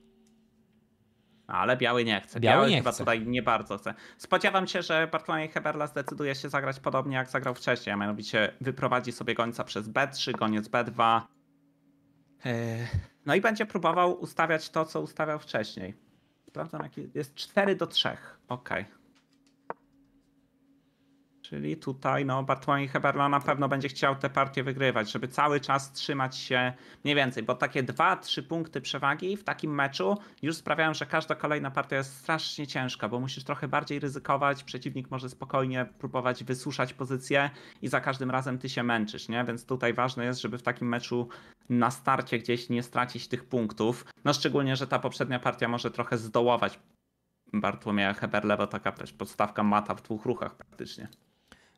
ale biały nie chce. Biały, biały nie chyba chce. tutaj nie bardzo chce. Spodziewam się, że Bartłomiej Heberla zdecyduje się zagrać podobnie jak zagrał wcześniej, a mianowicie wyprowadzi sobie gońca przez B3, goniec B2. E, no i będzie próbował ustawiać to, co ustawiał wcześniej. Sprawdzam, jaki jest 4 do 3. Okej. Okay. Czyli tutaj no, Bartłomiej Heberla na pewno będzie chciał te partie wygrywać, żeby cały czas trzymać się mniej więcej, bo takie 2-3 punkty przewagi w takim meczu już sprawiają, że każda kolejna partia jest strasznie ciężka, bo musisz trochę bardziej ryzykować, przeciwnik może spokojnie próbować wysuszać pozycję i za każdym razem ty się męczysz, nie? Więc tutaj ważne jest, żeby w takim meczu na starcie gdzieś nie stracić tych punktów. No szczególnie, że ta poprzednia partia może trochę zdołować Bartłomieja Heberle, bo taka też podstawka mata w dwóch ruchach praktycznie.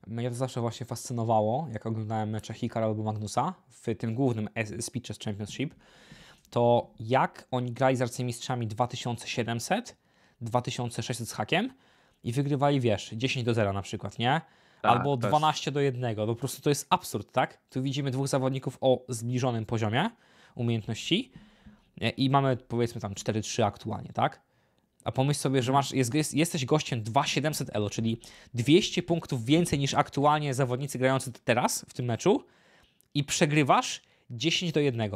Mnie to zawsze właśnie fascynowało, jak oglądałem mecze Hikara albo Magnusa w tym głównym Speed Chess Championship, to jak oni grali z arcymistrzami 2700, 2600 z hakiem i wygrywali, wiesz, 10 do 0 na przykład, nie? Tak, albo 12 do 1. Po prostu to jest absurd, tak? Tu widzimy dwóch zawodników o zbliżonym poziomie umiejętności i mamy powiedzmy tam 4-3 aktualnie, tak? A pomyśl sobie, że masz, jest, jest, jesteś gościem 2700 elo, czyli 200 punktów więcej niż aktualnie zawodnicy grający teraz w tym meczu i przegrywasz 10 do 1.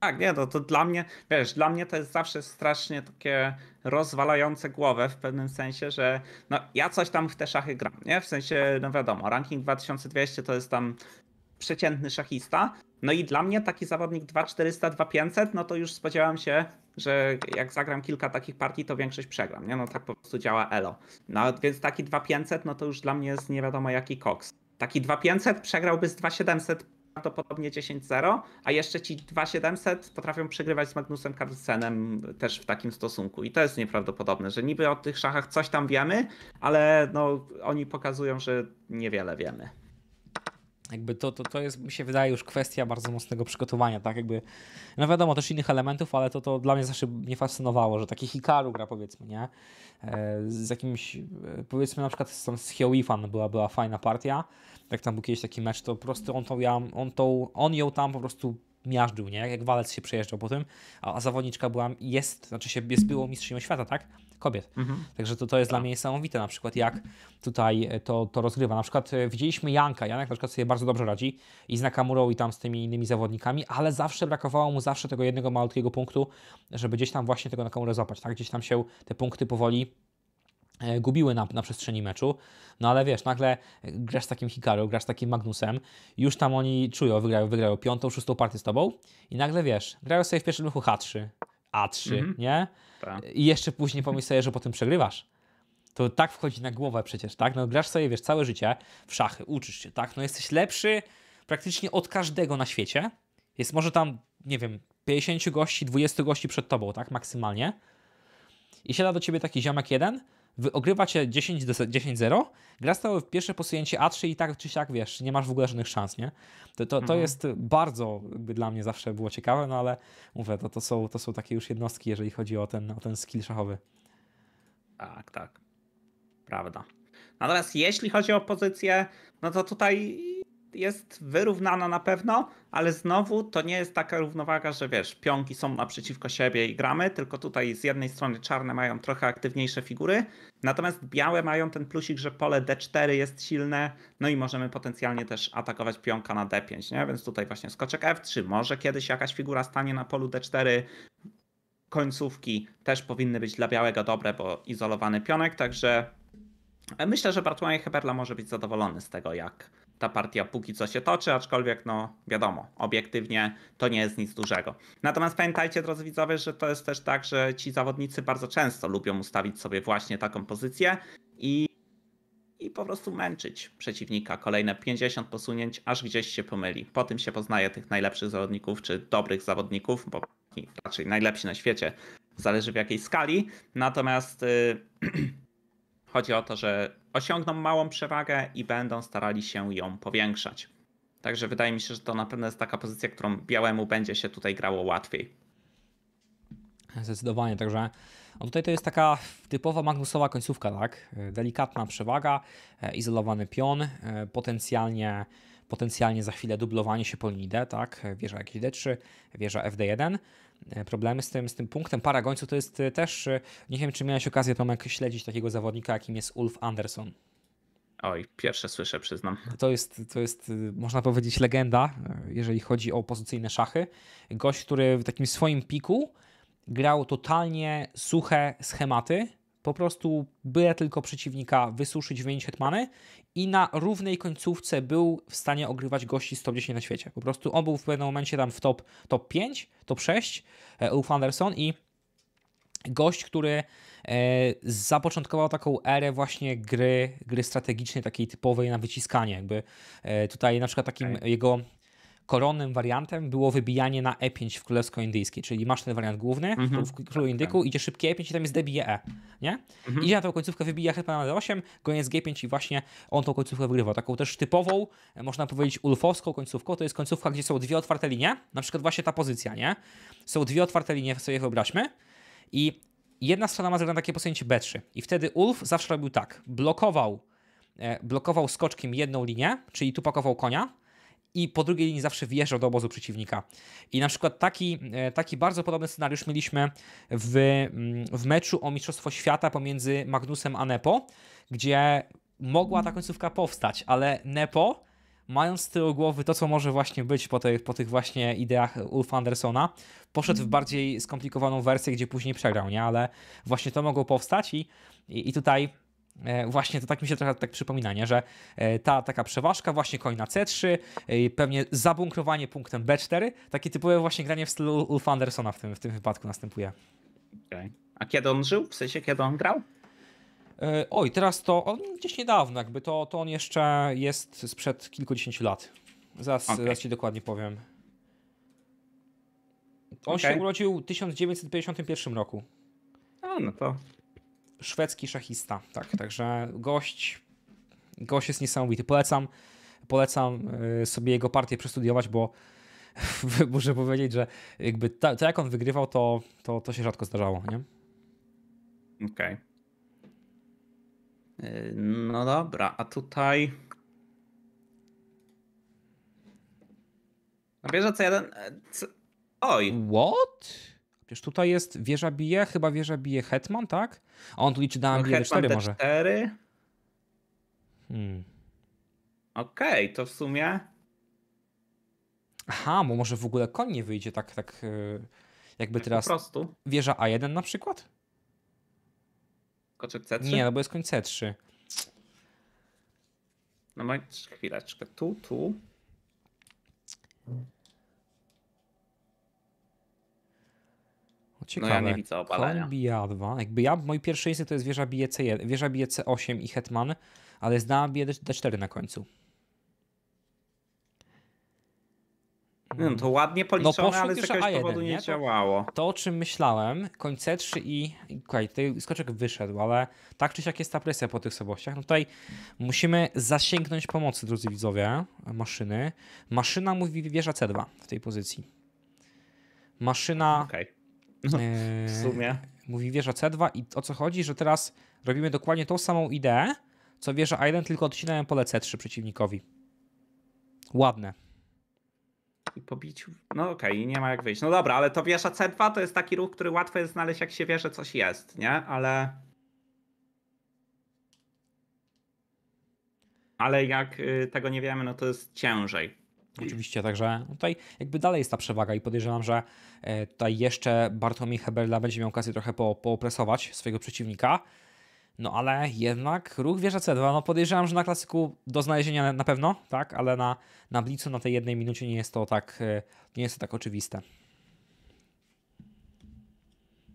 Tak, nie, to, no to dla mnie, wiesz, dla mnie to jest zawsze strasznie takie rozwalające głowę w pewnym sensie, że no, ja coś tam w te szachy gram, nie? W sensie, no wiadomo, ranking 2200 to jest tam przeciętny szachista. No i dla mnie taki zawodnik 2400, 2500, no to już spodziewałem się, że jak zagram kilka takich partii, to większość przegram, nie? No tak po prostu działa elo. No więc taki 2500, no to już dla mnie jest nie wiadomo jaki koks. Taki 2500 przegrałby z 2700 prawdopodobnie 10-0, a jeszcze ci 2700 potrafią przegrywać z Magnusem Carlsenem też w takim stosunku. I to jest nieprawdopodobne, że niby o tych szachach coś tam wiemy, ale no, oni pokazują, że niewiele wiemy jakby to, to, to jest, mi się wydaje, już kwestia bardzo mocnego przygotowania, tak? Jakby, no wiadomo, też innych elementów, ale to, to dla mnie zawsze mnie fascynowało, że taki Hikaru gra, powiedzmy, nie? E, z jakimś, e, powiedzmy na przykład z, z Hioifan była, była fajna partia, jak tam był kiedyś taki mecz, to po prostu on, to, ja, on, to, on ją tam po prostu miażdżył, nie? Jak walec się przejeżdżał po tym, a, a zawodniczka była, jest, znaczy się, jest było mistrzynią świata, tak? kobiet. Mhm. Także to, to jest dla tak. mnie niesamowite, na przykład jak tutaj e, to, to rozgrywa. Na przykład e, widzieliśmy Janka, Janek na przykład sobie bardzo dobrze radzi i z Nakamurą i tam z tymi innymi zawodnikami, ale zawsze brakowało mu zawsze tego jednego malutkiego punktu, żeby gdzieś tam właśnie tego Nakamurę złapać, tak? Gdzieś tam się te punkty powoli e, gubiły na, na przestrzeni meczu, no ale wiesz, nagle grasz z takim Hikaru, grasz z takim Magnusem, już tam oni czują, wygrają, wygrają piątą, szóstą partię z tobą i nagle wiesz, grają sobie w pierwszym ruchu H3, a3, mhm. nie? Ta. I jeszcze później pomyśl sobie, że potem przegrywasz. To tak wchodzi na głowę przecież, tak? No grasz sobie, wiesz, całe życie w szachy, uczysz się, tak? No jesteś lepszy praktycznie od każdego na świecie. Jest może tam, nie wiem, 50 gości, 20 gości przed tobą, tak? Maksymalnie. I siada do ciebie taki ziomek jeden, ogrywacie 10-0, gra stała w pierwsze posunięcie A3 i tak czy siak, wiesz, nie masz w ogóle żadnych szans, nie? To, to, to mhm. jest bardzo dla mnie zawsze było ciekawe, no ale mówię, to, to, są, to są takie już jednostki, jeżeli chodzi o ten, o ten skill szachowy. Tak, tak. Prawda. Natomiast jeśli chodzi o pozycję, no to tutaj jest wyrównana na pewno, ale znowu to nie jest taka równowaga, że wiesz, pionki są naprzeciwko siebie i gramy, tylko tutaj z jednej strony czarne mają trochę aktywniejsze figury, natomiast białe mają ten plusik, że pole D4 jest silne, no i możemy potencjalnie też atakować pionka na D5, nie? więc tutaj właśnie skoczek F3, może kiedyś jakaś figura stanie na polu D4, końcówki też powinny być dla białego dobre, bo izolowany pionek, także myślę, że Bartłomiej Heberla może być zadowolony z tego, jak ta partia póki co się toczy, aczkolwiek no wiadomo, obiektywnie to nie jest nic dużego. Natomiast pamiętajcie drodzy widzowie, że to jest też tak, że ci zawodnicy bardzo często lubią ustawić sobie właśnie taką pozycję i, i po prostu męczyć przeciwnika kolejne 50 posunięć, aż gdzieś się pomyli. Po tym się poznaje tych najlepszych zawodników czy dobrych zawodników, bo raczej najlepsi na świecie, zależy w jakiej skali. Natomiast yy, [clears throat] Chodzi o to, że osiągną małą przewagę i będą starali się ją powiększać. Także wydaje mi się, że to na pewno jest taka pozycja, którą białemu będzie się tutaj grało łatwiej. Zdecydowanie, także no tutaj to jest taka typowa Magnusowa końcówka, tak? Delikatna przewaga, e, izolowany pion, e, potencjalnie, potencjalnie za chwilę dublowanie się po linii D, tak? Wieża jakieś D3, wieża FD1, E, problemy z tym, z tym punktem para gońców. To jest e, też, e, nie wiem czy miałeś okazję Tomek śledzić takiego zawodnika, jakim jest Ulf Anderson. Oj, pierwsze słyszę, przyznam. To jest, to jest, można powiedzieć, legenda, jeżeli chodzi o pozycyjne szachy. Gość, który w takim swoim piku grał totalnie suche schematy, po prostu byle tylko przeciwnika wysuszyć, wymienić hetmany i na równej końcówce był w stanie ogrywać gości 110 na świecie. Po prostu on był w pewnym momencie tam w top, top 5, top 6, e, Ulf Anderson i gość, który e, zapoczątkował taką erę właśnie gry, gry strategicznej, takiej typowej na wyciskanie. Jakby e, tutaj na przykład takim jego koronnym wariantem było wybijanie na E5 w królewsko-indyjskiej, czyli masz ten wariant główny mm -hmm. w królu indyku, tak. idzie szybkie E5 i tam jest DBE, e, nie? Mm -hmm. Idzie na tą końcówkę, wybija chyba na D8, goniec G5 i właśnie on tą końcówkę wygrywa. Taką też typową, e, można powiedzieć ulfowską końcówką, to jest końcówka, gdzie są dwie otwarte linie, na przykład właśnie ta pozycja, nie? Są dwie otwarte linie, sobie wyobraźmy i jedna strona ma zagrane takie posunięcie B3 i wtedy Ulf zawsze robił tak, blokował e, blokował skoczkiem jedną linię, czyli tu pakował konia, i po drugiej linii zawsze wjeżdżał do obozu przeciwnika. I na przykład taki, e, taki bardzo podobny scenariusz mieliśmy w, mm, w meczu o Mistrzostwo Świata pomiędzy Magnusem a Nepo, gdzie mogła ta końcówka powstać, ale Nepo, mając z tyłu głowy to, co może właśnie być po tych, po tych właśnie ideach Ulfa Andersona, poszedł w mhm. bardziej skomplikowaną wersję, gdzie później przegrał, nie? Ale właśnie to mogło powstać i, i, i tutaj E, właśnie to tak mi się trochę tak przypomina, nie? że e, ta taka przeważka, właśnie koń na C3, e, pewnie zabunkrowanie punktem B4, takie typowe właśnie granie w stylu Ulfa Andersona w tym, w tym wypadku następuje. Okay. A kiedy on żył? W sensie kiedy on grał? Oj, teraz to on gdzieś niedawno, jakby to, to on jeszcze jest sprzed kilkudziesięciu lat. Zaraz, okay. zaraz ci dokładnie powiem. On okay. się urodził w 1951 roku. A, no to szwedzki szachista, tak, także gość, gość jest niesamowity, polecam, polecam y, sobie jego partię przestudiować, bo [laughs] muszę powiedzieć, że jakby to, to, jak on wygrywał, to, to, to się rzadko zdarzało, nie? Okej. Okay. No dobra, a tutaj. Na no bieżąco jeden. Oj! What? Wiesz, tutaj jest wieża bije, chyba wieża bije Hetman, tak? A on tu liczy na no, 4 może. 4 hmm. Okej, okay, to w sumie... Aha, bo może w ogóle koń nie wyjdzie tak, tak e, jakby tak teraz... Po prostu. Wieża A1 na przykład? Koczek C3? Nie, no bo jest koń C3. No ma chwileczkę, tu, tu. Ciekawe. No ja nie widzę obalenia. Kon bija 2. Jakby ja, mój pierwszy instynkt to jest wieża bije, C1, wieża bije C8 i hetman, ale zdałam bije D4 na końcu. Hmm. No to ładnie policzone, no, ale z jakiegoś A1, powodu nie, nie? działało. To, to, o czym myślałem, koń C3 i... Słuchaj, tutaj skoczek wyszedł, ale tak czy siak jest ta presja po tych słabościach. No tutaj musimy zasięgnąć pomocy, drodzy widzowie, maszyny. Maszyna mówi wieża C2 w tej pozycji. Maszyna... Okay. No, e, w sumie. Mówi wieża C2 i o co chodzi, że teraz robimy dokładnie tą samą ideę, co wieża A1, tylko odcinają pole C3 przeciwnikowi. Ładne. I po biciu. No okej, okay, nie ma jak wyjść. No dobra, ale to wieża C2 to jest taki ruch, który łatwo jest znaleźć, jak się wie, że coś jest, nie? Ale. Ale jak y, tego nie wiemy, no to jest ciężej. Oczywiście, także tutaj jakby dalej jest ta przewaga i podejrzewam, że e, tutaj jeszcze Bartłomiej Heberla będzie miał okazję trochę poopresować swojego przeciwnika. No ale jednak ruch wieża C2, no podejrzewam, że na klasyku do znalezienia na pewno, tak, ale na, na blicu na tej jednej minucie nie jest to tak, e, nie jest to tak oczywiste.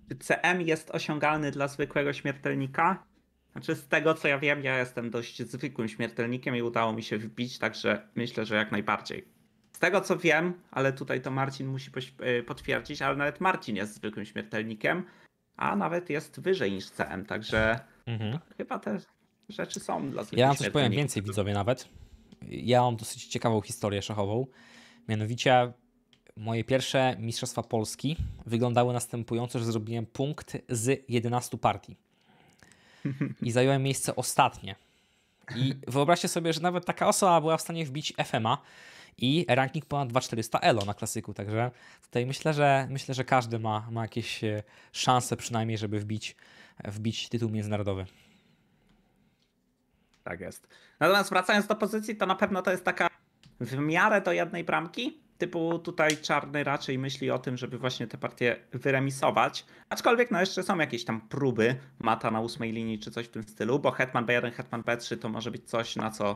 Czy CM jest osiągalny dla zwykłego śmiertelnika? Znaczy z tego co ja wiem, ja jestem dość zwykłym śmiertelnikiem i udało mi się wbić, także myślę, że jak najbardziej tego co wiem, ale tutaj to Marcin musi e, potwierdzić, ale nawet Marcin jest zwykłym śmiertelnikiem, a nawet jest wyżej niż CM, także mhm. chyba te rzeczy są dla zwykłych Ja wam coś powiem więcej widzowie nawet. Ja mam dosyć ciekawą historię szachową. Mianowicie moje pierwsze Mistrzostwa Polski wyglądały następująco, że zrobiłem punkt z 11 partii. I zająłem miejsce ostatnie. I wyobraźcie sobie, że nawet taka osoba była w stanie wbić FMA, i ranking ponad 2400 Elo na klasyku, także tutaj myślę, że myślę, że każdy ma, ma jakieś e, szanse przynajmniej, żeby wbić, wbić tytuł międzynarodowy. Tak jest. Natomiast wracając do pozycji, to na pewno to jest taka w miarę do jednej bramki, typu tutaj czarny raczej myśli o tym, żeby właśnie te partie wyremisować. Aczkolwiek no jeszcze są jakieś tam próby mata na ósmej linii czy coś w tym stylu, bo Hetman B1, Hetman B3 to może być coś, na co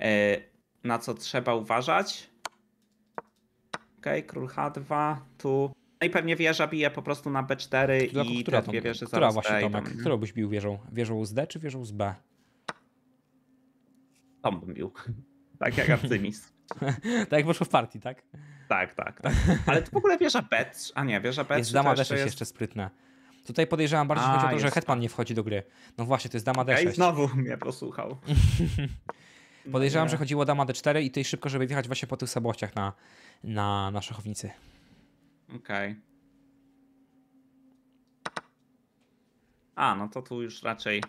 e, na co trzeba uważać. Ok, król H2, tu. No i pewnie wieża bije po prostu na B4 i która, te dwie wieże Która właśnie, Tomek? Tam, którą byś bił wieżą? Wieżą z D czy wieżą z B? Tom bym bił. [laughs] Tak jak Artemis. [laughs] tak jak poszło w partii, tak? Tak, tak. tak. Ale to w ogóle wieża B, a nie, wieża B. Jest dama D6 jest... jeszcze sprytna. Tutaj podejrzewam bardziej, a, chodzi o to, że Hetman nie wchodzi do gry. No właśnie, to jest dama D6. I znowu mnie posłuchał. [laughs] No Podejrzewam, no że chodziło dama D4 i tej szybko, żeby wjechać właśnie po tych sabłociach na, na, na szachownicy. Okej. Okay. A, no to tu już raczej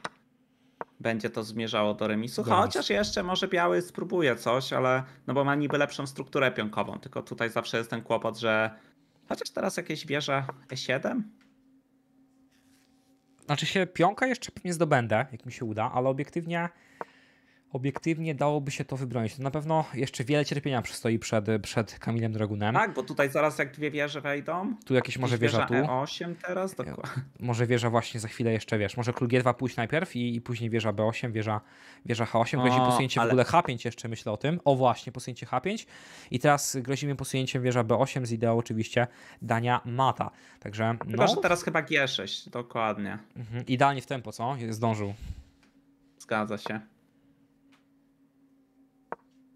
będzie to zmierzało do remisu. Chociaż jeszcze może biały spróbuje coś, ale no bo ma niby lepszą strukturę pionkową, tylko tutaj zawsze jest ten kłopot, że chociaż teraz jakieś wieża E7. Znaczy się pionka jeszcze pewnie zdobędę, jak mi się uda, ale obiektywnie obiektywnie dałoby się to wybronić. To na pewno jeszcze wiele cierpienia przystoi przed, przed Kamilem Dragunem. Tak, bo tutaj zaraz jak dwie wieże wejdą. Tu jakieś może wieża, wieża tu. 8 e teraz, dokładnie. Może wieża właśnie za chwilę jeszcze, wiesz, może król G2 pójść najpierw i, i później wieża B8, wieża, wieża H8. Grozi posunięcie ale... w ogóle H5 jeszcze, myślę o tym. O właśnie, posunięcie H5 i teraz grozimy posunięciem wieża B8 z ideą oczywiście dania mata. Także Chyba, no. że teraz chyba G6, dokładnie. Mhm. Idealnie w tempo, co? Zdążył. Zgadza się.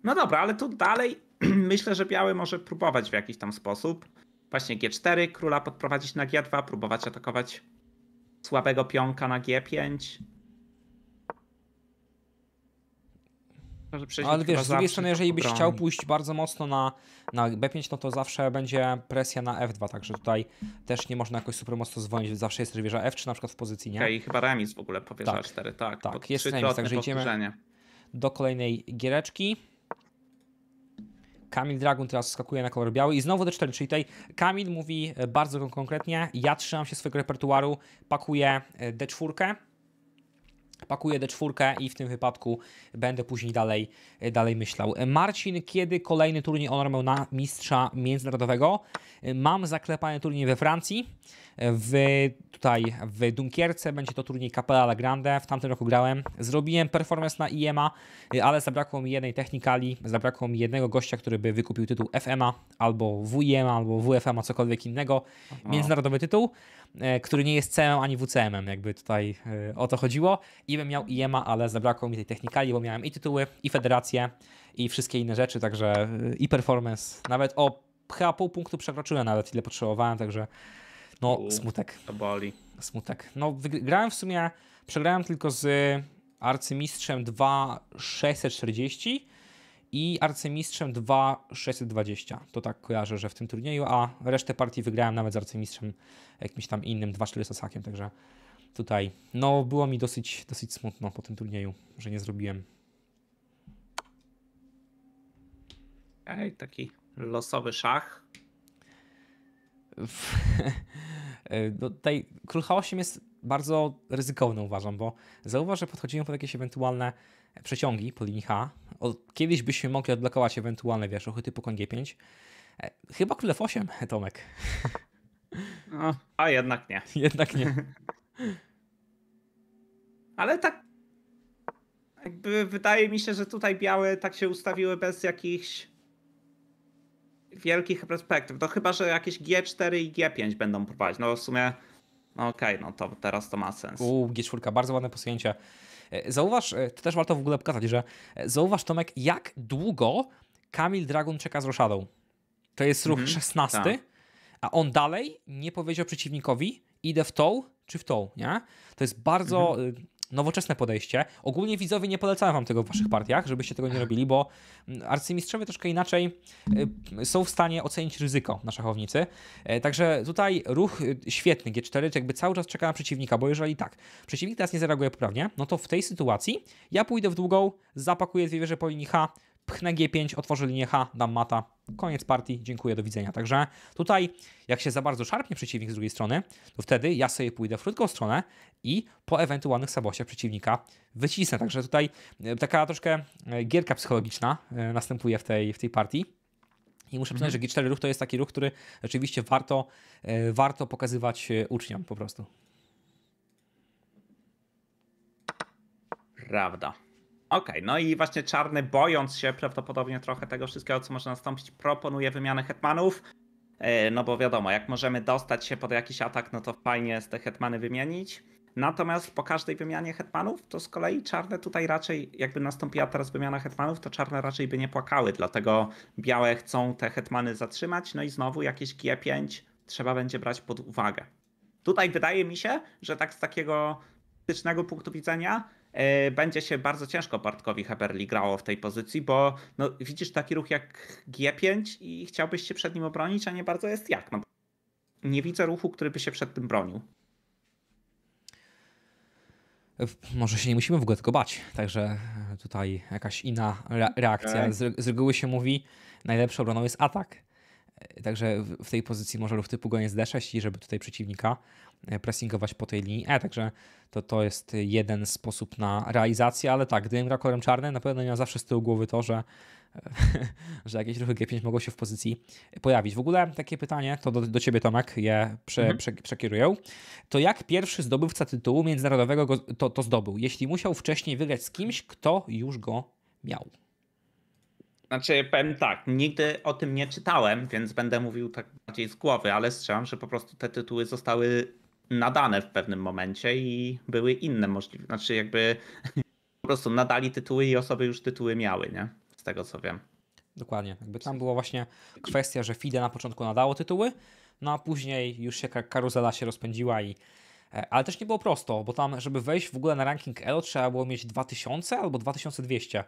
No dobra, ale tu dalej [clears throat] myślę, że biały może próbować w jakiś tam sposób. Właśnie G4, króla podprowadzić na G2, próbować atakować słabego pionka na G5. No, ale wiesz, z drugiej strony, jeżeli byś chciał pójść bardzo mocno na, na B5, no to zawsze będzie presja na F2, także tutaj też nie można jakoś super mocno zwolnić, zawsze jest rywierza F3 na przykład w pozycji, nie? Okej, i chyba remis w ogóle powiesz tak, 4 tak. Tak, jest remis, także idziemy do kolejnej giereczki. Kamil Dragon teraz skakuje na kolor biały i znowu D4, czyli tutaj Kamil mówi bardzo konkretnie, ja trzymam się swojego repertuaru, pakuję e, D4, pakuję D4 i w tym wypadku będę później dalej, dalej myślał. Marcin, kiedy kolejny turniej o normę na mistrza międzynarodowego? Mam zaklepany turniej we Francji, w, tutaj w Dunkierce, będzie to turniej Capella La Grande, w tamtym roku grałem. Zrobiłem performance na IEMA, ale zabrakło mi jednej technikali, zabrakło mi jednego gościa, który by wykupił tytuł FMA albo WIMA albo WFMA, cokolwiek innego, międzynarodowy tytuł. E, który nie jest CM ani WCM, jakby tutaj e, o to chodziło. I bym miał IEMA, ale zabrakło mi tej technikali, bo miałem i tytuły, i federację, i wszystkie inne rzeczy, także e, i performance. Nawet o chyba pół punktu przekroczyłem nawet, ile potrzebowałem, także no U, smutek. To boli. Smutek. No wygrałem w sumie, przegrałem tylko z arcymistrzem 2640, i arcymistrzem 2620. To tak kojarzę, że w tym turnieju, a resztę partii wygrałem nawet z arcymistrzem jakimś tam innym 2400sakiem, także tutaj no było mi dosyć, dosyć smutno po tym turnieju, że nie zrobiłem. Ej, taki losowy szach. [laughs] E, no, tutaj król H8 jest bardzo ryzykowny uważam, bo zauważ, że podchodziłem pod jakieś ewentualne przeciągi po linii H. kiedyś byśmy mogli odblokować ewentualne wiesz, typu koń G5. E, chyba Królew 8 [laughs] Tomek. No, a jednak nie. [laughs] Jednak nie. [laughs] Ale tak jakby wydaje mi się, że tutaj białe tak się ustawiły bez jakichś wielkich perspektyw. To chyba, że jakieś G4 i G5 będą próbować. No w sumie, no okej, okay, no to teraz to ma sens. Uuu, G4, bardzo ładne posunięcie. E, zauważ, e, to też warto w ogóle pokazać, że e, zauważ Tomek, jak długo Kamil Dragon czeka z Roszadą. To jest ruch mhm, 16, tak. a on dalej nie powiedział przeciwnikowi, idę w tą czy w tą, nie? To jest bardzo mhm. Y, nowoczesne podejście. Ogólnie widzowie nie polecałem wam tego w waszych partiach, żebyście tego nie robili, bo mm, arcymistrzowie troszkę inaczej y, są w stanie ocenić ryzyko na szachownicy. E, także tutaj ruch y, świetny G4 jakby cały czas czeka na przeciwnika, bo jeżeli tak, przeciwnik teraz nie zareaguje poprawnie, no to w tej sytuacji ja pójdę w długą, zapakuję dwie wieże po linii H, pchnę G5, otworzę linię H, dam mata, koniec partii, dziękuję, do widzenia. Także tutaj, jak się za bardzo szarpnie przeciwnik z drugiej strony, to wtedy ja sobie pójdę w krótką stronę i po ewentualnych sabosiach przeciwnika wycisnę. Także tutaj e, taka troszkę e, gierka psychologiczna e, następuje w tej, w tej partii. I muszę przyznać, mhm. że G4 ruch to jest taki ruch, który rzeczywiście warto, warto pokazywać uczniom po prostu. Prawda. Okej, okay, no i właśnie czarny, bojąc się prawdopodobnie trochę tego wszystkiego, co może nastąpić, proponuje wymianę hetmanów. E, no bo wiadomo, jak możemy dostać się pod jakiś atak, no to fajnie jest te hetmany wymienić. Natomiast po każdej wymianie hetmanów, to z kolei czarne tutaj raczej, jakby nastąpiła teraz wymiana hetmanów, to czarne raczej by nie płakały, dlatego białe chcą te hetmany zatrzymać, no i znowu jakieś G5 trzeba będzie brać pod uwagę. Tutaj wydaje mi się, że tak z takiego praktycznego punktu widzenia, E, będzie się bardzo ciężko Bartkowi Heberli grało w tej pozycji, bo no, widzisz taki ruch jak G5 i chciałbyś się przed nim obronić, a nie bardzo jest jak. No, nie widzę ruchu, który by się przed tym bronił. E, może się nie musimy w ogóle tego bać, także tutaj jakaś inna reakcja. Z, reguły się mówi, najlepszą obroną jest atak. Także w tej pozycji może ruch typu goniec d6 i żeby tutaj przeciwnika e, pressingować po tej linii E. Także to, to jest jeden sposób na realizację, ale tak, gdybym grał kolorem czarnym, na pewno miał zawsze z tyłu głowy to, że, [laughs] że jakieś ruchy G5 mogą się w pozycji pojawić. W ogóle takie pytanie, to do, do Ciebie Tomek je prze, mhm. prze, przekieruję. To jak pierwszy zdobywca tytułu międzynarodowego go, to, to zdobył, jeśli musiał wcześniej wygrać z kimś, kto już go miał? Znaczy, powiem tak, nigdy o tym nie czytałem, więc będę mówił tak bardziej z głowy, ale strzelam, że po prostu te tytuły zostały nadane w pewnym momencie i były inne możliwe. Znaczy, jakby [laughs] po prostu nadali tytuły i osoby już tytuły miały, nie? Z tego co wiem. Dokładnie. Jakby tam była właśnie kwestia, że FIDE na początku nadało tytuły, no a później już się karuzela się rozpędziła i. E, ale też nie było prosto, bo tam, żeby wejść w ogóle na ranking ELO, trzeba było mieć 2000 albo 2200.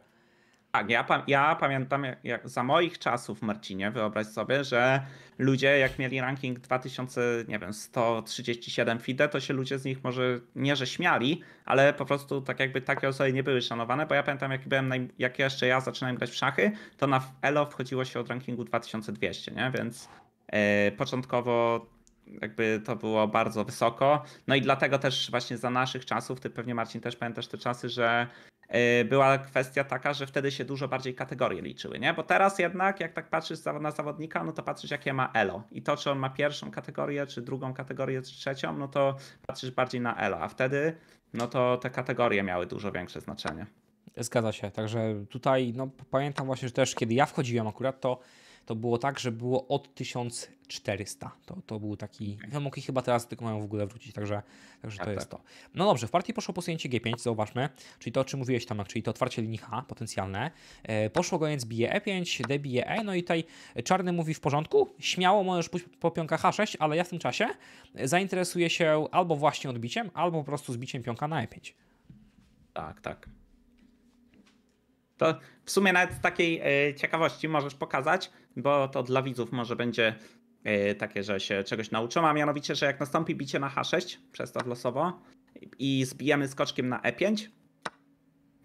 Tak, ja, ja pamiętam jak, jak za moich czasów, Marcinie, wyobraź sobie, że ludzie jak mieli ranking 2000, nie wiem, 137 FIDE, to się ludzie z nich może nie, że śmiali, ale po prostu tak jakby takie osoby nie były szanowane, bo ja pamiętam jak byłem, naj... jak jeszcze ja zaczynałem grać w szachy, to na ELO wchodziło się od rankingu 2200, nie? Więc yy, początkowo jakby to było bardzo wysoko. No i dlatego też właśnie za naszych czasów, ty pewnie Marcin też pamiętasz te czasy, że Y, była kwestia taka, że wtedy się dużo bardziej kategorie liczyły, nie? Bo teraz jednak, jak tak patrzysz na zawodnika, no to patrzysz, jakie ma elo. I to, czy on ma pierwszą kategorię, czy drugą kategorię, czy trzecią, no to patrzysz bardziej na elo. A wtedy, no to te kategorie miały dużo większe znaczenie. Zgadza się. Także tutaj, no pamiętam właśnie, że też kiedy ja wchodziłem akurat, to to było tak, że było od 1400. To, to był taki. Wiamoki chyba teraz tylko mają w ogóle wrócić, także, także tak, to tak. jest tak. to. No dobrze, w partii poszło posunięcie G5, zauważmy, czyli to, o czym mówiłeś tam, czyli to otwarcie linii H potencjalne. E, poszło goniec bije E5, D bije E, no i tutaj czarny mówi w porządku, śmiało możesz pójść po pionka H6, ale ja w tym czasie zainteresuję się albo właśnie odbiciem, albo po prostu zbiciem pionka na E5. Tak, tak. To w sumie nawet z takiej e, ciekawości możesz pokazać, bo to dla widzów może będzie e, takie, że się czegoś nauczą, a mianowicie, że jak nastąpi bicie na H6, przez to losowo i zbijemy skoczkiem na E5,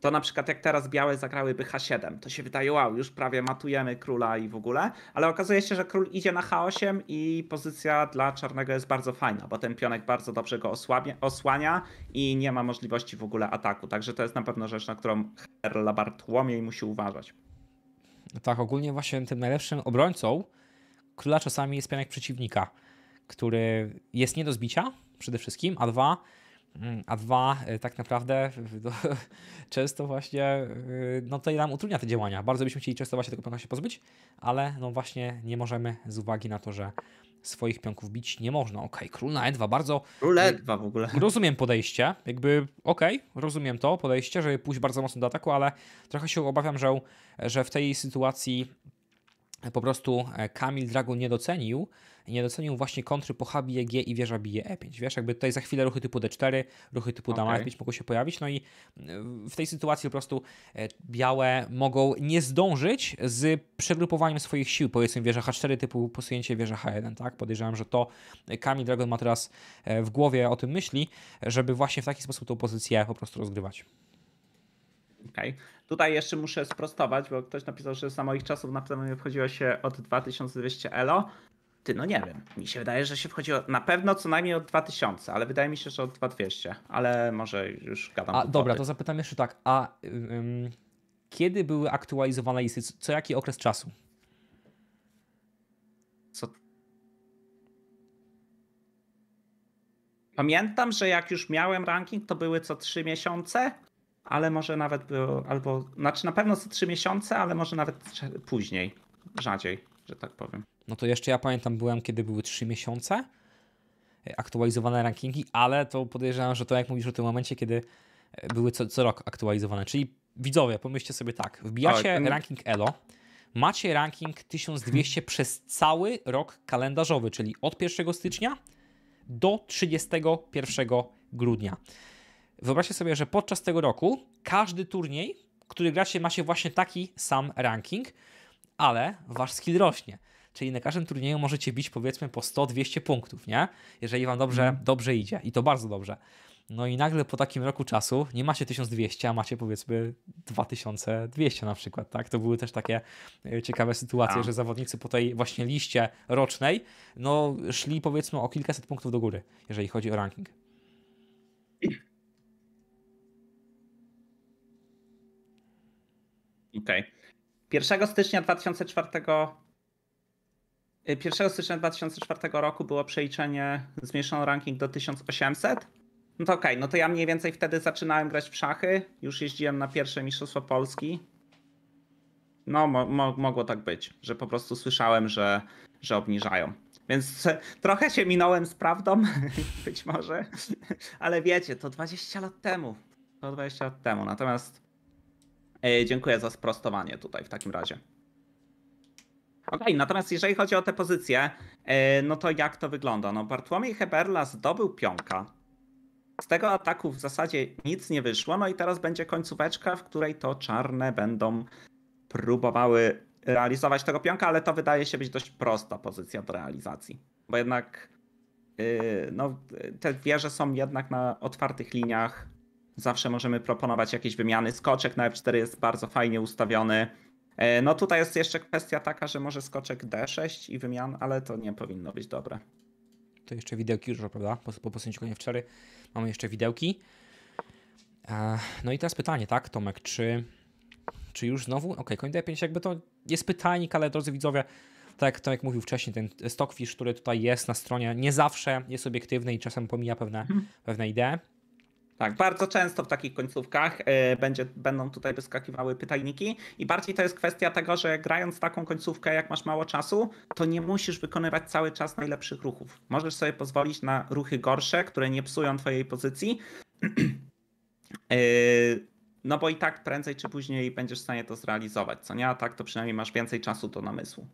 to na przykład jak teraz białe zagrałyby H7, to się wydaje, wow, już prawie matujemy króla i w ogóle, ale okazuje się, że król idzie na H8 i pozycja dla czarnego jest bardzo fajna, bo ten pionek bardzo dobrze go osłabia, osłania i nie ma możliwości w ogóle ataku. Także to jest na pewno rzecz, na którą łomie i musi uważać. No tak, ogólnie właśnie tym najlepszym obrońcą króla czasami jest pionek przeciwnika, który jest nie do zbicia przede wszystkim, a dwa Mm, a dwa, e, tak naprawdę [laughs] często właśnie, e, no to nam utrudnia te działania. Bardzo byśmy chcieli często właśnie tego pionka się pozbyć, ale no właśnie nie możemy z uwagi na to, że swoich pionków bić nie można. Okej, okay, król na e2, bardzo... Król e2 w ogóle. [laughs] Rozumiem podejście, jakby okej, okay, rozumiem to podejście, żeby pójść bardzo mocno do ataku, ale trochę się obawiam, że, że w tej sytuacji po prostu e, Kamil Dragon nie docenił, nie docenił właśnie kontry po e G i wieża bije E5. Wiesz, jakby tutaj za chwilę ruchy typu D4, ruchy typu okay. Dama F5 mogą się pojawić, no i e, w tej sytuacji po prostu białe mogą nie zdążyć z przegrupowaniem swoich sił, powiedzmy wieża H4 typu posunięcie wieża H1, tak? Podejrzewam, że to Kamil Dragon ma teraz w głowie o tym myśli, żeby właśnie w taki sposób tą pozycję po prostu rozgrywać. Okej. Okay. Tutaj jeszcze muszę sprostować, bo ktoś napisał, że za moich czasów na pewno nie wchodziło się od 2200 elo. Ty, no nie wiem. Mi się wydaje, że się wchodziło na pewno co najmniej od 2000, ale wydaje mi się, że od 2200. Ale może już gadam. A, dobra, to zapytam jeszcze tak. A ym, kiedy były aktualizowane listy? Co jaki okres czasu? Co Pamiętam, że jak już miałem ranking, to były co trzy miesiące, ale może nawet, e, albo, znaczy na pewno co trzy miesiące, ale może nawet później, rzadziej, że tak powiem. No to jeszcze ja pamiętam, byłem kiedy były trzy miesiące e, aktualizowane rankingi, ale to podejrzewam, że to jak mówisz o tym momencie, kiedy e, były co, co rok aktualizowane, czyli widzowie, pomyślcie sobie tak, wbijacie tak, ranking ELO, macie ranking 1200 [laughs] przez cały rok kalendarzowy, czyli od 1 stycznia do 31 grudnia. Wyobraźcie sobie, że podczas tego roku każdy turniej, który gracie, ma się właśnie taki sam ranking, ale wasz skill rośnie. Czyli na każdym turnieju możecie bić powiedzmy po 100-200 punktów, nie? Jeżeli wam dobrze, mhm. dobrze idzie i to bardzo dobrze. No i nagle po takim roku czasu nie macie 1200, a macie powiedzmy 2200 na przykład, tak? To były też takie e, ciekawe sytuacje, a. że zawodnicy po tej właśnie liście rocznej, no szli powiedzmy o kilkaset punktów do góry, jeżeli chodzi o ranking. Okej. Okay. 1 stycznia 2004 1 y, stycznia 2004 roku było przeliczenie, zmniejszono ranking do 1800. No to okej, okay, no to ja mniej więcej wtedy zaczynałem grać w szachy, już jeździłem na pierwsze Mistrzostwo Polski. No, mo mo mogło tak być, że po prostu słyszałem, że, że obniżają. Więc trochę się minąłem z prawdą, [laughs] być może, ale wiecie, to 20 lat temu. To 20 lat temu. Natomiast E, dziękuję za sprostowanie tutaj w takim razie. Okej, okay, natomiast jeżeli chodzi o te pozycje, e, no to jak to wygląda? No Bartłomiej Heberla zdobył pionka. Z tego ataku w zasadzie nic nie wyszło, no i teraz będzie końcóweczka, w której to czarne będą próbowały realizować tego pionka, ale to wydaje się być dość prosta pozycja do realizacji. Bo jednak y, no, te wieże są jednak na otwartych liniach Zawsze możemy proponować jakieś wymiany. Skoczek na F4 jest bardzo fajnie ustawiony. E, no tutaj jest jeszcze kwestia taka, że może skoczek D6 i wymian, ale to nie powinno być dobre. To jeszcze widełki już, prawda? Po, po posunięciu konia mamy jeszcze widełki. E, no i teraz pytanie, tak Tomek, czy, czy już znowu, ok, koń D5 jakby to jest pytanie, ale drodzy widzowie, tak jak Tomek mówił wcześniej, ten stockfish, który tutaj jest na stronie, nie zawsze jest obiektywny i czasem pomija pewne, hmm. pewne idee. Tak, bardzo często w takich końcówkach e, będzie, będą tutaj wyskakiwały pytajniki i bardziej to jest kwestia tego, że grając taką końcówkę, jak masz mało czasu, to nie musisz wykonywać cały czas najlepszych ruchów. Możesz sobie pozwolić na ruchy gorsze, które nie psują twojej pozycji. [clears throat] E, no bo i tak prędzej czy później będziesz w stanie to zrealizować, co nie? A tak to przynajmniej masz więcej czasu do namysłu.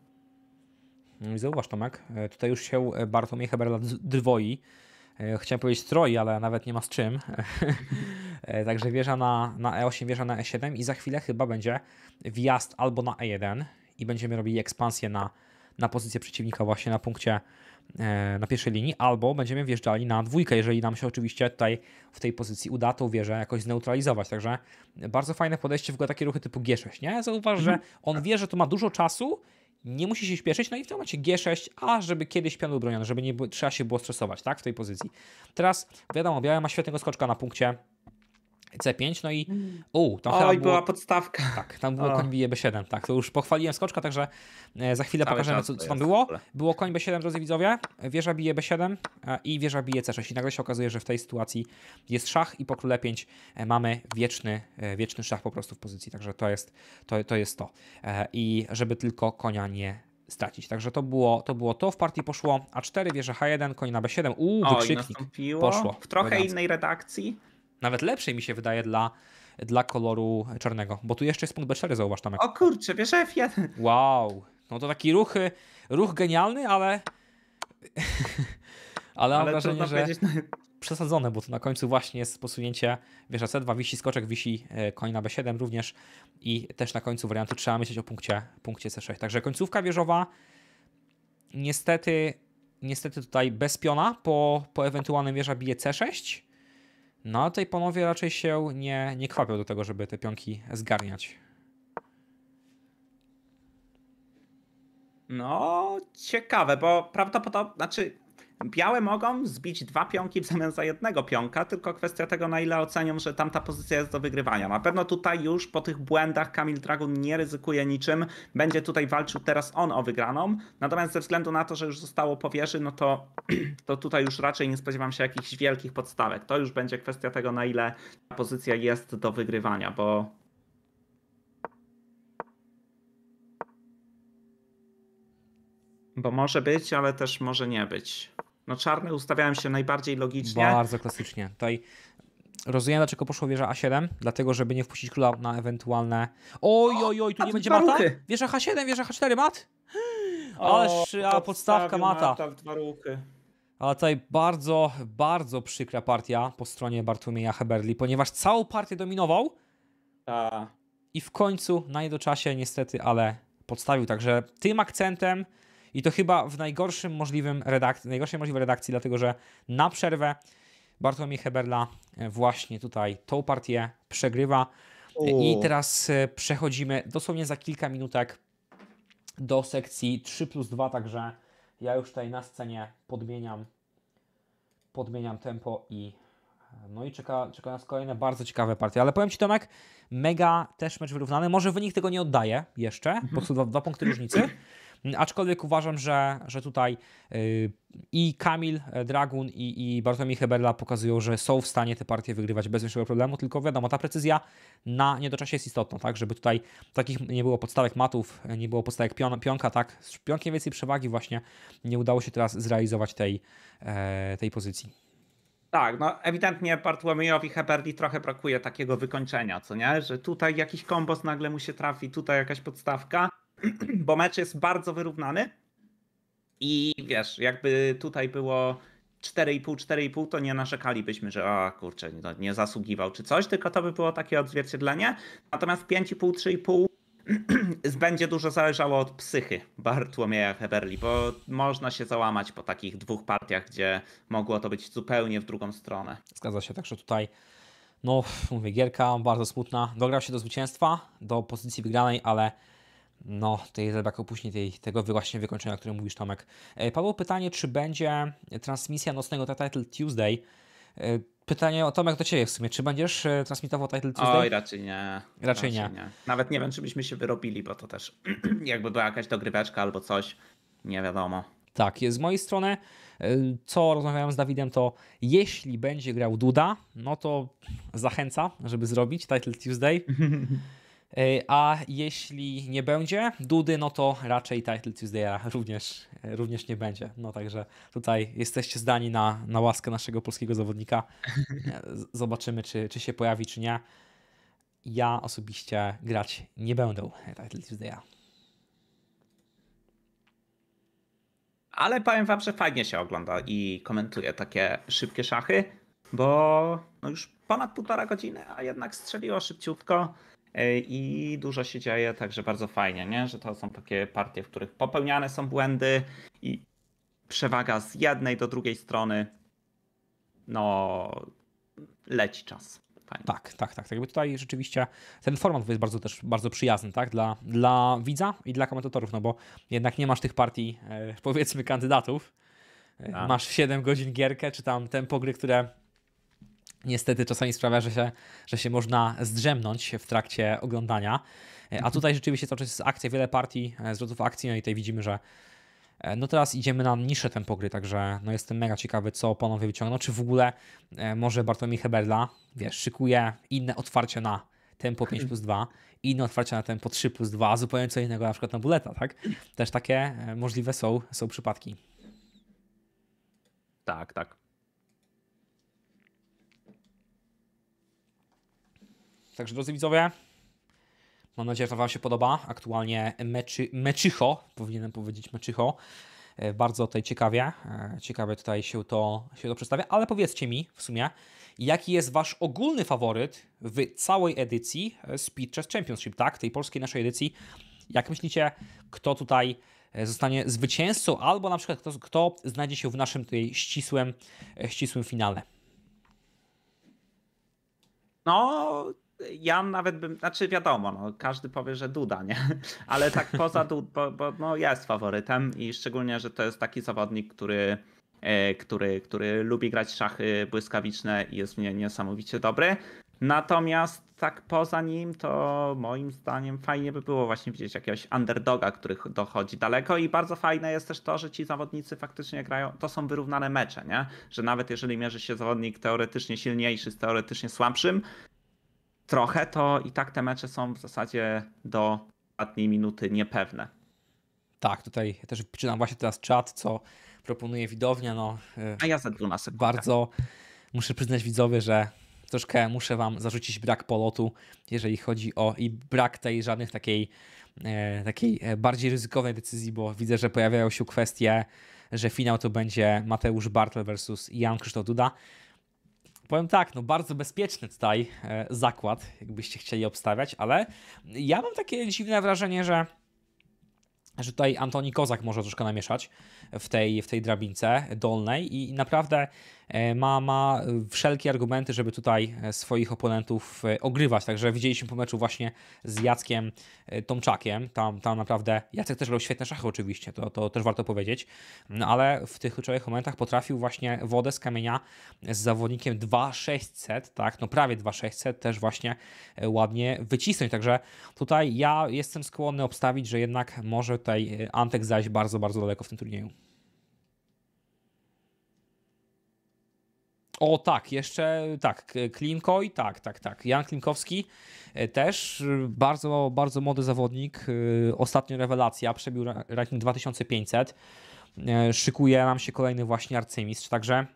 Zauważ Tomek, e, tutaj już się Bartłomiej Heberla dwoi. E, chciałem powiedzieć stroi, ale nawet nie ma z czym. [laughs] E, także wieża na, na E8, wieża na E7 i za chwilę chyba będzie wjazd albo na E1 i będziemy robili ekspansję na, na pozycję przeciwnika właśnie na punkcie e, na pierwszej linii, albo będziemy wjeżdżali na dwójkę, jeżeli nam się oczywiście tutaj w tej pozycji uda tą wieżę jakoś zneutralizować. Także bardzo fajne podejście w ogóle takie ruchy typu G6, nie? Zauważ, że mhm. on wie, że to ma dużo czasu nie musi się śpieszyć, no i w tym momencie G6, a żeby kiedyś pion był broniony, żeby nie trzeba się było stresować, tak, w tej pozycji. Teraz, wiadomo, biały ma świetnego skoczka na punkcie, C5, no i mhm. u, tam chyba była podstawka. Tak, tam było o. koń B7, tak, to już pochwaliłem skoczka, także e, za chwilę Cały pokażemy, co, co tam było. Było koń B7, drodzy widzowie, wieża bije B7 i wieża bije C6 i nagle się okazuje, że w tej sytuacji jest szach i po króle 5 e, mamy wieczny, e, wieczny szach po prostu w pozycji, także to jest to. to, jest to. I żeby tylko konia nie stracić. Także to było to, było to. w partii poszło A4, wieża H1, koń na B7, uuu, wykrzyknik. Poszło. W trochę innej redakcji, nawet lepszej mi się wydaje dla, dla koloru czarnego, bo tu jeszcze jest punkt B4, zauważ Tomek. O kurczę, wiesz F1. Wow, no to taki ruch, ruch genialny, ale... [laughs] ale mam ale wrażenie, że... Przesadzone, bo tu na końcu właśnie jest posunięcie wieża C2, wisi skoczek, wisi e, koń na B7 również i też na końcu wariantu trzeba myśleć o punkcie, punkcie C6. Także końcówka wieżowa niestety niestety tutaj bez piona po, po ewentualnym wieża bije C6, no a tej ponowie raczej się nie, nie kwapią do tego, żeby te pionki zgarniać. No, ciekawe, bo prawdopodobnie, znaczy Białe mogą zbić dwa pionki w zamian za jednego pionka, tylko kwestia tego, na ile ocenią, że tamta pozycja jest do wygrywania. Na pewno tutaj już po tych błędach Kamil Dragun nie ryzykuje niczym, będzie tutaj walczył teraz on o wygraną. Natomiast ze względu na to, że już zostało powierzy, no to, [clears throat] to tutaj już raczej nie spodziewam się jakichś wielkich podstawek. To już będzie kwestia tego, na ile ta pozycja jest do wygrywania, bo Bo może być, ale też może nie być. No czarne ustawiałem się najbardziej logicznie. Bardzo klasycznie. Tutaj rozumiem, dlaczego poszło wieża A7, dlatego żeby nie wpuścić króla na ewentualne... Oj, oj, oj, tu o, nie będzie mata? Ruchy. Wieża H7, wieża H4, mat? Ależ a podstawka mata. mata w dwa ruchy. Ale tutaj bardzo, bardzo przykra partia po stronie Bartłomieja Heberli, ponieważ całą partię dominował. Ta. I w końcu na jedno czasie niestety, ale podstawił. Także tym akcentem i to chyba w najgorszym możliwym redakcji, najgorszej możliwej redakcji, dlatego że na przerwę Bartłomiej Heberla e, właśnie tutaj tą partię przegrywa. E, I teraz e, przechodzimy dosłownie za kilka minutek do sekcji 3 plus 2, także ja już tutaj na scenie podmieniam, podmieniam tempo i no i czeka, czeka nas kolejne bardzo ciekawe partie. Ale powiem Ci Tomek, mega też mecz wyrównany. Może wynik tego nie oddaje jeszcze, po prostu mhm. dwa, dwa punkty różnicy. Mm, aczkolwiek uważam, że, że tutaj y, i Kamil Dragun i, i Bartłomiej Heberla pokazują, że są w stanie te partie wygrywać bez większego problemu, tylko wiadomo, ta precyzja na niedoczasie jest istotna, tak, żeby tutaj takich nie było podstawek matów, nie było podstawek pion, pionka, tak, z pionkiem więcej przewagi właśnie nie udało się teraz zrealizować tej, e, tej pozycji. Tak, no ewidentnie Bartłomiejowi Heberli trochę brakuje takiego wykończenia, co nie? Że tutaj jakiś kombos nagle mu się trafi, tutaj jakaś podstawka. [clears throat] bo mecz jest bardzo wyrównany i wiesz, jakby tutaj było 4,5, 4,5, to nie narzekalibyśmy, że o kurczę, no, nie zasługiwał czy coś, tylko to by było takie odzwierciedlenie. Natomiast 5,5, 3,5 [clears throat] będzie dużo zależało od psychy Bartłomieja Heberli, bo można się załamać po takich dwóch partiach, gdzie mogło to być zupełnie w drugą stronę. Zgadza się, także tutaj no, mówię, gierka bardzo smutna. Dograł się do zwycięstwa, do pozycji wygranej, ale no, tej zabrakło później tej, tego właśnie wykończenia, o którym mówisz Tomek. E, Paweł, pytanie, czy będzie transmisja nocnego Title Tuesday? E, pytanie o Tomek do Ciebie w sumie. Czy będziesz e, transmitował Title Tuesday? Oj, raczej nie. Raczej, raczej nie. nie. Nawet nie wiem, czy byśmy się wyrobili, bo to też [clears throat] jakby była jakaś dogryweczka albo coś, nie wiadomo. Tak, z mojej strony, co rozmawiałem z Dawidem, to jeśli będzie grał Duda, no to zachęca, żeby zrobić Title Tuesday. [laughs] E, a jeśli nie będzie Dudy, no to raczej Title Tuesday również, e, również nie będzie. No także tutaj jesteście zdani na, na łaskę naszego polskiego zawodnika. E, zobaczymy, czy, czy się pojawi, czy nie. Ja osobiście grać nie będę Title Tuesday. Ale powiem wam, że fajnie się ogląda i komentuje takie szybkie szachy, bo no już ponad półtora godziny, a jednak strzeliło szybciutko. E, i dużo się dzieje, także bardzo fajnie, nie? że to są takie partie, w których popełniane są błędy i przewaga z jednej do drugiej strony, no leci czas. Fajnie. Tak, tak, tak. tak jakby tutaj rzeczywiście ten format jest bardzo też bardzo przyjazny, tak? Dla, dla widza i dla komentatorów, no bo jednak nie masz tych partii, e, powiedzmy, kandydatów. E, tak. Masz 7 godzin gierkę, czy tam tempo gry, które niestety czasami sprawia, że się, że się można zdrzemnąć w trakcie oglądania. E, a mhm. tutaj rzeczywiście cały czas jest akcja, wiele partii, e, zwrotów akcji, no i tutaj widzimy, że e, no teraz idziemy na niższe tempo gry, także no jestem mega ciekawy, co panowie wyciągną. Czy w ogóle może Bartłomiej Heberla, wiesz, szykuje inne otwarcie na tempo 5 plus 2, inne otwarcie na tempo 3 plus 2, zupełnie co innego na przykład na buleta, tak? Też takie możliwe są, są przypadki. Tak, tak. Także drodzy widzowie, mam nadzieję, że Wam się podoba. Aktualnie meczy, meczycho, powinienem powiedzieć meczycho. E, bardzo tutaj ciekawie, e, ciekawie tutaj się to, się to przedstawia, ale powiedzcie mi w sumie, jaki jest Wasz ogólny faworyt w całej edycji e, Speed Chess Championship, tak? Tej polskiej naszej edycji. Jak myślicie, kto tutaj zostanie zwycięzcą, albo na przykład kto, kto znajdzie się w naszym tutaj ścisłym, ścisłym finale? No, ja nawet bym, znaczy wiadomo, no, każdy powie, że Duda, nie? [laughs] Ale tak poza Duda, bo, bo no, ja jest faworytem i szczególnie, że to jest taki zawodnik, który, e, który, który lubi grać szachy błyskawiczne i jest niesamowicie dobry. Natomiast tak poza nim, to moim zdaniem fajnie by było właśnie widzieć jakiegoś underdoga, który dochodzi daleko i bardzo fajne jest też to, że ci zawodnicy faktycznie grają, to są wyrównane mecze, nie? Że nawet jeżeli mierzy się zawodnik teoretycznie silniejszy z teoretycznie słabszym, trochę, to i tak te mecze są w zasadzie do ostatniej minuty niepewne. Tak, tutaj też czytam właśnie teraz czat, co proponuje widownia. No, y, A ja za na sekundę. Bardzo muszę przyznać widzowie, że troszkę muszę wam zarzucić brak polotu, jeżeli chodzi o i brak tej żadnych takiej, e, takiej e, bardziej ryzykownej decyzji, bo widzę, że pojawiają się kwestie, że finał to będzie Mateusz Bartel versus Jan Krzysztof Duda. Powiem tak, no bardzo bezpieczny tutaj e, zakład, jakbyście chcieli obstawiać, ale ja mam takie dziwne wrażenie, że że tutaj Antoni Kozak może troszkę namieszać w tej, w tej drabince dolnej i naprawdę E, ma, ma e, wszelkie argumenty, żeby tutaj e, swoich oponentów ogrywać. Także widzieliśmy po meczu właśnie z Jackiem Tomczakiem. Tam, tam naprawdę Jacek też robił świetne szachy oczywiście, to, to też warto powiedzieć, no ale w tych kluczowych momentach potrafił właśnie wodę z kamienia z zawodnikiem 2600, tak, no prawie 2600 też właśnie ładnie wycisnąć. Także tutaj ja jestem skłonny obstawić, że jednak może tutaj Antek zajść bardzo, bardzo daleko w tym turnieju. O tak, jeszcze tak, Klinkoj, tak, tak, tak. Jan Klinkowski e, też e, bardzo, bardzo młody zawodnik, e, ostatnio rewelacja, przebił ranking 2500. Szykuje nam się kolejny właśnie arcymistrz, także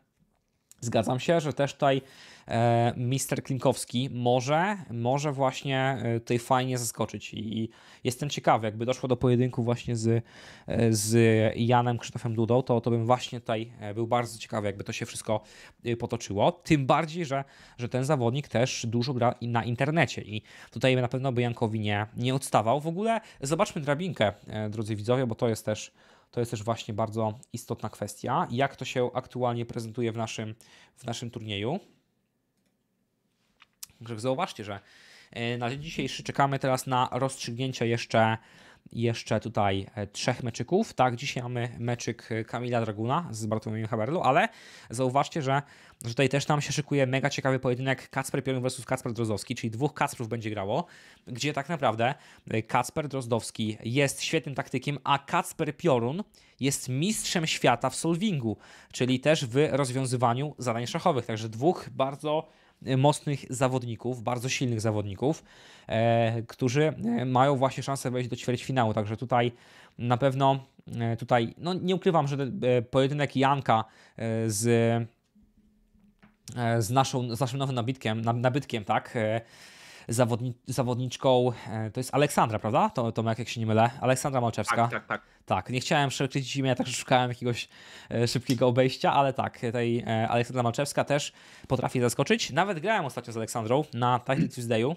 zgadzam się, że też tutaj E, mister Klinkowski może, może właśnie e, tutaj fajnie zaskoczyć i jestem ciekawy, jakby doszło do pojedynku właśnie z, e, z Janem Krzysztofem Dudą, to, to bym właśnie tutaj był bardzo ciekawy, jakby to się wszystko potoczyło, tym bardziej, że, że ten zawodnik też dużo gra na internecie i tutaj na pewno by Jankowi nie, nie odstawał. W ogóle zobaczmy drabinkę, drodzy widzowie, bo to jest też to jest też właśnie bardzo istotna kwestia, jak to się aktualnie prezentuje w naszym, w naszym turnieju. Także zauważcie, że e, na dzień dzisiejszy czekamy teraz na rozstrzygnięcia jeszcze, jeszcze tutaj e, trzech meczyków. Tak, dzisiaj mamy meczyk e, Kamila Draguna z Bartłomiejem Haberlu, ale zauważcie, że, że tutaj też nam się szykuje mega ciekawy pojedynek Kacper Piorun versus Kacper Drozdowski, czyli dwóch Kacprów będzie grało, gdzie tak naprawdę Kacper Drozdowski jest świetnym taktykiem, a Kacper Piorun jest mistrzem świata w solvingu, czyli też w rozwiązywaniu zadań szachowych. Także dwóch bardzo mocnych zawodników, bardzo silnych zawodników, e, którzy e, mają właśnie szansę wejść do ćwierćfinału. Także tutaj na pewno e, tutaj, no nie ukrywam, że pojedynek Janka z, z, naszą, z naszym nowym nabytkiem, nabytkiem tak, zawodni zawodniczką, e, to jest Aleksandra, prawda? To, to jak się nie mylę. Aleksandra Malczewska. Tak, tak, tak. Tak, nie chciałem szerczyć imienia, także szukałem jakiegoś e, szybkiego obejścia, ale tak, tej e, Aleksandra Malczewska też potrafi zaskoczyć. Nawet grałem ostatnio z Aleksandrą na Title Tuesdayu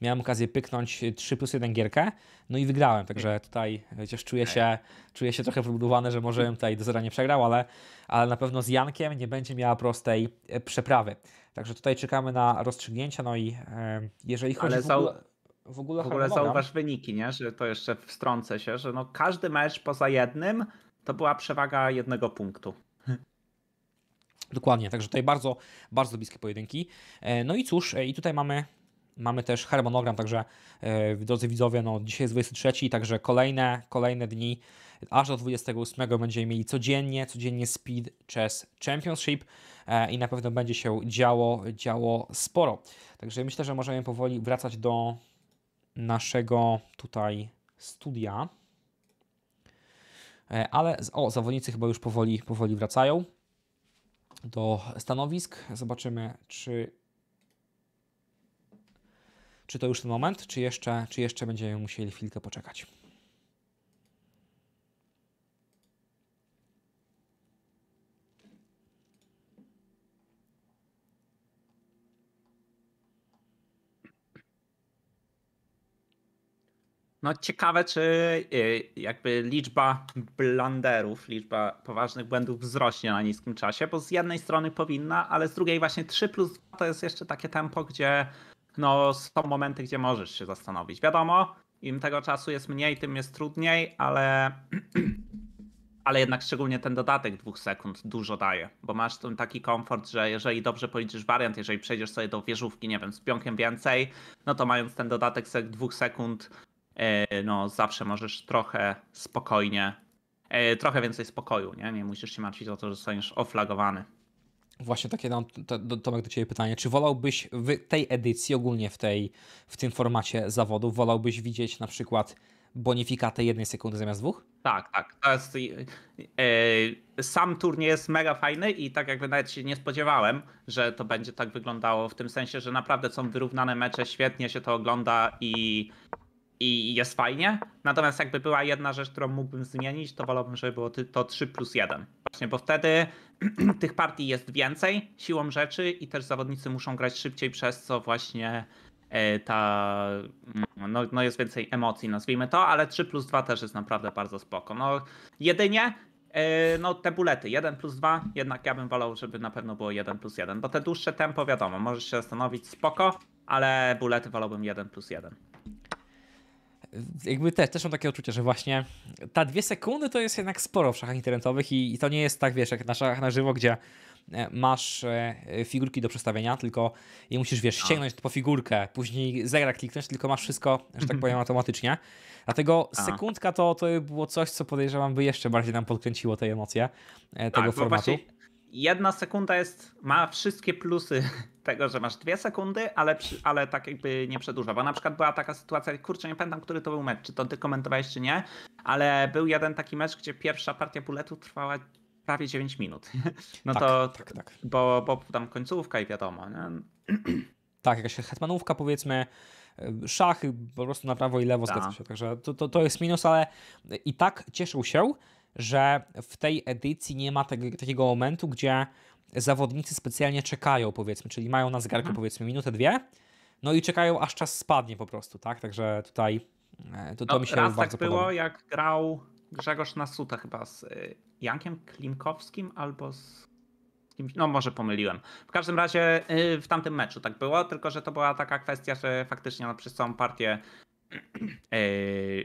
miałem okazję pyknąć 3 plus 1 gierkę, no i wygrałem, także tutaj chociaż czuję się, czuję się trochę wybudowany, że może tutaj do zera nie przegrał, ale, ale na pewno z Jankiem nie będzie miała prostej e, przeprawy. Także tutaj czekamy na rozstrzygnięcia, no i e, jeżeli chodzi ale w ogóle... W ogóle, w ogóle zauważ wyniki, nie? że to jeszcze wstrącę się, że no każdy mecz poza jednym to była przewaga jednego punktu. Dokładnie, także tutaj bardzo, bardzo bliskie pojedynki. E, no i cóż, i tutaj mamy Mamy też harmonogram, także yy, drodzy widzowie, no, dzisiaj jest 23, także kolejne, kolejne dni, aż do 28 będziemy mieli codziennie, codziennie Speed Chess Championship yy, i na pewno będzie się działo, działo sporo. Także myślę, że możemy powoli wracać do naszego tutaj studia. Yy, ale o, zawodnicy chyba już powoli, powoli wracają do stanowisk. Zobaczymy, czy czy to już ten moment, czy jeszcze, czy jeszcze będziemy musieli chwilkę poczekać? No ciekawe, czy y, jakby liczba blanderów, liczba poważnych błędów wzrośnie na niskim czasie, bo z jednej strony powinna, ale z drugiej właśnie 3 plus 2 to jest jeszcze takie tempo, gdzie no są momenty, gdzie możesz się zastanowić. Wiadomo, im tego czasu jest mniej, tym jest trudniej, ale, [clears throat] ale jednak szczególnie ten dodatek dwóch sekund dużo daje, bo masz ten taki komfort, że jeżeli dobrze policzysz wariant, jeżeli przejdziesz sobie do wieżówki, nie wiem, z pionkiem więcej, no to mając ten dodatek dwóch sekund, e, no zawsze możesz trochę spokojnie, e, trochę więcej spokoju, nie? Nie musisz się martwić o to, że zostaniesz oflagowany. Właśnie takie dam, Tomek, do Ciebie pytanie. Czy wolałbyś w tej edycji, ogólnie w, tej, w tym formacie zawodów, wolałbyś widzieć na przykład bonifikatę jednej sekundy zamiast dwóch? Tak, tak. To jest, yy, sam turniej jest mega fajny i tak jakby nawet się nie spodziewałem, że to będzie tak wyglądało w tym sensie, że naprawdę są wyrównane mecze, świetnie się to ogląda i i jest fajnie. Natomiast jakby była jedna rzecz, którą mógłbym zmienić, to wolałbym, żeby było to 3 plus 1. Właśnie, bo wtedy [clears throat] tych partii jest więcej siłą rzeczy i też zawodnicy muszą grać szybciej, przez co właśnie e, ta, mm, no, no jest więcej emocji, nazwijmy to, ale 3 plus 2 też jest naprawdę bardzo spoko. No, jedynie e, no te bulety 1 plus 2, jednak ja bym wolał, żeby na pewno było 1 plus 1, bo te dłuższe tempo wiadomo, możesz się zastanowić spoko, ale bulety wolałbym 1 plus 1 jakby też, też mam takie uczucie, że właśnie ta dwie sekundy to jest jednak sporo w szachach internetowych i, i to nie jest tak, wiesz, jak na szachach na żywo, gdzie e, masz e, figurki do przestawienia, tylko i musisz, wiesz, sięgnąć po figurkę, później zegra kliknąć, tylko masz wszystko, że tak mhm. powiem, automatycznie. Dlatego sekundka to, to było coś, co podejrzewam by jeszcze bardziej nam podkręciło te emocje e, tego tak, formatu. Jedna sekunda jest, ma wszystkie plusy tego, że masz dwie sekundy, ale, ale tak jakby nie przedłuża. Bo na przykład była taka sytuacja, kurczę, nie pamiętam, który to był mecz, czy to ty komentowałeś, czy nie, ale był jeden taki mecz, gdzie pierwsza partia buletu trwała prawie 9 minut. [laughs] No tak, to, tak, tak, tak. Bo, bo tam końcówka i wiadomo. Nie? [clears throat] Tak, jakaś hetmanówka powiedzmy, e, szachy po prostu na prawo i lewo tak. zgadza się. Także to, to, to jest minus, ale i tak cieszył się, że w tej edycji nie ma tego, takiego momentu, gdzie zawodnicy specjalnie czekają, powiedzmy, czyli mają na zegarku, mhm. powiedzmy, minutę, dwie, no i czekają, aż czas spadnie po prostu, tak? Także tutaj e, to, to no, mi się raz bardzo tak było, podoba. jak grał Grzegorz Nasuta chyba z y, Jankiem Klimkowskim albo z kimś, no może pomyliłem. W każdym razie y, w tamtym meczu tak było, tylko że to była taka kwestia, że faktycznie no, przez całą partię [clears throat] E,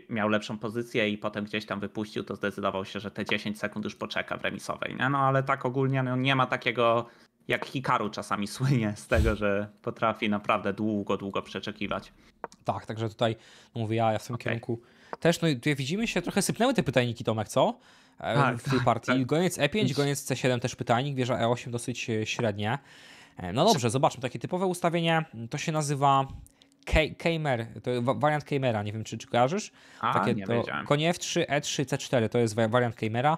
miał lepszą pozycję i potem gdzieś tam wypuścił, to zdecydował się, że te 10 sekund już poczeka w remisowej. Nie? No ale tak ogólnie no, nie ma takiego, jak Hikaru czasami [laughs] słynie z tego, że potrafi naprawdę długo, długo przeczekiwać. Tak, także tutaj no, mówię ja, ja w tym okay. kierunku też, no tutaj widzimy się, trochę sypnęły te pytajniki Tomek, co? E, tak, w tej tak, partii. Tak. Goniec E5, goniec C7 też pytajnik, wieża E8 dosyć e, średnie. No dobrze, zobaczmy takie typowe ustawienie. To się nazywa Kaymer, to wariant Kaymera, nie wiem czy, czy kojarzysz? Aha, Takie nie to, konie F3, E3, C4 to jest wariant Kaymera.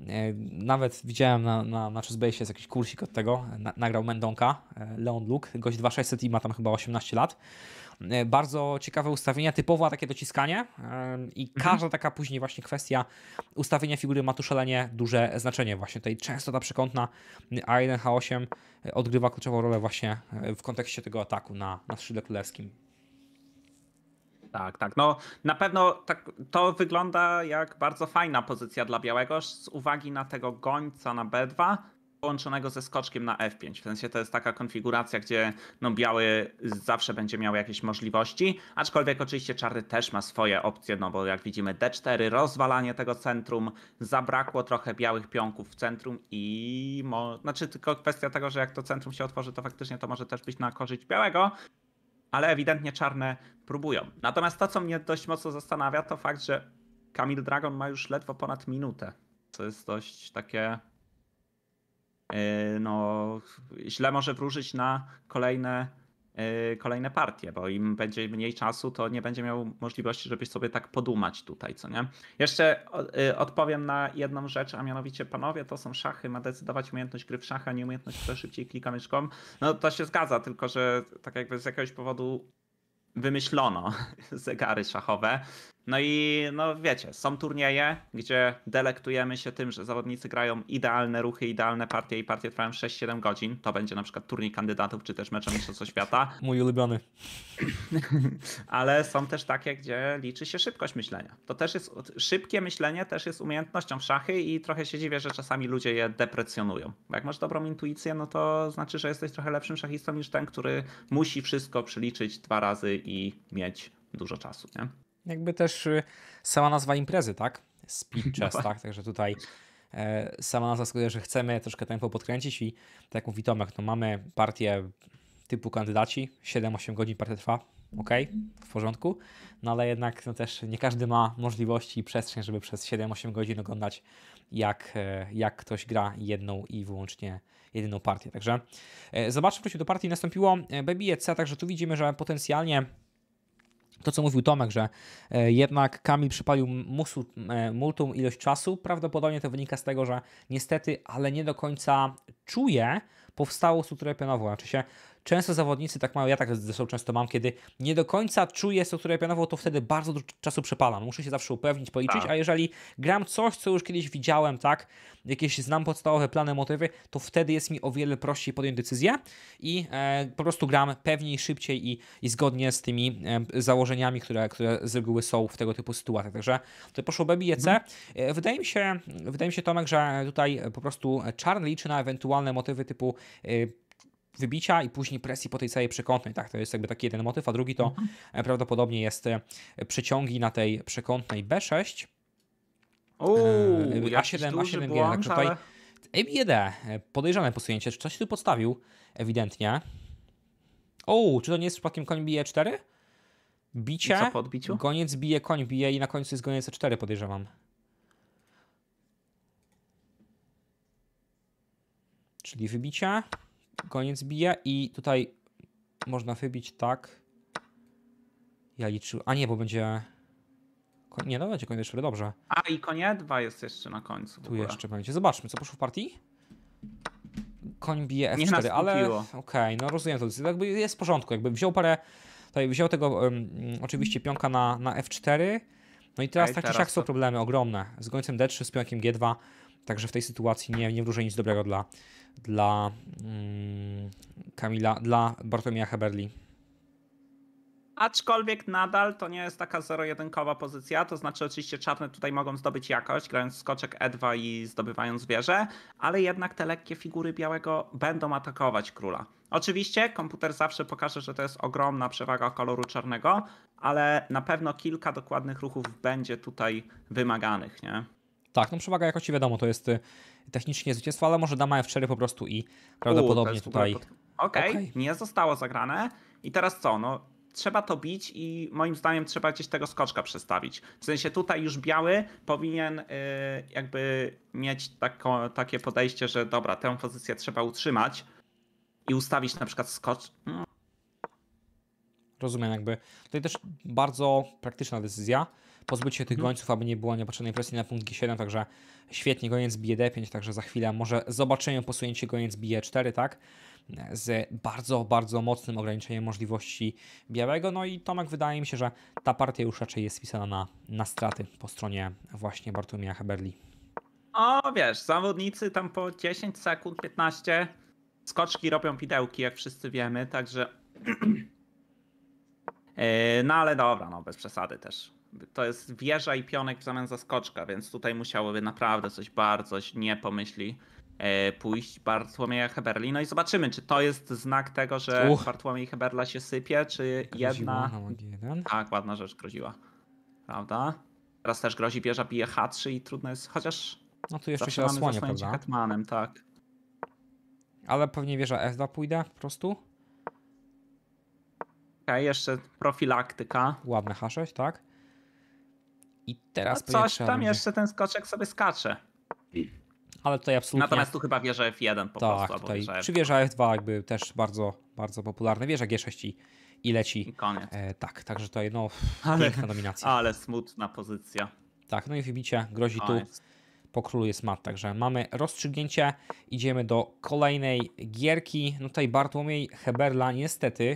E, nawet widziałem na, na, na Chessbase jest jakiś kursik od tego, na, nagrał Mendonka, e, Leon Luke, gość 2600 i ma tam chyba 18 lat. E, bardzo ciekawe ustawienia, typowo takie dociskanie i mhm. każda taka później właśnie kwestia ustawienia figury ma tu szalenie duże znaczenie właśnie. Tutaj często ta przekątna A1H8 odgrywa kluczową rolę właśnie w kontekście tego ataku na, na skrzydle królewskim. Tak, tak. No na pewno tak, to wygląda jak bardzo fajna pozycja dla białego z uwagi na tego gońca na B2 połączonego ze skoczkiem na F5. W sensie to jest taka konfiguracja, gdzie no biały zawsze będzie miał jakieś możliwości, aczkolwiek oczywiście czarny też ma swoje opcje, no bo jak widzimy D4, rozwalanie tego centrum, zabrakło trochę białych pionków w centrum i mo... znaczy tylko kwestia tego, że jak to centrum się otworzy, to faktycznie to może też być na korzyść białego, ale ewidentnie czarne próbują. Natomiast to, co mnie dość mocno zastanawia, to fakt, że Kamil Dragon ma już ledwo ponad minutę. Co jest dość takie. E, no, źle może wróżyć na kolejne, e, kolejne partie, bo im będzie mniej czasu, to nie będzie miał możliwości, żeby sobie tak podumać tutaj, co nie? Jeszcze e, odpowiem na jedną rzecz, a mianowicie panowie, to są szachy, ma decydować umiejętność gry w szachy, a nie umiejętność, kto szybciej klika myszką. No to się zgadza, tylko że tak jakby z jakiegoś powodu wymyślono [laughs] zegary szachowe no i no wiecie, są turnieje, gdzie delektujemy się tym, że zawodnicy grają idealne ruchy, idealne partie i partie trwają 6-7 godzin. To będzie na przykład turniej kandydatów, czy też mecze Mistrzostwa Świata. [laughs] Mój ulubiony. [laughs] Ale są też takie, gdzie liczy się szybkość myślenia. To też jest, szybkie myślenie też jest umiejętnością w szachy i trochę się dziwię, że czasami ludzie je deprecjonują. Bo jak masz dobrą intuicję, no to znaczy, że jesteś trochę lepszym szachistą niż ten, który musi wszystko przeliczyć dwa razy i mieć dużo czasu, nie? jakby też y, sama nazwa imprezy, tak? Speed [laughs] no chess, tak? Także tutaj e, sama nazwa wskazuje, że chcemy troszkę tempo podkręcić i tak jak mówi Tomek, no mamy partię typu kandydaci, 7-8 godzin partia trwa, ok, w porządku, no ale jednak no też nie każdy ma możliwości i przestrzeń, żeby przez 7-8 godzin oglądać jak, e, jak ktoś gra jedną i wyłącznie jedyną partię. Także e, zobaczmy, się do partii nastąpiło C, także tu widzimy, że potencjalnie to, co mówił Tomek, że e, jednak Kamil przypalił e, multum ilość czasu, prawdopodobnie to wynika z tego, że niestety, ale nie do końca czuje powstało sutrę penowo, znaczy się Często zawodnicy tak mają, ja tak zresztą często mam, kiedy nie do końca czuję strukturę pionową, to wtedy bardzo dużo czasu przepalam. Muszę się zawsze upewnić, policzyć, tak. a jeżeli gram coś, co już kiedyś widziałem, tak, jakieś znam podstawowe plany, motywy, to wtedy jest mi o wiele prościej podjąć decyzję i e, po prostu gram pewniej, szybciej i, i zgodnie z tymi e, założeniami, które, które z reguły są w tego typu sytuacjach. Także to poszło BBJC. E, mhm. E, wydaje mi się, wydaje mi się Tomek, że tutaj po prostu Czarn liczy na ewentualne motywy typu e, wybicia i później presji po tej całej przekątnej. Tak, to jest jakby taki jeden motyw, a drugi to mhm. E, prawdopodobnie jest e, przeciągi na tej przekątnej B6. O, e, A7, A7G, tak? błąd, tak, tutaj MID, podejrzane posunięcie, czy coś tu podstawił ewidentnie. O, czy to nie jest przypadkiem koń bije 4? Bicie, co po goniec bije, koń bije i na końcu jest goniec E4 podejrzewam. Czyli wybicia koniec bija i tutaj można wybić tak. Ja liczyłem. A nie, bo będzie. Nie, no będzie koniec 4, dobrze. A i koniec dwa jest jeszcze na końcu. Tu jeszcze będzie. Zobaczmy, co poszło w partii. Koń bije F4, ale. Okej, okay, no rozumiem to. Jakby jest w porządku. Jakby wziął parę. Tutaj wziął tego um, oczywiście pionka na, na F4. No i teraz okay, tak czy siak są problemy ogromne. Z gońcem D3, z pionkiem G2. Także w tej sytuacji nie, nie wróży nic dobrego dla, dla mm, Kamila, dla Bartomia Heberli. Aczkolwiek nadal to nie jest taka zero-jedynkowa pozycja, to znaczy oczywiście czarne tutaj mogą zdobyć jakość, grając skoczek E2 i zdobywając wieżę, ale jednak te lekkie figury białego będą atakować króla. Oczywiście komputer zawsze pokaże, że to jest ogromna przewaga koloru czarnego, ale na pewno kilka dokładnych ruchów będzie tutaj wymaganych, nie? Tak, no przewaga jakości wiadomo, to jest y, technicznie zwycięstwo, ale może dama f4 po prostu i prawdopodobnie U, tutaj... Okej, okay, okay. nie zostało zagrane. I teraz co? No, trzeba to bić i moim zdaniem trzeba gdzieś tego skoczka przestawić. W sensie tutaj już biały powinien yy, jakby mieć tako, takie podejście, że dobra, tę pozycję trzeba utrzymać i ustawić na przykład skocz... Hmm. Rozumiem jakby. Tutaj też bardzo praktyczna decyzja pozbyć się tych mhm. gońców, aby nie było niepotrzebnej presji na punkt G7, także świetnie, goniec bije D5, także za chwilę może zobaczymy posunięcie goniec bije 4, tak? Z bardzo, bardzo mocnym ograniczeniem możliwości białego, no i Tomek wydaje mi się, że ta partia już raczej jest wpisana na, na straty po stronie właśnie Bartłomieja Heberli. O, wiesz, zawodnicy tam po 10 sekund, 15 skoczki robią pidełki, jak wszyscy wiemy, także. [clears throat] E, no ale dobra, no bez przesady też to jest wieża i pionek w zamian za skoczka, więc tutaj musiałoby naprawdę coś bardzo nie pomyśli e, pójść Bartłomieja Heberli. No i zobaczymy, czy to jest znak tego, że Uch. Bartłomiej Heberla się sypie, czy jedna... No, tak, ładna rzecz groziła. Prawda? Teraz też grozi wieża, bije H3 i trudno jest, chociaż... No tu jeszcze się osłania, prawda? Hetmanem, tak. Ale pewnie wieża F2 pójdę po prostu. Okej, okay, jeszcze profilaktyka. Ładne H6, tak? I teraz no coś tam jeszcze ten skoczek sobie skacze. Ale tutaj absolutnie. Natomiast tu chyba wieża F1 po tak, prostu. Tak. wieża F2. wieża F2 jakby też bardzo, bardzo popularne. Wieża G6 i, i leci. I koniec. E, tak, także tutaj no ale, piękna nominacja. Ale smutna pozycja. Tak, no i wybicie grozi koniec. tu. Po królu jest mat, także mamy rozstrzygnięcie. Idziemy do kolejnej gierki. No tutaj Bartłomiej Heberla niestety,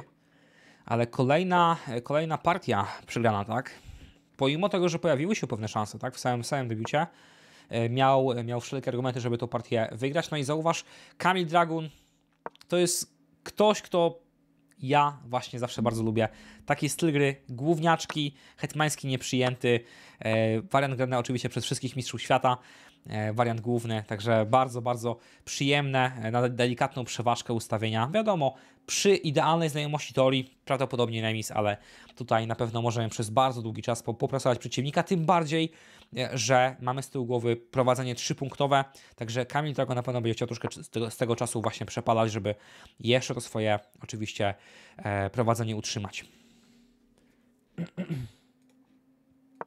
ale kolejna, e, kolejna partia przegrana, tak? pomimo tego, że pojawiły się pewne szanse tak, w samym, samym debiucie, e, miał, miał wszelkie argumenty, żeby tą partię wygrać. No i zauważ, Kamil Dragun to jest ktoś, kto ja właśnie zawsze bardzo lubię. Taki styl gry, główniaczki, hetmański nieprzyjęty, e, wariant grany oczywiście przez wszystkich mistrzów świata, E, wariant główny, także bardzo, bardzo przyjemne, e, na delikatną przeważkę ustawienia. Wiadomo, przy idealnej znajomości teorii prawdopodobnie remis, ale tutaj na pewno możemy przez bardzo długi czas popracować przeciwnika, tym bardziej, e, że mamy z tyłu głowy prowadzenie trzypunktowe, także Kamil Trago na pewno będzie chciał troszkę z tego, czasu właśnie przepalać, żeby jeszcze to swoje oczywiście prowadzenie utrzymać.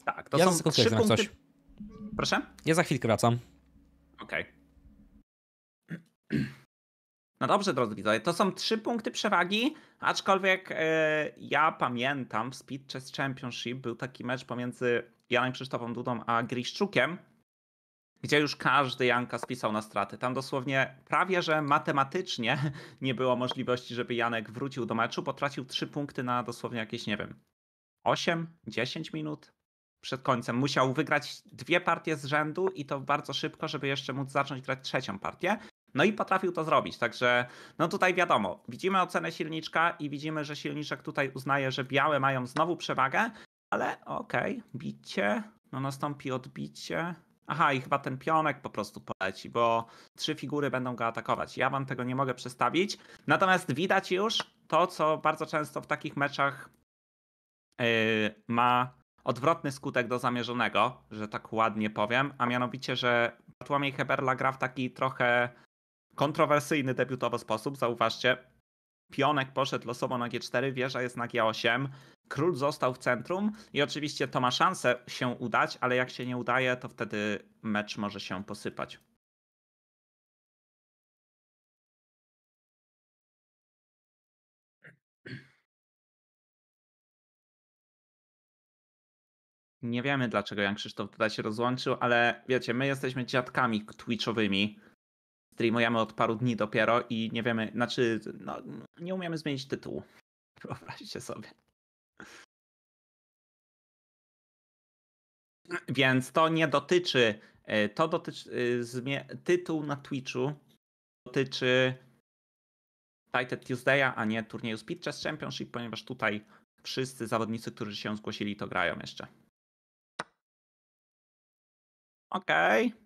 Tak, to ja są trzy punkty, coś. Proszę? Ja za chwilkę wracam. Okej. Okay. No dobrze, drodzy widzowie, to są trzy punkty przewagi, aczkolwiek e, ja pamiętam w Speed Chess Championship był taki mecz pomiędzy Janem Krzysztofem Dudą a Griszczukiem, gdzie już każdy Janka spisał na straty. Tam dosłownie prawie, że matematycznie [laughs] nie było możliwości, żeby Janek wrócił do meczu, potracił trzy punkty na dosłownie jakieś, nie wiem, 8, 10 minut, przed końcem. Musiał wygrać dwie partie z rzędu i to bardzo szybko, żeby jeszcze móc zacząć grać trzecią partię. No i potrafił to zrobić, także no tutaj wiadomo, widzimy ocenę silniczka i widzimy, że silniczek tutaj uznaje, że białe mają znowu przewagę, ale okej, okay, bicie, no nastąpi odbicie. Aha, i chyba ten pionek po prostu poleci, bo trzy figury będą go atakować. Ja wam tego nie mogę przestawić. Natomiast widać już to, co bardzo często w takich meczach yy, ma odwrotny skutek do zamierzonego, że tak ładnie powiem, a mianowicie, że Bartłomiej Heberla gra w taki trochę kontrowersyjny debiutowy sposób, zauważcie. Pionek poszedł losowo na G4, wieża jest na G8, król został w centrum i oczywiście to ma szansę się udać, ale jak się nie udaje, to wtedy mecz może się posypać. nie wiemy dlaczego Jan Krzysztof tutaj się rozłączył, ale wiecie, my jesteśmy dziadkami twitchowymi. Streamujemy od paru dni dopiero i nie wiemy, znaczy, no, nie umiemy zmienić tytułu. [laughs] Wyobraźcie sobie. Więc to nie dotyczy, e, to dotyczy, e, tytuł na Twitchu dotyczy Title Tuesdaya, a nie turnieju Speed Chess Championship, ponieważ tutaj wszyscy zawodnicy, którzy się zgłosili, to grają jeszcze. Okej. Okay.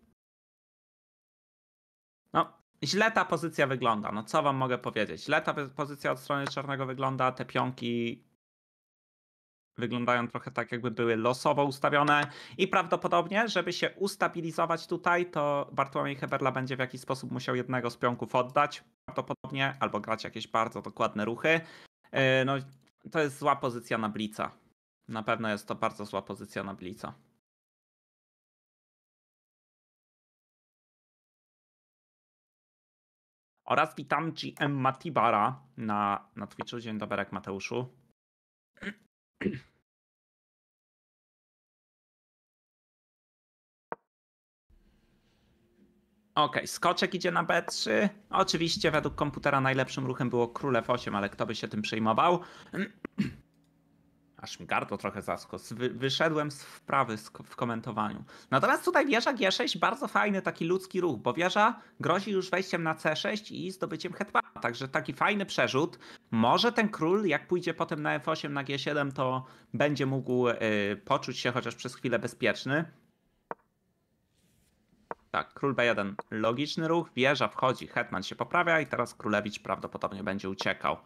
No, źle ta pozycja wygląda. No, co wam mogę powiedzieć? Źle ta pozycja od strony czarnego wygląda. Te pionki wyglądają trochę tak, jakby były losowo ustawione i prawdopodobnie, żeby się ustabilizować tutaj, to Bartłomiej Heberla będzie w jakiś sposób musiał jednego z pionków oddać, prawdopodobnie, albo grać jakieś bardzo dokładne ruchy. E, no, to jest zła pozycja na blica. Na pewno jest to bardzo zła pozycja na blica. Oraz witam GM Matibara na, na Twitchu. Dzień dobry, Mateuszu. Ok, skoczek idzie na B3. Oczywiście według komputera najlepszym ruchem było królew 8, ale kto by się tym przejmował? aż mi gardło trochę zaschło. Wyszedłem z wprawy w komentowaniu. Natomiast tutaj wieża G6, bardzo fajny taki ludzki ruch, bo wieża grozi już wejściem na C6 i zdobyciem hetmana. Także taki fajny przerzut. Może ten król, jak pójdzie potem na F8, na G7, to będzie mógł e, poczuć się chociaż przez chwilę bezpieczny. Tak, król B1, logiczny ruch, wieża wchodzi, hetman się poprawia i teraz królewicz prawdopodobnie będzie uciekał.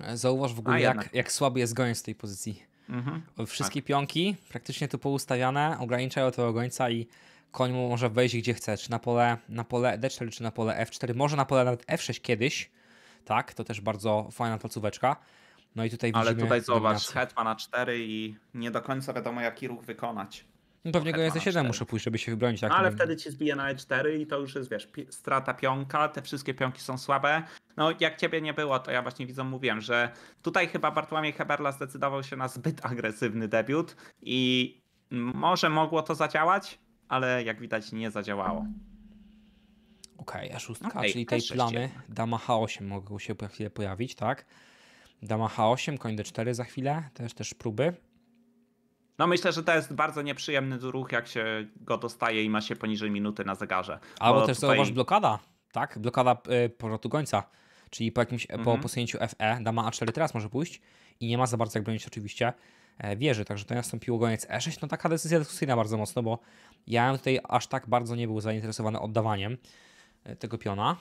E, zauważ w ogóle, jak, jak, słaby jest goń z tej pozycji. Mhm, Wszystkie tak. pionki praktycznie tu poustawiane ograniczają tego gońca i koń może wejść gdzie chce, czy na pole, na pole D4, czy na pole F4, może na pole nawet F6 kiedyś, tak, to też bardzo fajna placóweczka. No i tutaj Ale tutaj zobacz, dominację. head na 4 i nie do końca wiadomo jaki ruch wykonać. No pewnie go EC7 muszę pójść, żeby się wybronić. Tak no, ale no. wtedy cię zbije na E4 i to już jest, wiesz, strata pionka, te wszystkie pionki są słabe. No jak ciebie nie było, to ja właśnie widzą mówiłem, że tutaj chyba Bartłomiej Heberla zdecydował się na zbyt agresywny debiut i może mogło to zadziałać, ale jak widać nie zadziałało. Okej, okay, e a szóstka, okay, czyli tej e plamy Dama H8 mogą się po chwilę pojawić, tak? Dama H8, koń D4 za chwilę, też też próby. No myślę, że to jest bardzo nieprzyjemny ruch, jak się go dostaje i ma się poniżej minuty na zegarze. Albo też tutaj... zauważ blokada, tak? Blokada y, powrotu gońca. Czyli po jakimś mm -hmm. po mhm. posunięciu FE dama A4 teraz może pójść i nie ma za bardzo jak bronić oczywiście e, wieży, także to nastąpiło goniec E6, no taka decyzja dyskusyjna bardzo mocno, bo ja tutaj aż tak bardzo nie był zainteresowany oddawaniem e, tego piona.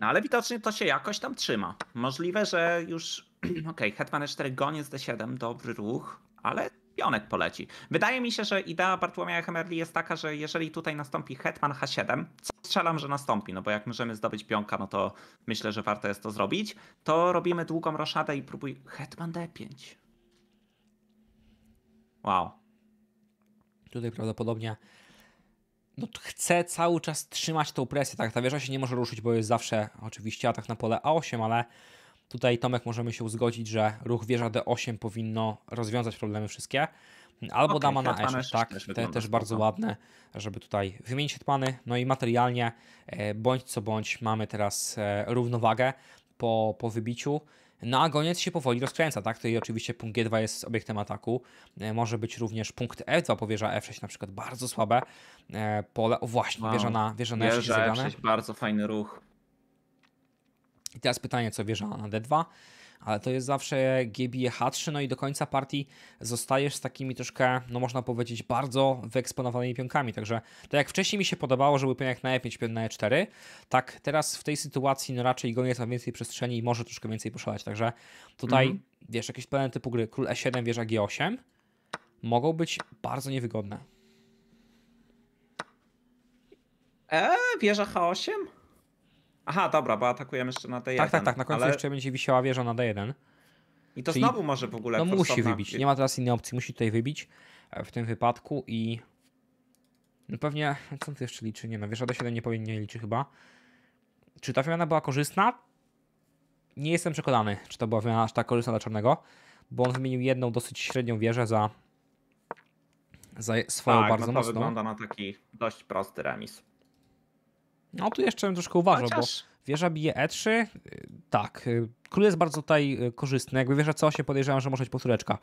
No ale widocznie to się jakoś tam trzyma. Możliwe, że już OK, Hetman E4 goniec D7, dobry ruch, ale pionek poleci. Wydaje mi się, że idea Bartłomieja Hemerli jest taka, że jeżeli tutaj nastąpi Hetman H7, co strzelam, że nastąpi, no bo jak możemy zdobyć pionka, no to myślę, że warto jest to zrobić, to robimy długą roszadę i próbuj Hetman D5. Wow. Tutaj prawdopodobnie no, chcę cały czas trzymać tą presję, tak? Ta wieża się nie może ruszyć, bo jest zawsze oczywiście atak na pole A8, ale Tutaj Tomek możemy się uzgodzić, że ruch wieża D8 powinno rozwiązać problemy wszystkie. Albo okay, dama na E6, e tak, też te też bardzo ładne, żeby tutaj wymienić hetmany. No i materialnie, e, bądź co bądź, mamy teraz e, równowagę po, po wybiciu. No a goniec się powoli rozkręca, tak? Tutaj oczywiście punkt G2 jest obiektem ataku. Może być również punkt e 2 powieża F6 na przykład bardzo słabe pole. O właśnie, wow. wieża na, wieża na wieża F6, F6 bardzo fajny ruch. I teraz pytanie, co wieża na D2, ale to jest zawsze bije H3, no i do końca partii zostajesz z takimi troszkę, no można powiedzieć, bardzo wyeksponowanymi pionkami. Także tak jak wcześniej mi się podobało, żeby był pionek na E5, pionek na E4, tak teraz w tej sytuacji no raczej jest na więcej przestrzeni i może troszkę więcej poszalać. Także tutaj, mhm. wiesz, jakieś plany typu gry Król E7, wieża G8 mogą być bardzo niewygodne. E, wieża H8? Aha, dobra, bo atakujemy jeszcze na D1. Tak, tak, tak, na końcu ale... jeszcze będzie wisiała wieża na D1. I to Czyli... znowu może w ogóle... No musi wybić, nie ma teraz innej opcji, musi tutaj wybić e, w tym wypadku i... No pewnie, co on tu jeszcze liczy? Nie no, wieża D7 nie powinien liczyć chyba. Czy ta wymiana była korzystna? Nie jestem przekonany, czy to była wymiana aż tak korzystna dla czarnego, bo on wymienił jedną dosyć średnią wieżę za, za tak, swoją tak, bardzo no to mocną. wygląda na taki dość prosty remis. No tu jeszcze bym troszkę uważał, Chociaż... bo wieża bije E3, y, tak. Y, król jest bardzo tutaj y, korzystny. Jakby wieża C8 podejrzewam, że może być powtóreczka.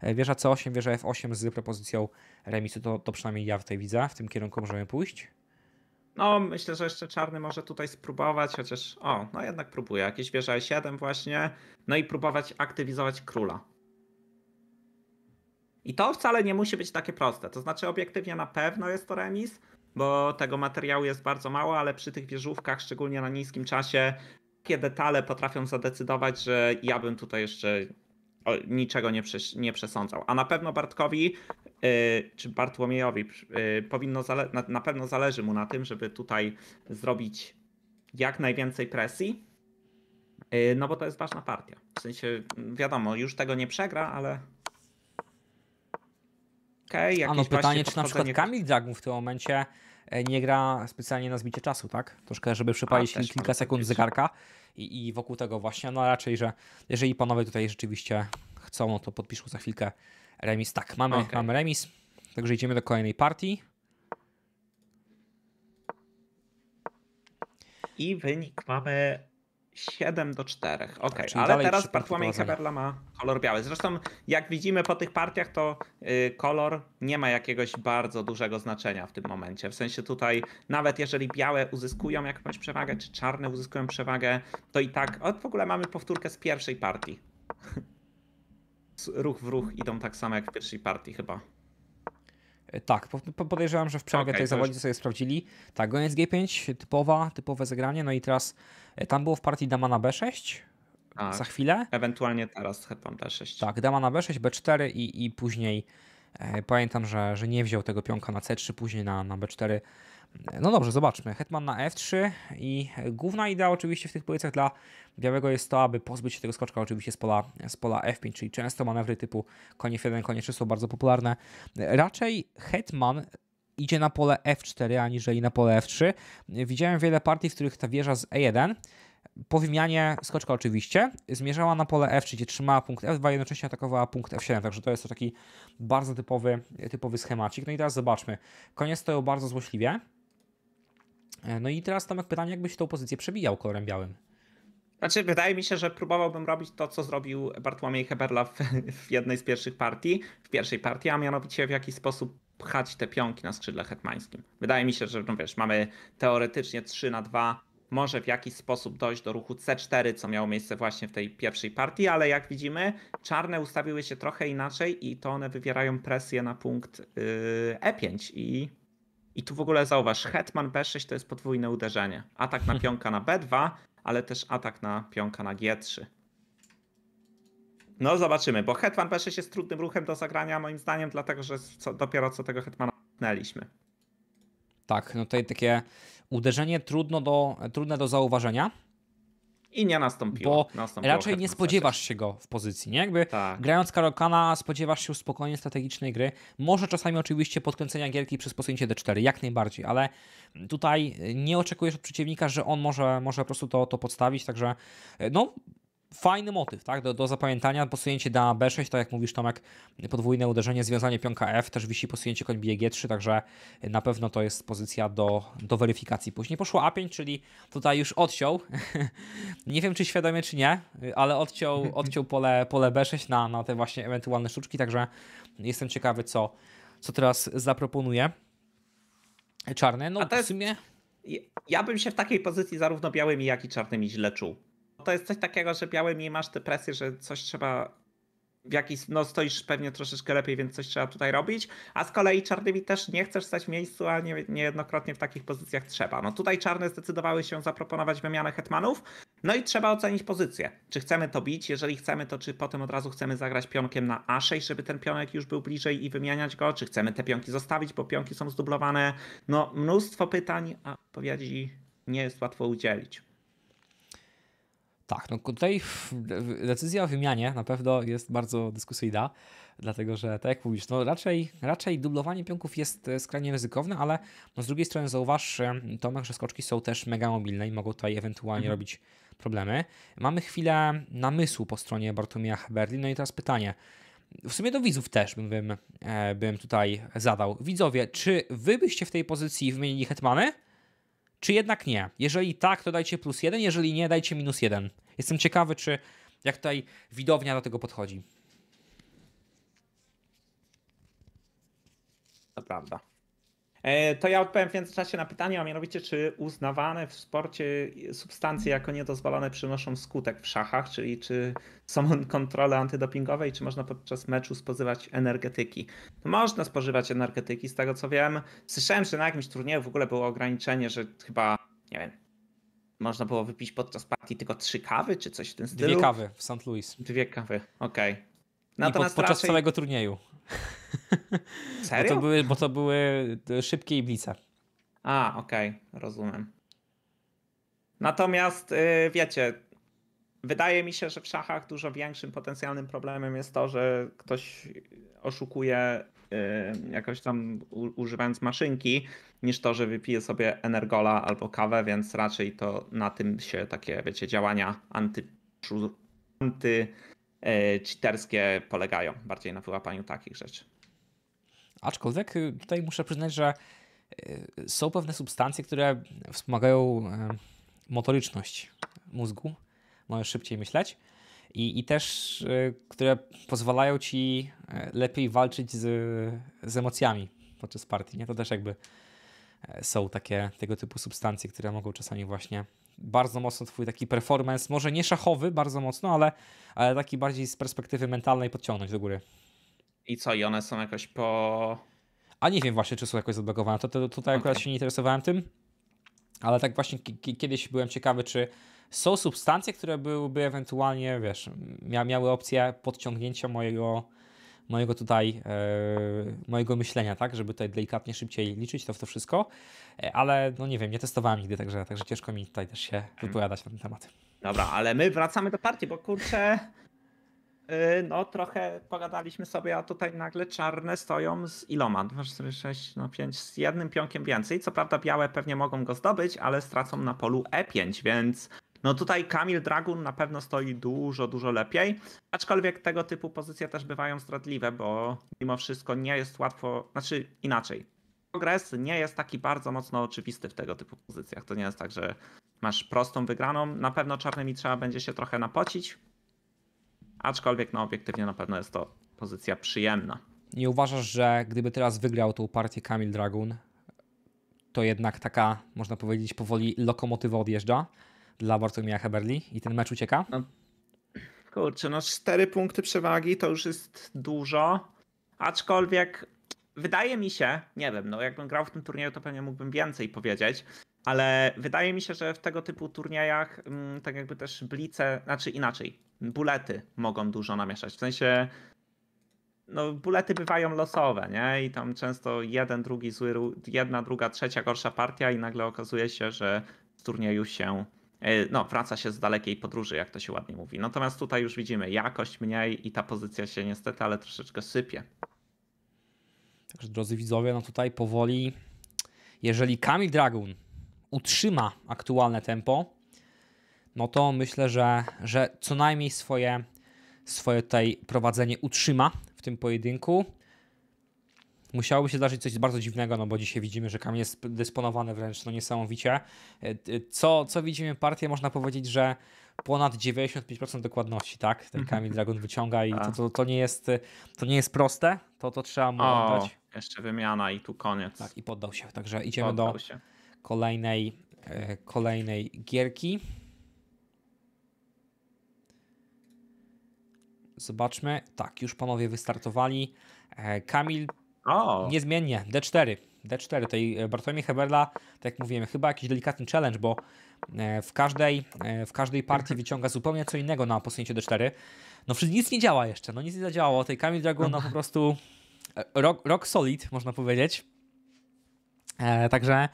E, wieża C8, wieża F8 z propozycją remisu, to, to przynajmniej ja tutaj widzę, w tym kierunku możemy pójść. No, myślę, że jeszcze czarny może tutaj spróbować, chociaż o, no jednak próbuje. Jakieś wieża E7 właśnie. No i próbować aktywizować króla. I to wcale nie musi być takie proste. To znaczy obiektywnie na pewno jest to remis, bo tego materiału jest bardzo mało, ale przy tych wieżówkach, szczególnie na niskim czasie, takie detale potrafią zadecydować, że ja bym tutaj jeszcze niczego nie, przes nie przesądzał. A na pewno Bartkowi yy, czy Bartłomiejowi yy, powinno na, na pewno zależy mu na tym, żeby tutaj zrobić jak najwięcej presji, yy, no bo to jest ważna partia. W sensie wiadomo, już tego nie przegra, ale taktykę, A no pytanie, czy na przykład Kamil Dagum w tym momencie e, nie gra specjalnie na zbicie czasu, tak? Troszkę, żeby przypalić kilka sekund zegarka i, i, wokół tego właśnie, no raczej, że jeżeli panowie tutaj rzeczywiście chcą, no to podpiszą za chwilkę remis. Tak, mamy, okay. mamy remis, także idziemy do kolejnej partii. I wynik mamy 7 do 4. Ok, tak, ale teraz Bartłomiej Heberla ma kolor biały. Zresztą, jak widzimy po tych partiach, to y, kolor nie ma jakiegoś bardzo dużego znaczenia w tym momencie. W sensie tutaj, nawet jeżeli białe uzyskują jakąś przewagę, czy czarne uzyskują przewagę, to i tak. O, w ogóle mamy powtórkę z pierwszej partii. Ruch w ruch idą tak samo jak w pierwszej partii, chyba. E, tak, podejrzewam, że w przewagę okay, tej zawodnicy już... sobie sprawdzili. Tak, goniec G5, typowa, typowe zagranie, no i teraz E, tam było w partii dama na b6 tak. za chwilę. Ewentualnie teraz hetman b6. Tak, dama na b6, b4 i, i później e, pamiętam, że, że nie wziął tego pionka na c3, później na, na b4. E, no dobrze, zobaczmy. Hetman na f3 e i główna idea oczywiście w tych pozycjach dla białego jest to, aby pozbyć się tego skoczka oczywiście z pola, z pola f5, czyli często manewry typu konie f1, konie 3 są bardzo popularne. Raczej hetman idzie na pole F4 aniżeli na pole F3. Widziałem wiele partii, w których ta wieża z E1 po wymianie skoczka oczywiście zmierzała na pole F3, gdzie trzymała punkt F2, jednocześnie atakowała punkt F7, także to jest to taki bardzo typowy, typowy schemacik. No i teraz zobaczmy. Koniec stoją bardzo złośliwie. No i teraz Tomek pytanie, jakbyś tą pozycję przebijał kolorem białym? Znaczy, wydaje mi się, że próbowałbym robić to, co zrobił Bartłomiej Heberla w, w jednej z pierwszych partii, w pierwszej partii, a mianowicie w jakiś sposób pchać te pionki na skrzydle hetmańskim. Wydaje mi się, że no wiesz, mamy teoretycznie 3 na 2, może w jakiś sposób dojść do ruchu C4, co miało miejsce właśnie w tej pierwszej partii, ale jak widzimy, czarne ustawiły się trochę inaczej i to one wywierają presję na punkt yy, E5 i i tu w ogóle zauważ, hetman B6 to jest podwójne uderzenie. Atak na [laughs] pionka na B2, ale też atak na pionka na G3. No zobaczymy, bo Hetman P6 jest trudnym ruchem do zagrania moim zdaniem, dlatego że co, dopiero co tego Hetmana pnęliśmy. Tak, no tutaj takie uderzenie trudno do, trudne do zauważenia. I nie nastąpiło. Bo nastąpiło raczej nie spodziewasz się go w pozycji, nie? Jakby tak. grając Karokana spodziewasz się spokojnie strategicznej gry. Może czasami oczywiście podkręcenia gierki przez posunięcie D4, jak najbardziej, ale tutaj nie oczekujesz od przeciwnika, że on może, może po prostu to, to podstawić, także no fajny motyw, tak, do, do zapamiętania, posunięcie na B6, tak jak mówisz Tomek, podwójne uderzenie, związanie pionka F, też wisi posunięcie koń bg G3, także na pewno to jest pozycja do, do weryfikacji. Później poszło A5, czyli tutaj już odciął, [laughs] nie wiem czy świadomie czy nie, ale odciął, [laughs] odciął pole, pole B6 na, na te właśnie ewentualne sztuczki, także jestem ciekawy co, co teraz zaproponuje. Czarne, no A to jest... w sumie... Ja bym się w takiej pozycji zarówno białymi, jak i czarnymi źle czuł to jest coś takiego, że białymi masz tę presję, że coś trzeba w jakiś, no stoisz pewnie troszeczkę lepiej, więc coś trzeba tutaj robić, a z kolei czarnymi też nie chcesz stać w miejscu, a nie, niejednokrotnie w takich pozycjach trzeba. No tutaj czarne zdecydowały się zaproponować wymianę hetmanów, no i trzeba ocenić pozycję. Czy chcemy to bić? Jeżeli chcemy, to czy potem od razu chcemy zagrać pionkiem na A6, żeby ten pionek już był bliżej i wymieniać go? Czy chcemy te pionki zostawić, bo pionki są zdublowane? No mnóstwo pytań, a odpowiedzi nie jest łatwo udzielić. Tak, no tutaj decyzja o wymianie na pewno jest bardzo dyskusyjna, dlatego że tak jak mówisz, no raczej, raczej dublowanie pionków jest e, skrajnie ryzykowne, ale no z drugiej strony zauważ, Tomek, że mm, skoczki są też mega mobilne i mogą tutaj ewentualnie mhm. robić problemy. Mamy chwilę namysłu po stronie Bartomia Berlin, no i teraz pytanie, w sumie do widzów też bym, e, bym tutaj zadał. Widzowie, czy wy byście w tej pozycji wymienili hetmany? czy jednak nie? Jeżeli tak, to dajcie plus jeden, jeżeli nie, dajcie minus jeden. Jestem ciekawy, czy jak tutaj widownia do tego podchodzi. To prawda. E, to ja odpowiem w międzyczasie na pytanie, a mianowicie, czy uznawane w sporcie substancje jako niedozwolone przynoszą skutek w szachach, czyli czy są [laughs] kontrole antydopingowe i czy można podczas meczu spożywać energetyki? No, można spożywać energetyki, z tego co wiem. Słyszałem, że na jakimś turnieju w ogóle było ograniczenie, że chyba, nie wiem, można było wypić podczas partii tylko trzy kawy, czy coś w tym stylu. Dwie kawy w St. Louis. Dwie kawy, okej. Okay. Natomiast I pod, podczas raczej... całego turnieju. Serio? [laughs] bo, to były, bo to były e, szybkie i blice. A, okej, okay, rozumiem. Natomiast yy, wiecie, wydaje mi się, że w szachach dużo większym potencjalnym problemem jest to, że ktoś oszukuje yy, jakoś tam u, używając maszynki, niż to, że wypije sobie energola albo kawę, więc raczej to na tym się takie, wiecie, działania anty, anty E, cheaterskie polegają bardziej na wyłapaniu takich rzeczy. Aczkolwiek y, tutaj muszę przyznać, że y, są pewne substancje, które wspomagają e, motoryczność mózgu, możesz szybciej myśleć i, i też, y, które pozwalają ci e, lepiej walczyć z, z emocjami podczas partii. Nie? To też jakby są takie tego typu substancje, które mogą czasami właśnie bardzo mocno twój taki performance, może nie szachowy bardzo mocno, ale, ale taki bardziej z perspektywy mentalnej podciągnąć do góry. I co, i one są jakoś po... A nie wiem właśnie, czy są jakoś zablokowane. To, to, tutaj okay. akurat się nie interesowałem tym, ale tak właśnie kiedyś byłem ciekawy, czy są substancje, które byłyby ewentualnie, wiesz, mia miały opcję podciągnięcia mojego mojego tutaj, e, mojego myślenia, tak, żeby tutaj delikatnie szybciej liczyć to w to wszystko, e, ale no nie wiem, nie testowałem nigdy, także, także ciężko mi tutaj też się mhm. wypowiadać na ten temat. Dobra, ale my wracamy do partii, bo kurczę, e, no trochę pogadaliśmy sobie, a tutaj nagle czarne stoją z iloma, 2, 4, 6, no 5, z jednym pionkiem więcej. Co prawda białe pewnie mogą go zdobyć, ale stracą na polu E5, więc no tutaj Kamil Dragun na pewno stoi dużo, dużo lepiej, aczkolwiek tego typu pozycje też bywają stratliwe, bo mimo wszystko nie jest łatwo, znaczy inaczej. Progres nie jest taki bardzo mocno oczywisty w tego typu pozycjach. To nie jest tak, że masz prostą wygraną. Na pewno czarnymi trzeba będzie się trochę napocić, aczkolwiek no obiektywnie na pewno jest to pozycja przyjemna. Nie uważasz, że gdyby teraz wygrał tą partię Kamil Dragun, to jednak taka, można powiedzieć, powoli lokomotywa odjeżdża? dla Bartłomieja Heberli i ten mecz ucieka? No, kurczę, no cztery punkty przewagi to już jest dużo, aczkolwiek wydaje mi się, nie wiem, no jakbym grał w tym turnieju to pewnie mógłbym więcej powiedzieć, ale wydaje mi się, że w tego typu turniejach mm, tak jakby też blice, znaczy inaczej, bulety mogą dużo namieszać, w sensie no, bulety bywają losowe, nie? I tam często jeden, drugi zły, jedna, druga, trzecia gorsza partia i nagle okazuje się, że w turnieju się E, no, wraca się z dalekiej podróży, jak to się ładnie mówi. Natomiast tutaj już widzimy jakość mniej i ta pozycja się niestety, ale troszeczkę sypie. Także drodzy widzowie, no tutaj powoli, jeżeli Kamil Dragun utrzyma aktualne tempo, no to myślę, że, że co najmniej swoje, swoje tutaj prowadzenie utrzyma w tym pojedynku musiałoby się zdarzyć coś bardzo dziwnego, no bo dzisiaj widzimy, że kamień jest dysponowany wręcz no niesamowicie. E, co, co widzimy partię, można powiedzieć, że ponad 95% dokładności, tak? Ten mhm. kamień Dragon wyciąga i to, to, to, nie, jest, to nie jest proste, to, to trzeba mu o, oddać. Jeszcze wymiana i tu koniec. Tak, i poddał się. Także idziemy poddał do się. kolejnej e, kolejnej gierki. Zobaczmy. Tak, już panowie wystartowali. E, Kamil o. Niezmiennie. D4. D4. tej Bartłomiej Heberla, tak jak mówiłem, chyba jakiś delikatny challenge, bo e, w każdej, e, w każdej partii wyciąga zupełnie co innego na posunięcie D4. No nic nie działa jeszcze, no nic nie zadziałało. Tej Kamil Dragona no. po prostu e, rock, rock solid, można powiedzieć. E, także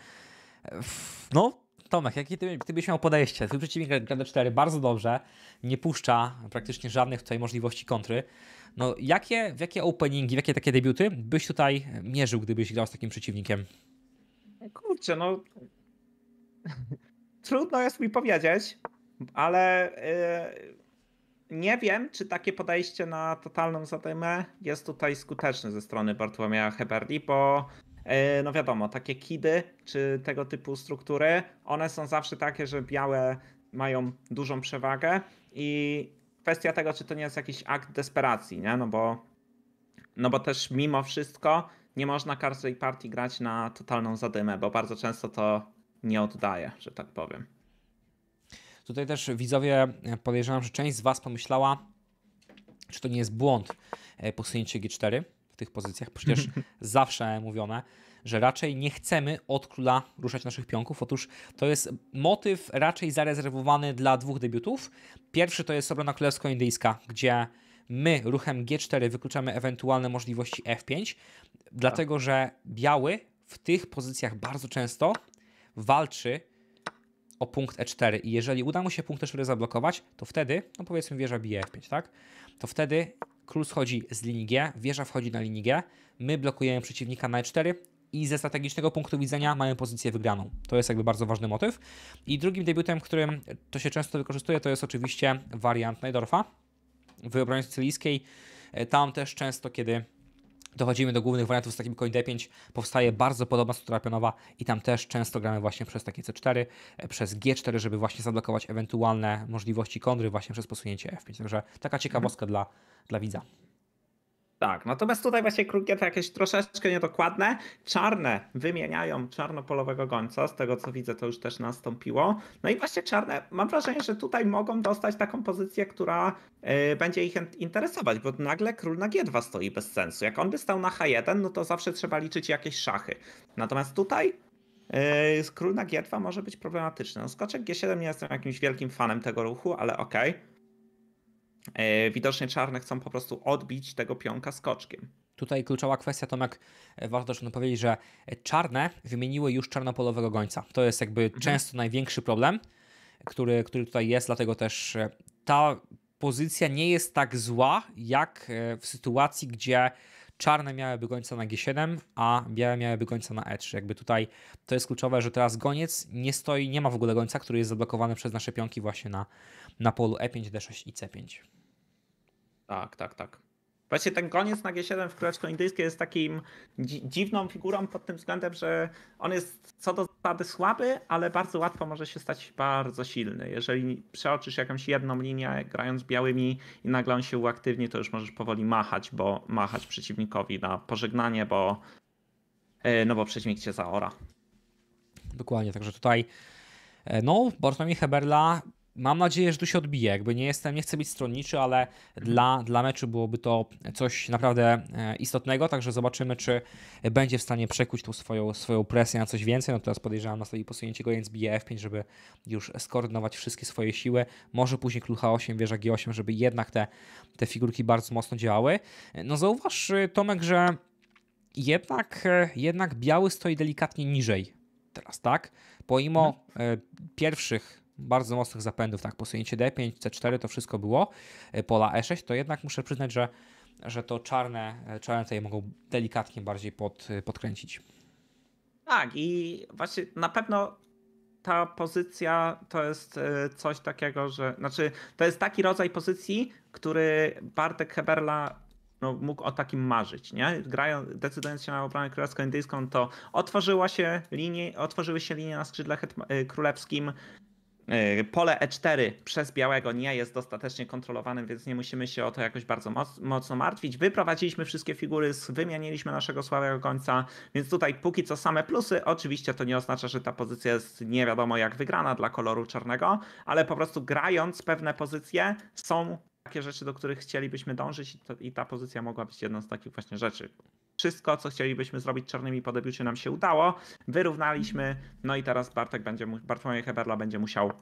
no Tomek, jakie ty, ty byś miał podejście? Twój przeciwnik gra D4 bardzo dobrze, nie puszcza praktycznie żadnych tutaj możliwości kontry. No, jakie, w jakie openingi, w jakie takie debiuty byś tutaj mierzył, gdybyś grał z takim przeciwnikiem? Kurczę, no... [laughs] Trudno jest mi powiedzieć, ale yy, nie wiem, czy takie podejście na totalną zadymę jest tutaj skuteczne ze strony Bartłomieja Heberli, bo E, no wiadomo, takie kidy czy tego typu struktury, one są zawsze takie, że białe mają dużą przewagę i kwestia tego, czy to nie jest jakiś akt desperacji, nie? No bo, no bo też mimo wszystko nie można każdej partii grać na totalną zadymę, bo bardzo często to nie oddaje, że tak powiem. Tutaj też widzowie, e, podejrzewam, że część z Was pomyślała, czy to nie jest błąd e, posunięcie G4, tych pozycjach. Przecież [laughs] zawsze mówione, że raczej nie chcemy od króla ruszać naszych pionków. Otóż to jest motyw raczej zarezerwowany dla dwóch debiutów. Pierwszy to jest obrona królewsko-indyjska, gdzie my ruchem G4 wykluczamy ewentualne możliwości F5, dlatego tak. że biały w tych pozycjach bardzo często walczy o punkt E4 i jeżeli uda mu się punkt E4 zablokować, to wtedy, no powiedzmy wieża bije F5, tak? To wtedy Król schodzi z linii G, wieża wchodzi na linii G, my blokujemy przeciwnika na E4 i ze strategicznego punktu widzenia mamy pozycję wygraną. To jest jakby bardzo ważny motyw. I drugim debiutem, którym to się często wykorzystuje, to jest oczywiście wariant Najdorfa w obronie sycylijskiej. E, tam też często, kiedy dochodzimy do głównych wariantów z takim koń d5, powstaje bardzo podobna struktura pionowa i tam też często gramy właśnie przez takie c4, e, przez g4, żeby właśnie zablokować ewentualne możliwości kontry właśnie przez posunięcie f5. Także taka ciekawostka mhm. dla dla widza. Tak, natomiast tutaj właśnie to jakieś troszeczkę niedokładne. Czarne wymieniają czarnopolowego gońca, z tego co widzę to już też nastąpiło. No i właśnie czarne, mam wrażenie, że tutaj mogą dostać taką pozycję, która yy, będzie ich interesować, bo nagle król na G2 stoi bez sensu. Jak on by stał na H1, no to zawsze trzeba liczyć jakieś szachy. Natomiast tutaj yy, król na G2 może być problematyczny. No skoczek G7 nie jestem jakimś wielkim fanem tego ruchu, ale okej. Okay. E, widocznie czarne chcą po prostu odbić tego pionka skoczkiem. Tutaj kluczowa kwestia, Tomek, e, warto też powiedzieć, że czarne wymieniły już czarnopolowego gońca. To jest jakby mhm. często największy problem, który, który tutaj jest, dlatego też e, ta pozycja nie jest tak zła, jak w sytuacji, gdzie czarne miałyby gońca na G7, a białe miałyby gońca na E3. Jakby tutaj to jest kluczowe, że teraz goniec nie stoi, nie ma w ogóle gońca, który jest zablokowany przez nasze pionki właśnie na, na polu E5, D6 i C5. Tak, tak, tak. Właśnie ten koniec na G7 w Królestwie Indyjskie jest takim dzi dziwną figurą pod tym względem, że on jest co do zasady słaby, ale bardzo łatwo może się stać bardzo silny. Jeżeli przeoczysz jakąś jedną linię grając białymi i nagle on się uaktywni, to już możesz powoli machać, bo machać przeciwnikowi na pożegnanie, bo e, no bo przeciwnik cię zaora. Dokładnie, także tutaj e, no, Bartłomiej Heberla Mam nadzieję, że tu się odbije. Jakby nie jestem, nie chcę być stronniczy, ale mhm. dla, dla meczu byłoby to coś naprawdę e, istotnego, także zobaczymy, czy będzie w stanie przekuć tą swoją, swoją presję na coś więcej. No teraz podejrzewam na nastąpi posunięcie go bije F5, żeby już skoordynować wszystkie swoje siły. Może później król 8 wieża G8, żeby jednak te, te figurki bardzo mocno działały. E, no zauważ e, Tomek, że jednak, jednak biały stoi delikatnie niżej teraz, tak? Pomimo no. pierwszych bardzo mocnych zapędów, tak, posunięcie D5, C4 to wszystko było, e, pola E6, to jednak muszę przyznać, że, że to czarne, e, czarne tutaj mogą delikatnie bardziej pod, e, podkręcić. Tak i właśnie na pewno ta pozycja to jest coś takiego, że znaczy to jest taki rodzaj pozycji, który Bartek Heberla no, mógł o takim marzyć, nie? Grając, decydując się na obronę królewską indyjską to otworzyła się linie, otworzyły się linie na skrzydle królewskim, Y, pole E4 przez białego nie jest dostatecznie kontrolowane, więc nie musimy się o to jakoś bardzo mocno martwić. Wyprowadziliśmy wszystkie figury, wymieniliśmy naszego słabego końca, więc tutaj póki co same plusy. Oczywiście to nie oznacza, że ta pozycja jest nie wiadomo jak wygrana dla koloru czarnego, ale po prostu grając pewne pozycje są takie rzeczy, do których chcielibyśmy dążyć i ta pozycja mogła być jedną z takich właśnie rzeczy wszystko, co chcielibyśmy zrobić czarnymi po debiucie nam się udało. Wyrównaliśmy, no i teraz Bartek będzie, Bartłomiej Heberla będzie musiał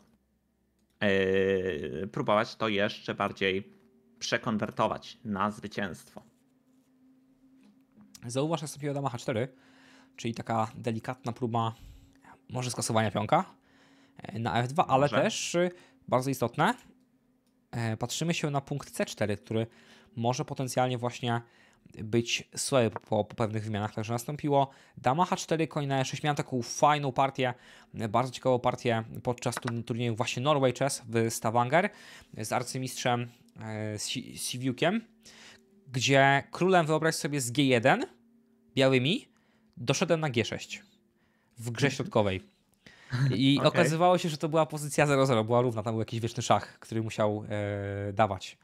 yy, próbować to jeszcze bardziej przekonwertować na zwycięstwo. że sobie Adama H4, czyli taka delikatna próba może skasowania pionka e, na F2, ale może. też y, bardzo istotne, e, patrzymy się na punkt C4, który może potencjalnie właśnie być słaby po, po pewnych wymianach, także nastąpiło. Dama H4, koń na E6. Miałem taką fajną partię, bardzo ciekawą partię podczas turnieju właśnie Norway Chess w Stavanger z arcymistrzem e, Siwiukiem, gdzie królem wyobraź sobie z G1 białymi doszedłem na G6 w grze środkowej. I [laughs] okay. okazywało się, że to była pozycja 0-0, była równa, tam był jakiś wieczny szach, który musiał e, dawać.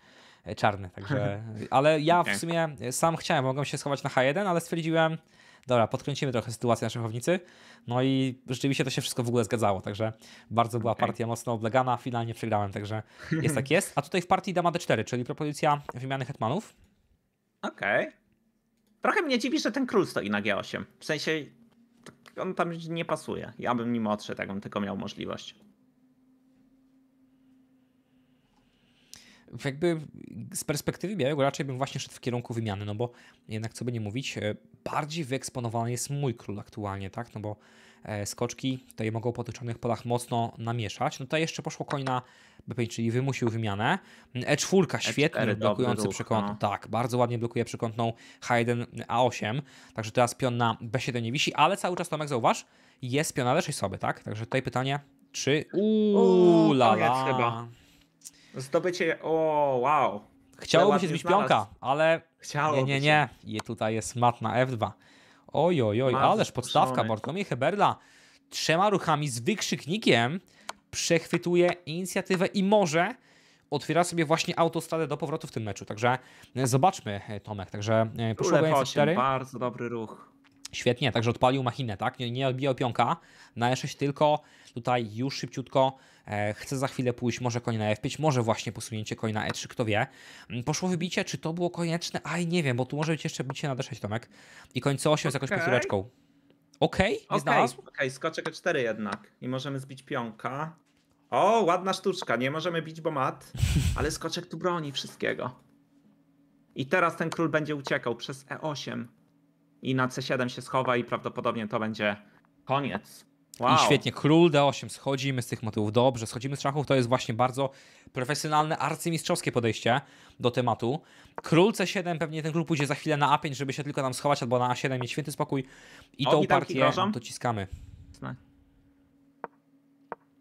E, czarny, także... [laughs] Ale ja w sumie sam chciałem, mogłem się schować na H1, ale stwierdziłem, dobra, podkręcimy trochę sytuację na szachownicy. No i rzeczywiście to się wszystko w ogóle zgadzało, także bardzo była okay. partia mocno oblegana, finalnie przegrałem, także jest tak jest. A tutaj w partii dama d4, czyli propozycja wymiany hetmanów. Okej. Okay. Trochę mnie dziwi, że ten król stoi na g8. W sensie tak, on tam nie pasuje. Ja bym nim odszedł, jakbym tylko miał możliwość. jakby z perspektywy białego raczej bym właśnie szedł w kierunku wymiany, no bo jednak co by nie mówić, e, bardziej wyeksponowany jest mój król aktualnie, tak? No bo e, skoczki tutaj mogą po tyczonych polach mocno namieszać. No tutaj jeszcze poszło koń na B5, czyli wymusił wymianę. E4 e świetnie E4, blokujący ruch, No. Tak, bardzo ładnie blokuje przekątną H1 A8. Także teraz pion na B7 nie wisi, ale cały czas Tomek zauważ, jest pion na lepszej 6 sobie, tak? Także tutaj pytanie, czy... Uuu, la, la. chyba. Zdobycie. O, wow. Chciałoby się zbić piąka, pionka, ale. Chciałoby nie, nie, nie. I tutaj jest mat na F2. Oj, oj, oj, ależ podstawka. Bartłomiej Heberla trzema ruchami z wykrzyknikiem przechwytuje inicjatywę i może otwiera sobie właśnie autostradę do powrotu w tym meczu. Także e, zobaczmy, e, Tomek. Także e, poszło o 4 Bardzo dobry ruch. Świetnie, także odpalił machinę, tak? Nie, nie odbijał pionka na 6 tylko Tutaj już szybciutko e, chcę za chwilę pójść, może koń na F5, może właśnie posunięcie koń na E3, kto wie. Mm, poszło wybicie, czy to było konieczne? Aj, nie wiem, bo tu może być jeszcze bicie na D6, Tomek. I koń C8 okay. z jakąś piątureczką. Okej, okay, nie znalazł? Okej, okay, skoczek E4 jednak. I możemy zbić pionka. O, ładna sztuczka, nie możemy bić, bo mat. [laughs] Ale skoczek tu broni wszystkiego. I teraz ten król będzie uciekał przez E8. I na C7 się schowa i prawdopodobnie to będzie koniec. Wow. I świetnie, król D8, schodzimy z tych motywów, dobrze, schodzimy z szachów, to jest właśnie bardzo profesjonalne, arcymistrzowskie podejście do tematu. Król C7, pewnie ten król pójdzie za chwilę na A5, żeby się tylko nam schować, albo na A7 mieć święty spokój i o, tą partię dociskamy.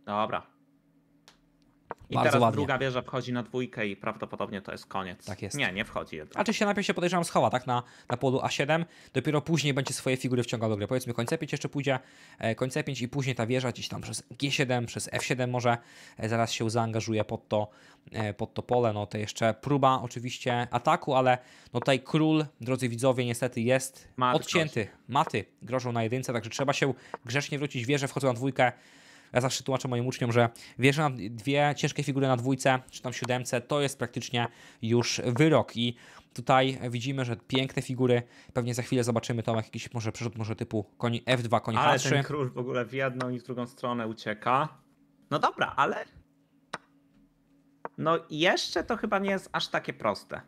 Dobra, i Bardzo teraz ładnie. druga wieża wchodzi na dwójkę i prawdopodobnie to jest koniec. Tak jest. Nie, nie wchodzi. A Znaczy się najpierw się podejrzewam schowa, tak? Na, na polu A7. Dopiero później będzie swoje figury wciągał do gry. Powiedzmy końce 5 jeszcze pójdzie, e, końce 5 i później ta wieża gdzieś tam przez G7, przez F7 może e, zaraz się zaangażuje pod to, e, pod to pole. No to jeszcze próba oczywiście ataku, ale no tutaj król, drodzy widzowie, niestety jest odcięty. Maty grożą na jedynce, także trzeba się grzecznie wrócić wieżę, wchodzą na dwójkę ja zawsze tłumaczę moim uczniom, że wieża na dwie ciężkie figury na dwójce czy tam siódemce to jest praktycznie już wyrok i tutaj widzimy, że piękne figury, pewnie za chwilę zobaczymy Tomek jakiś może przerzut może typu koń F2, koń ale H3. Ale ten król w ogóle w jedną i w drugą stronę ucieka. No dobra, ale no jeszcze to chyba nie jest aż takie proste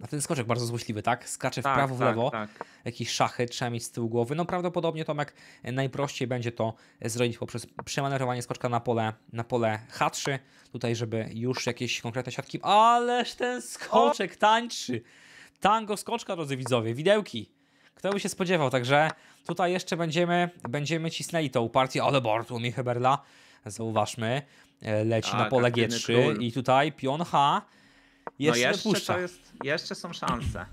na ten skoczek bardzo złośliwy, tak? Skacze w tak, prawo, w tak, lewo. Tak. Jakieś szachy trzeba mieć z tyłu głowy. No prawdopodobnie Tomek najprościej będzie to zrobić poprzez przemanerowanie skoczka na pole, na pole H3. Tutaj, żeby już jakieś konkretne siatki... Ależ ten skoczek tańczy! Tango skoczka, drodzy widzowie. Widełki. Kto by się spodziewał, także tutaj jeszcze będziemy, będziemy cisnęli tą partię, ale bardzo Heberla, zauważmy, e, leci na pole G3 i tutaj pion H jeszcze, no jeszcze To jest, jeszcze są szanse.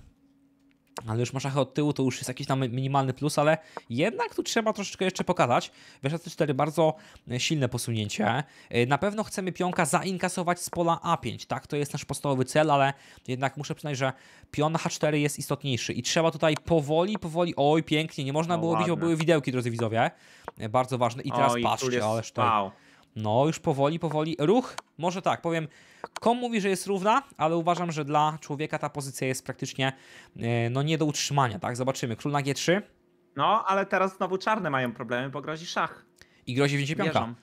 Ale już masz od tyłu, to już jest jakiś tam minimalny plus, ale jednak tu trzeba troszeczkę jeszcze pokazać. Wiesz, C4 bardzo e, silne posunięcie. E, na pewno chcemy pionka zainkasować z pola A5, tak? To jest nasz podstawowy cel, ale jednak muszę przyznać, że pion na H4 jest istotniejszy i trzeba tutaj powoli, powoli, oj pięknie, nie można no było ładne. bić, bo były widełki, drodzy widzowie. E, bardzo ważne. I teraz o, patrzcie, ależ to... Wow. No, już powoli, powoli. Ruch, może tak, powiem, kom mówi, że jest równa, ale uważam, że dla człowieka ta pozycja jest praktycznie e, no, nie do utrzymania, tak? Zobaczymy. Król na G3. No, ale teraz znowu czarne mają problemy, bo grozi szach. I grozi wzięcie pionka.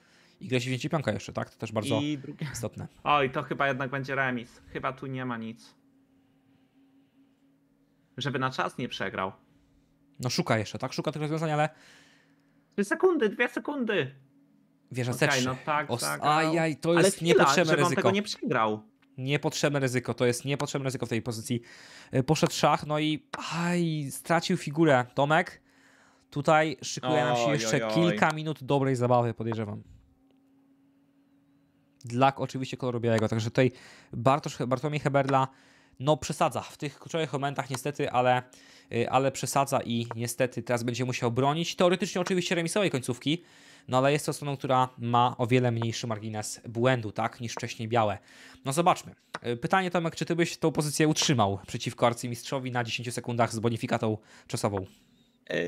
I grozi wzięcie pionka jeszcze, tak? To też bardzo I... istotne. Oj, to chyba jednak będzie remis. Chyba tu nie ma nic. Żeby na czas nie przegrał. No szuka jeszcze, tak? Szuka tych rozwiązań, ale... Dwie sekundy, dwie sekundy. Wiesz, okay, No tak, Os... tak. Ajaj, to jest niepotrzebne ryzyko. tego nie przegrał. Niepotrzebne ryzyko, to jest niepotrzebne ryzyko w tej pozycji. E, poszedł szach, no i aj, stracił figurę. Tomek, tutaj szykuje nam się jeszcze oj, oj. kilka minut dobrej zabawy, podejrzewam. Dlak oczywiście koloru białego, także tutaj Bartosz, Bartłomiej Heberla no przesadza w tych kluczowych momentach niestety, ale, y, ale przesadza i niestety teraz będzie musiał bronić teoretycznie oczywiście remisowej końcówki, no ale jest to strona, która ma o wiele mniejszy margines błędu, tak, niż wcześniej białe. No zobaczmy. E, pytanie Tomek, czy ty byś tą pozycję utrzymał przeciwko arcymistrzowi na 10 sekundach z bonifikatą czasową?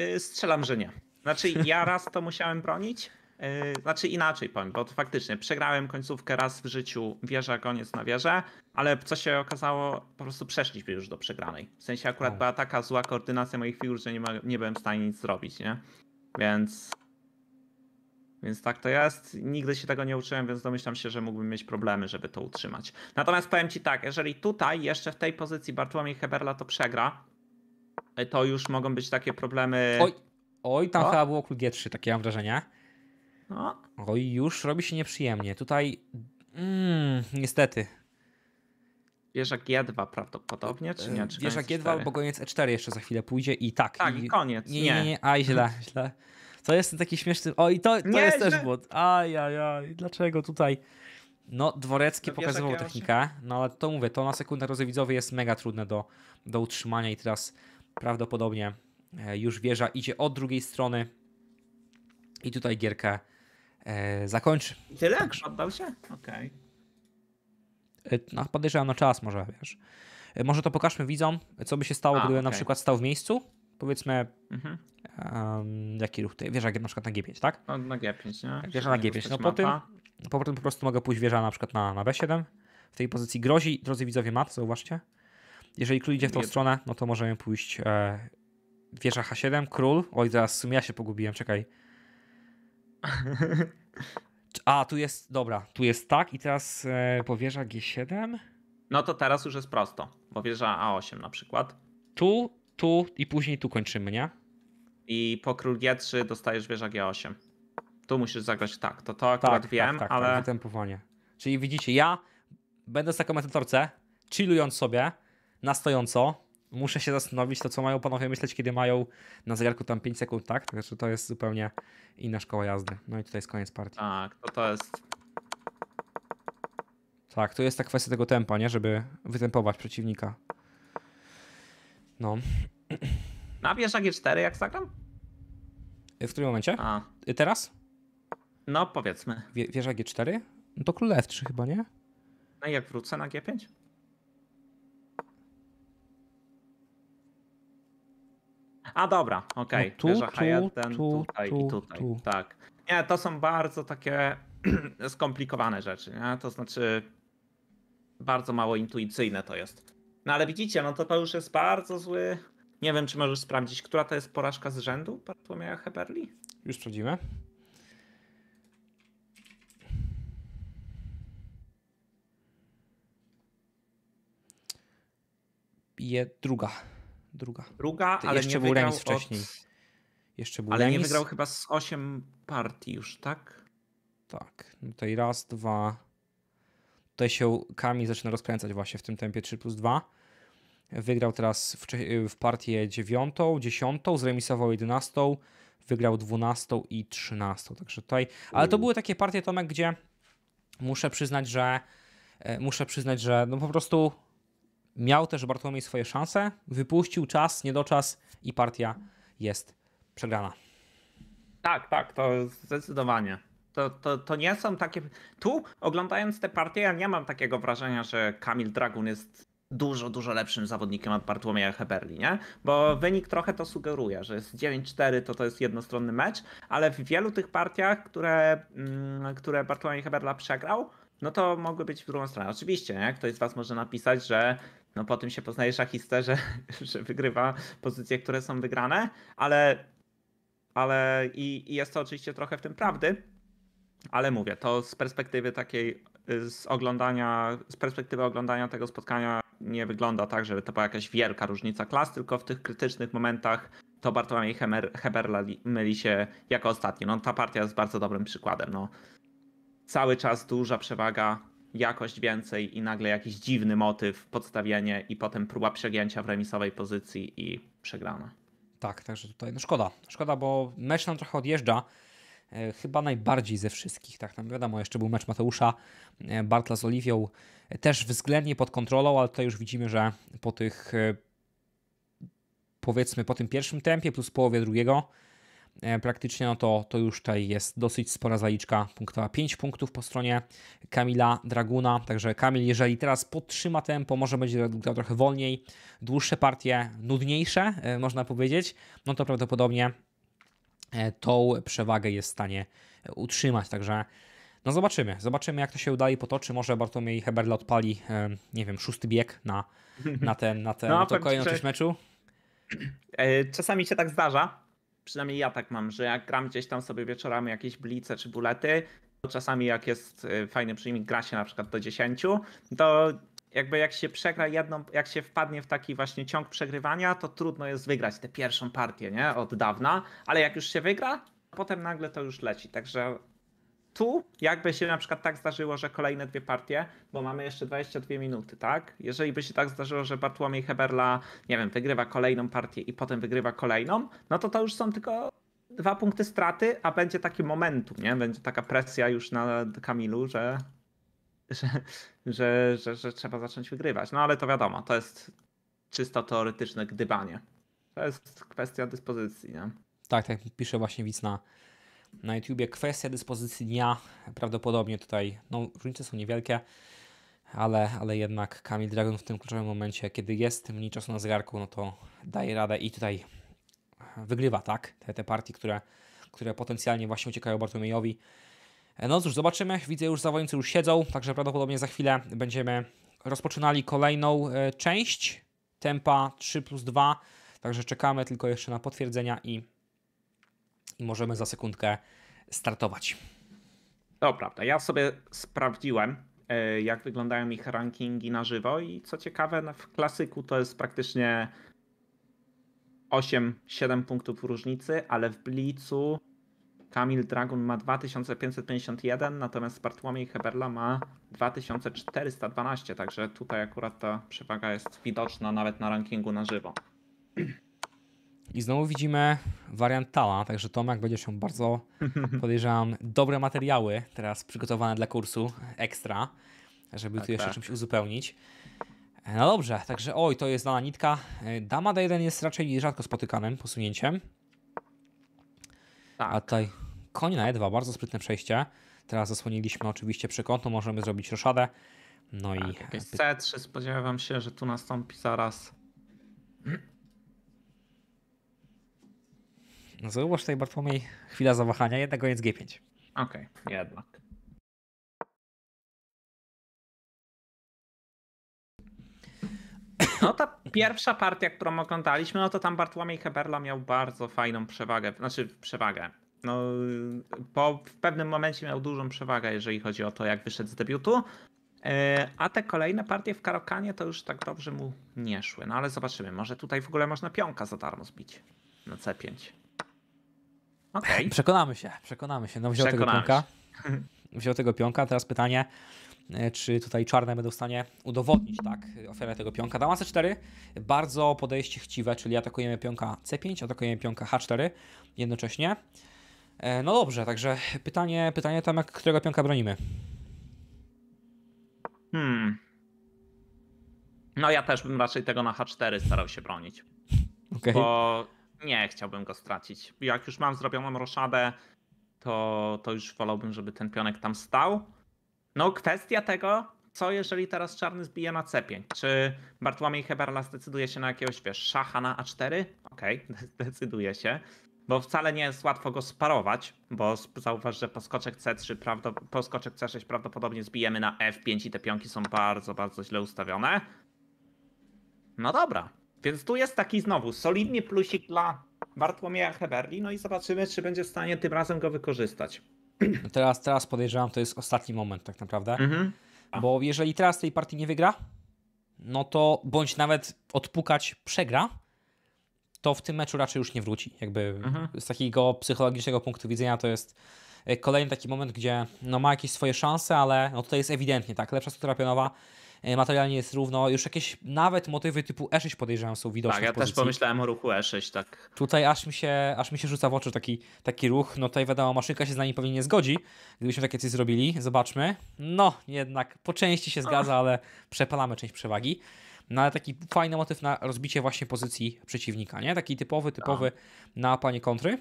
Yy, strzelam, że nie. Znaczy ja [laughs] raz to musiałem bronić, e, znaczy inaczej powiem, bo to faktycznie przegrałem końcówkę raz w życiu, wieża, koniec na wieżę, ale co się okazało, po prostu przeszliśmy już do przegranej. W sensie akurat była taka zła koordynacja moich figur, że nie, ma, nie byłem w stanie nic zrobić, nie? Więc więc tak to jest. Nigdy się tego nie uczyłem, więc domyślam się, że mógłbym mieć problemy, żeby to utrzymać. Natomiast powiem Ci tak, jeżeli tutaj jeszcze w tej pozycji Bartłomiej Heberla to przegra, to już mogą być takie problemy. Oj, oj tam o? chyba było król G3, takie mam wrażenie. No. Oj, już robi się nieprzyjemnie. Tutaj, mm, niestety. Wieża G2 prawdopodobnie, czy nie? Czy Wieża G2, E4? bo goniec E4 jeszcze za chwilę pójdzie i tak. Tak, i, i koniec. Nie, nie, nie, nie, a źle, źle. To jest taki śmieszny. O, i to, to jest też błąd. Aj, aj, aj, dlaczego tutaj? No, Dworecki no, pokazywał technikę, no ale to mówię, to na sekundę rozewidzowy jest mega trudne do, do utrzymania i teraz prawdopodobnie e, już wieża idzie od drugiej strony i tutaj gierkę e, zakończy. I tyle? Także. Oddał się? Okej. Okay. E, no, podejrzewam na no, czas może, wiesz. E, może to pokażmy widzom, co by się stało, A, gdyby okay. na przykład stał w miejscu powiedzmy, mhm. um, jaki ruch tutaj, wieża na przykład na G5, tak? No, na G5, nie? Tak, wieża na G5, no, no po tym, po tym po prostu mogę pójść wieża na przykład na, na B7, w tej pozycji grozi, drodzy widzowie, mat, zauważcie. Jeżeli król idzie w tą stronę, no to możemy pójść e, wieża H7, król, oj zaraz w sumie ja się pogubiłem, czekaj. [laughs] A, tu jest, dobra, tu jest tak i teraz e, powierza G7. No to teraz już jest prosto, bo wieża A8 na przykład. Tu tu i później tu kończymy, nie? I po król G3 dostajesz wieża G8. Tu musisz zagrać tak, to to akurat tak, tak wiem, tak, tak, ale... Tak, Czyli widzicie, ja będąc na komentatorce, chillując sobie na stojąco, muszę się zastanowić to, co mają panowie myśleć, kiedy mają na zegarku tam 5 sekund, tak? Znaczy to jest zupełnie inna szkoła jazdy. No i tutaj jest koniec partii. Tak, to to jest... Tak, to jest ta kwestia tego tempa, nie? Żeby wytempować przeciwnika. No. na Nabierz G4 jak zagram? E, w którym momencie? A. E, teraz? No powiedzmy. Wie, wieża G4? No to król F3 chyba, nie? No i jak wrócę na G5? A dobra, okej. Okay. No tu, tu, H1, tu, tutaj tu, i tutaj. Tu. Tak. Nie, to są bardzo takie [clears throat] skomplikowane rzeczy, nie? To znaczy bardzo mało intuicyjne to jest. No ale widzicie, no to to już jest bardzo zły. Nie wiem, czy możesz sprawdzić, która to jest porażka z rzędu Bartłomieja Heberli? Już sprawdzimy. Je druga. Druga. Druga, ale jeszcze nie był remis wcześniej. Od... Jeszcze był ale remis. nie wygrał chyba z 8 partii już, tak? Tak. No tutaj raz, dwa. Tutaj się Kami zaczyna rozkręcać właśnie w tym tempie 3 plus 2. Wygrał teraz w, w partię dziewiątą, dziesiątą, zremisował jedenastą, wygrał dwunastą i trzynastą. Także tutaj. Ale to były takie partie, Tomek, gdzie muszę przyznać, że e, muszę przyznać, że no po prostu miał też Bartłomiej swoje szanse, wypuścił czas, niedoczas i partia jest przegrana. Tak, tak, to zdecydowanie. To, to, to nie są takie. Tu oglądając te partie, ja nie mam takiego wrażenia, że Kamil Dragun jest dużo, dużo lepszym zawodnikiem od Bartłomieja Heberli, nie? Bo wynik trochę to sugeruje, że jest 9-4, to to jest jednostronny mecz, ale w wielu tych partiach, które, mm, które Bartłomiej Heberla przegrał, no to mogły być w drugą stronę. Oczywiście, nie? ktoś z Was może napisać, że no po tym się poznaje szachistę, że, [laughs] że wygrywa pozycje, które są wygrane, ale, ale i, i jest to oczywiście trochę w tym prawdy, ale mówię, to z perspektywy takiej y, z oglądania, z perspektywy oglądania tego spotkania nie wygląda tak, żeby to była jakaś wielka różnica klas, tylko w tych krytycznych momentach to Bartłomiej Heberla myli się jako ostatnio. No, ta partia jest bardzo dobrym przykładem. No, cały czas duża przewaga, jakość więcej i nagle jakiś dziwny motyw, podstawienie i potem próba przegięcia w remisowej pozycji i przegrana. Tak, także tutaj no szkoda. Szkoda, bo mecz nam trochę odjeżdża. E, chyba najbardziej ze wszystkich, tak nam wiadomo, jeszcze był mecz Mateusza, e, Bartla z Oliwią, też względnie pod kontrolą, ale tutaj już widzimy, że po tych e, powiedzmy po tym pierwszym tempie plus połowie drugiego e, praktycznie, no to, to już tutaj jest dosyć spora zaliczka punktowa. 5 punktów po stronie Kamila Draguna, także Kamil, jeżeli teraz podtrzyma tempo, może będzie grał trochę wolniej, dłuższe partie, nudniejsze, e, można powiedzieć, no to prawdopodobnie tą przewagę jest w stanie utrzymać, także no zobaczymy, zobaczymy jak to się udaje. potoczy. Może Bartomiej Heberle odpali, nie wiem, szósty bieg na, na ten, na ten no, to kolejność meczu. E, czasami się tak zdarza, przynajmniej ja tak mam, że jak gram gdzieś tam sobie wieczorami jakieś blice czy bulety, to czasami jak jest e, fajny przyjmik, gra się na przykład do 10, to jakby jak się przegra jedną, jak się wpadnie w taki właśnie ciąg przegrywania, to trudno jest wygrać tę pierwszą partię, nie? Od dawna, ale jak już się wygra, potem nagle to już leci. Także tu, jakby się na przykład tak zdarzyło, że kolejne dwie partie, bo mamy jeszcze 22 minuty, tak? Jeżeli by się tak zdarzyło, że Bartłomiej Heberla, nie wiem, wygrywa kolejną partię i potem wygrywa kolejną, no to to już są tylko dwa punkty straty, a będzie taki momentum, nie? Będzie taka presja już na Kamilu, że, że, że, że, że trzeba zacząć wygrywać. No ale to wiadomo, to jest czysto teoretyczne gdybanie. To jest kwestia dyspozycji, nie? Tak, tak pisze właśnie widz na na YouTubie. Kwestia dyspozycji dnia, prawdopodobnie tutaj no, różnice są niewielkie, ale, ale jednak Kamil Dragon w tym kluczowym momencie, kiedy jest mniej czasu na zegarku, no to daje radę i tutaj wygrywa, tak? Te, te partie, które, które potencjalnie właśnie uciekają Bartłomiejowi. No cóż, zobaczymy. Widzę już zawodnicy już siedzą, także prawdopodobnie za chwilę będziemy rozpoczynali kolejną e, część tempa 3 plus 2. Także czekamy tylko jeszcze na potwierdzenia i i możemy za sekundkę startować. To prawda. Ja sobie sprawdziłem, e, jak wyglądają ich rankingi na żywo i co ciekawe, no, w klasyku to jest praktycznie 8-7 punktów różnicy, ale w Blicu Kamil Dragon ma 2551, natomiast Bartłomiej Heberla ma 2412, także tutaj akurat ta przewaga jest widoczna nawet na rankingu na żywo. I znowu widzimy wariant Tala, także Tomek będzie się bardzo, [laughs] podejrzewam, dobre materiały teraz przygotowane dla kursu ekstra, żeby tak, tu jeszcze tak. czymś uzupełnić. No dobrze, także oj, to jest dana nitka. Dama D1 jest raczej rzadko spotykanym posunięciem. Tak. A tutaj koń na E2, bardzo sprytne przejście. Teraz zasłoniliśmy oczywiście przekątną, możemy zrobić roszadę. No tak, i... C3 spodziewam się, że tu nastąpi zaraz Zauważ tutaj Bartłomiej, chwila zawahania, jednak koniec G5. Okej, okay, jednak. No ta pierwsza partia, którą oglądaliśmy, no to tam Bartłomiej Heberla miał bardzo fajną przewagę, znaczy przewagę. No, bo w pewnym momencie miał dużą przewagę, jeżeli chodzi o to, jak wyszedł z debiutu. E, a te kolejne partie w Karokanie to już tak dobrze mu nie szły. No ale zobaczymy, może tutaj w ogóle można pionka za darmo zbić na C5. Okay. Przekonamy się, przekonamy się. No, wziął tego pionka. Wziął tego pionka. Teraz pytanie, e, czy tutaj czarne będą w stanie udowodnić tak, ofiarę tego pionka. Dama C4, bardzo podejście chciwe, czyli atakujemy pionka C5, atakujemy pionka H4 jednocześnie. E, no dobrze, także pytanie, pytanie tam, jak którego pionka bronimy? Hmm. No ja też bym raczej tego na H4 starał się bronić. Okay. Bo nie chciałbym go stracić. Jak już mam zrobioną roszadę, to, to już wolałbym, żeby ten pionek tam stał. No kwestia tego, co jeżeli teraz czarny zbije na C5? Czy Bartłomiej Heberla zdecyduje się na jakiegoś, wiesz, szacha na A4? Okej, okay, [laughs] decyduje się. Bo wcale nie jest łatwo go sparować, bo zauważ, że poskoczek C3, poskoczek C6 prawdopodobnie zbijemy na F5 i te pionki są bardzo, bardzo źle ustawione. No dobra, więc tu jest taki znowu solidny plusik dla Bartłomieja Heberli, no i zobaczymy, czy będzie w stanie tym razem go wykorzystać. [clears throat] Teraz, teraz podejrzewam, to jest ostatni moment tak naprawdę, mhm. bo jeżeli teraz tej partii nie wygra, no to bądź nawet odpukać przegra, to w tym meczu raczej już nie wróci. Jakby mhm. z takiego psychologicznego punktu widzenia to jest e, kolejny taki moment, gdzie no, ma jakieś swoje szanse, ale no, tutaj jest ewidentnie tak, lepsza struktura pionowa, E, materialnie jest równo. Już jakieś nawet motywy typu E6 podejrzewam są widoczne. Tak, ja też pomyślałem o ruchu E6, tak. Tutaj aż mi się, aż mi się rzuca w oczy taki, taki ruch. No tutaj wiadomo, maszynka się z nami pewnie nie zgodzi, gdybyśmy takie coś zrobili. Zobaczmy. No, jednak po części się zgadza, ale przepalamy część przewagi. No ale taki fajny motyw na rozbicie właśnie pozycji przeciwnika, nie? Taki typowy, typowy tak. na panie kontry.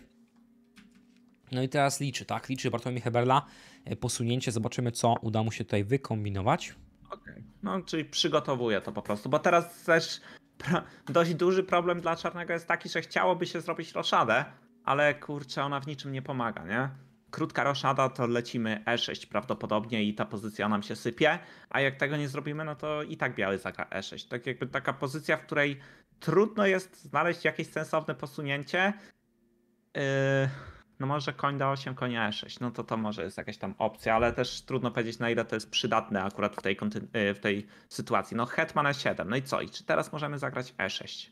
No i teraz liczy, tak? Liczy Bartłomiej Heberla e, posunięcie. Zobaczymy, co uda mu się tutaj wykombinować. Okay. No, czyli przygotowuje to po prostu, bo teraz też dość duży problem dla czarnego jest taki, że chciałoby się zrobić roszadę, ale kurczę, ona w niczym nie pomaga, nie? Krótka roszada to lecimy E6 prawdopodobnie i ta pozycja nam się sypie, a jak tego nie zrobimy, no to i tak biały zagra E6. Tak jakby taka pozycja, w której trudno jest znaleźć jakieś sensowne posunięcie. Yy no może koń da 8, koń E6, no to to może jest jakaś tam opcja, ale też trudno powiedzieć na ile to jest przydatne akurat w tej, y, w tej sytuacji. No hetman E7, no i co? I czy teraz możemy zagrać E6?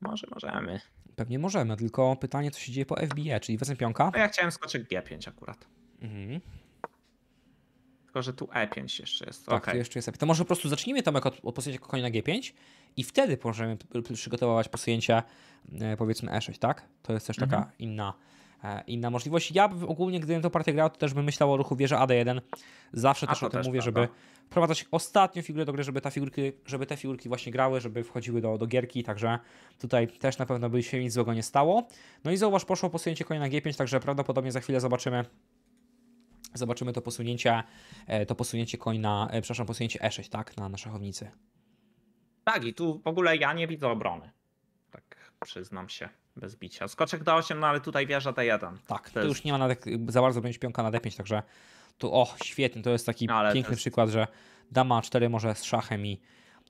Może możemy. Pewnie możemy, tylko pytanie co się dzieje po FBE, czyli wezmę pionka? No ja chciałem skoczyć G5 akurat. Mhm. Tylko, że tu E5 jeszcze jest. Tak, okay. jeszcze jest E5. To może po prostu zacznijmy tam od, od posunięcia konia na G5 i wtedy możemy przygotować posunięcia e, powiedzmy E6, tak? To jest też taka mhm. inna, e, inna możliwość. Ja ogólnie, gdybym to partię grał, to też bym myślał o ruchu wieża AD1. Zawsze też o tym też mówię, żeby wprowadzać ostatnią figurę do gry, żeby, ta figurki, żeby te figurki właśnie grały, żeby wchodziły do, do gierki, także tutaj też na pewno by się nic złego nie stało. No i zauważ, poszło posunięcie konia na G5, także prawdopodobnie za chwilę zobaczymy zobaczymy to posunięcie, to posunięcie koina, e, przepraszam, posunięcie E6, tak, na, na szachownicy. Tak, i tu w ogóle ja nie widzę obrony. Tak, przyznam się, bez bicia. Skoczek D8, no ale tutaj wieża D1. Tak, to, już jest... nie ma za bardzo będzie pionka na D5, także tu, o, świetnie, to jest taki no, piękny jest... przykład, że dama 4 może z szachem i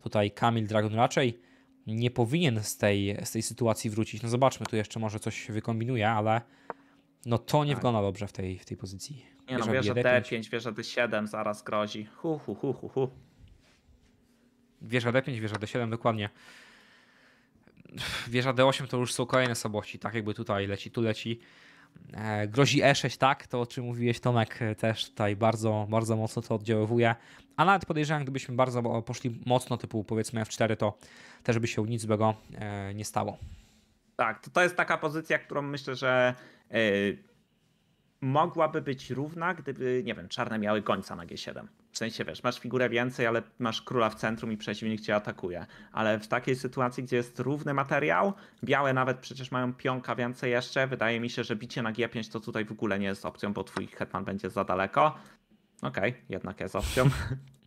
tutaj Kamil Dragon raczej nie powinien z tej, z tej sytuacji wrócić. No zobaczmy, tu jeszcze może coś wykombinuje, ale no to nie tak. wygląda dobrze w tej, w tej pozycji. Nie no, wieża D5, wieża D7 zaraz grozi. Hu, hu, hu, hu, hu. Wieża D5, wieża D7, dokładnie. Wieża D8 to już są kolejne słabości, tak jakby tutaj leci, tu leci. E, grozi E6, tak? To o czym mówiłeś, Tomek, e, też tutaj bardzo, bardzo mocno to oddziaływuje. A nawet podejrzewam, gdybyśmy bardzo poszli mocno, typu powiedzmy F4, to też by się nic złego e, nie stało. Tak, to, to jest taka pozycja, którą myślę, że mogłaby być równa, gdyby, nie wiem, czarne miały końca na G7. W sensie, wiesz, masz figurę więcej, ale masz króla w centrum i przeciwnik cię atakuje. Ale w takiej sytuacji, gdzie jest równy materiał, białe nawet przecież mają pionka więcej jeszcze, wydaje mi się, że bicie na G5 to tutaj w ogóle nie jest opcją, bo twój hetman będzie za daleko. Okej, okay, jednak jest opcją. A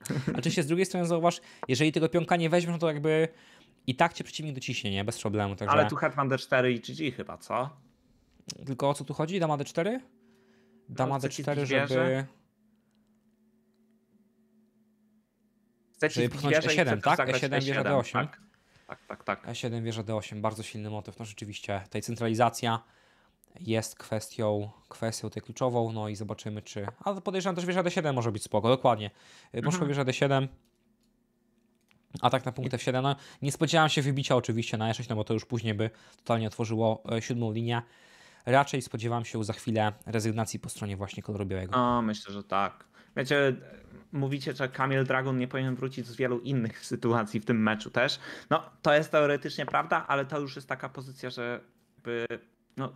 [laughs] czy znaczy się z drugiej strony zauważ, jeżeli tego pionka nie weźmiesz, no to jakby i tak cię przeciwnik dociśnie, nie? Bez problemu. Także... Ale tu hetman D4 i GG chyba, co? Tylko o co tu chodzi? Dama D4? Dama D4, żeby... Chcecie żeby pchnąć E7, e tak? E7 wieża D8. Tak? tak, tak, E7 wieża D8, bardzo silny motyw. No rzeczywiście, tej centralizacja jest kwestią, kwestią tej kluczową, no i zobaczymy czy... Ale podejrzewam też wieża D7 może być spoko, dokładnie. Poszła wieża D7, A tak na punkt F7. No, nie spodziewałem się wybicia oczywiście na E6, no bo to już później by totalnie otworzyło e, siódmą linię raczej spodziewam się za chwilę rezygnacji po stronie właśnie koloru białego. No, myślę, że tak. Wiecie, mówicie, że Kamil Dragon nie powinien wrócić z wielu innych [laughs] sytuacji w tym meczu też. No, to jest teoretycznie prawda, ale to już jest taka pozycja, że by, no,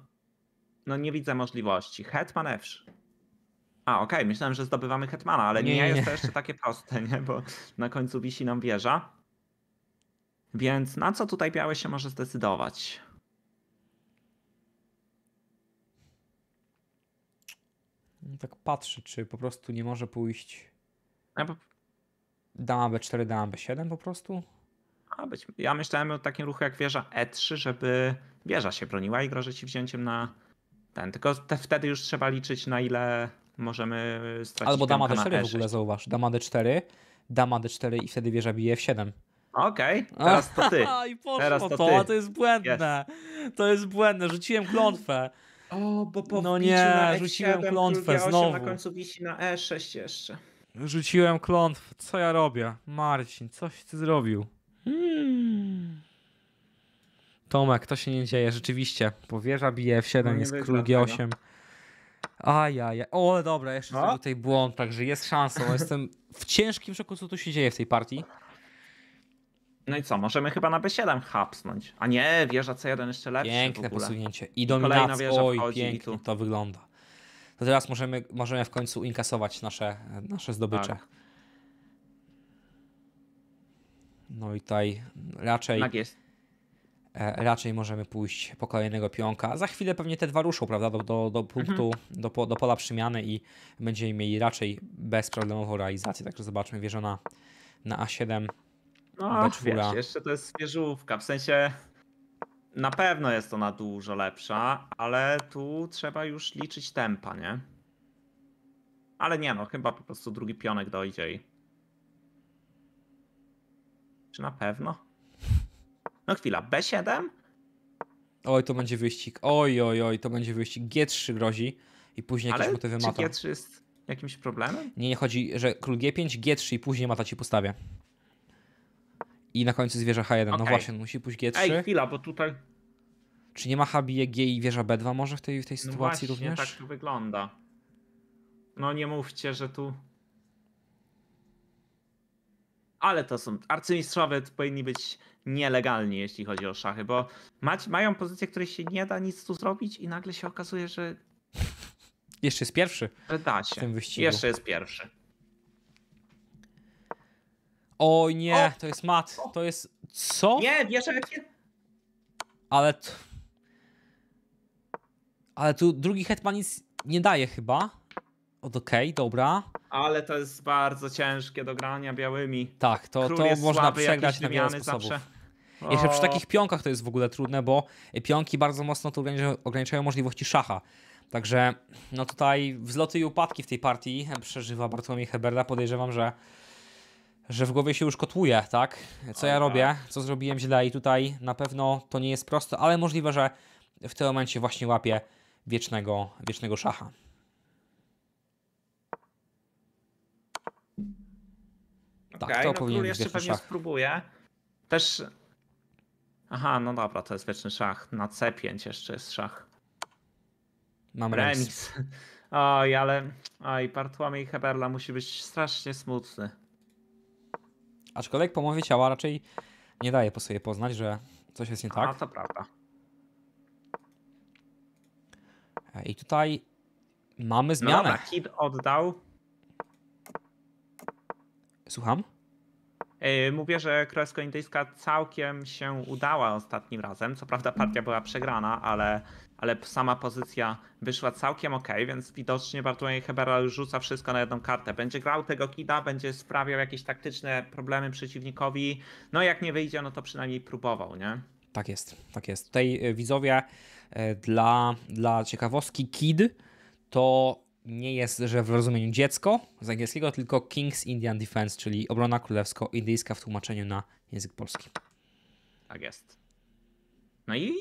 no nie widzę możliwości. Hetman F. A, okej, okay. myślałem, że zdobywamy Hetmana, ale nie, nie, jest to jeszcze takie proste, [laughs] nie? Bo na końcu wisi nam wieża. Więc na co tutaj Biały się może zdecydować? tak patrzy, czy po prostu nie może pójść dama B4, dama B7 po prostu? A być, ja myślałem o takim ruchu jak wieża E3, żeby wieża się broniła i groży ci wzięciem na ten. Tylko te, wtedy już trzeba liczyć na ile możemy stracić Albo dama D4 w ogóle e zauważ. Dama D4, dama D4 i wtedy wieża bije F7. Okej, okay, teraz to ty. [laughs] I poszło teraz to, to, ty. a to jest błędne. Yes. To jest błędne, rzuciłem klątwę. O, bo po No nie, na e rzuciłem klątwę znowu. g na końcu wisi na E6 jeszcze. Rzuciłem klątwę, Co ja robię? Marcin, coś ty zrobił. Hmm. Tomek, to się nie dzieje, rzeczywiście. Powierza bije F7, No jest król G8. Ajaj, o ale dobra, jeszcze O. No. tutaj błąd, także jest szansa. Jestem w ciężkim szoku, co tu się dzieje w tej partii. No i co, możemy chyba na B7 hapsnąć. A nie, wieża C1 jeszcze lepsza. Piękne posunięcie. I dominacja. I Oj, pięknie to wygląda. To teraz możemy, możemy w końcu inkasować nasze, nasze zdobycze. Tak. No i tutaj raczej. Tak jest. E, raczej możemy pójść po kolejnego pionka. Za chwilę pewnie te dwa ruszą, prawda? Do, do, do mhm. punktu, mhm. do, do pola przemiany i będziemy mieli raczej bezproblemową realizację. Także zobaczmy, wieżona na A7 no, wiesz, jeszcze to jest świeżówka, w sensie na pewno jest ona dużo lepsza, ale tu trzeba już liczyć tempa, nie? Ale nie no, chyba po prostu drugi pionek dojdzie i... Czy na pewno? No chwila, B7? Oj, to będzie wyścig. Oj, oj, oj, to będzie wyścig. G3 grozi i później jakieś Ale motywy mata. Czy G3 jest jakimś problemem? Nie, nie chodzi, że król G5, G3 i później mata ci postawię. I na końcu jest wieża H1. Okay. No właśnie, musi pójść G3. Ej, chwila, bo tutaj... Czy nie ma HBG, e, G i wieża B2 może w tej, w tej no sytuacji właśnie, również? tak to wygląda. No nie mówcie, że tu... Ale to są... Arcymistrzowie powinni być nielegalni, jeśli chodzi o szachy, bo mać, mają pozycję, której się nie da nic tu zrobić i nagle się okazuje, że... Jeszcze jest pierwszy. Że da się. W tym wyścigu. Jeszcze jest pierwszy. O nie, to jest mat. To jest. Co? Nie, wiesz, jakie. Ale. T... Ale tu drugi hetman nic nie daje chyba. Od okej, okay, dobra. Ale to jest bardzo ciężkie do grania białymi. Tak, to, to można słaby, przegrać na wiele sposobów. O. Jeszcze przy takich pionkach to jest w ogóle trudne, bo pionki bardzo mocno to ograniczają możliwości szacha. Także no tutaj wzloty i upadki w tej partii przeżywa Bartłomiej Heberda. Podejrzewam, że że w głowie się już kotłuje, tak? Co ja robię, tak. co zrobiłem źle i tutaj na pewno to nie jest proste, ale możliwe, że w tym momencie właśnie łapię wiecznego, wiecznego szacha. Tak, okay, to no powinien być jeszcze pewnie szach. spróbuję. Też... Aha, no dobra, to jest wieczny szach. Na C5 jeszcze jest szach. Mam remis. remis. [laughs] Oj, ale... Oj, Bartłomiej Heberla musi być strasznie smutny. Aczkolwiek po mowie ciała raczej nie daje po sobie poznać, że coś jest nie tak. A, to prawda. I tutaj mamy no zmianę. No, hit oddał. Słucham? Yy, mówię, że królewsko indyjska całkiem się udała ostatnim razem. Co prawda partia mhm. była przegrana, ale, ale sama pozycja wyszła całkiem ok, więc widocznie Bartłomiej Hebera rzuca wszystko na jedną kartę. Będzie grał tego kida, będzie sprawiał jakieś taktyczne problemy przeciwnikowi. No jak nie wyjdzie, no to przynajmniej próbował, nie? Tak jest, tak jest. Tutaj y, widzowie y, dla, dla ciekawostki Kid to nie jest, że w rozumieniu dziecko z angielskiego, tylko King's Indian Defense, czyli obrona królewsko-indyjska w tłumaczeniu na język polski. Tak jest. No i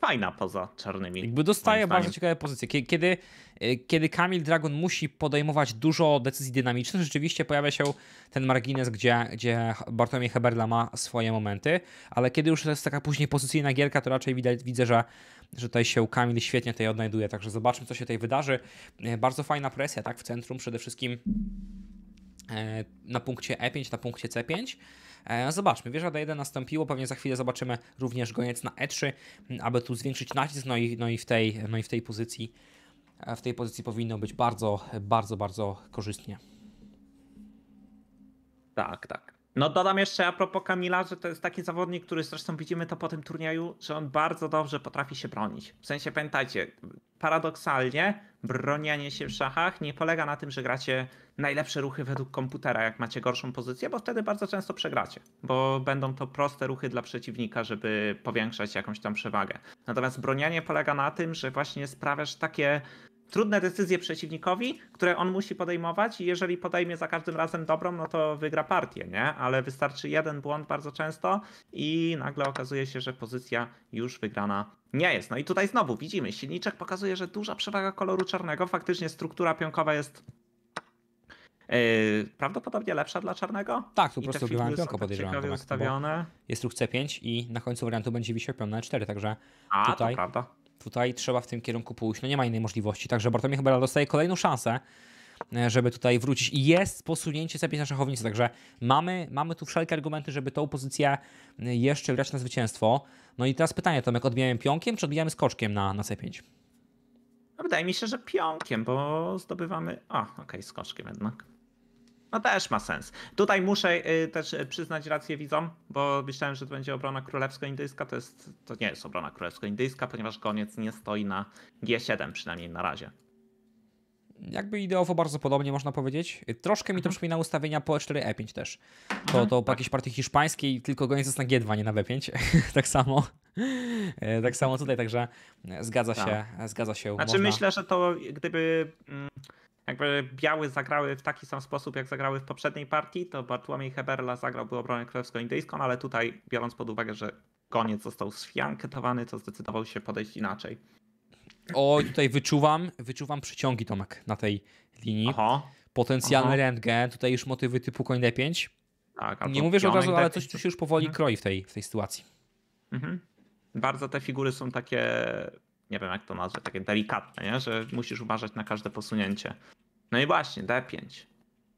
fajna poza czarnymi. Jakby dostaje bardzo ciekawe pozycje. Kiedy, y, kiedy Kamil Dragon musi podejmować dużo decyzji dynamicznych, rzeczywiście pojawia się ten margines, gdzie, gdzie Heberla ma swoje momenty, ale kiedy już to jest taka później pozycyjna gierka, to raczej widać, widzę, że że tutaj się Kamil świetnie tutaj odnajduje, także zobaczmy, co się tutaj wydarzy. E, bardzo fajna presja, tak, w centrum przede wszystkim e, na punkcie E5, na punkcie C5. E, no zobaczmy, wieża D1 nastąpiło, pewnie za chwilę zobaczymy również goniec na E3, aby tu zwiększyć nacisk, no i, no i, w, tej, no i w tej pozycji w tej pozycji powinno być bardzo, bardzo, bardzo korzystnie. Tak, tak. No dodam jeszcze a propos Kamila, że to jest taki zawodnik, który zresztą widzimy to po tym turnieju, że on bardzo dobrze potrafi się bronić. W sensie pamiętajcie, paradoksalnie bronianie się w szachach nie polega na tym, że gracie najlepsze ruchy według komputera, jak macie gorszą pozycję, bo wtedy bardzo często przegracie, bo będą to proste ruchy dla przeciwnika, żeby powiększać jakąś tam przewagę. Natomiast bronianie polega na tym, że właśnie sprawiasz takie trudne decyzje przeciwnikowi, które on musi podejmować i jeżeli podejmie za każdym razem dobrą, no to wygra partię, nie? Ale wystarczy jeden błąd bardzo często i nagle okazuje się, że pozycja już wygrana nie jest. No i tutaj znowu widzimy, silniczek pokazuje, że duża przewaga koloru czarnego, faktycznie struktura pionkowa jest Yy, prawdopodobnie lepsza dla czarnego. Tak, tu po prostu wybrałem pionko tak podejrzewam. Tak ustawione. Jest ruch C5 i na końcu wariantu będzie wisiał pion na 4 e także A, tutaj to prawda tutaj trzeba w tym kierunku pójść. No nie ma innej możliwości. Także Bartomiej chyba dostaje kolejną szansę, e, żeby tutaj wrócić. I jest posunięcie C5 na szachownicy. Także mamy, mamy tu wszelkie argumenty, żeby tą pozycję e, jeszcze grać na zwycięstwo. No i teraz pytanie, Tomek, odbijamy pionkiem, czy odbijamy skoczkiem na, na C5? No wydaje mi się, że pionkiem, bo zdobywamy... O, okej, okay, skoczkiem jednak. No też ma sens. Tutaj muszę y, też y, przyznać rację widzom, bo myślałem, że to będzie obrona królewsko-indyjska. To, jest, to nie jest obrona królewsko-indyjska, ponieważ koniec nie stoi na G7, przynajmniej na razie. Jakby ideowo bardzo podobnie można powiedzieć. Troszkę mi to mhm. przypomina ustawienia po 4E5 e też. To, mhm. to po jakiejś partii hiszpańskiej, tylko goniec jest na G2, nie na B5. [laughs] tak samo. E, tak samo tutaj, także zgadza tak. się. Zgadza się. Znaczy można... myślę, że to gdyby mm, jakby biały zagrały w taki sam sposób, jak zagrały w poprzedniej partii, to Bartłomiej Heberla zagrałby obronę królewsko-indyjską, ale tutaj biorąc pod uwagę, że koniec został sfianketowany, to zdecydował się podejść inaczej. Oj, tutaj wyczuwam, wyczuwam przyciągi Tomek na tej linii. Aha. Potencjalny Aha. rentgen, tutaj już motywy typu koń d5. Tak, Nie mówisz od razu, ale coś tu się już powoli mhm. kroi w tej, w tej sytuacji. Mhm. Bardzo te figury są takie nie wiem jak to nazwać, takie delikatne, nie? że musisz uważać na każde posunięcie. No i właśnie, D5.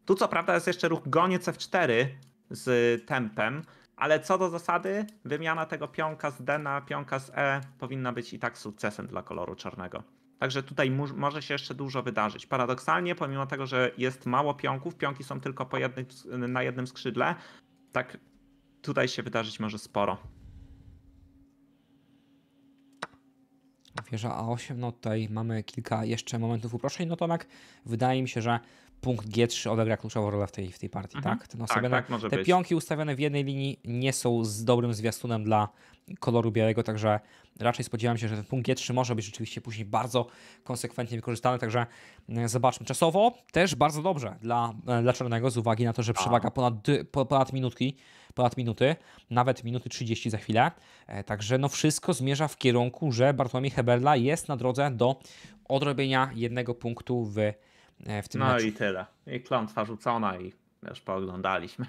Tu co prawda jest jeszcze ruch goniec F4 z tempem, ale co do zasady, wymiana tego pionka z D na pionka z E powinna być i tak sukcesem dla koloru czarnego. Także tutaj może się jeszcze dużo wydarzyć. Paradoksalnie, pomimo tego, że jest mało pionków, pionki są tylko po jednym, na jednym skrzydle, tak tutaj się wydarzyć może sporo. Wieża A8, no tutaj mamy kilka jeszcze momentów uproszczeń, no to tak wydaje mi się, że punkt G3 odegra kluczową rolę w tej, w tej partii, mhm. tak? Ten tak, tak te być. pionki ustawione w jednej linii nie są z dobrym zwiastunem dla koloru białego, także raczej spodziewam się, że ten punkt G3 może być rzeczywiście później bardzo konsekwentnie wykorzystany, także e, zobaczmy. Czasowo też bardzo dobrze dla, e, dla czarnego z uwagi na to, że przewaga ponad, ponad minutki ponad minuty, nawet minuty 30 za chwilę. E, także no wszystko zmierza w kierunku, że Bartłomiej Heberla jest na drodze do odrobienia jednego punktu w, e, w tym no meczu. No i tyle. I klątwa rzucona i już pooglądaliśmy.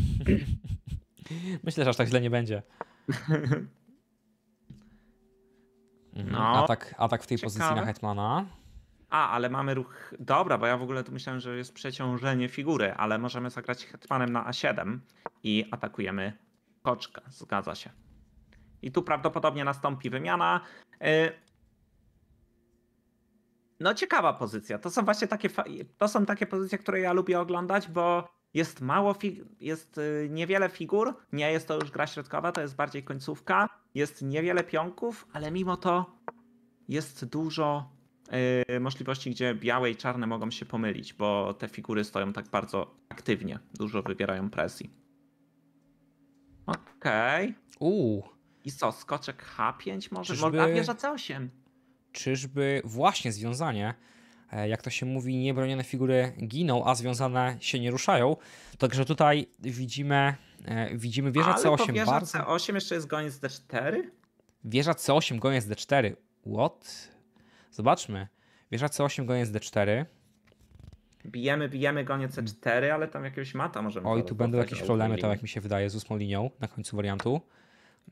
[laughs] Myślę, że aż tak źle nie będzie. [laughs] Mhm. No, atak, atak w tej Ciekawe. pozycji na Hetmana. A, ale mamy ruch. Dobra, bo ja w ogóle tu myślałem, że jest przeciążenie figury, ale możemy zagrać hetmanem na A7 i atakujemy koczkę. Zgadza się. I tu prawdopodobnie nastąpi wymiana. Y, no, ciekawa pozycja. To są właśnie takie, to są takie pozycje, które ja lubię oglądać, bo jest mało, jest y, niewiele figur, nie jest to już gra środkowa, to jest bardziej końcówka, jest niewiele pionków, ale mimo to jest dużo Y, możliwości, gdzie białe i czarne mogą się pomylić, bo te figury stoją tak bardzo aktywnie, dużo wybierają presji. Okej. Okay. Uuu. I co, skoczek H5 może? Czyżby... A wieża C8. Czyżby właśnie związanie, e, jak to się mówi, niebronione figury giną, a związane się nie ruszają. Także tutaj widzimy, e, widzimy wieżę Ale C8. Wieża bardzo... C8 jeszcze jest goniec D4? Wieża C8, goniec D4. What? Zobaczmy. Wieża C8, goniec D4. Bijemy, bijemy goniec C4, ale tam jakiegoś mata możemy... Oj, tu będą jakieś problemy, tam jak mi się wydaje, z ósmą linią na końcu wariantu.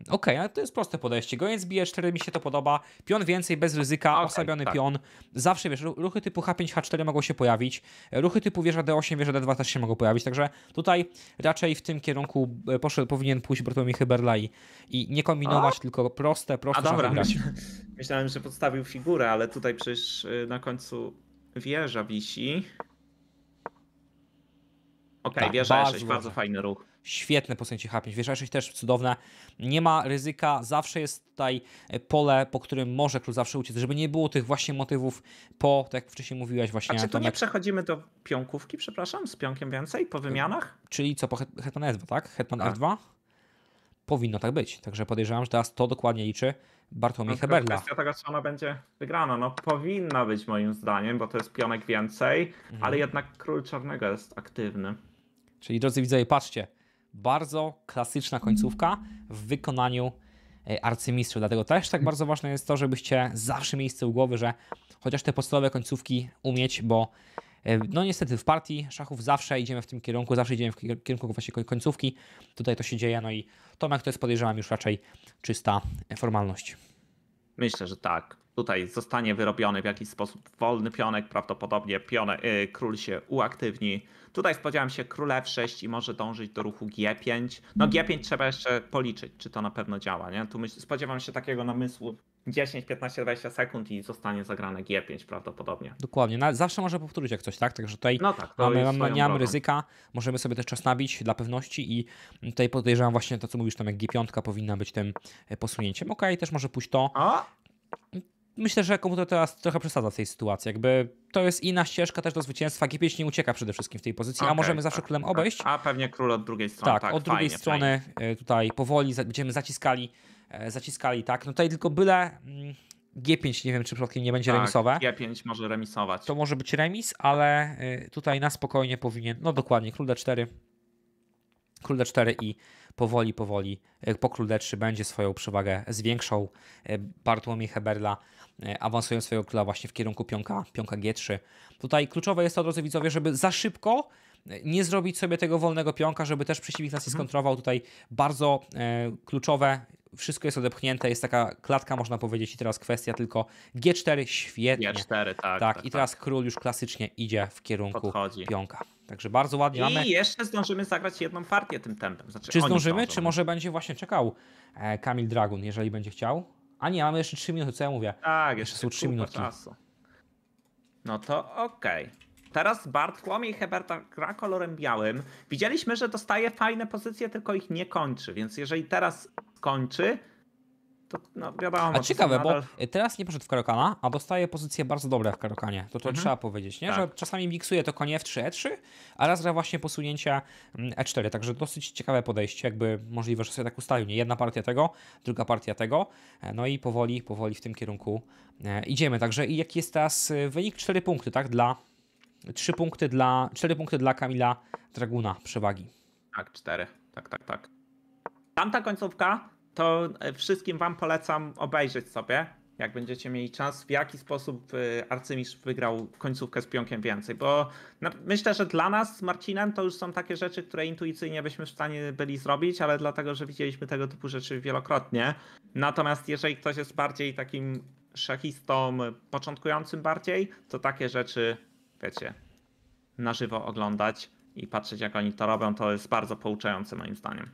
Okej, okay, ale to jest proste podejście. Goniec bije 4, mi się to podoba. Pion więcej, bez ryzyka, okay, osabiony tak. pion. Zawsze, wiesz, ruchy typu H5, H4 mogą się pojawić. Ruchy typu wieża D8, wieża D2 też się mogą pojawić. Także tutaj raczej w tym kierunku e, poszedł, powinien pójść Bartłomiej Hyberla i, i nie kombinować, A? tylko proste, proste A dobra, grać. [laughs] myślałem, że podstawił figurę, ale tutaj przecież e, na końcu wieża wisi. Okej, okay, tak, wieża e bardzo, bardzo fajny ruch świetne posunięcie H5, wieża 6 też cudowne, nie ma ryzyka, zawsze jest tutaj pole, po którym może król zawsze uciec, żeby nie było tych właśnie motywów po, tak jak wcześniej mówiłaś właśnie. A czy tu nie przechodzimy do pionkówki, przepraszam, z pionkiem więcej, po wymianach? Czyli co, po hetman F2, tak? Hetman tak. F2? Powinno tak być, także podejrzewam, że teraz to dokładnie liczy Bartłomiej no, Heberla. Kwestia tego, czy ona będzie wygrana. No powinna być moim zdaniem, bo to jest pionek więcej, mhm. ale jednak król czarnego jest aktywny. Czyli drodzy widzowie, patrzcie, bardzo klasyczna końcówka w wykonaniu e, arcymistrza, Dlatego też tak bardzo ważne jest to, żebyście zawsze mieli z u głowy, że chociaż te podstawowe końcówki umieć, bo e, no niestety w partii szachów zawsze idziemy w tym kierunku, zawsze idziemy w kierunku właśnie końcówki. Tutaj to się dzieje, no i Tomek to jest podejrzewam już raczej czysta e, formalność. Myślę, że tak. Tutaj zostanie wyrobiony w jakiś sposób wolny pionek, prawdopodobnie pionek, yy, król się uaktywni. Tutaj spodziewam się króla F6 i może dążyć do ruchu G5. No mhm. G5 trzeba jeszcze policzyć, czy to na pewno działa. Nie? Tu spodziewam się takiego namysłu 10, 15, 20 sekund i zostanie zagrane G5 prawdopodobnie. Dokładnie. No, zawsze może powtórzyć jak coś, tak? Także tutaj no tak, mamy, mamy, nie mamy ryzyka, możemy sobie też czas nabić dla pewności i tutaj podejrzewam właśnie to, co mówisz tam, jak G5 powinna być tym e, posunięciem. Okej, okay, też może pójść to. A? myślę, że komputer teraz trochę przesadza w tej sytuacji. Jakby to jest inna ścieżka też do zwycięstwa. G5 nie ucieka przede wszystkim w tej pozycji, okay, a możemy tak, zawsze tak, królem tak. obejść. A pewnie król od drugiej strony. Tak, tak od drugiej fajnie, strony fajnie. E, tutaj powoli będziemy zaciskali, e, zaciskali, tak. No tutaj tylko byle mm, G5, nie wiem czy przypadkiem nie będzie tak, remisowe. G5 może remisować. To może być remis, ale e, tutaj na spokojnie powinien, no dokładnie, król D4, król D4 i powoli, powoli e, po d będzie swoją przewagę zwiększał. E, Bartłomiej Heberla e, awansują swojego króla właśnie w kierunku pionka, pionka G3. Tutaj kluczowe jest to, drodzy widzowie, żeby za szybko nie zrobić sobie tego wolnego pionka, żeby też przeciwnik nas nie mhm. skontrował. Tutaj bardzo kluczowe wszystko jest odepchnięte, jest taka klatka, można powiedzieć, i teraz kwestia tylko G4, świetnie. G4, tak. Tak, tak i tak. teraz tak. król już klasycznie idzie w kierunku Podchodzi. pionka. Także bardzo ładnie I mamy. I jeszcze zdążymy zagrać jedną partię tym tempem. Znaczy, czy zdążymy, zdążą. czy no. może będzie właśnie czekał e, Kamil Dragun, jeżeli będzie chciał? A nie, mamy jeszcze 3 minuty, co ja mówię? Tak, jeszcze, jeszcze są 3 minuty. Czasu. No to okej. Okay. Teraz Bart kłamie Heberta tak gra kolorem białym. Widzieliśmy, że dostaje fajne pozycje, tylko ich nie kończy, więc jeżeli teraz kończy, to no, wiadomo. A ciekawe, nadal... bo teraz nie poszedł w Karokana, a dostaje pozycje bardzo dobre w Karokanie. To to mhm. trzeba powiedzieć, nie? Tak. Że czasami miksuje to konie w 3 E3, a raz gra właśnie posunięcia mm, E4. Także dosyć ciekawe podejście, jakby możliwe, że sobie tak ustawił. Nie jedna partia tego, druga partia tego. E, no i powoli, powoli w tym kierunku e, idziemy. Także i jaki jest teraz e, wynik? 4 punkty, tak? Dla trzy punkty dla, cztery punkty dla Kamila Draguna przewagi. Tak, cztery. Tak, tak, tak. Tamta końcówka to e, wszystkim wam polecam obejrzeć sobie, jak będziecie mieli czas, w jaki sposób e, arcymistrz wygrał końcówkę z pionkiem więcej, bo no, myślę, że dla nas z Marcinem to już są takie rzeczy, które intuicyjnie byśmy w stanie byli zrobić, ale dlatego, że widzieliśmy tego typu rzeczy wielokrotnie. Natomiast jeżeli ktoś jest bardziej takim szachistą początkującym bardziej, to takie rzeczy wiecie, na żywo oglądać i patrzeć, jak oni to robią, to jest bardzo pouczające moim zdaniem.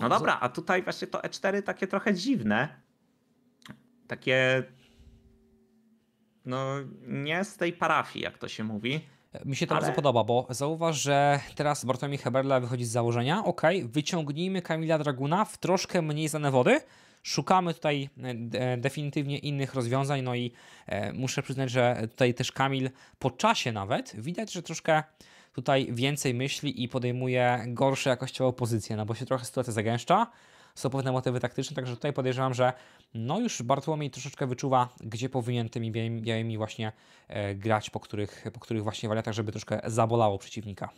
No dobra, a tutaj właśnie to E4 takie trochę dziwne. Takie. No, nie z tej parafii, jak to się mówi. Mi się to ale... bardzo podoba, bo zauważ, że teraz Bartłomiej Heberla wychodzi z założenia, ok, wyciągnijmy Kamila Draguna w troszkę mniej zane wody, Szukamy tutaj e, definitywnie innych rozwiązań, no i e, muszę przyznać, że tutaj też Kamil po czasie nawet widać, że troszkę tutaj więcej myśli i podejmuje gorsze jakościowo pozycje, no bo się trochę sytuacja zagęszcza, są pewne motywy taktyczne, także tutaj podejrzewam, że no już Bartłomiej troszeczkę wyczuwa, gdzie powinien tymi białymi właśnie e, grać, po których, po których właśnie wariantach, żeby troszkę zabolało przeciwnika.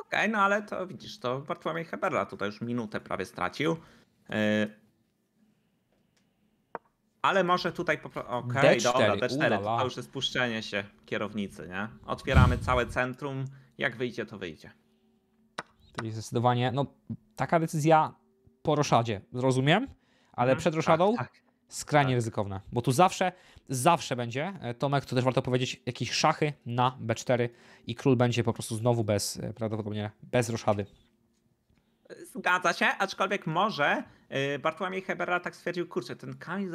Okej, okay, no ale to widzisz, to Bartłomiej Heberla tutaj już minutę prawie stracił. Yy ale może tutaj po prostu. Okej, dobra, D4. To już jest puszczenie się kierownicy, nie? Otwieramy całe centrum. Jak wyjdzie, to wyjdzie. Czyli zdecydowanie, no taka decyzja po roszadzie, rozumiem, ale hmm, przed tak, roszadą tak, tak, skrajnie tak. ryzykowna, bo tu zawsze, zawsze będzie, e, Tomek, to też warto powiedzieć, jakieś szachy na B4 i król będzie po prostu znowu bez, e, prawdopodobnie bez roszady. Zgadza się, aczkolwiek może e, Bartłomiej Hebera tak stwierdził, kurczę, ten kamień z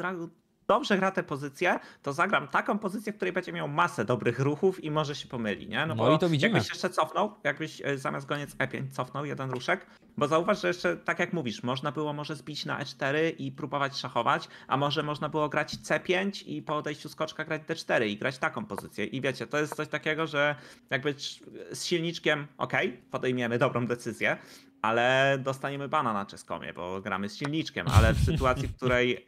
dobrze gra tę pozycję, to zagram taką pozycję, w której będzie miał masę dobrych ruchów i może się pomyli, nie? No, no i to widzimy. Jakbyś jeszcze cofnął, jakbyś e, zamiast goniec E5 cofnął jeden ruszek, bo zauważ, że jeszcze tak jak mówisz, można było może zbić na E4 i próbować szachować, a może można było grać C5 i po odejściu skoczka grać D4 i grać taką pozycję. I wiecie, to jest coś takiego, że jakby z silniczkiem, ok, podejmiemy dobrą decyzję, ale dostaniemy bana na czeskomie, bo gramy z silniczkiem, ale w sytuacji, w której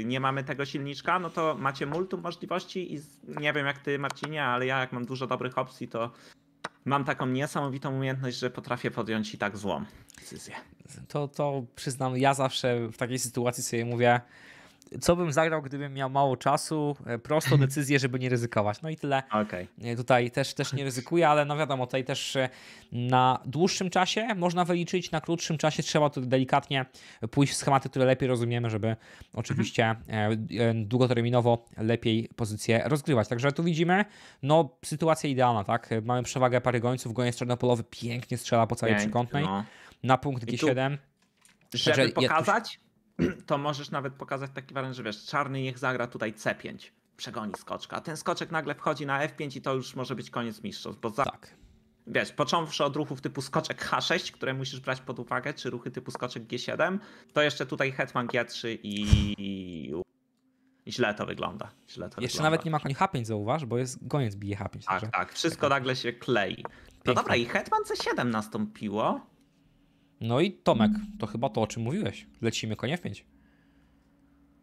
y, nie mamy tego silniczka, no to macie multum możliwości i nie wiem jak ty Marcinie, ale ja jak mam dużo dobrych opcji, to mam taką niesamowitą umiejętność, że potrafię podjąć i tak złą decyzję. To, to przyznam, ja zawsze w takiej sytuacji sobie mówię, co bym zagrał, gdybym miał mało czasu, e, prosto mhm. decyzję, żeby nie ryzykować. No i tyle. Okay. E, tutaj też, też nie ryzykuję, ale no wiadomo, tutaj też e, na dłuższym czasie można wyliczyć, na krótszym czasie trzeba to delikatnie pójść w schematy, które lepiej rozumiemy, żeby oczywiście długoterminowo lepiej pozycję rozgrywać. Także tu widzimy, no sytuacja idealna, tak? Mamy przewagę pary gońców, goniec czarnopolowy pięknie strzela po całej Pięknie, No. Na punkt G7. Żeby pokazać, [clears throat] to możesz nawet pokazać taki wariant, że wiesz, czarny niech zagra tutaj C5, przegoni skoczka, a ten skoczek nagle wchodzi na F5 i to już może być koniec mistrzostw, bo za... Tak. Wiesz, począwszy od ruchów typu skoczek H6, które musisz brać pod uwagę, czy ruchy typu skoczek G7, to jeszcze tutaj hetman G3 i... I źle to wygląda. Źle to Jeszcze wygląda. nawet nie ma koni H5, zauważ, bo jest goniec bije H5. Tak, także... tak. Wszystko tak. nagle się klei. No dobra, i Hetman C7 nastąpiło. No i Tomek, mm. to chyba to, o czym mówiłeś. Lecimy konie F5.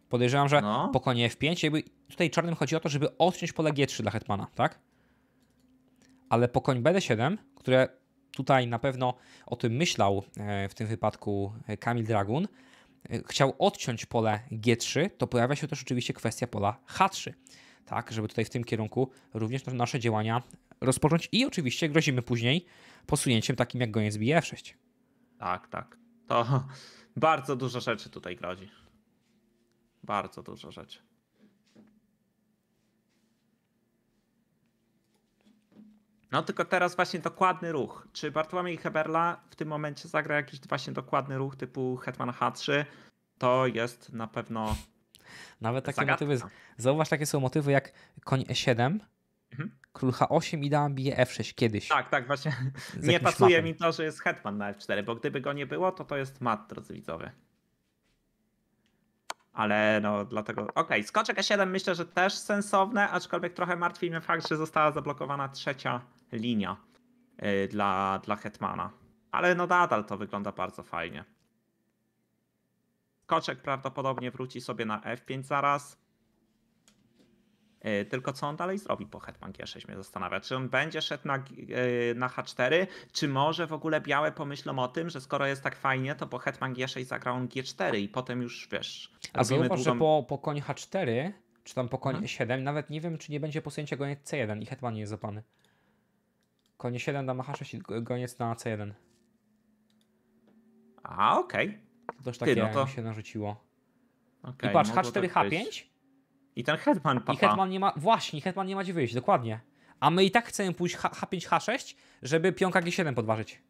Podejrzewam, że no. po konie F5 jakby tutaj czarnym chodzi o to, żeby odciąć pole G3 dla hetmana, tak? Ale po koń BD7, które tutaj na pewno o tym myślał e, w tym wypadku e, Kamil Dragun, e, chciał odciąć pole G3, to pojawia się też oczywiście kwestia pola H3. Tak, żeby tutaj w tym kierunku również nasze działania rozpocząć i oczywiście grozimy później posunięciem takim jak goniec bije F6. Tak, tak. To [laughs] bardzo dużo rzeczy tutaj grozi. Bardzo dużo rzeczy. No tylko teraz właśnie dokładny ruch. Czy Bartłomiej Heberla w tym momencie zagra jakiś właśnie dokładny ruch typu Hetman H3? To jest na pewno nawet takie zagadka. motywy, zauważ, takie są motywy jak koń E7, Mhm. Król H8 i dałam bije F6 kiedyś. Tak, tak, właśnie. [laughs] Nie pasuje mapem. mi to, że jest hetman na F4, bo gdyby go nie było, to to jest mat, drodzy widzowie. Ale no dlatego. Okej, okay. skoczek E7 myślę, że też sensowne, aczkolwiek trochę martwi mnie fakt, że została zablokowana trzecia linia yy, dla, dla Hetmana. Ale no nadal to wygląda bardzo fajnie. Skoczek prawdopodobnie wróci sobie na F5 zaraz. E, tylko co on dalej zrobi po Hetman G6 mnie zastanawia. Czy on będzie szedł na, e, na H4, czy może w ogóle białe pomyślą o tym, że skoro jest tak fajnie, to po Hetman G6 zagra on G4 i potem już wiesz. A zauważ, długą... że po, po koń H4, czy tam po koń hmm? 7 nawet nie wiem, czy nie będzie posunięcia goniec C1 i Hetman nie jest zapany. Konie 7 dama H6 i goniec na C1. A, okej. Okay. Też takie Ty, no to... się narzuciło. Okay, I patrz, H4, H5, i ten Hetman, papa. I Hetman nie ma, właśnie, Hetman nie ma gdzie wyjść, dokładnie. A my i tak chcemy pójść H5, H6, żeby pionka G7 podważyć.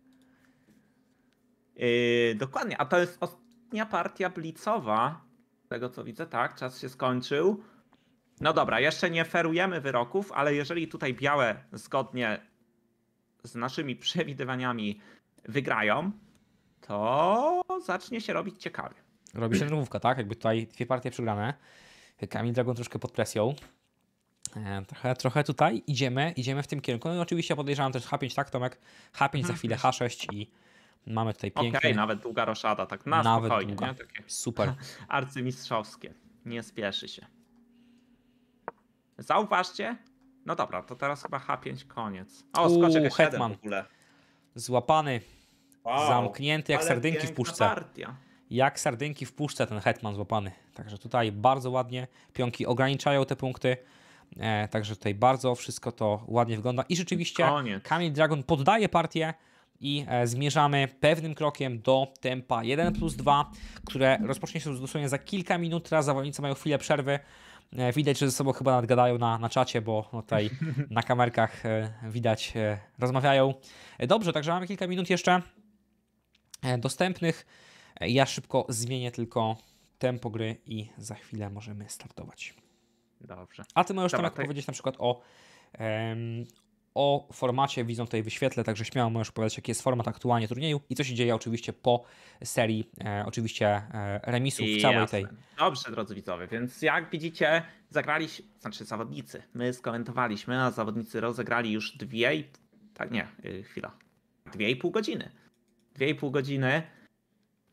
Yy, dokładnie, a to jest ostatnia partia blicowa. Z tego co widzę, tak, czas się skończył. No dobra, jeszcze nie ferujemy wyroków, ale jeżeli tutaj białe zgodnie z naszymi przewidywaniami wygrają, to zacznie się robić ciekawie. Robi się nerwówka, tak? Jakby tutaj dwie partie przegrane. Kamil Dragon troszkę pod presją. E, trochę, trochę tutaj idziemy, idziemy w tym kierunku. No i oczywiście podejrzewam też H5, tak Tomek? H5 za mhm. chwilę, H6 i mamy tutaj piękne... Okej, okay, nawet długa roszada, tak na nawet spokojnie. Długa. Takie Super. [laughs] Arcymistrzowskie, nie spieszy się. Zauważcie, no dobra, to teraz chyba H5 koniec. O, skoczek Uuu, Hetman. w ogóle. Złapany, wow, zamknięty jak sardynki w puszce. Partia jak sardynki w puszce ten hetman złapany. Także tutaj bardzo ładnie pionki ograniczają te punkty. E, także tutaj bardzo wszystko to ładnie wygląda. I rzeczywiście Koniec. Kamil Dragon poddaje partię i e, zmierzamy pewnym krokiem do tempa 1 plus 2, które rozpocznie się dosłownie za kilka minut. Teraz zawodnicy mają chwilę przerwy. E, widać, że ze sobą chyba nadgadają na, na czacie, bo no tutaj [laughs] na kamerkach e, widać, e, rozmawiają. E, dobrze, także mamy kilka minut jeszcze e, dostępnych. Ja szybko zmienię tylko tempo gry i za chwilę możemy startować. Dobrze. A ty możesz Dobra, tam powiedzieć na przykład o, um, o formacie, widzą tutaj wyświetle, także śmiało możesz powiedzieć, jaki jest format aktualnie turnieju i co się dzieje oczywiście po serii, e, oczywiście e, remisów w całej jasne. tej. Dobrze, drodzy widzowie, więc jak widzicie, zagraliśmy, znaczy zawodnicy, my skomentowaliśmy, a zawodnicy rozegrali już dwie i, tak nie, y, chwila, dwie i pół godziny. Dwie i pół godziny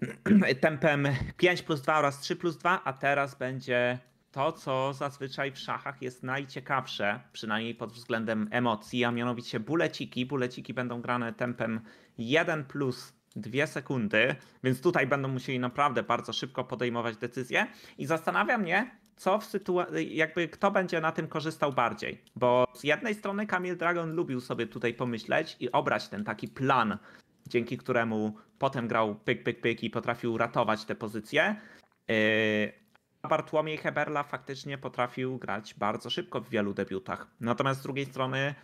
[clears throat] tempem 5 plus 2 oraz 3 plus 2, a teraz będzie to, co zazwyczaj w szachach jest najciekawsze, przynajmniej pod względem emocji, a mianowicie buleciki. Buleciki będą grane tempem 1 plus 2 sekundy, więc tutaj będą musieli naprawdę bardzo szybko podejmować decyzje. I zastanawia mnie, co w sytuacji, jakby kto będzie na tym korzystał bardziej. Bo z jednej strony Kamil Dragon lubił sobie tutaj pomyśleć i obrać ten taki plan dzięki któremu potem grał pyk, pyk, pyk i potrafił ratować te pozycje. A yy, Bartłomiej Heberla faktycznie potrafił grać bardzo szybko w wielu debiutach. Natomiast z drugiej strony,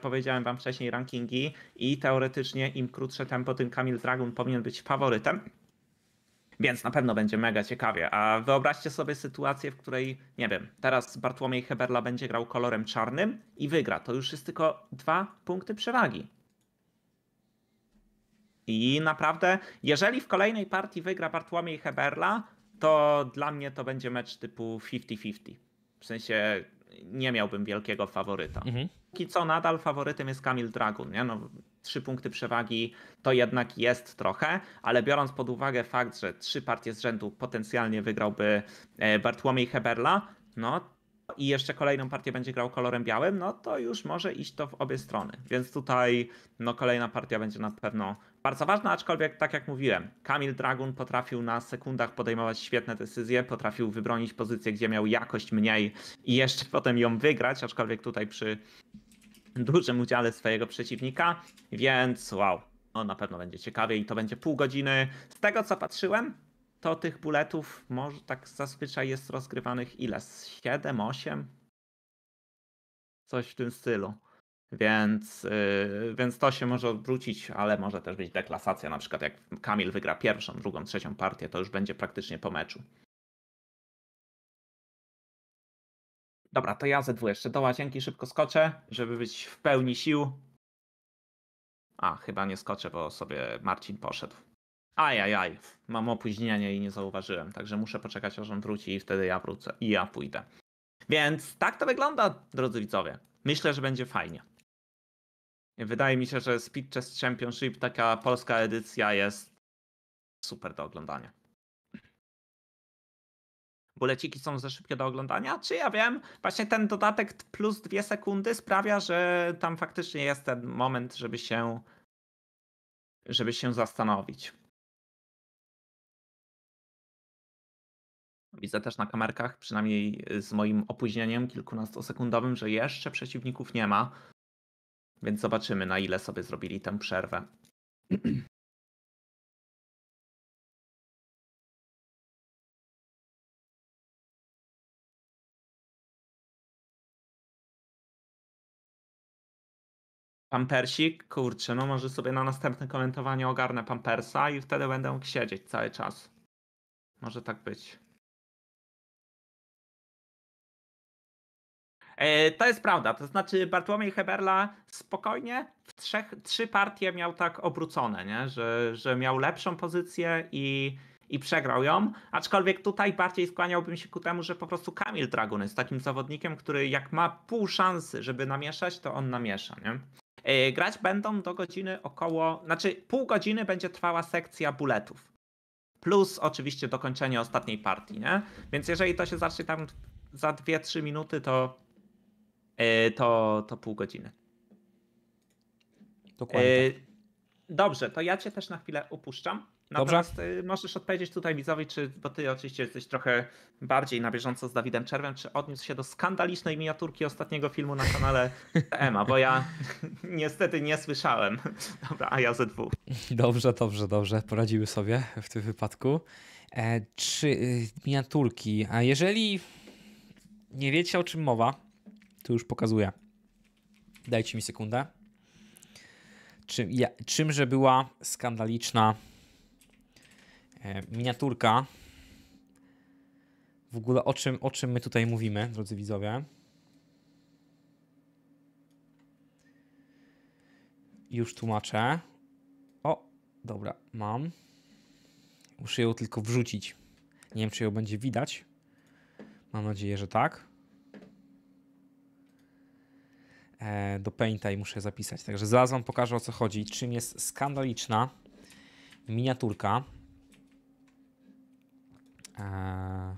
powiedziałem wam wcześniej, rankingi i teoretycznie im krótsze tempo, tym Kamil Dragun powinien być faworytem. Więc na pewno będzie mega ciekawie. A wyobraźcie sobie sytuację, w której, nie wiem, teraz Bartłomiej Heberla będzie grał kolorem czarnym i wygra. To już jest tylko dwa punkty przewagi. I naprawdę, jeżeli w kolejnej partii wygra Bartłomiej Heberla, to dla mnie to będzie mecz typu 50-50. W sensie nie miałbym wielkiego faworyta. Mhm. I co nadal faworytem jest Kamil Dragun. Nie? No, trzy punkty przewagi to jednak jest trochę, ale biorąc pod uwagę fakt, że trzy partie z rzędu potencjalnie wygrałby e, Bartłomiej Heberla, no i jeszcze kolejną partię będzie grał kolorem białym, no to już może iść to w obie strony. Więc tutaj no, kolejna partia będzie na pewno bardzo ważna, aczkolwiek tak jak mówiłem, Kamil Dragun potrafił na sekundach podejmować świetne decyzje, potrafił wybronić pozycję, gdzie miał jakość mniej i jeszcze [laughs] potem ją wygrać, aczkolwiek tutaj przy dużym udziale swojego przeciwnika, więc wow, no na pewno będzie ciekawie i to będzie pół godziny. Z tego co patrzyłem, to tych bulletów może tak zazwyczaj jest rozgrywanych ile? 7, 8? Coś w tym stylu. Więc, yy, więc to się może odwrócić, ale może też być deklasacja. Na przykład jak Kamil wygra pierwszą, drugą, trzecią partię, to już będzie praktycznie po meczu. Dobra, to ja ZW jeszcze do łazienki szybko skoczę, żeby być w pełni sił. A, chyba nie skoczę, bo sobie Marcin poszedł. Ajajaj, mam opóźnienie i nie zauważyłem, także muszę poczekać, aż on wróci i wtedy ja wrócę i ja pójdę. Więc tak to wygląda, drodzy widzowie. Myślę, że będzie fajnie. Wydaje mi się, że Speed Chess Championship, taka polska edycja jest super do oglądania. Buleciki są za szybkie do oglądania? Czy ja wiem? Właśnie ten dodatek plus dwie sekundy sprawia, że tam faktycznie jest ten moment, żeby się żeby się zastanowić. Widzę też na kamerkach, przynajmniej y, z moim opóźnieniem kilkunastosekundowym, że jeszcze przeciwników nie ma. Więc zobaczymy, na ile sobie zrobili tę przerwę. [clears throat] Pampersik, kurczę, no może sobie na następne komentowanie ogarnę pampersa i wtedy będę mógł siedzieć cały czas. Może tak być. E, to jest prawda, to znaczy Bartłomiej Heberla spokojnie w trzech, trzy partie miał tak obrócone, nie? Że, że miał lepszą pozycję i, i przegrał ją, aczkolwiek tutaj bardziej skłaniałbym się ku temu, że po prostu Kamil Dragun jest takim zawodnikiem, który jak ma pół szansy, żeby namieszać, to on namiesza, nie? E, grać będą do godziny około, znaczy pół godziny będzie trwała sekcja buletów. Plus oczywiście dokończenie ostatniej partii, nie? Więc jeżeli to się zacznie tam za 2-3 minuty, to E, to, to pół godziny. Dokładnie. E, tak. Dobrze, to ja cię też na chwilę upuszczam. Natomiast Dobrze. E, możesz odpowiedzieć tutaj widzowi, czy, bo ty oczywiście jesteś trochę bardziej na bieżąco z Dawidem Czerwem, czy odniósł się do skandalicznej miniaturki ostatniego filmu na kanale [laughs] Ema, bo ja [laughs] niestety nie słyszałem. [laughs] Dobra, a ja ze dwóch. Dobrze, dobrze, dobrze. Poradziły sobie w tym wypadku. E, czy y, miniaturki, a jeżeli nie wiecie o czym mowa, tu już pokazuję. Dajcie mi sekundę. Czym, ja, czymże była skandaliczna e, miniaturka? W ogóle o czym, o czym my tutaj mówimy, drodzy widzowie? Już tłumaczę. O, dobra, mam. Muszę ją tylko wrzucić. Nie wiem, czy ją będzie widać. Mam nadzieję, że tak. E, do Painta i muszę zapisać. Także zaraz Wam pokażę o co chodzi, czym jest skandaliczna miniaturka. Eee...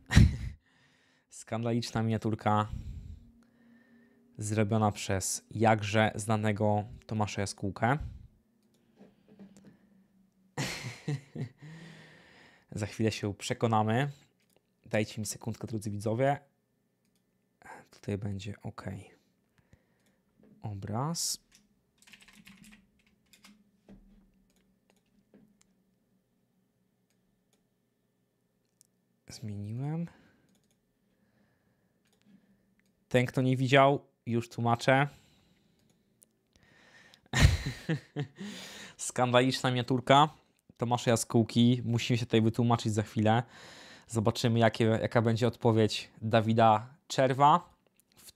[laughs] skandaliczna miniaturka zrobiona przez jakże znanego Tomasza Jaskółkę. [laughs] Za chwilę się przekonamy. Dajcie mi sekundkę, drodzy widzowie. Tutaj będzie OK. Obraz. Zmieniłem. Ten, kto nie widział, już tłumaczę. [laughs] Skandaliczna miniaturka Tomasz Jaskółki. Musimy się tutaj wytłumaczyć za chwilę. Zobaczymy, jakie, jaka będzie odpowiedź Dawida Czerwa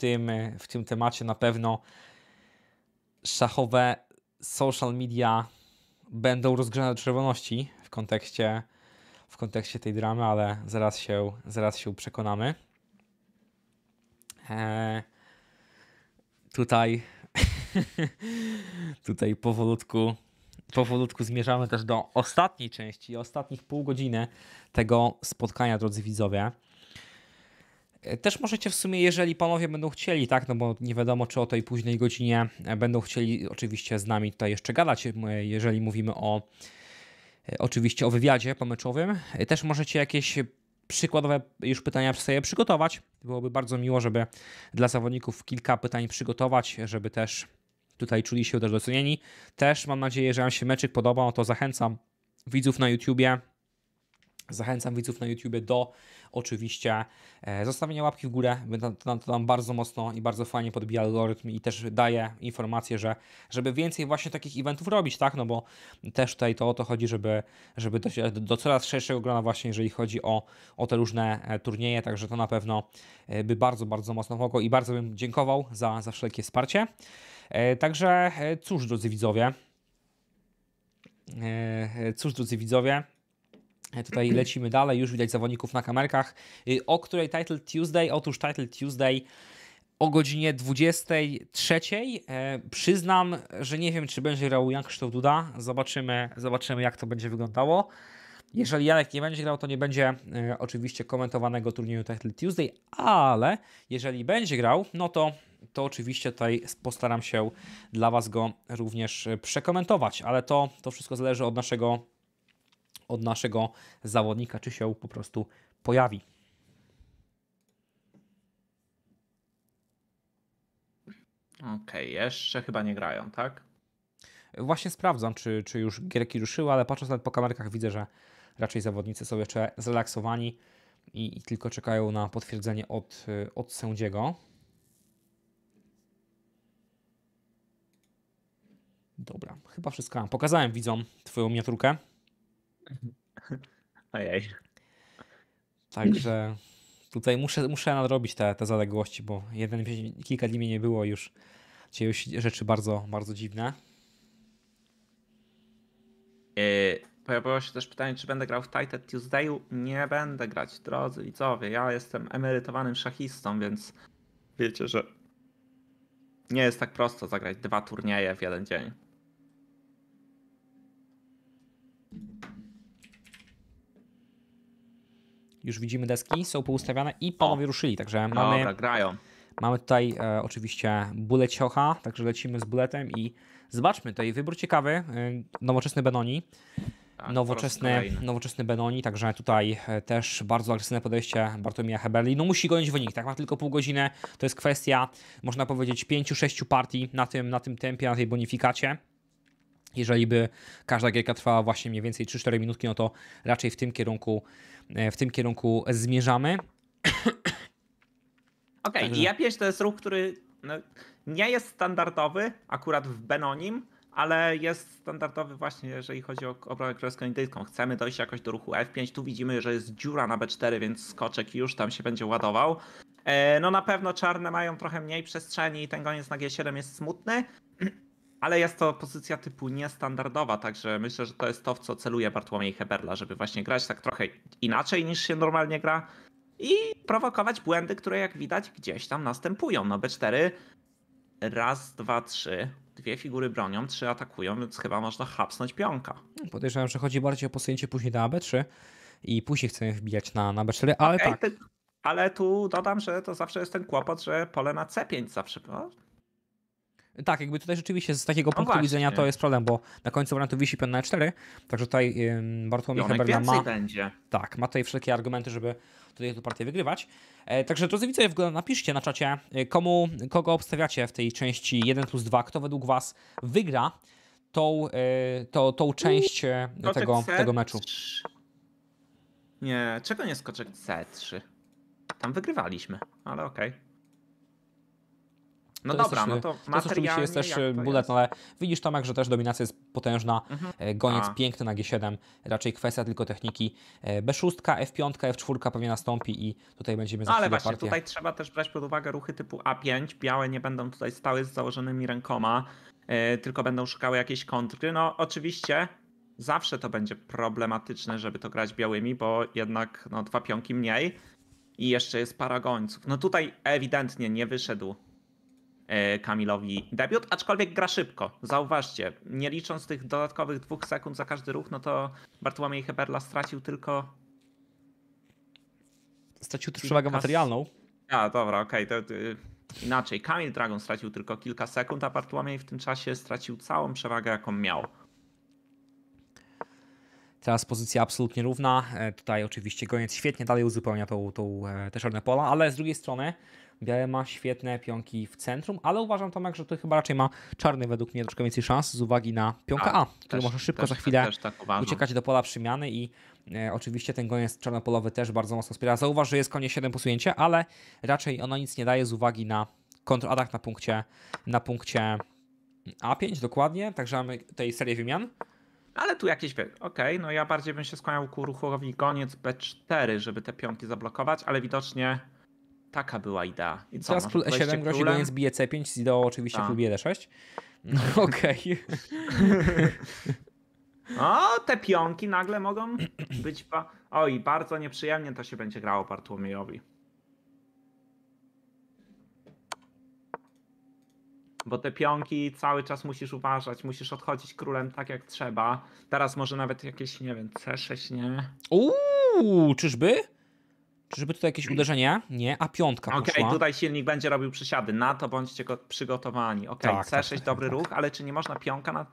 tym, e, w tym temacie na pewno szachowe social media będą rozgrzane do czerwoności w kontekście, w kontekście tej dramy, ale zaraz się, zaraz się przekonamy. Eee, tutaj, [laughs] tutaj powolutku, powolutku zmierzamy też do ostatniej części, ostatnich pół godziny tego spotkania, drodzy widzowie. E, też możecie w sumie, jeżeli panowie będą chcieli, tak, no bo nie wiadomo, czy o tej późnej godzinie e, będą chcieli oczywiście z nami tutaj jeszcze gadać, e, jeżeli mówimy o oczywiście o wywiadzie pomyczowym. Też możecie jakieś przykładowe już pytania sobie przygotować. Byłoby bardzo miło, żeby dla zawodników kilka pytań przygotować, żeby też tutaj czuli się też docenieni. Też mam nadzieję, że Wam się meczyk podobał, to zachęcam widzów na YouTubie Zachęcam widzów na YouTube do oczywiście e, zostawienia łapki w górę, to nam, to bardzo mocno i bardzo fajnie podbija algorytm i też daje informację, że żeby więcej właśnie takich eventów robić, tak, no bo też tutaj to o to chodzi, żeby, żeby do, do coraz szerszego grona właśnie, jeżeli chodzi o, o te różne e, turnieje, także to na pewno e, by bardzo, bardzo mocno pomogło i bardzo bym dziękował za, za wszelkie wsparcie. Także cóż, drodzy widzowie, cóż, drodzy widzowie, E, tutaj [clears throat] lecimy dalej, już widać zawodników na kamerkach. Y, o której Title Tuesday? Otóż Title Tuesday o godzinie 23. E, przyznam, że nie wiem, czy będzie grał Jan Krzysztof Duda. Zobaczymy, zobaczymy jak to będzie wyglądało. Jeżeli Janek nie będzie grał, to nie będzie e, oczywiście komentowanego turnieju Title Tuesday, ale jeżeli będzie grał, no to, to oczywiście tutaj postaram się dla Was go również przekomentować, ale to, to wszystko zależy od naszego od naszego zawodnika, czy się po prostu pojawi. Okej, okay, jeszcze chyba nie grają, tak? Właśnie sprawdzam, czy, czy już gierki ruszyły, ale patrząc nawet po kamerkach widzę, że raczej zawodnicy są jeszcze zrelaksowani i, i tylko czekają na potwierdzenie od, od sędziego. Dobra, chyba wszystko. Pokazałem widzom Twoją miniaturkę. Ojej. [laughs] Także tutaj muszę, muszę nadrobić te, te zaległości, bo jeden, kilka dni mnie nie było już. Dzieją się rzeczy bardzo, bardzo dziwne. Yy, pojawiło się też pytanie, czy będę grał w Titan Tuesdayu. Nie będę grać, drodzy widzowie. Ja jestem emerytowanym szachistą, więc wiecie, że nie jest tak prosto zagrać dwa turnieje w jeden dzień. Już widzimy deski, są poustawiane i panowie ruszyli, także mamy... grają. Mamy tutaj e, oczywiście ciocha, także lecimy z buletem i zobaczmy, tutaj wybór ciekawy, e, nowoczesny Benoni, tak, nowoczesny, nowoczesny Benoni, także tutaj e, też bardzo agresywne podejście Bartomija Hebeli. No musi gonić wynik, tak ma tylko pół godziny, to jest kwestia, można powiedzieć, 5-6 partii na tym, na tym tempie, na tej bonifikacie. Jeżeli by każda gierka trwała właśnie mniej więcej 3-4 minutki, no to raczej w tym kierunku E, w tym kierunku zmierzamy. [coughs] Okej, okay, i ja pięć to jest ruch, który no, nie jest standardowy akurat w Benonim, ale jest standardowy właśnie, jeżeli chodzi o obronę królewską indyjską. Chcemy dojść jakoś do ruchu F5. Tu widzimy, że jest dziura na B4, więc skoczek już tam się będzie ładował. E, no na pewno czarne mają trochę mniej przestrzeni i ten goniec na G7 jest smutny. Ale jest to pozycja typu niestandardowa, także myślę, że to jest to, w co celuje Bartłomiej Heberla, żeby właśnie grać tak trochę inaczej niż się normalnie gra i prowokować błędy, które jak widać gdzieś tam następują. No B4 raz, dwa, trzy, dwie figury bronią, trzy atakują, więc chyba można hapsnąć pionka. No, podejrzewam, że chodzi bardziej o posunięcie później na b 3 i później chcemy wbijać na, na B4, ale okay, tak. Ty, ale tu dodam, że to zawsze jest ten kłopot, że pole na C5 zawsze. No, tak, jakby tutaj rzeczywiście z takiego no punktu właśnie. widzenia to jest problem, bo na końcu Brantu wisi pion na 4 także tutaj Bartłomiej Heberna ma... Będzie. Tak, ma tutaj wszelkie argumenty, żeby tutaj tę partię wygrywać. E, także drodzy widzowie, napiszcie na czacie, e, komu, kogo obstawiacie w tej części 1 plus 2, kto według was wygra tą, e, tą, tą część Koczek tego, C3. tego meczu. Nie, czego nie skoczek C3? Tam wygrywaliśmy, ale okej. Okay. No to dobra, no to To oczywiście jest też e, bullet, jest? ale widzisz Tomek, że też dominacja jest potężna. Mhm. E, goniec A. piękny na G7, raczej kwestia tylko techniki. B6, F5, F4 pewnie nastąpi i tutaj będziemy za no, Ale właśnie, partię. tutaj trzeba też brać pod uwagę ruchy typu A5. Białe nie będą tutaj stały z założonymi rękoma, e, tylko będą szukały jakiejś kontry. No oczywiście zawsze to będzie problematyczne, żeby to grać białymi, bo jednak no, dwa pionki mniej i jeszcze jest para gońców. No tutaj ewidentnie nie wyszedł E, Kamilowi debiut, aczkolwiek gra szybko. Zauważcie, nie licząc tych dodatkowych dwóch sekund za każdy ruch, no to Bartłomiej Heberla stracił tylko... Stracił też przewagę materialną. A, dobra, okej, okay. to e, inaczej. Kamil Dragon stracił tylko kilka sekund, a Bartłomiej w tym czasie stracił całą przewagę, jaką miał. Teraz pozycja absolutnie równa. E, tutaj oczywiście Goniec świetnie dalej uzupełnia tą, tą, te czarne pola, ale z drugiej strony Białe ma świetne pionki w centrum, ale uważam Tomek, że tu chyba raczej ma czarny według mnie troszkę więcej szans z uwagi na pionka A, tak, A który też, może szybko też, za chwilę tak uciekać do pola przemiany i e, oczywiście ten goniec czarnopolowy też bardzo mocno wspiera. Zauważ, że jest konie 7 posunięcie, ale raczej ono nic nie daje z uwagi na kontratak na punkcie, na punkcie A5 dokładnie, także mamy tej serii wymian. Ale tu jakieś, okej, okay, no ja bardziej bym się skłaniał ku ruchowi goniec B4, żeby te pionki zablokować, ale widocznie Taka była idea. I co, Teraz król E7 grozi, bo więc zbije C5, Zideo oczywiście A. Tak. król 6 [laughs] No, Okej. O, te pionki nagle mogą być. Ba... Oj, bardzo nieprzyjemnie to się będzie grało Bartłomiejowi. Bo te pionki cały czas musisz uważać, musisz odchodzić królem tak jak trzeba. Teraz może nawet jakieś, nie wiem, C6, nie? Uuu, czyżby? żeby tutaj jakieś uderzenie? Nie, a piątka Okej, okay, tutaj silnik będzie robił przysiady. Na to bądźcie przygotowani. Okej, okay, tak, tak C6 tak, dobry tak, tak. ruch, ale czy nie można pionka na...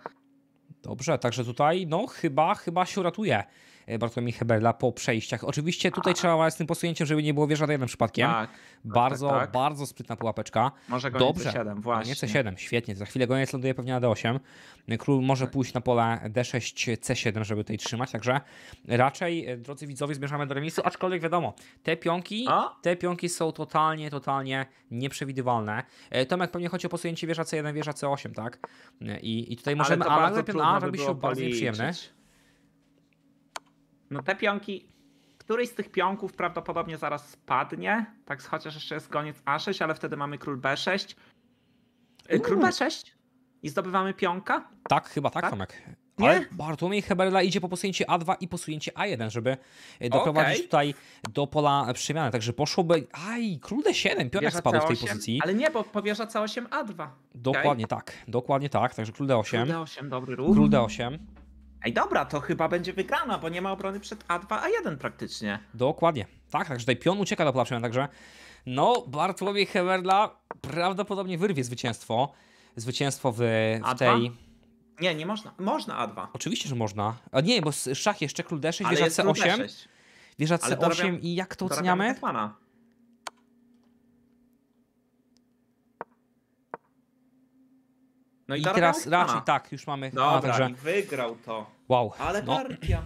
Dobrze, także tutaj no chyba, chyba się uratuje. E, Bartłomiej Heberla po przejściach. Oczywiście tutaj A. trzeba z tym posunięciem, żeby nie było wieża jednym przypadkiem. Tak, tak, bardzo, tak, tak. bardzo sprytna pułapeczka. Może go Dobrze. C7, właśnie. Nie C7, świetnie. Za chwilę goniec ląduje pewnie na D8. Król może tak. pójść na pole D6, C7, żeby tutaj trzymać, także raczej, e, drodzy widzowie, zmierzamy do remisu, aczkolwiek wiadomo, te pionki, te pionki są totalnie, totalnie nieprzewidywalne. E, Tomek pewnie chodzi o posunięcie wieża C1, wieża C8, tak? I, i tutaj możemy, ale, ale ten A by robi się bardzo nieprzyjemny. No te pionki, któryś z tych pionków prawdopodobnie zaraz spadnie, tak chociaż jeszcze jest koniec A6, ale wtedy mamy król B6. E, król B6 i zdobywamy pionka? Tak, chyba tak, tak? Tomek. Nie? Ale Bartłomiej Heberla idzie po posunięcie A2 i posunięcie A1, żeby e, doprowadzić okay. tutaj do pola przemiany. Także poszłoby. Aj, król D7, pionek spadł C8, w tej pozycji. Ale nie, bo powierza C8 A2. Dokładnie okay. tak, dokładnie tak. Także król D8. Król D8, dobry ruch. Król D8. Ej, dobra, to chyba będzie wygrana, bo nie ma obrony przed A2, A1 praktycznie. Dokładnie. Tak, także tutaj pion ucieka do Plaszyna, także no, Bartłomiej Heberla prawdopodobnie wyrwie zwycięstwo. Zwycięstwo w, w tej... Nie, nie można. Można A2. Oczywiście, że można. A nie, bo szach jeszcze król D6, wieża C8. Wieża C8 i jak to oceniamy? No i, I teraz raczej tak, już mamy. Dobra, a, także... i wygrał to. Wow. Ale no. partia.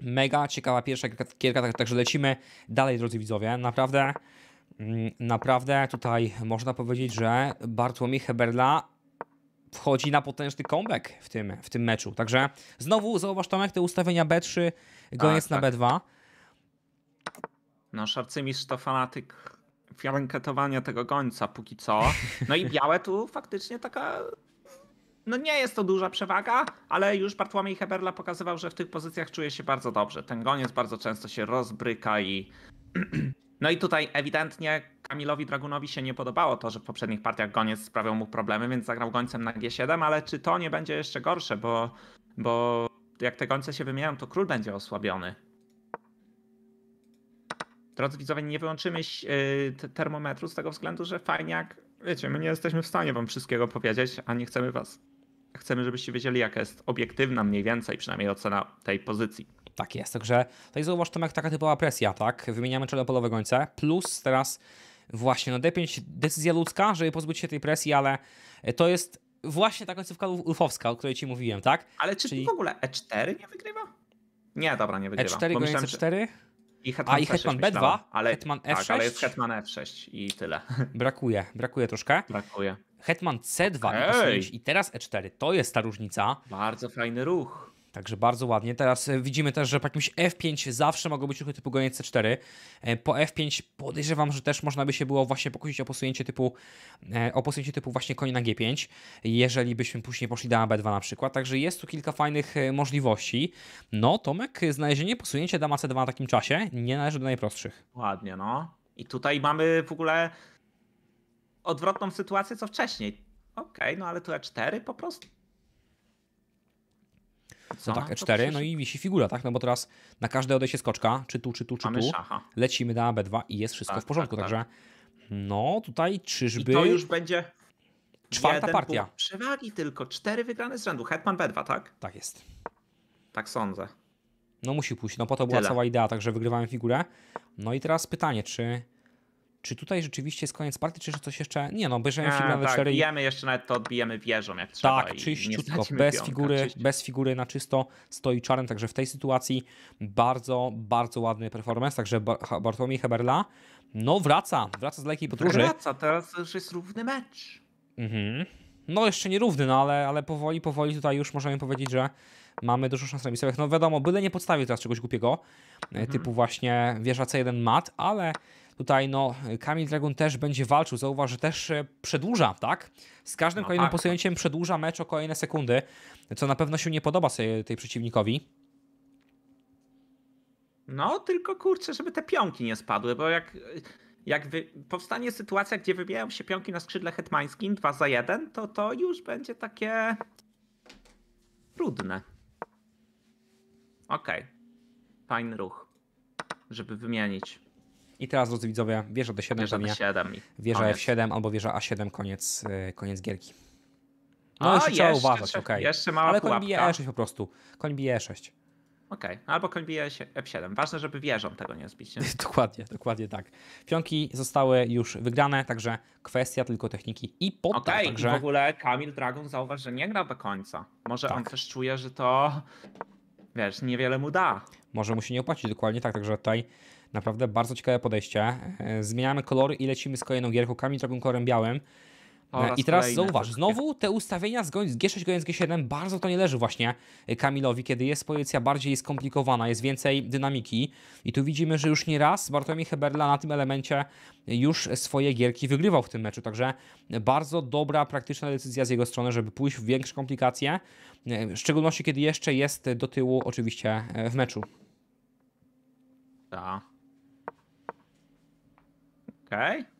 Mega ciekawa pierwsza kierka, tak, także lecimy dalej, drodzy widzowie. Naprawdę, mm, naprawdę tutaj można powiedzieć, że Bartłomiej Heberla wchodzi na potężny comeback w tym, w tym meczu. Także znowu zauważ Tomek te ustawienia B3, goniec tak, na tak. B2. No, szarcymistrz to fanatyk fianketowania tego gońca póki co. No i białe tu faktycznie taka no nie jest to duża przewaga, ale już Bartłomiej Heberla pokazywał, że w tych pozycjach czuje się bardzo dobrze. Ten goniec bardzo często się rozbryka i. [clears throat] No i tutaj ewidentnie Kamilowi Dragunowi się nie podobało to, że w poprzednich partiach goniec sprawiał mu problemy, więc zagrał gońcem na G7, ale czy to nie będzie jeszcze gorsze, bo, bo jak te gońce się wymieniają, to król będzie osłabiony. Drodzy widzowie, nie wyłączymy e, termometru z tego względu, że fajnie jak, wiecie, my nie jesteśmy w stanie wam wszystkiego powiedzieć, a nie chcemy was, chcemy żebyście wiedzieli jaka jest obiektywna mniej więcej przynajmniej ocena tej pozycji. Tak jest, także tutaj no zauważ Tomek, taka typowa presja, tak? Wymieniamy czele gońce, plus teraz właśnie no D5 decyzja ludzka, żeby pozbyć się tej presji, ale e, to jest właśnie ta końcówka lufowska, o której ci mówiłem, tak? Ale czy Czyli... w ogóle E4 nie wygrywa? Nie, dobra, nie wygrywa. E4 gońce 4? I Hetman A i Hetman B2, ale, Hetman F6. E tak, ale jest Hetman F6 e i tyle. [laughs] Brakuje, brakuje troszkę. Brakuje. Hetman C2 i, i teraz E4. To jest ta różnica. Bardzo fajny ruch. Także bardzo ładnie. Teraz e, widzimy też, że po jakimś F5 zawsze mogą być ruchy typu goniec C4. E, po F5 podejrzewam, że też można by się było właśnie pokusić o posunięcie typu, e, o posunięcie typu właśnie koń na G5, jeżeli byśmy później poszli dama B2 na przykład. Także jest tu kilka fajnych możliwości. No, Tomek, znalezienie posunięcia dama C2 na takim czasie nie należy do najprostszych. Ładnie, no. I tutaj mamy w ogóle odwrotną sytuację co wcześniej. Okej, okay, no ale tu E4 po prostu co? Tak, e no tak, E4, przecież... no i wisi figura, tak? No bo teraz na każde odejście skoczka, czy tu, czy tu, czy Mamy tu, szacha. lecimy na B2 i jest wszystko tak, w porządku, tak, tak. także no tutaj czyżby... I to już będzie czwarta partia. przewagi tylko, cztery wygrane z rzędu, hetman B2, tak? Tak jest. Tak sądzę. No musi pójść, no po to była Tyle. cała idea, także wygrywamy figurę. No i teraz pytanie, czy czy tutaj rzeczywiście jest koniec partii, czy coś jeszcze? Nie no, bierzemy film na tak, 4 bijemy jeszcze nawet to odbijemy wieżą jak trzeba. Tak, czyściutko, bez pionka, figury, czyści. bez figury na czysto stoi czarem, także w tej sytuacji bardzo, bardzo ładny performance, także Bartłomiej Heberla no wraca, wraca z lekkiej podróży. Wraca, teraz już jest równy mecz. Mhm. No jeszcze nierówny, no ale, ale powoli, powoli tutaj już możemy powiedzieć, że mamy dużo szans remisowych. No wiadomo, byle nie podstawił teraz czegoś głupiego, e, mhm. typu właśnie wieża C1 mat, ale tutaj no, Kamil Dragon też będzie walczył. Zauważ, że też e, przedłuża, tak? Z każdym no kolejnym tak. No. posunięciem przedłuża mecz o kolejne sekundy, co na pewno się nie podoba sobie tej przeciwnikowi. No, tylko kurczę, żeby te pionki nie spadły, bo jak, jak wy... powstanie sytuacja, gdzie wybijają się pionki na skrzydle hetmańskim 2 za 1, to to już będzie takie trudne. Okej. Okay. Fajny ruch, żeby wymienić. I teraz, drodzy widzowie, wieża D7 wieża pewnie. D7 wieża F7 albo wieża A7, koniec, e, koniec gierki. No, i jeszcze, trzeba uważać, okej. Okay. Jeszcze mała Ale koń bije E6 po prostu. Koń bije E6. Okej, okay. albo koń bije e F7. Ważne, żeby wieżą tego nie zbić. Nie? [laughs] dokładnie, dokładnie tak. Pionki zostały już wygrane, także kwestia tylko techniki i potem. Okej, okay, także... w ogóle Kamil Dragon zauważ, że nie gra do końca. Może tak. on też czuje, że to, wiesz, niewiele mu da. Może mu się nie opłacić, dokładnie tak, także tutaj Naprawdę bardzo ciekawe podejście. E, zmieniamy kolory i lecimy z kolejną gierką Kamień korem białym. E, I teraz zauważ, znowu te ustawienia z G6 G7 bardzo to nie leży właśnie e, Kamilowi, kiedy jest pozycja bardziej skomplikowana, jest więcej dynamiki i tu widzimy, że już nie raz Bartłomiej Heberla na tym elemencie już swoje gierki wygrywał w tym meczu, także bardzo dobra, praktyczna decyzja z jego strony, żeby pójść w większe komplikacje, w szczególności kiedy jeszcze jest do tyłu oczywiście w meczu. Tak. Okej. Okay.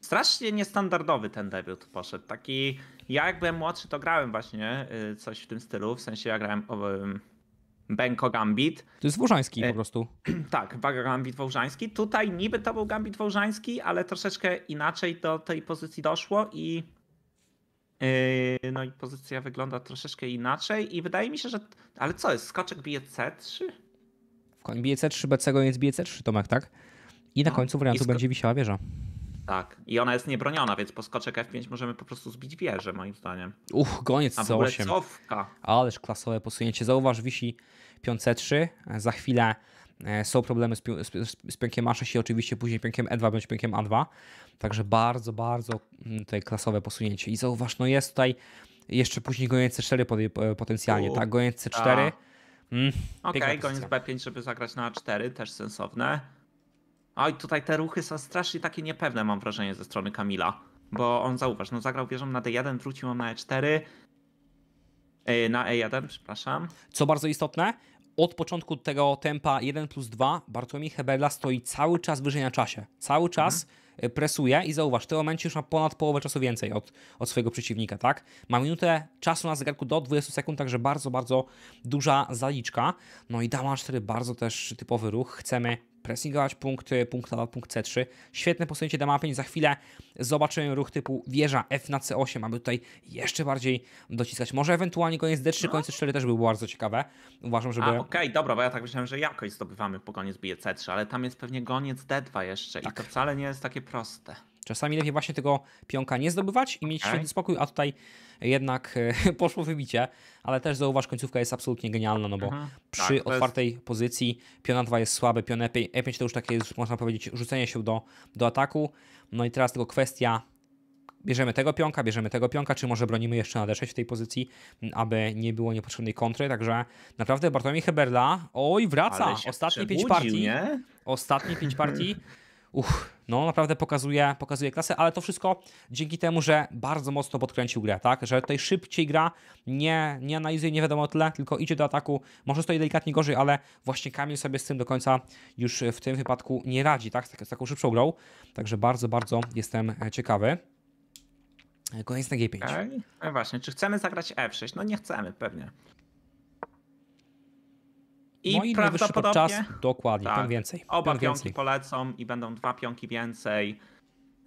Strasznie niestandardowy ten debiut poszedł. Taki, ja jak byłem młodszy, to grałem właśnie y, coś w tym stylu. W sensie ja grałem Benko Gambit. To jest Wołżański y, po prostu. [clears throat] tak, Gambit Wołżański. Tutaj niby to był Gambit Wołżański, ale troszeczkę inaczej do tej pozycji doszło i y, no i pozycja wygląda troszeczkę inaczej i wydaje mi się, że ale co jest, skoczek bije C3? Koń bije C3, BC, goniec bije C3, Tomek, tak? I na no, końcu wariantu będzie wisiała wieża. Tak, i ona jest niebroniona, więc po skoczek F5 możemy po prostu zbić wieżę, moim zdaniem. Uch, goniec A C8. Cofka. Ależ klasowe posunięcie. Zauważ, wisi pion C3, za chwilę e, są problemy z, pią z, z A6 i oczywiście później piąkiem E2 będzie piąkiem A2. Także bardzo, bardzo mm, tutaj klasowe posunięcie. I zauważ, no jest tutaj jeszcze później goniec C4 e, potencjalnie, U, tak? Goniec C4, ta. Mm, Okej, okay, koniec B5, żeby zagrać na A4, też sensowne. Oj, tutaj te ruchy są strasznie takie niepewne, mam wrażenie, ze strony Kamila. Bo on zauważ, no zagrał wieżą na D1, wrócił na E4. Yy, e, na E1, przepraszam. Co bardzo istotne, od początku tego tempa 1 plus 2 Bartłomiej Hebela stoi cały czas wyżej na czasie. Cały czas mhm. E, presuje i zauważ, w tym momencie już ma ponad połowę czasu więcej od, od swojego przeciwnika, tak? Ma minutę czasu na zegarku do 20 sekund, także bardzo, bardzo duża zaliczka. No i dama 4, bardzo też typowy ruch. Chcemy pressingować punkty, punkt A, punkt C3. Świetne posunięcie dama 5. Za chwilę zobaczymy ruch typu wieża F na C8, aby tutaj jeszcze bardziej dociskać. Może ewentualnie koniec D3, no. koniec C4 też by było bardzo ciekawe. Uważam, żeby... Okej, okay, dobra, bo ja tak myślałem, że jakoś zdobywamy, bo koniec bije C3, ale tam jest pewnie goniec D2 jeszcze tak. i to wcale nie jest takie proste. Czasami lepiej właśnie tego pionka nie zdobywać i mieć święty spokój, a tutaj jednak e, [laughs] poszło wybicie, ale też zauważ, końcówka jest absolutnie genialna, no bo mhm. przy tak, otwartej jest... pozycji piona 2 jest słaby, pion E5, e to już takie jest, można powiedzieć, rzucenie się do, do ataku. No i teraz tylko kwestia bierzemy tego pionka, bierzemy tego pionka, czy może bronimy jeszcze na D6 w tej pozycji, aby nie było niepotrzebnej kontry, także naprawdę Bartłomiej Heberla, oj wraca, ostatnie pięć partii, nie? ostatnie pięć partii [laughs] uch, no naprawdę pokazuje, pokazuje klasę, ale to wszystko dzięki temu, że bardzo mocno podkręcił grę, tak? Że tutaj szybciej gra, nie, nie analizuje nie wiadomo tyle, tylko idzie do ataku. Może stoi delikatnie gorzej, ale właśnie Kamil sobie z tym do końca już w tym wypadku nie radzi, tak? Z, tak, z taką szybszą grą. Także bardzo, bardzo jestem e, ciekawy. E, koniec na G5. E, właśnie, czy chcemy zagrać F6? No nie chcemy, pewnie. I Moi no prawdopodobnie. Podczas, dokładnie, tak, więcej. Oba pionki więcej. polecą i będą dwa pionki więcej.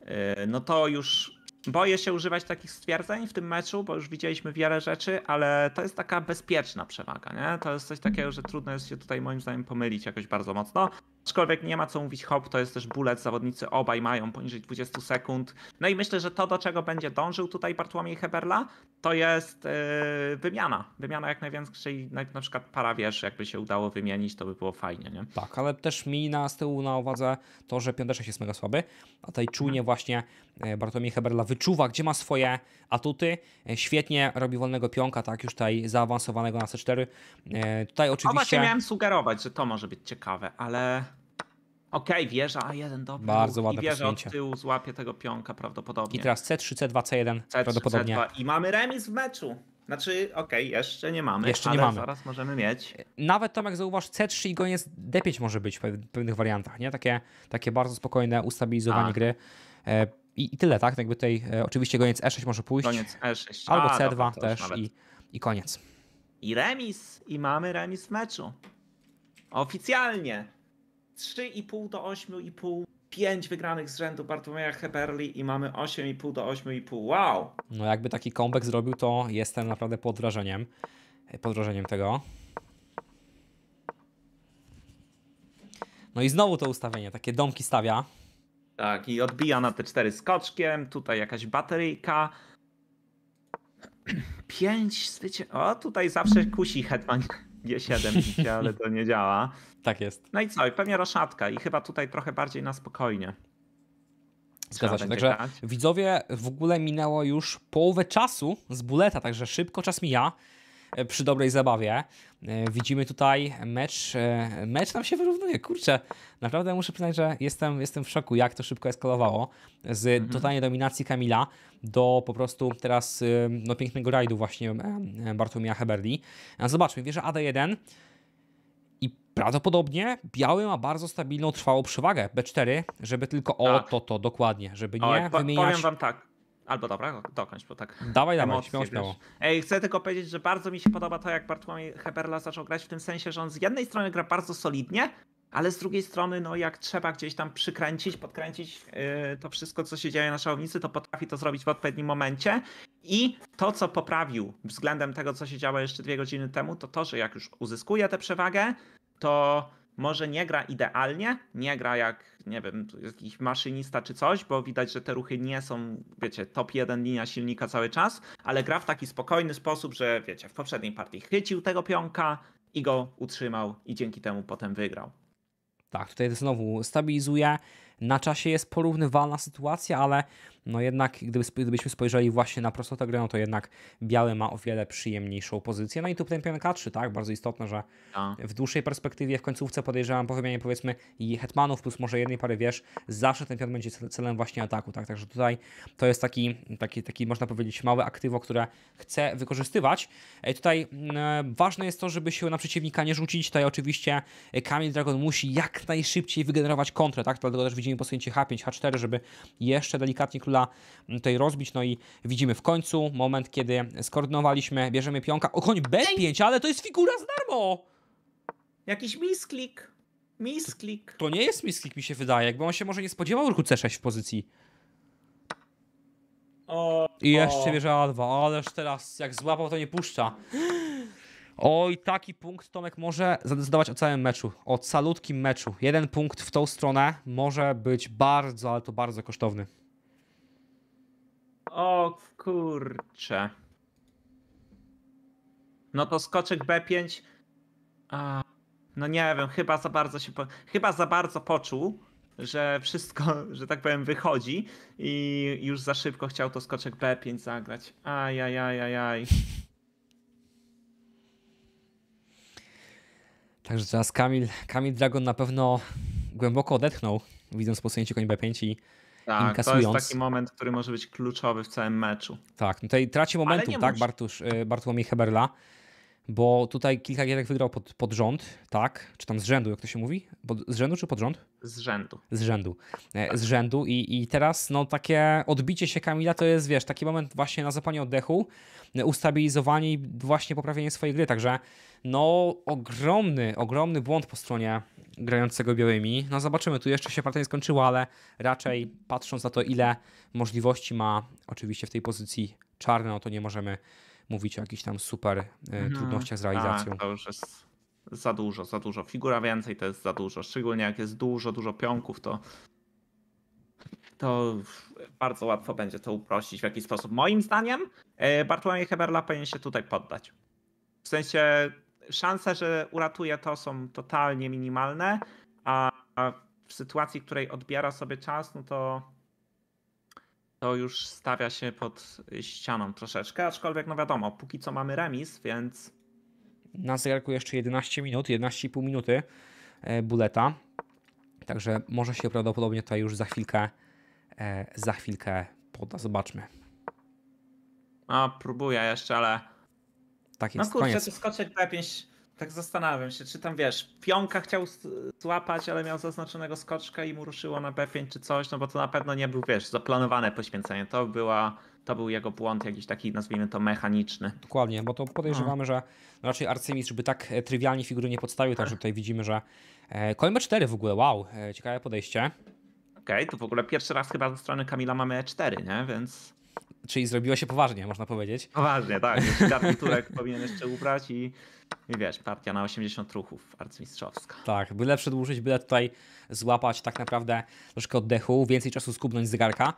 Y, no to już boję się używać takich stwierdzeń w tym meczu, bo już widzieliśmy wiele rzeczy, ale to jest taka bezpieczna przewaga, nie? To jest coś takiego, że trudno jest się tutaj moim zdaniem pomylić jakoś bardzo mocno. Aczkolwiek nie ma co mówić hop, to jest też bullet, zawodnicy obaj mają poniżej 20 sekund. No i myślę, że to do czego będzie dążył tutaj Bartłomiej Heberla, to jest yy, wymiana. Wymiana jak największej, na, na przykład para wiesz, jakby się udało wymienić, to by było fajnie, nie? Tak, ale też mi na z tyłu na uwadze to, że piąteczek jest mega słaby, a tutaj mhm. czujnie właśnie e, Bartłomiej Heberla wyczuwa, gdzie ma swoje atuty. E, świetnie robi wolnego pionka, tak już tutaj zaawansowanego na C4. E, tutaj oczywiście... O, właśnie miałem sugerować, że to może być ciekawe, ale... Okej, okay, wieża, a jeden dobry. Bardzo ładne I wieża od tyłu złapie tego pionka prawdopodobnie. I teraz C3, C2, C1 C3, prawdopodobnie. C2. I mamy remis w meczu. Znaczy, okej, okay, jeszcze nie mamy, jeszcze nie mamy. zaraz możemy mieć. Nawet Tomek zauważ, C3 i goniec D5 może być w pewnych wariantach, nie? Takie, takie bardzo spokojne ustabilizowanie a. Tak. gry. E, I, I, tyle, tak? Jakby tutaj e, oczywiście goniec E6 może pójść. Goniec E6. Albo a, C2 dobra, też i, i koniec. I remis, i mamy remis w meczu. Oficjalnie. 3,5 do 8,5 5 wygranych z rzędu Bartłomieja Heberli i mamy 8,5 do 8,5. Wow! No jakby taki comeback zrobił, to jestem naprawdę pod wrażeniem. E, pod wrażeniem tego. No i znowu to ustawienie, takie domki stawia. Tak, i odbija na te cztery skoczkiem, tutaj jakaś bateryjka. 5 [clears throat] zwycięstw. O, tutaj zawsze kusi Hetman. G7 bicie, ale to nie działa. [laughs] Tak jest. No i co? I pewnie roszatka i chyba tutaj trochę bardziej na spokojnie. Zgadza się. Także grać. widzowie, w ogóle minęło już połowę czasu z buleta, także szybko czas mija e, przy dobrej zabawie. E, widzimy tutaj mecz, e, mecz nam się wyrównuje, kurczę, naprawdę muszę przyznać, że jestem, jestem w szoku, jak to szybko eskalowało z mhm. totalnej dominacji Kamila do po prostu teraz y, no, pięknego rajdu właśnie Bartłomieja Heberli. Zobaczmy, wierzę AD1 i prawdopodobnie biały ma bardzo stabilną, trwałą przewagę B4, żeby tylko o tak. to, to dokładnie, żeby nie o, wymieniać... Powiem wam tak, Albo dobra, dokończ, bo tak. Dawaj, dawaj, śmiało, śmiało. Ej, chcę tylko powiedzieć, że bardzo mi się podoba to, jak Bartłomiej Heberla zaczął grać, w tym sensie, że on z jednej strony gra bardzo solidnie, ale z drugiej strony, no jak trzeba gdzieś tam przykręcić, podkręcić yy, to wszystko, co się dzieje na szałownicy, to potrafi to zrobić w odpowiednim momencie. I to, co poprawił względem tego, co się działo jeszcze dwie godziny temu, to to, że jak już uzyskuje tę przewagę, to może nie gra idealnie, nie gra jak, nie wiem, jakiś maszynista czy coś, bo widać, że te ruchy nie są, wiecie, top 1 linia silnika cały czas, ale gra w taki spokojny sposób, że wiecie, w poprzedniej partii chycił tego pionka i go utrzymał i dzięki temu potem wygrał. Tak, tutaj znowu stabilizuje. Na czasie jest porównywalna sytuacja, ale no jednak gdybyśmy spojrzeli właśnie na prostotę gry, no to jednak biały ma o wiele przyjemniejszą pozycję. No i tu ten K3, tak, bardzo istotne, że tak. w dłuższej perspektywie w końcówce podejrzewam po wymianie powiedzmy i hetmanów plus może jednej pary wiesz zawsze ten pion będzie celem właśnie ataku, tak, także tutaj to jest taki, taki, taki można powiedzieć małe aktywo, które chcę wykorzystywać. E, tutaj ważne jest to, żeby się na przeciwnika nie rzucić, tutaj oczywiście Kamień Dragon musi jak najszybciej wygenerować kontrę, tak, dlatego też widzimy posunięcie H5, H4, żeby jeszcze delikatnie król tej tutaj rozbić. No i widzimy w końcu moment, kiedy skoordynowaliśmy, bierzemy pionka. O, koń B5, ale to jest figura z darmo! Jakiś misklik. Misklik. To nie jest misklik, mi się wydaje, jakby on się może nie spodziewał ruchu C6 w pozycji. O, I jeszcze bierze A2, ależ teraz jak złapał, to nie puszcza. Oj, taki punkt Tomek może zadecydować o całym meczu, o salutkim meczu. Jeden punkt w tą stronę może być bardzo, ale to bardzo kosztowny. O kurcze. No to skoczek B5. A, no nie wiem, chyba za bardzo się. Po, chyba za bardzo poczuł, że wszystko, [laughs] że tak powiem, wychodzi i już za szybko chciał to skoczek B5 zagrać. Ajajajajaj. Także teraz Kamil, Kamil Dragon na pewno głęboko odetchnął, widząc posunięcie koń B5 i tak, inkasując. to jest taki moment, który może być kluczowy w całym meczu. Tak, no tutaj traci momentum, tak, Bartusz, y, Bartłomiej Heberla bo tutaj kilka gierek wygrał pod, pod rząd, tak? Czy tam z rzędu, jak to się mówi? Pod, z rzędu czy pod rząd? Z rzędu. Z rzędu. E, z rzędu i, i teraz no takie odbicie się Kamila to jest, wiesz, taki moment właśnie na zapanie oddechu, e, ustabilizowanie i właśnie poprawienie swojej gry, także no ogromny, ogromny błąd po stronie grającego białymi. No zobaczymy, tu jeszcze się partia nie skończyła, ale raczej patrząc na to, ile możliwości ma oczywiście w tej pozycji czarne, no to nie możemy mówić o jakichś tam super trudności e, mhm. trudnościach z tak, realizacją. Tak, to już jest za dużo, za dużo. Figura więcej to jest za dużo. Szczególnie jak jest dużo, dużo pionków, to to bardzo łatwo będzie to uprościć w jakiś sposób. Moim zdaniem e, Bartłomiej Heberla powinien się tutaj poddać. W sensie szanse, że uratuje to są totalnie minimalne, a w sytuacji, w której odbiera sobie czas, no to to już stawia się pod ścianą troszeczkę, aczkolwiek no wiadomo, póki co mamy remis, więc... Na zegarku jeszcze 11 minut, 11,5 minuty e, buleta, także może się prawdopodobnie to już za chwilkę, e, za chwilkę poda, zobaczmy. A, próbuję jeszcze, ale... Tak no jest, no kurczę, koniec. skoczek D5 tak zastanawiam się, czy tam wiesz, pionka chciał złapać, ale miał zaznaczonego skoczka i mu ruszyło na B5 czy coś, no bo to na pewno nie był, wiesz, zaplanowane poświęcenie. To była, to był jego błąd jakiś taki, nazwijmy to, mechaniczny. Dokładnie, bo to podejrzewamy, no. że raczej arcymistrz by tak e, trywialnie figury nie podstawił, także tak. tutaj widzimy, że koń e, B4 w ogóle, wow, e, ciekawe podejście. Okej, okay, tu w ogóle pierwszy raz chyba ze strony Kamila mamy E4, nie? Więc... Czyli zrobiło się poważnie, można powiedzieć. Poważnie, tak. [laughs] Garniturek powinien jeszcze ubrać i, i wiesz, partia na 80 ruchów arcymistrzowska. Tak, byle przedłużyć, byle tutaj złapać tak naprawdę troszkę oddechu, więcej czasu skubnąć z zegarka.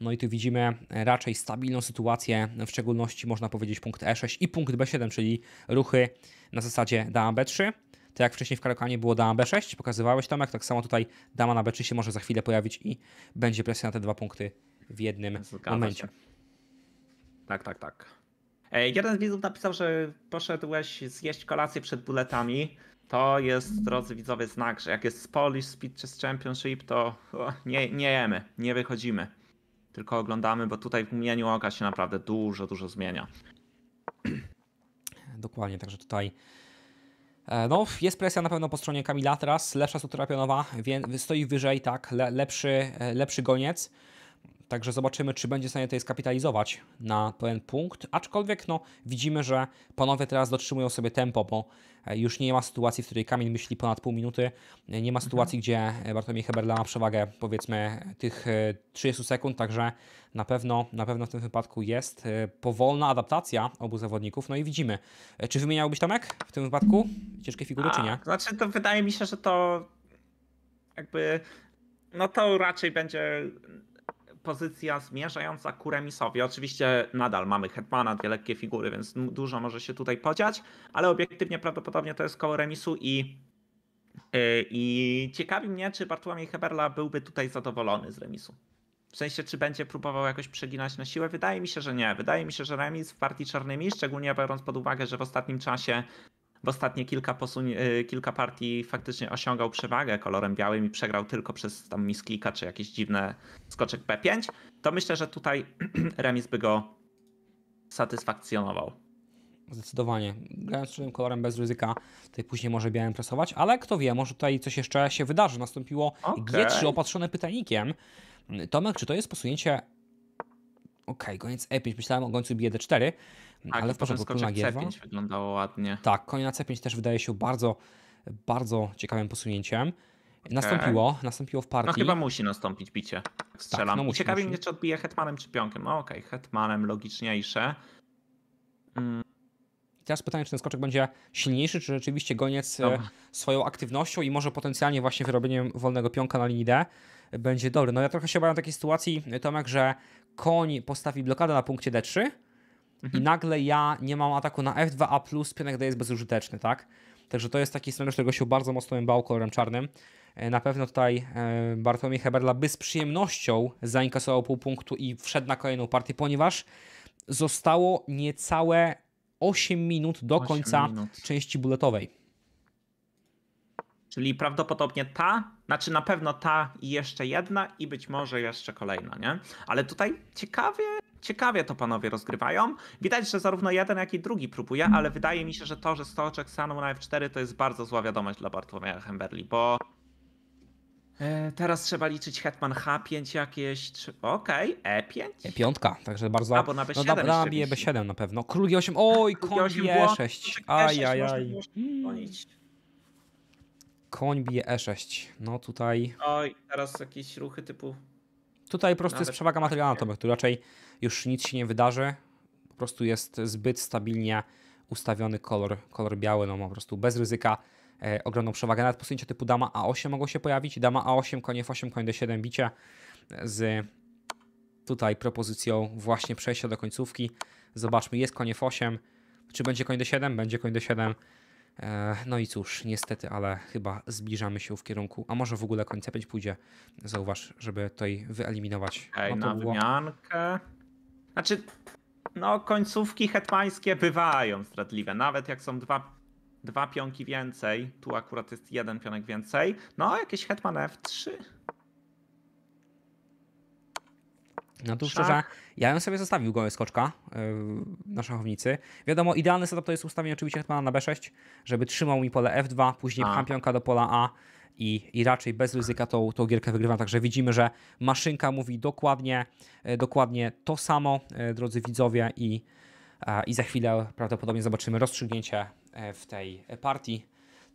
No i tu widzimy raczej stabilną sytuację, w szczególności można powiedzieć punkt E6 i punkt B7, czyli ruchy na zasadzie dama B3. To jak wcześniej w Karokanie było dama B6, pokazywałeś Tomek, tak samo tutaj dama na B3 się może za chwilę pojawić i będzie presja na te dwa punkty w jednym Zgadza momencie. Się. Tak, tak, tak. E, jeden z widzów napisał, że poszedłeś zjeść kolację przed buletami. To jest, drodzy widzowie, znak, że jak jest Polish Speed Chess Championship, to nie, nie jemy, nie wychodzimy. Tylko oglądamy, bo tutaj w mieniu oka się naprawdę dużo, dużo zmienia. [clears throat] Dokładnie, także tutaj e, no, jest presja na pewno po stronie Kamila teraz, lepsza struktura pionowa, stoi wyżej, tak, lepszy, e, lepszy goniec. Także zobaczymy, czy będzie w stanie tutaj skapitalizować na pewien punkt. Aczkolwiek no, widzimy, że panowie teraz dotrzymują sobie tempo, bo e, już nie ma sytuacji, w której Kamil myśli ponad pół minuty. E, nie ma mhm. sytuacji, gdzie e, Bartłomiej Heberla ma przewagę powiedzmy tych 30 sekund, także na pewno, na pewno w tym wypadku jest powolna adaptacja obu zawodników. No i widzimy. Czy wymieniałbyś Tomek w tym wypadku? Ciężkie figury, A, czy nie? Znaczy to wydaje mi się, że to jakby no to raczej będzie pozycja zmierzająca ku remisowi. Oczywiście nadal mamy hetmana, dwie lekkie figury, więc dużo może się tutaj podziać, ale obiektywnie prawdopodobnie to jest koło remisu i, y, i ciekawi mnie, czy Bartłomiej Heberla byłby tutaj zadowolony z remisu. W sensie, czy będzie próbował jakoś przeginać na siłę? Wydaje mi się, że nie. Wydaje mi się, że remis w partii czarnymi, szczególnie biorąc pod uwagę, że w ostatnim czasie w ostatnie kilka, posuń, y, kilka partii faktycznie osiągał przewagę kolorem białym i przegrał tylko przez tam misklika czy jakieś dziwne skoczek P5, to myślę, że tutaj [clears throat] remis by go satysfakcjonował. Zdecydowanie. Grając czerwonym kolorem bez ryzyka, tutaj później może białym presować, ale kto wie, może tutaj coś jeszcze się wydarzy. Nastąpiło okay. G3 opatrzone pytajnikiem. Tomek, czy to jest posunięcie... Okej, okay, goniec E5, myślałem o gońcu B4. Tak, ale w porządku, Pilna Gierwa. C5 wyglądało ładnie. Tak, koń na C5 też wydaje się bardzo, bardzo ciekawym posunięciem. Okay. Nastąpiło, nastąpiło w partii. No chyba musi nastąpić bicie. Tak, Strzelam. Tak, no musi, Ciekawi musi. mnie, czy odbije hetmanem czy pionkiem. No okej, okay. hetmanem logiczniejsze. Mm. teraz pytanie, czy ten skoczek będzie silniejszy, czy rzeczywiście goniec e, swoją aktywnością i może potencjalnie właśnie wyrobieniem wolnego pionka na linii D będzie dobry. No ja trochę się obawiam takiej sytuacji, Tomek, że koń postawi blokadę na punkcie D3, Mhm. I nagle ja nie mam ataku na F2A, plus pionek D jest bezużyteczny, tak? Także to jest taki scenariusz, którego się bardzo mocno bał kolorem czarnym. E, na pewno tutaj e, Bartłomiej Heberla by z przyjemnością zainkasował pół punktu i wszedł na kolejną partię, ponieważ zostało niecałe 8 minut do 8 końca minut. części buletowej. Czyli prawdopodobnie ta, znaczy na pewno ta i jeszcze jedna i być może jeszcze kolejna, nie? Ale tutaj ciekawie, ciekawie to panowie rozgrywają. Widać, że zarówno jeden, jak i drugi próbuje, ale wydaje mi się, że to, że stoczek stanął na F4 to jest bardzo zła wiadomość dla Bartłomieja Hemberli, bo e, Teraz trzeba liczyć Hetman H5 jakieś. Czy... Okej, okay, E5? E5, także bardzo. Albo na B7 no dobra, na B7 na pewno. Król G8, oj, król G8, G6. Aj, aj, aj koń bije E6. No tutaj... Oj, teraz jakieś ruchy typu... Tutaj po prostu Nawet... jest przewaga materialna Tomek, tu raczej już nic się nie wydarzy. Po prostu jest zbyt stabilnie ustawiony kolor, kolor biały, no po prostu bez ryzyka e, ogromną przewagę. Nawet posunięcia typu dama A8 mogą się pojawić. Dama A8, konie F8, koń D7, bicie z tutaj propozycją właśnie przejścia do końcówki. Zobaczmy, jest konie F8. Czy będzie koń D7? Będzie koń D7. E, no i cóż, niestety, ale chyba zbliżamy się w kierunku, a może w ogóle końca 5 pójdzie, zauważ, żeby tutaj wyeliminować. Hej, no na wymiankę. Znaczy, no końcówki hetmańskie bywają stratliwe, nawet jak są dwa, dwa pionki więcej, tu akurat jest jeden pionek więcej, no jakieś hetman F3 No tu szczerze, ja bym sobie zostawił gołe skoczka e, na szachownicy. Wiadomo, idealny setup to jest ustawienie oczywiście hetmana na B6, żeby trzymał mi pole F2, później A. Tak. pcham pionka do pola A i, i raczej bez ryzyka tą, tą gierkę wygrywam. Także widzimy, że maszynka mówi dokładnie, e, dokładnie to samo, e, drodzy widzowie, i, i za chwilę prawdopodobnie zobaczymy rozstrzygnięcie w tej partii.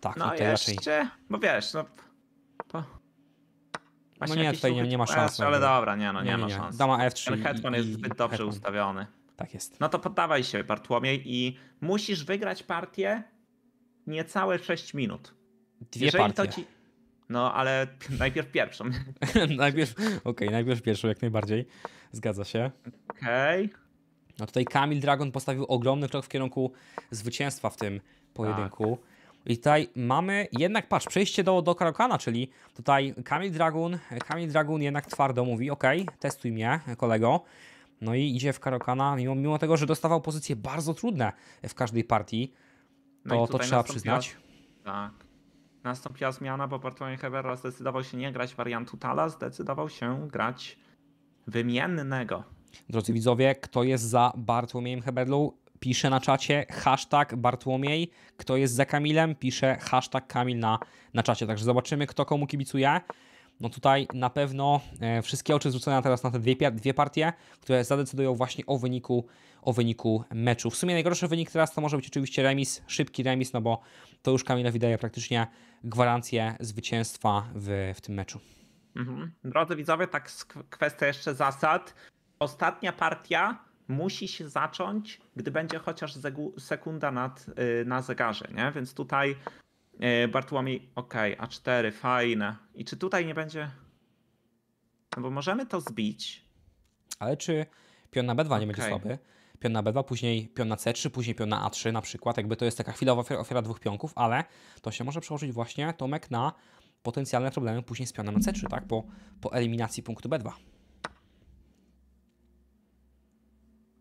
Tak, no i to jeszcze, raczej... bo wiesz, no no nie, tutaj nie, nie ma szans. Ale no. dobra, nie, no nie, nie, nie ma szans. Dama F3. Ten hetman jest zbyt dobrze ustawiony. Tak jest. No to poddawaj się, Bartłomiej, i musisz wygrać partię niecałe 6 minut. Dwie Jeżeli partie. Ci... No, ale [laughs] najpierw pierwszą. [laughs] najpierw, okej, okay, najpierw pierwszą, jak najbardziej. Zgadza się. Okej. Okay. No tutaj Kamil Dragon postawił ogromny krok w kierunku zwycięstwa w tym pojedynku. Tak. I tutaj mamy jednak, patrz, przejście do, do Karokana, czyli tutaj Kamil Dragon, Kamil Dragon jednak twardo mówi, ok, testuj mnie, kolego. No i idzie w Karokana, mimo, mimo tego, że dostawał pozycje bardzo trudne w każdej partii, to, no to trzeba przyznać. Tak. Nastąpiła zmiana, bo Bartłomiej Hebera zdecydował się nie grać wariantu Tala, zdecydował się grać wymiennego. Drodzy widzowie, kto jest za Bartłomiejem Heberlu, pisze na czacie hashtag Bartłomiej. Kto jest za Kamilem, pisze hashtag Kamil na, na czacie. Także zobaczymy, kto komu kibicuje. No tutaj na pewno e, wszystkie oczy zwrócone teraz na te dwie, dwie partie, które zadecydują właśnie o wyniku, o wyniku meczu. W sumie najgorszy wynik teraz to może być oczywiście remis, szybki remis, no bo to już Kamilowi daje praktycznie gwarancję zwycięstwa w, w tym meczu. Mhm. Drodzy widzowie, tak kwestia jeszcze zasad. Ostatnia partia musi się zacząć, gdy będzie chociaż sekunda nad, y, na zegarze, nie? Więc tutaj y, Bartłomiej, ok, A4, fajne. I czy tutaj nie będzie... No bo możemy to zbić. Ale czy pion na B2 okay. nie będzie słaby? Pion na B2, później pion na C3, później pion na A3 na przykład. Jakby to jest taka chwilowa ofiara, ofiara dwóch pionków, ale to się może przełożyć właśnie, Tomek, na potencjalne problemy później z pionem na C3, tak? Po, po eliminacji punktu B2.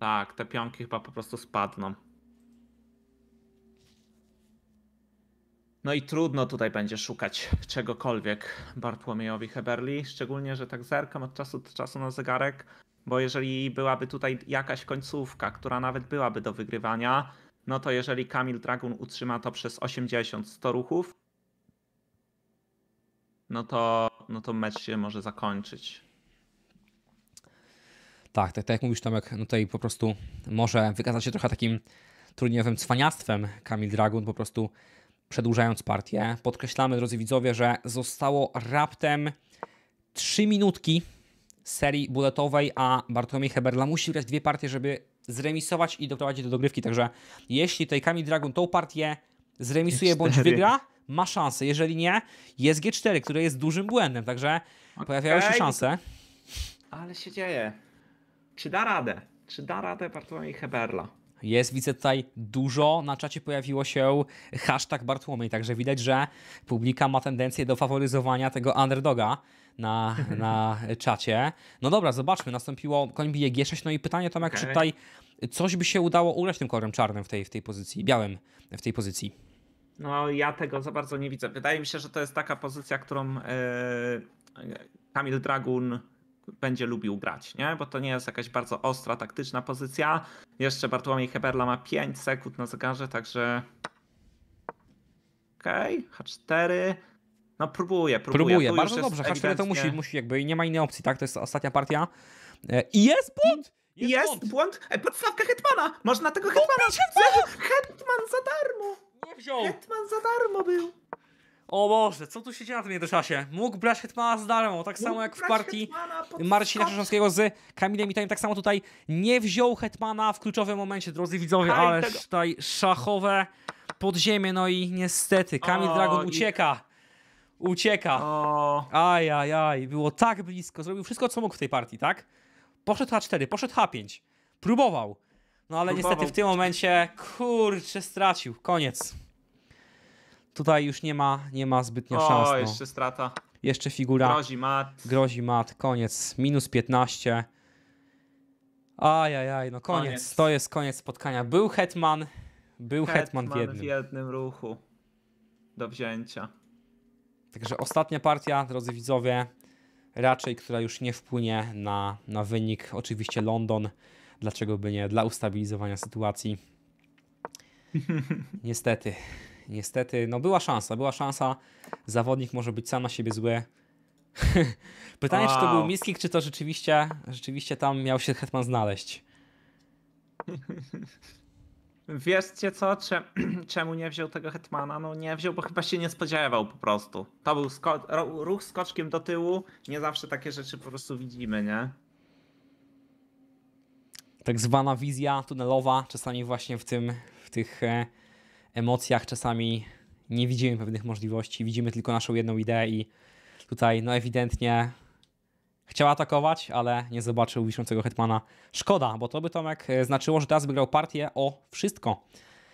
Tak, te pionki chyba po prostu spadną. No i trudno tutaj będzie szukać czegokolwiek Bartłomiejowi Heberli, szczególnie, że tak zerkam od czasu do czasu na zegarek, bo jeżeli byłaby tutaj jakaś końcówka, która nawet byłaby do wygrywania, no to jeżeli Kamil Dragon utrzyma to przez 80-100 ruchów, no to, no to mecz się może zakończyć. Tak, tak, tak jak mówisz, Tomek, no tutaj po prostu może wykazać się trochę takim trudniowym cwaniactwem Kamil Dragon po prostu przedłużając partię. Podkreślamy, drodzy widzowie, że zostało raptem 3 minutki serii bulletowej, a Bartłomiej Heberla musi grać dwie partie, żeby zremisować i doprowadzić do dogrywki. Także jeśli tutaj Kamil Dragon tą partię zremisuje G4. bądź wygra, ma szansę. Jeżeli nie, jest G4, które jest dużym błędem, także okay. pojawiają się szanse. Ale się dzieje. Czy da radę? Czy da radę Bartłomiej Heberla? Jest, widzę tutaj dużo. Na czacie pojawiło się hashtag Bartłomiej, także widać, że publika ma tendencję do faworyzowania tego underdoga na, [laughs] na czacie. No dobra, zobaczmy. Nastąpiło koń bije G6. No i pytanie Tomek, okay. czy tutaj coś by się udało ugrać tym korem czarnym w tej, w tej pozycji, białym w tej pozycji? No ja tego za bardzo nie widzę. Wydaje mi się, że to jest taka pozycja, którą yy, Kamil Dragun będzie lubił grać, nie? bo to nie jest jakaś bardzo ostra taktyczna pozycja. Jeszcze Bartłomiej Heberla ma 5 sekund na zegarze, także okej, okay, H4. No próbuję, próbuję. Próbuję, bardzo dobrze, H4 ewidentnie... to musi, musi jakby, nie ma innej opcji, tak? To jest ostatnia partia. E, I jest błąd! Jest, jest błąd. błąd. E, podstawka Hetmana! Można tego Hetmana! Hetman! Hetman za darmo! Nie wziął! Hetman za darmo był! O Boże, co tu się dzieje na tym międzyczasie? Mógł brać Hetmana z darmo, tak samo jak w partii Marcina Krzyżowskiego z Kamilem Itajem, tak samo tutaj nie wziął Hetmana w kluczowym momencie, drodzy widzowie, ale tutaj szachowe podziemie, no i niestety Kamil o, Dragon ucieka. Ucieka. O. Aj, aj, aj, było tak blisko, zrobił wszystko, co mógł w tej partii, tak? Poszedł H4, poszedł H5, próbował. No ale próbował. niestety w tym momencie, kurczę, stracił, koniec. Tutaj już nie ma, nie ma zbytnio o, szans. O, no. jeszcze strata. Jeszcze figura. Grozi mat. Grozi mat, koniec. Minus 15. Ajajaj, no koniec. koniec. To jest koniec spotkania. Był Hetman, był Hetman, Hetman w jednym. w jednym ruchu do wzięcia. Także ostatnia partia, drodzy widzowie, raczej, która już nie wpłynie na, na wynik. Oczywiście London, dlaczego by nie, dla ustabilizowania sytuacji. [laughs] Niestety niestety, no była szansa, była szansa. Zawodnik może być sam na siebie zły. [laughs] Pytanie, wow. czy to był Miskik, czy to rzeczywiście, rzeczywiście tam miał się Hetman znaleźć. [laughs] Wieszcie co, [clears throat] czemu nie wziął tego Hetmana? No nie wziął, bo chyba się nie spodziewał po prostu. To był sko ruch skoczkiem do tyłu, nie zawsze takie rzeczy po prostu widzimy, nie? Tak zwana wizja tunelowa, czasami właśnie w tym, w tych e, emocjach czasami nie widzimy pewnych możliwości, widzimy tylko naszą jedną ideę i tutaj no ewidentnie chciał atakować, ale nie zobaczył wiszącego Hetmana. Szkoda, bo to by Tomek e, znaczyło, że teraz wygrał partię o wszystko.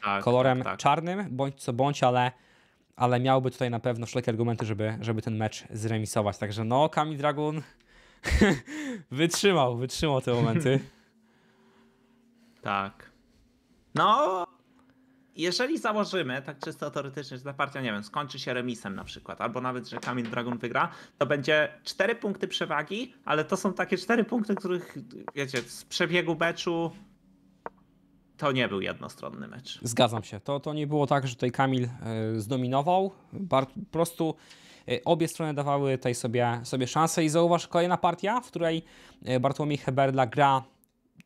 Tak, kolorem tak, tak. czarnym, bądź co bądź, ale, ale miałby tutaj na pewno wszelkie argumenty, żeby, żeby ten mecz zremisować. Także no, Kami Dragon [laughs] wytrzymał, wytrzymał te momenty. [laughs] tak. No, jeżeli założymy, tak czysto teoretycznie, że ta partia, nie wiem, skończy się remisem na przykład, albo nawet, że Kamil Dragon wygra, to będzie cztery punkty przewagi, ale to są takie cztery punkty, których, wiecie, z przebiegu meczu to nie był jednostronny mecz. Zgadzam się. To, to nie było tak, że tutaj Kamil y, zdominował. Bar po prostu y, obie strony dawały tutaj sobie, sobie szansę i zauważ kolejna partia, w której e, Bartłomiej Heberla gra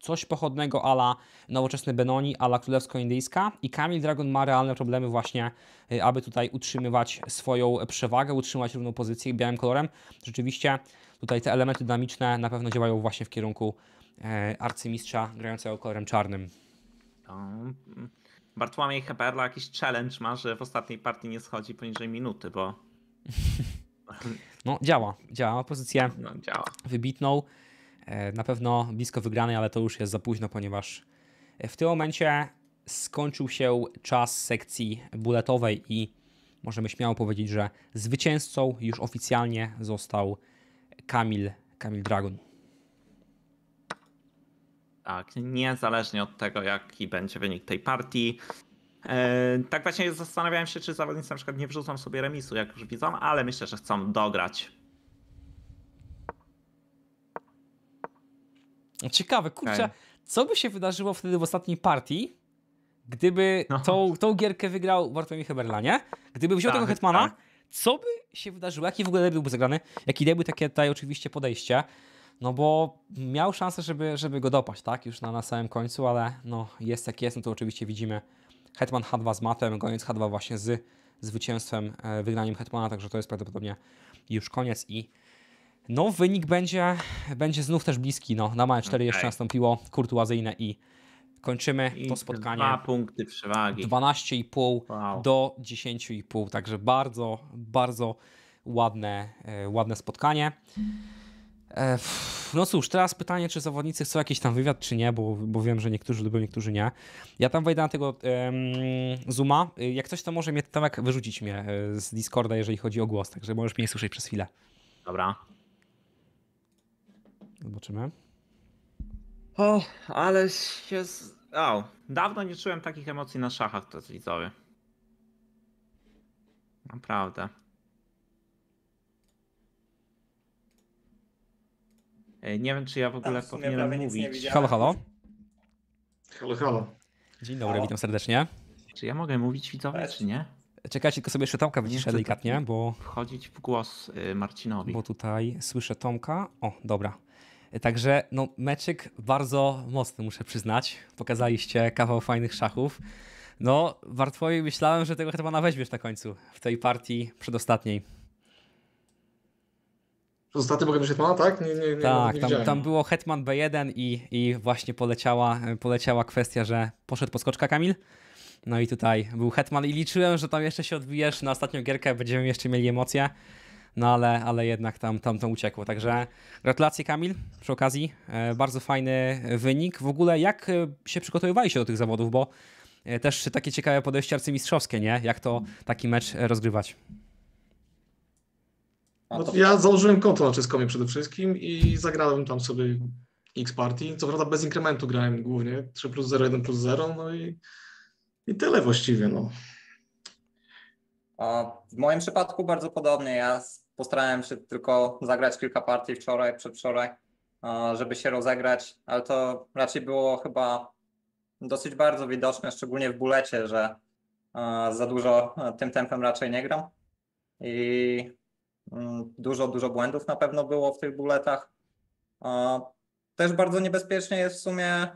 Coś pochodnego ala nowoczesny Benoni, ala królewsko-indyjska i Kamil Dragon ma realne problemy właśnie, y, aby tutaj utrzymywać swoją przewagę, utrzymać równą pozycję białym kolorem. Rzeczywiście tutaj te elementy dynamiczne na pewno działają właśnie w kierunku e, arcymistrza grającego kolorem czarnym. Mm, Bartłomiej Heberla jakiś challenge ma, że w ostatniej partii nie schodzi poniżej minuty, bo... [laughs] No działa, działa, ma pozycję no, działa. wybitną. E, na pewno blisko wygranej, ale to już jest za późno, ponieważ e, w tym momencie skończył się czas sekcji buletowej i możemy śmiało powiedzieć, że zwycięzcą już oficjalnie został Kamil, Kamil Dragon. Tak, niezależnie od tego, jaki będzie wynik tej partii. E, tak właśnie zastanawiałem się, czy zawodnicy na przykład nie wrzucą sobie remisu, jak już widzą, ale myślę, że chcą dograć Ciekawe, kurczę, co by się wydarzyło wtedy w ostatniej partii, gdyby no. tą, tą gierkę wygrał Bartłomiej Heberla, nie? Gdyby wziął tak, tego Hetmana, tak. co by się wydarzyło? Jaki w ogóle byłby zagrany? Jaki byłby takie tutaj oczywiście podejście? No bo miał szansę, żeby, żeby go dopaść, tak? Już na, na samym końcu, ale no jest jak jest, no to oczywiście widzimy Hetman H2 z matem, koniec H2 właśnie z zwycięstwem, e, wygraniem Hetmana, także to jest prawdopodobnie już koniec i no, wynik będzie, będzie znów też bliski. No, na małe 4 okay. jeszcze nastąpiło kurtuazyjne i kończymy I to spotkanie. Dwa punkty przewagi. 12,5 wow. do 10,5. Także bardzo, bardzo ładne, e, ładne spotkanie. E, no cóż, teraz pytanie, czy zawodnicy chcą jakiś tam wywiad, czy nie, bo, bo wiem, że niektórzy lubią, niektórzy nie. Ja tam wejdę na tego um, Zooma. E, jak coś, to może mnie tam wyrzucić mnie z Discorda, jeżeli chodzi o głos, także możesz mnie słyszeć przez chwilę. Dobra. Zobaczymy. O, ale się. Z... O, dawno nie czułem takich emocji na szachach, to jest widzowie. Naprawdę. Nie wiem, czy ja w ogóle powinienem mówić. Halo, halo. Halo, halo. Dzień dobry, halo. witam serdecznie. Czy ja mogę mówić widzowie, czy nie? Czekajcie, tylko sobie jeszcze Tomka wyciszę delikatnie, bo... Wchodzić w głos y, Marcinowi. Bo tutaj słyszę Tomka. O, dobra. Także no, meczyk bardzo mocny, muszę przyznać. Pokazaliście kawał fajnych szachów. No, Bartłowi myślałem, że tego chyba weźmiesz na końcu w tej partii przedostatniej. Ostatni mogę mieć Hetmana, tak? Nie, nie, nie, tak, nie tam, tam, było Hetman B1 i, i właśnie poleciała, poleciała kwestia, że poszedł poskoczka Kamil. No i tutaj był Hetman i liczyłem, że tam jeszcze się odbijesz na ostatnią gierkę, będziemy jeszcze mieli emocje no ale, ale jednak tam, tam to uciekło. Także gratulacje Kamil przy okazji, e, bardzo fajny wynik. W ogóle jak e, się przygotowywaliście do tych zawodów, bo e, też takie ciekawe podejście arcymistrzowskie, nie? Jak to taki mecz rozgrywać? No ja założyłem konto na Czeskomie przede wszystkim i zagrałem tam sobie X partii. Co prawda bez inkrementu grałem głównie 3 plus 0, 1 plus 0, no i, i tyle właściwie. No. O, w moim przypadku bardzo podobnie. Ja Postarałem się tylko zagrać kilka partii wczoraj, przedwczoraj, e, żeby się rozegrać, ale to raczej było chyba dosyć bardzo widoczne, szczególnie w bulecie, że e, za dużo e, tym tempem raczej nie gram. I mm, dużo, dużo błędów na pewno było w tych buletach. Też bardzo niebezpiecznie jest w sumie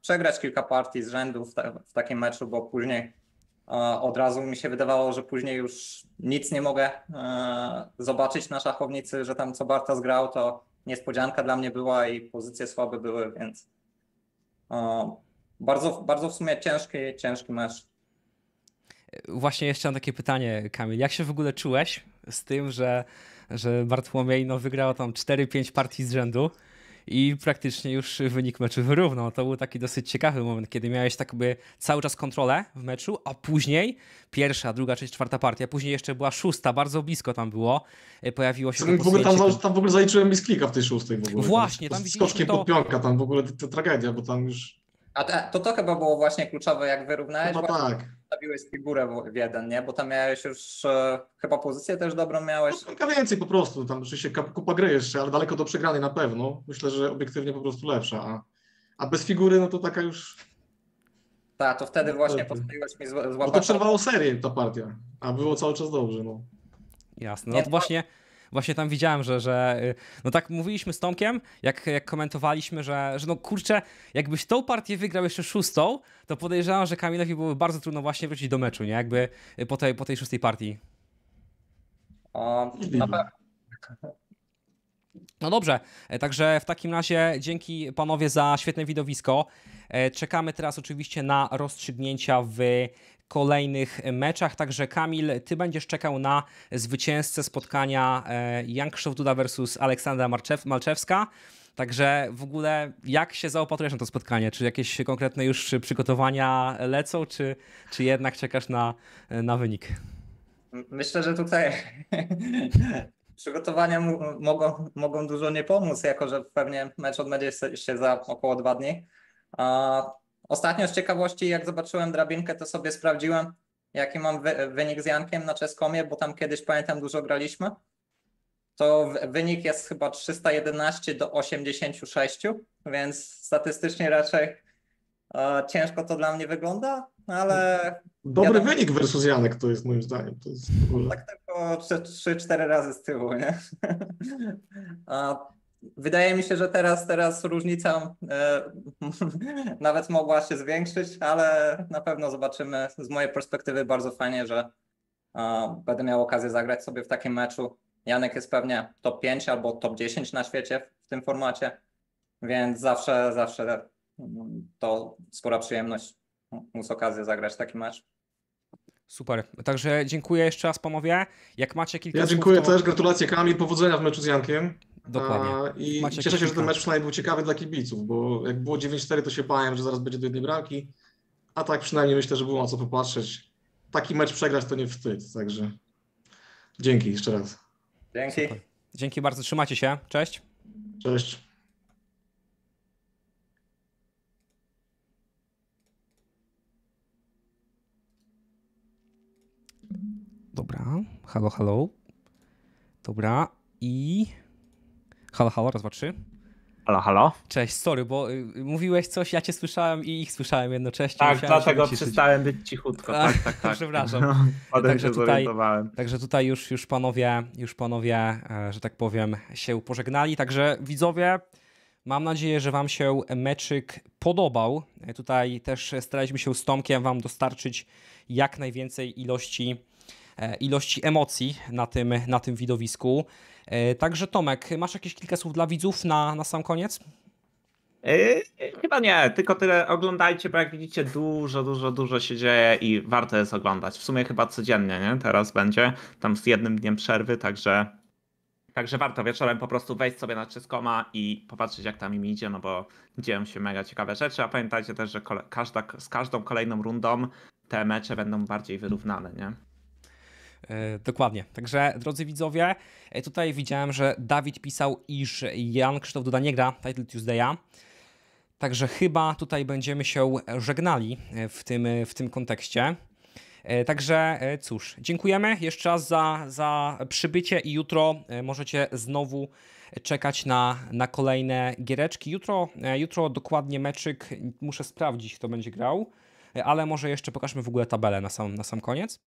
przegrać kilka partii z rzędu w, w takim meczu, bo później od razu mi się wydawało, że później już nic nie mogę e, zobaczyć na szachownicy, że tam co Barta zgrał, to niespodzianka dla mnie była i pozycje słabe były, więc e, bardzo, bardzo w sumie ciężki, ciężki mecz. Właśnie jeszcze mam takie pytanie, Kamil. Jak się w ogóle czułeś z tym, że, że Bartłomiej no, wygrał tam 4-5 partii z rzędu? i praktycznie już wynik meczu wyrównał. To był taki dosyć ciekawy moment, kiedy miałeś tak by cały czas kontrolę w meczu, a później pierwsza, druga, trzecia, czwarta partia, później jeszcze była szósta, bardzo blisko tam było, e, pojawiło się... W ogóle tam, tam w ogóle zaliczyłem misklika w tej szóstej w ogóle. No właśnie, tam, tam Skoczkiem to... pod pionka, tam w ogóle to tragedia, bo tam już a to to chyba było właśnie kluczowe, jak wyrównałeś. Chyba tak. Stawiłeś figurę w jeden, nie? Bo tam miałeś już e, chyba pozycję też dobrą miałeś. No, więcej po prostu, tam rzeczywiście kupa gry jeszcze, ale daleko do przegranej na pewno. Myślę, że obiektywnie po prostu lepsza. A, a bez figury, no to taka już... Tak, to wtedy no, właśnie postawiłeś mi złapać. No to przerwało serię ta partia, a było cały czas dobrze, no. Jasne, no to właśnie właśnie tam widziałem, że, że y, no tak mówiliśmy z Tomkiem, jak, jak komentowaliśmy, że, że no kurczę, jakbyś tą partię wygrał jeszcze szóstą, to podejrzewam, że Kamilowi byłoby bardzo trudno właśnie wrócić do meczu, nie? Jakby y, po tej, po tej szóstej partii. Um, na No dobrze, e, także w takim razie dzięki panowie za świetne widowisko. E, czekamy teraz oczywiście na rozstrzygnięcia w kolejnych meczach. Także Kamil, ty będziesz czekał na zwycięzcę spotkania Jankrzyw e, Duda versus Aleksandra Malczewska. Także w ogóle jak się zaopatrujesz na to spotkanie? Czy jakieś konkretne już przygotowania lecą, czy, czy jednak czekasz na, na wynik? Myślę, że tutaj [laughs] przygotowania mogą, mogą dużo nie pomóc, jako że pewnie mecz odbędzie się za około dwa dni. A Ostatnio z ciekawości, jak zobaczyłem drabinkę, to sobie sprawdziłem, jaki mam wy wynik z Jankiem na Czeskomie, bo tam kiedyś pamiętam dużo graliśmy. To wynik jest chyba 311 do 86, więc statystycznie raczej e, ciężko to dla mnie wygląda, ale. Dobry wiadomo, wynik versus Janek to jest moim zdaniem. To jest w ogóle... Tak tylko 3-4 razy z tyłu, nie? [laughs] A Wydaje mi się, że teraz, teraz różnica e, [laughs] nawet mogła się zwiększyć, ale na pewno zobaczymy. Z mojej perspektywy bardzo fajnie, że e, będę miał okazję zagrać sobie w takim meczu. Janek jest pewnie top 5 albo top 10 na świecie w tym formacie, więc zawsze, zawsze to spora przyjemność móc okazję zagrać taki mecz. Super. Także dziękuję jeszcze raz panowie. Jak macie kilka. Ja dziękuję słów, to... też. Gratulacje Kamil. Powodzenia w meczu z Jankiem. Dokładnie. I cieszę się, że ten mecz przynajmniej był ciekawy dla kibiców, bo jak było 9-4, to się bałem, że zaraz będzie do jednej bramki, a tak przynajmniej myślę, że było na co popatrzeć. Taki mecz przegrać to nie wstyd, także dzięki jeszcze raz. Dzięki. Super. Dzięki bardzo, trzymacie się. Cześć. Cześć. Dobra, halo, halo. Dobra, i Halo, halo, raz, dwa, trzy. Halo, halo. Cześć, sorry, bo y, mówiłeś coś, ja cię słyszałem i ich słyszałem jednocześnie. Tak, dlatego przestałem być cichutko. Tak, tak, tak. tak. [laughs] Przepraszam. No, także, tutaj, także tutaj już, już panowie, już panowie, e, że tak powiem, się pożegnali. Także widzowie, mam nadzieję, że wam się meczyk podobał. E, tutaj też staraliśmy się z Tomkiem wam dostarczyć jak najwięcej ilości E, ilości emocji na tym, na tym widowisku. E, także Tomek, masz jakieś kilka słów dla widzów na, na sam koniec? E, chyba nie, tylko tyle oglądajcie, bo jak widzicie, dużo, dużo, dużo się dzieje i warto jest oglądać. W sumie chyba codziennie, nie? Teraz będzie, tam z jednym dniem przerwy, także, także warto wieczorem po prostu wejść sobie na Czyskoma i popatrzeć, jak tam im idzie, no bo dzieją się mega ciekawe rzeczy, a pamiętajcie też, że każda, z każdą kolejną rundą te mecze będą bardziej wyrównane, nie? E, dokładnie. Także, drodzy widzowie, e, tutaj widziałem, że Dawid pisał, iż Jan Krzysztof Duda nie gra Title Tuesdaya. Także chyba tutaj będziemy się żegnali e, w tym, w tym kontekście. Także cóż, dziękujemy jeszcze raz za, za przybycie i jutro możecie znowu czekać na, na kolejne giereczki. Jutro, jutro dokładnie meczyk, muszę sprawdzić kto będzie grał, ale może jeszcze pokażmy w ogóle tabelę na sam, na sam koniec.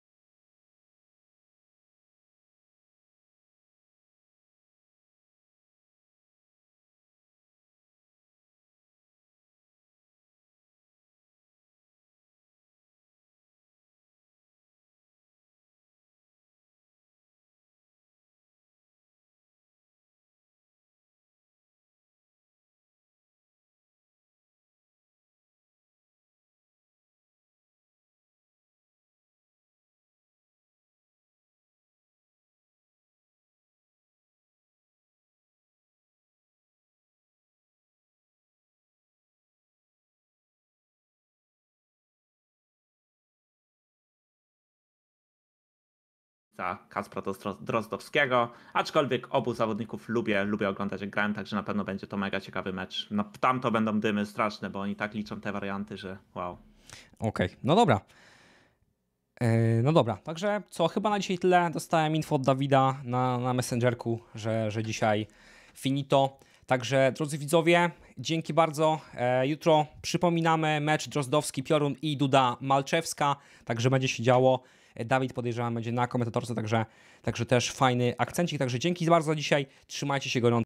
za Kaspra Drozdowskiego, aczkolwiek obu zawodników lubię, lubię oglądać jak grałem, także na pewno będzie to mega ciekawy mecz. No, tam to będą dymy straszne, bo oni tak liczą te warianty, że wow. Okej, okay. no dobra. E, no dobra, także co, chyba na dzisiaj tyle. Dostałem info od Dawida na, na Messengerku, że, że dzisiaj finito. Także drodzy widzowie, dzięki bardzo. E, jutro przypominamy mecz Drozdowski, Piorun i Duda Malczewska, także będzie się działo. E, Dawid podejrzewam będzie na komentatorce, także, także też fajny akcencik. Także dzięki bardzo dzisiaj, trzymajcie się gorąco.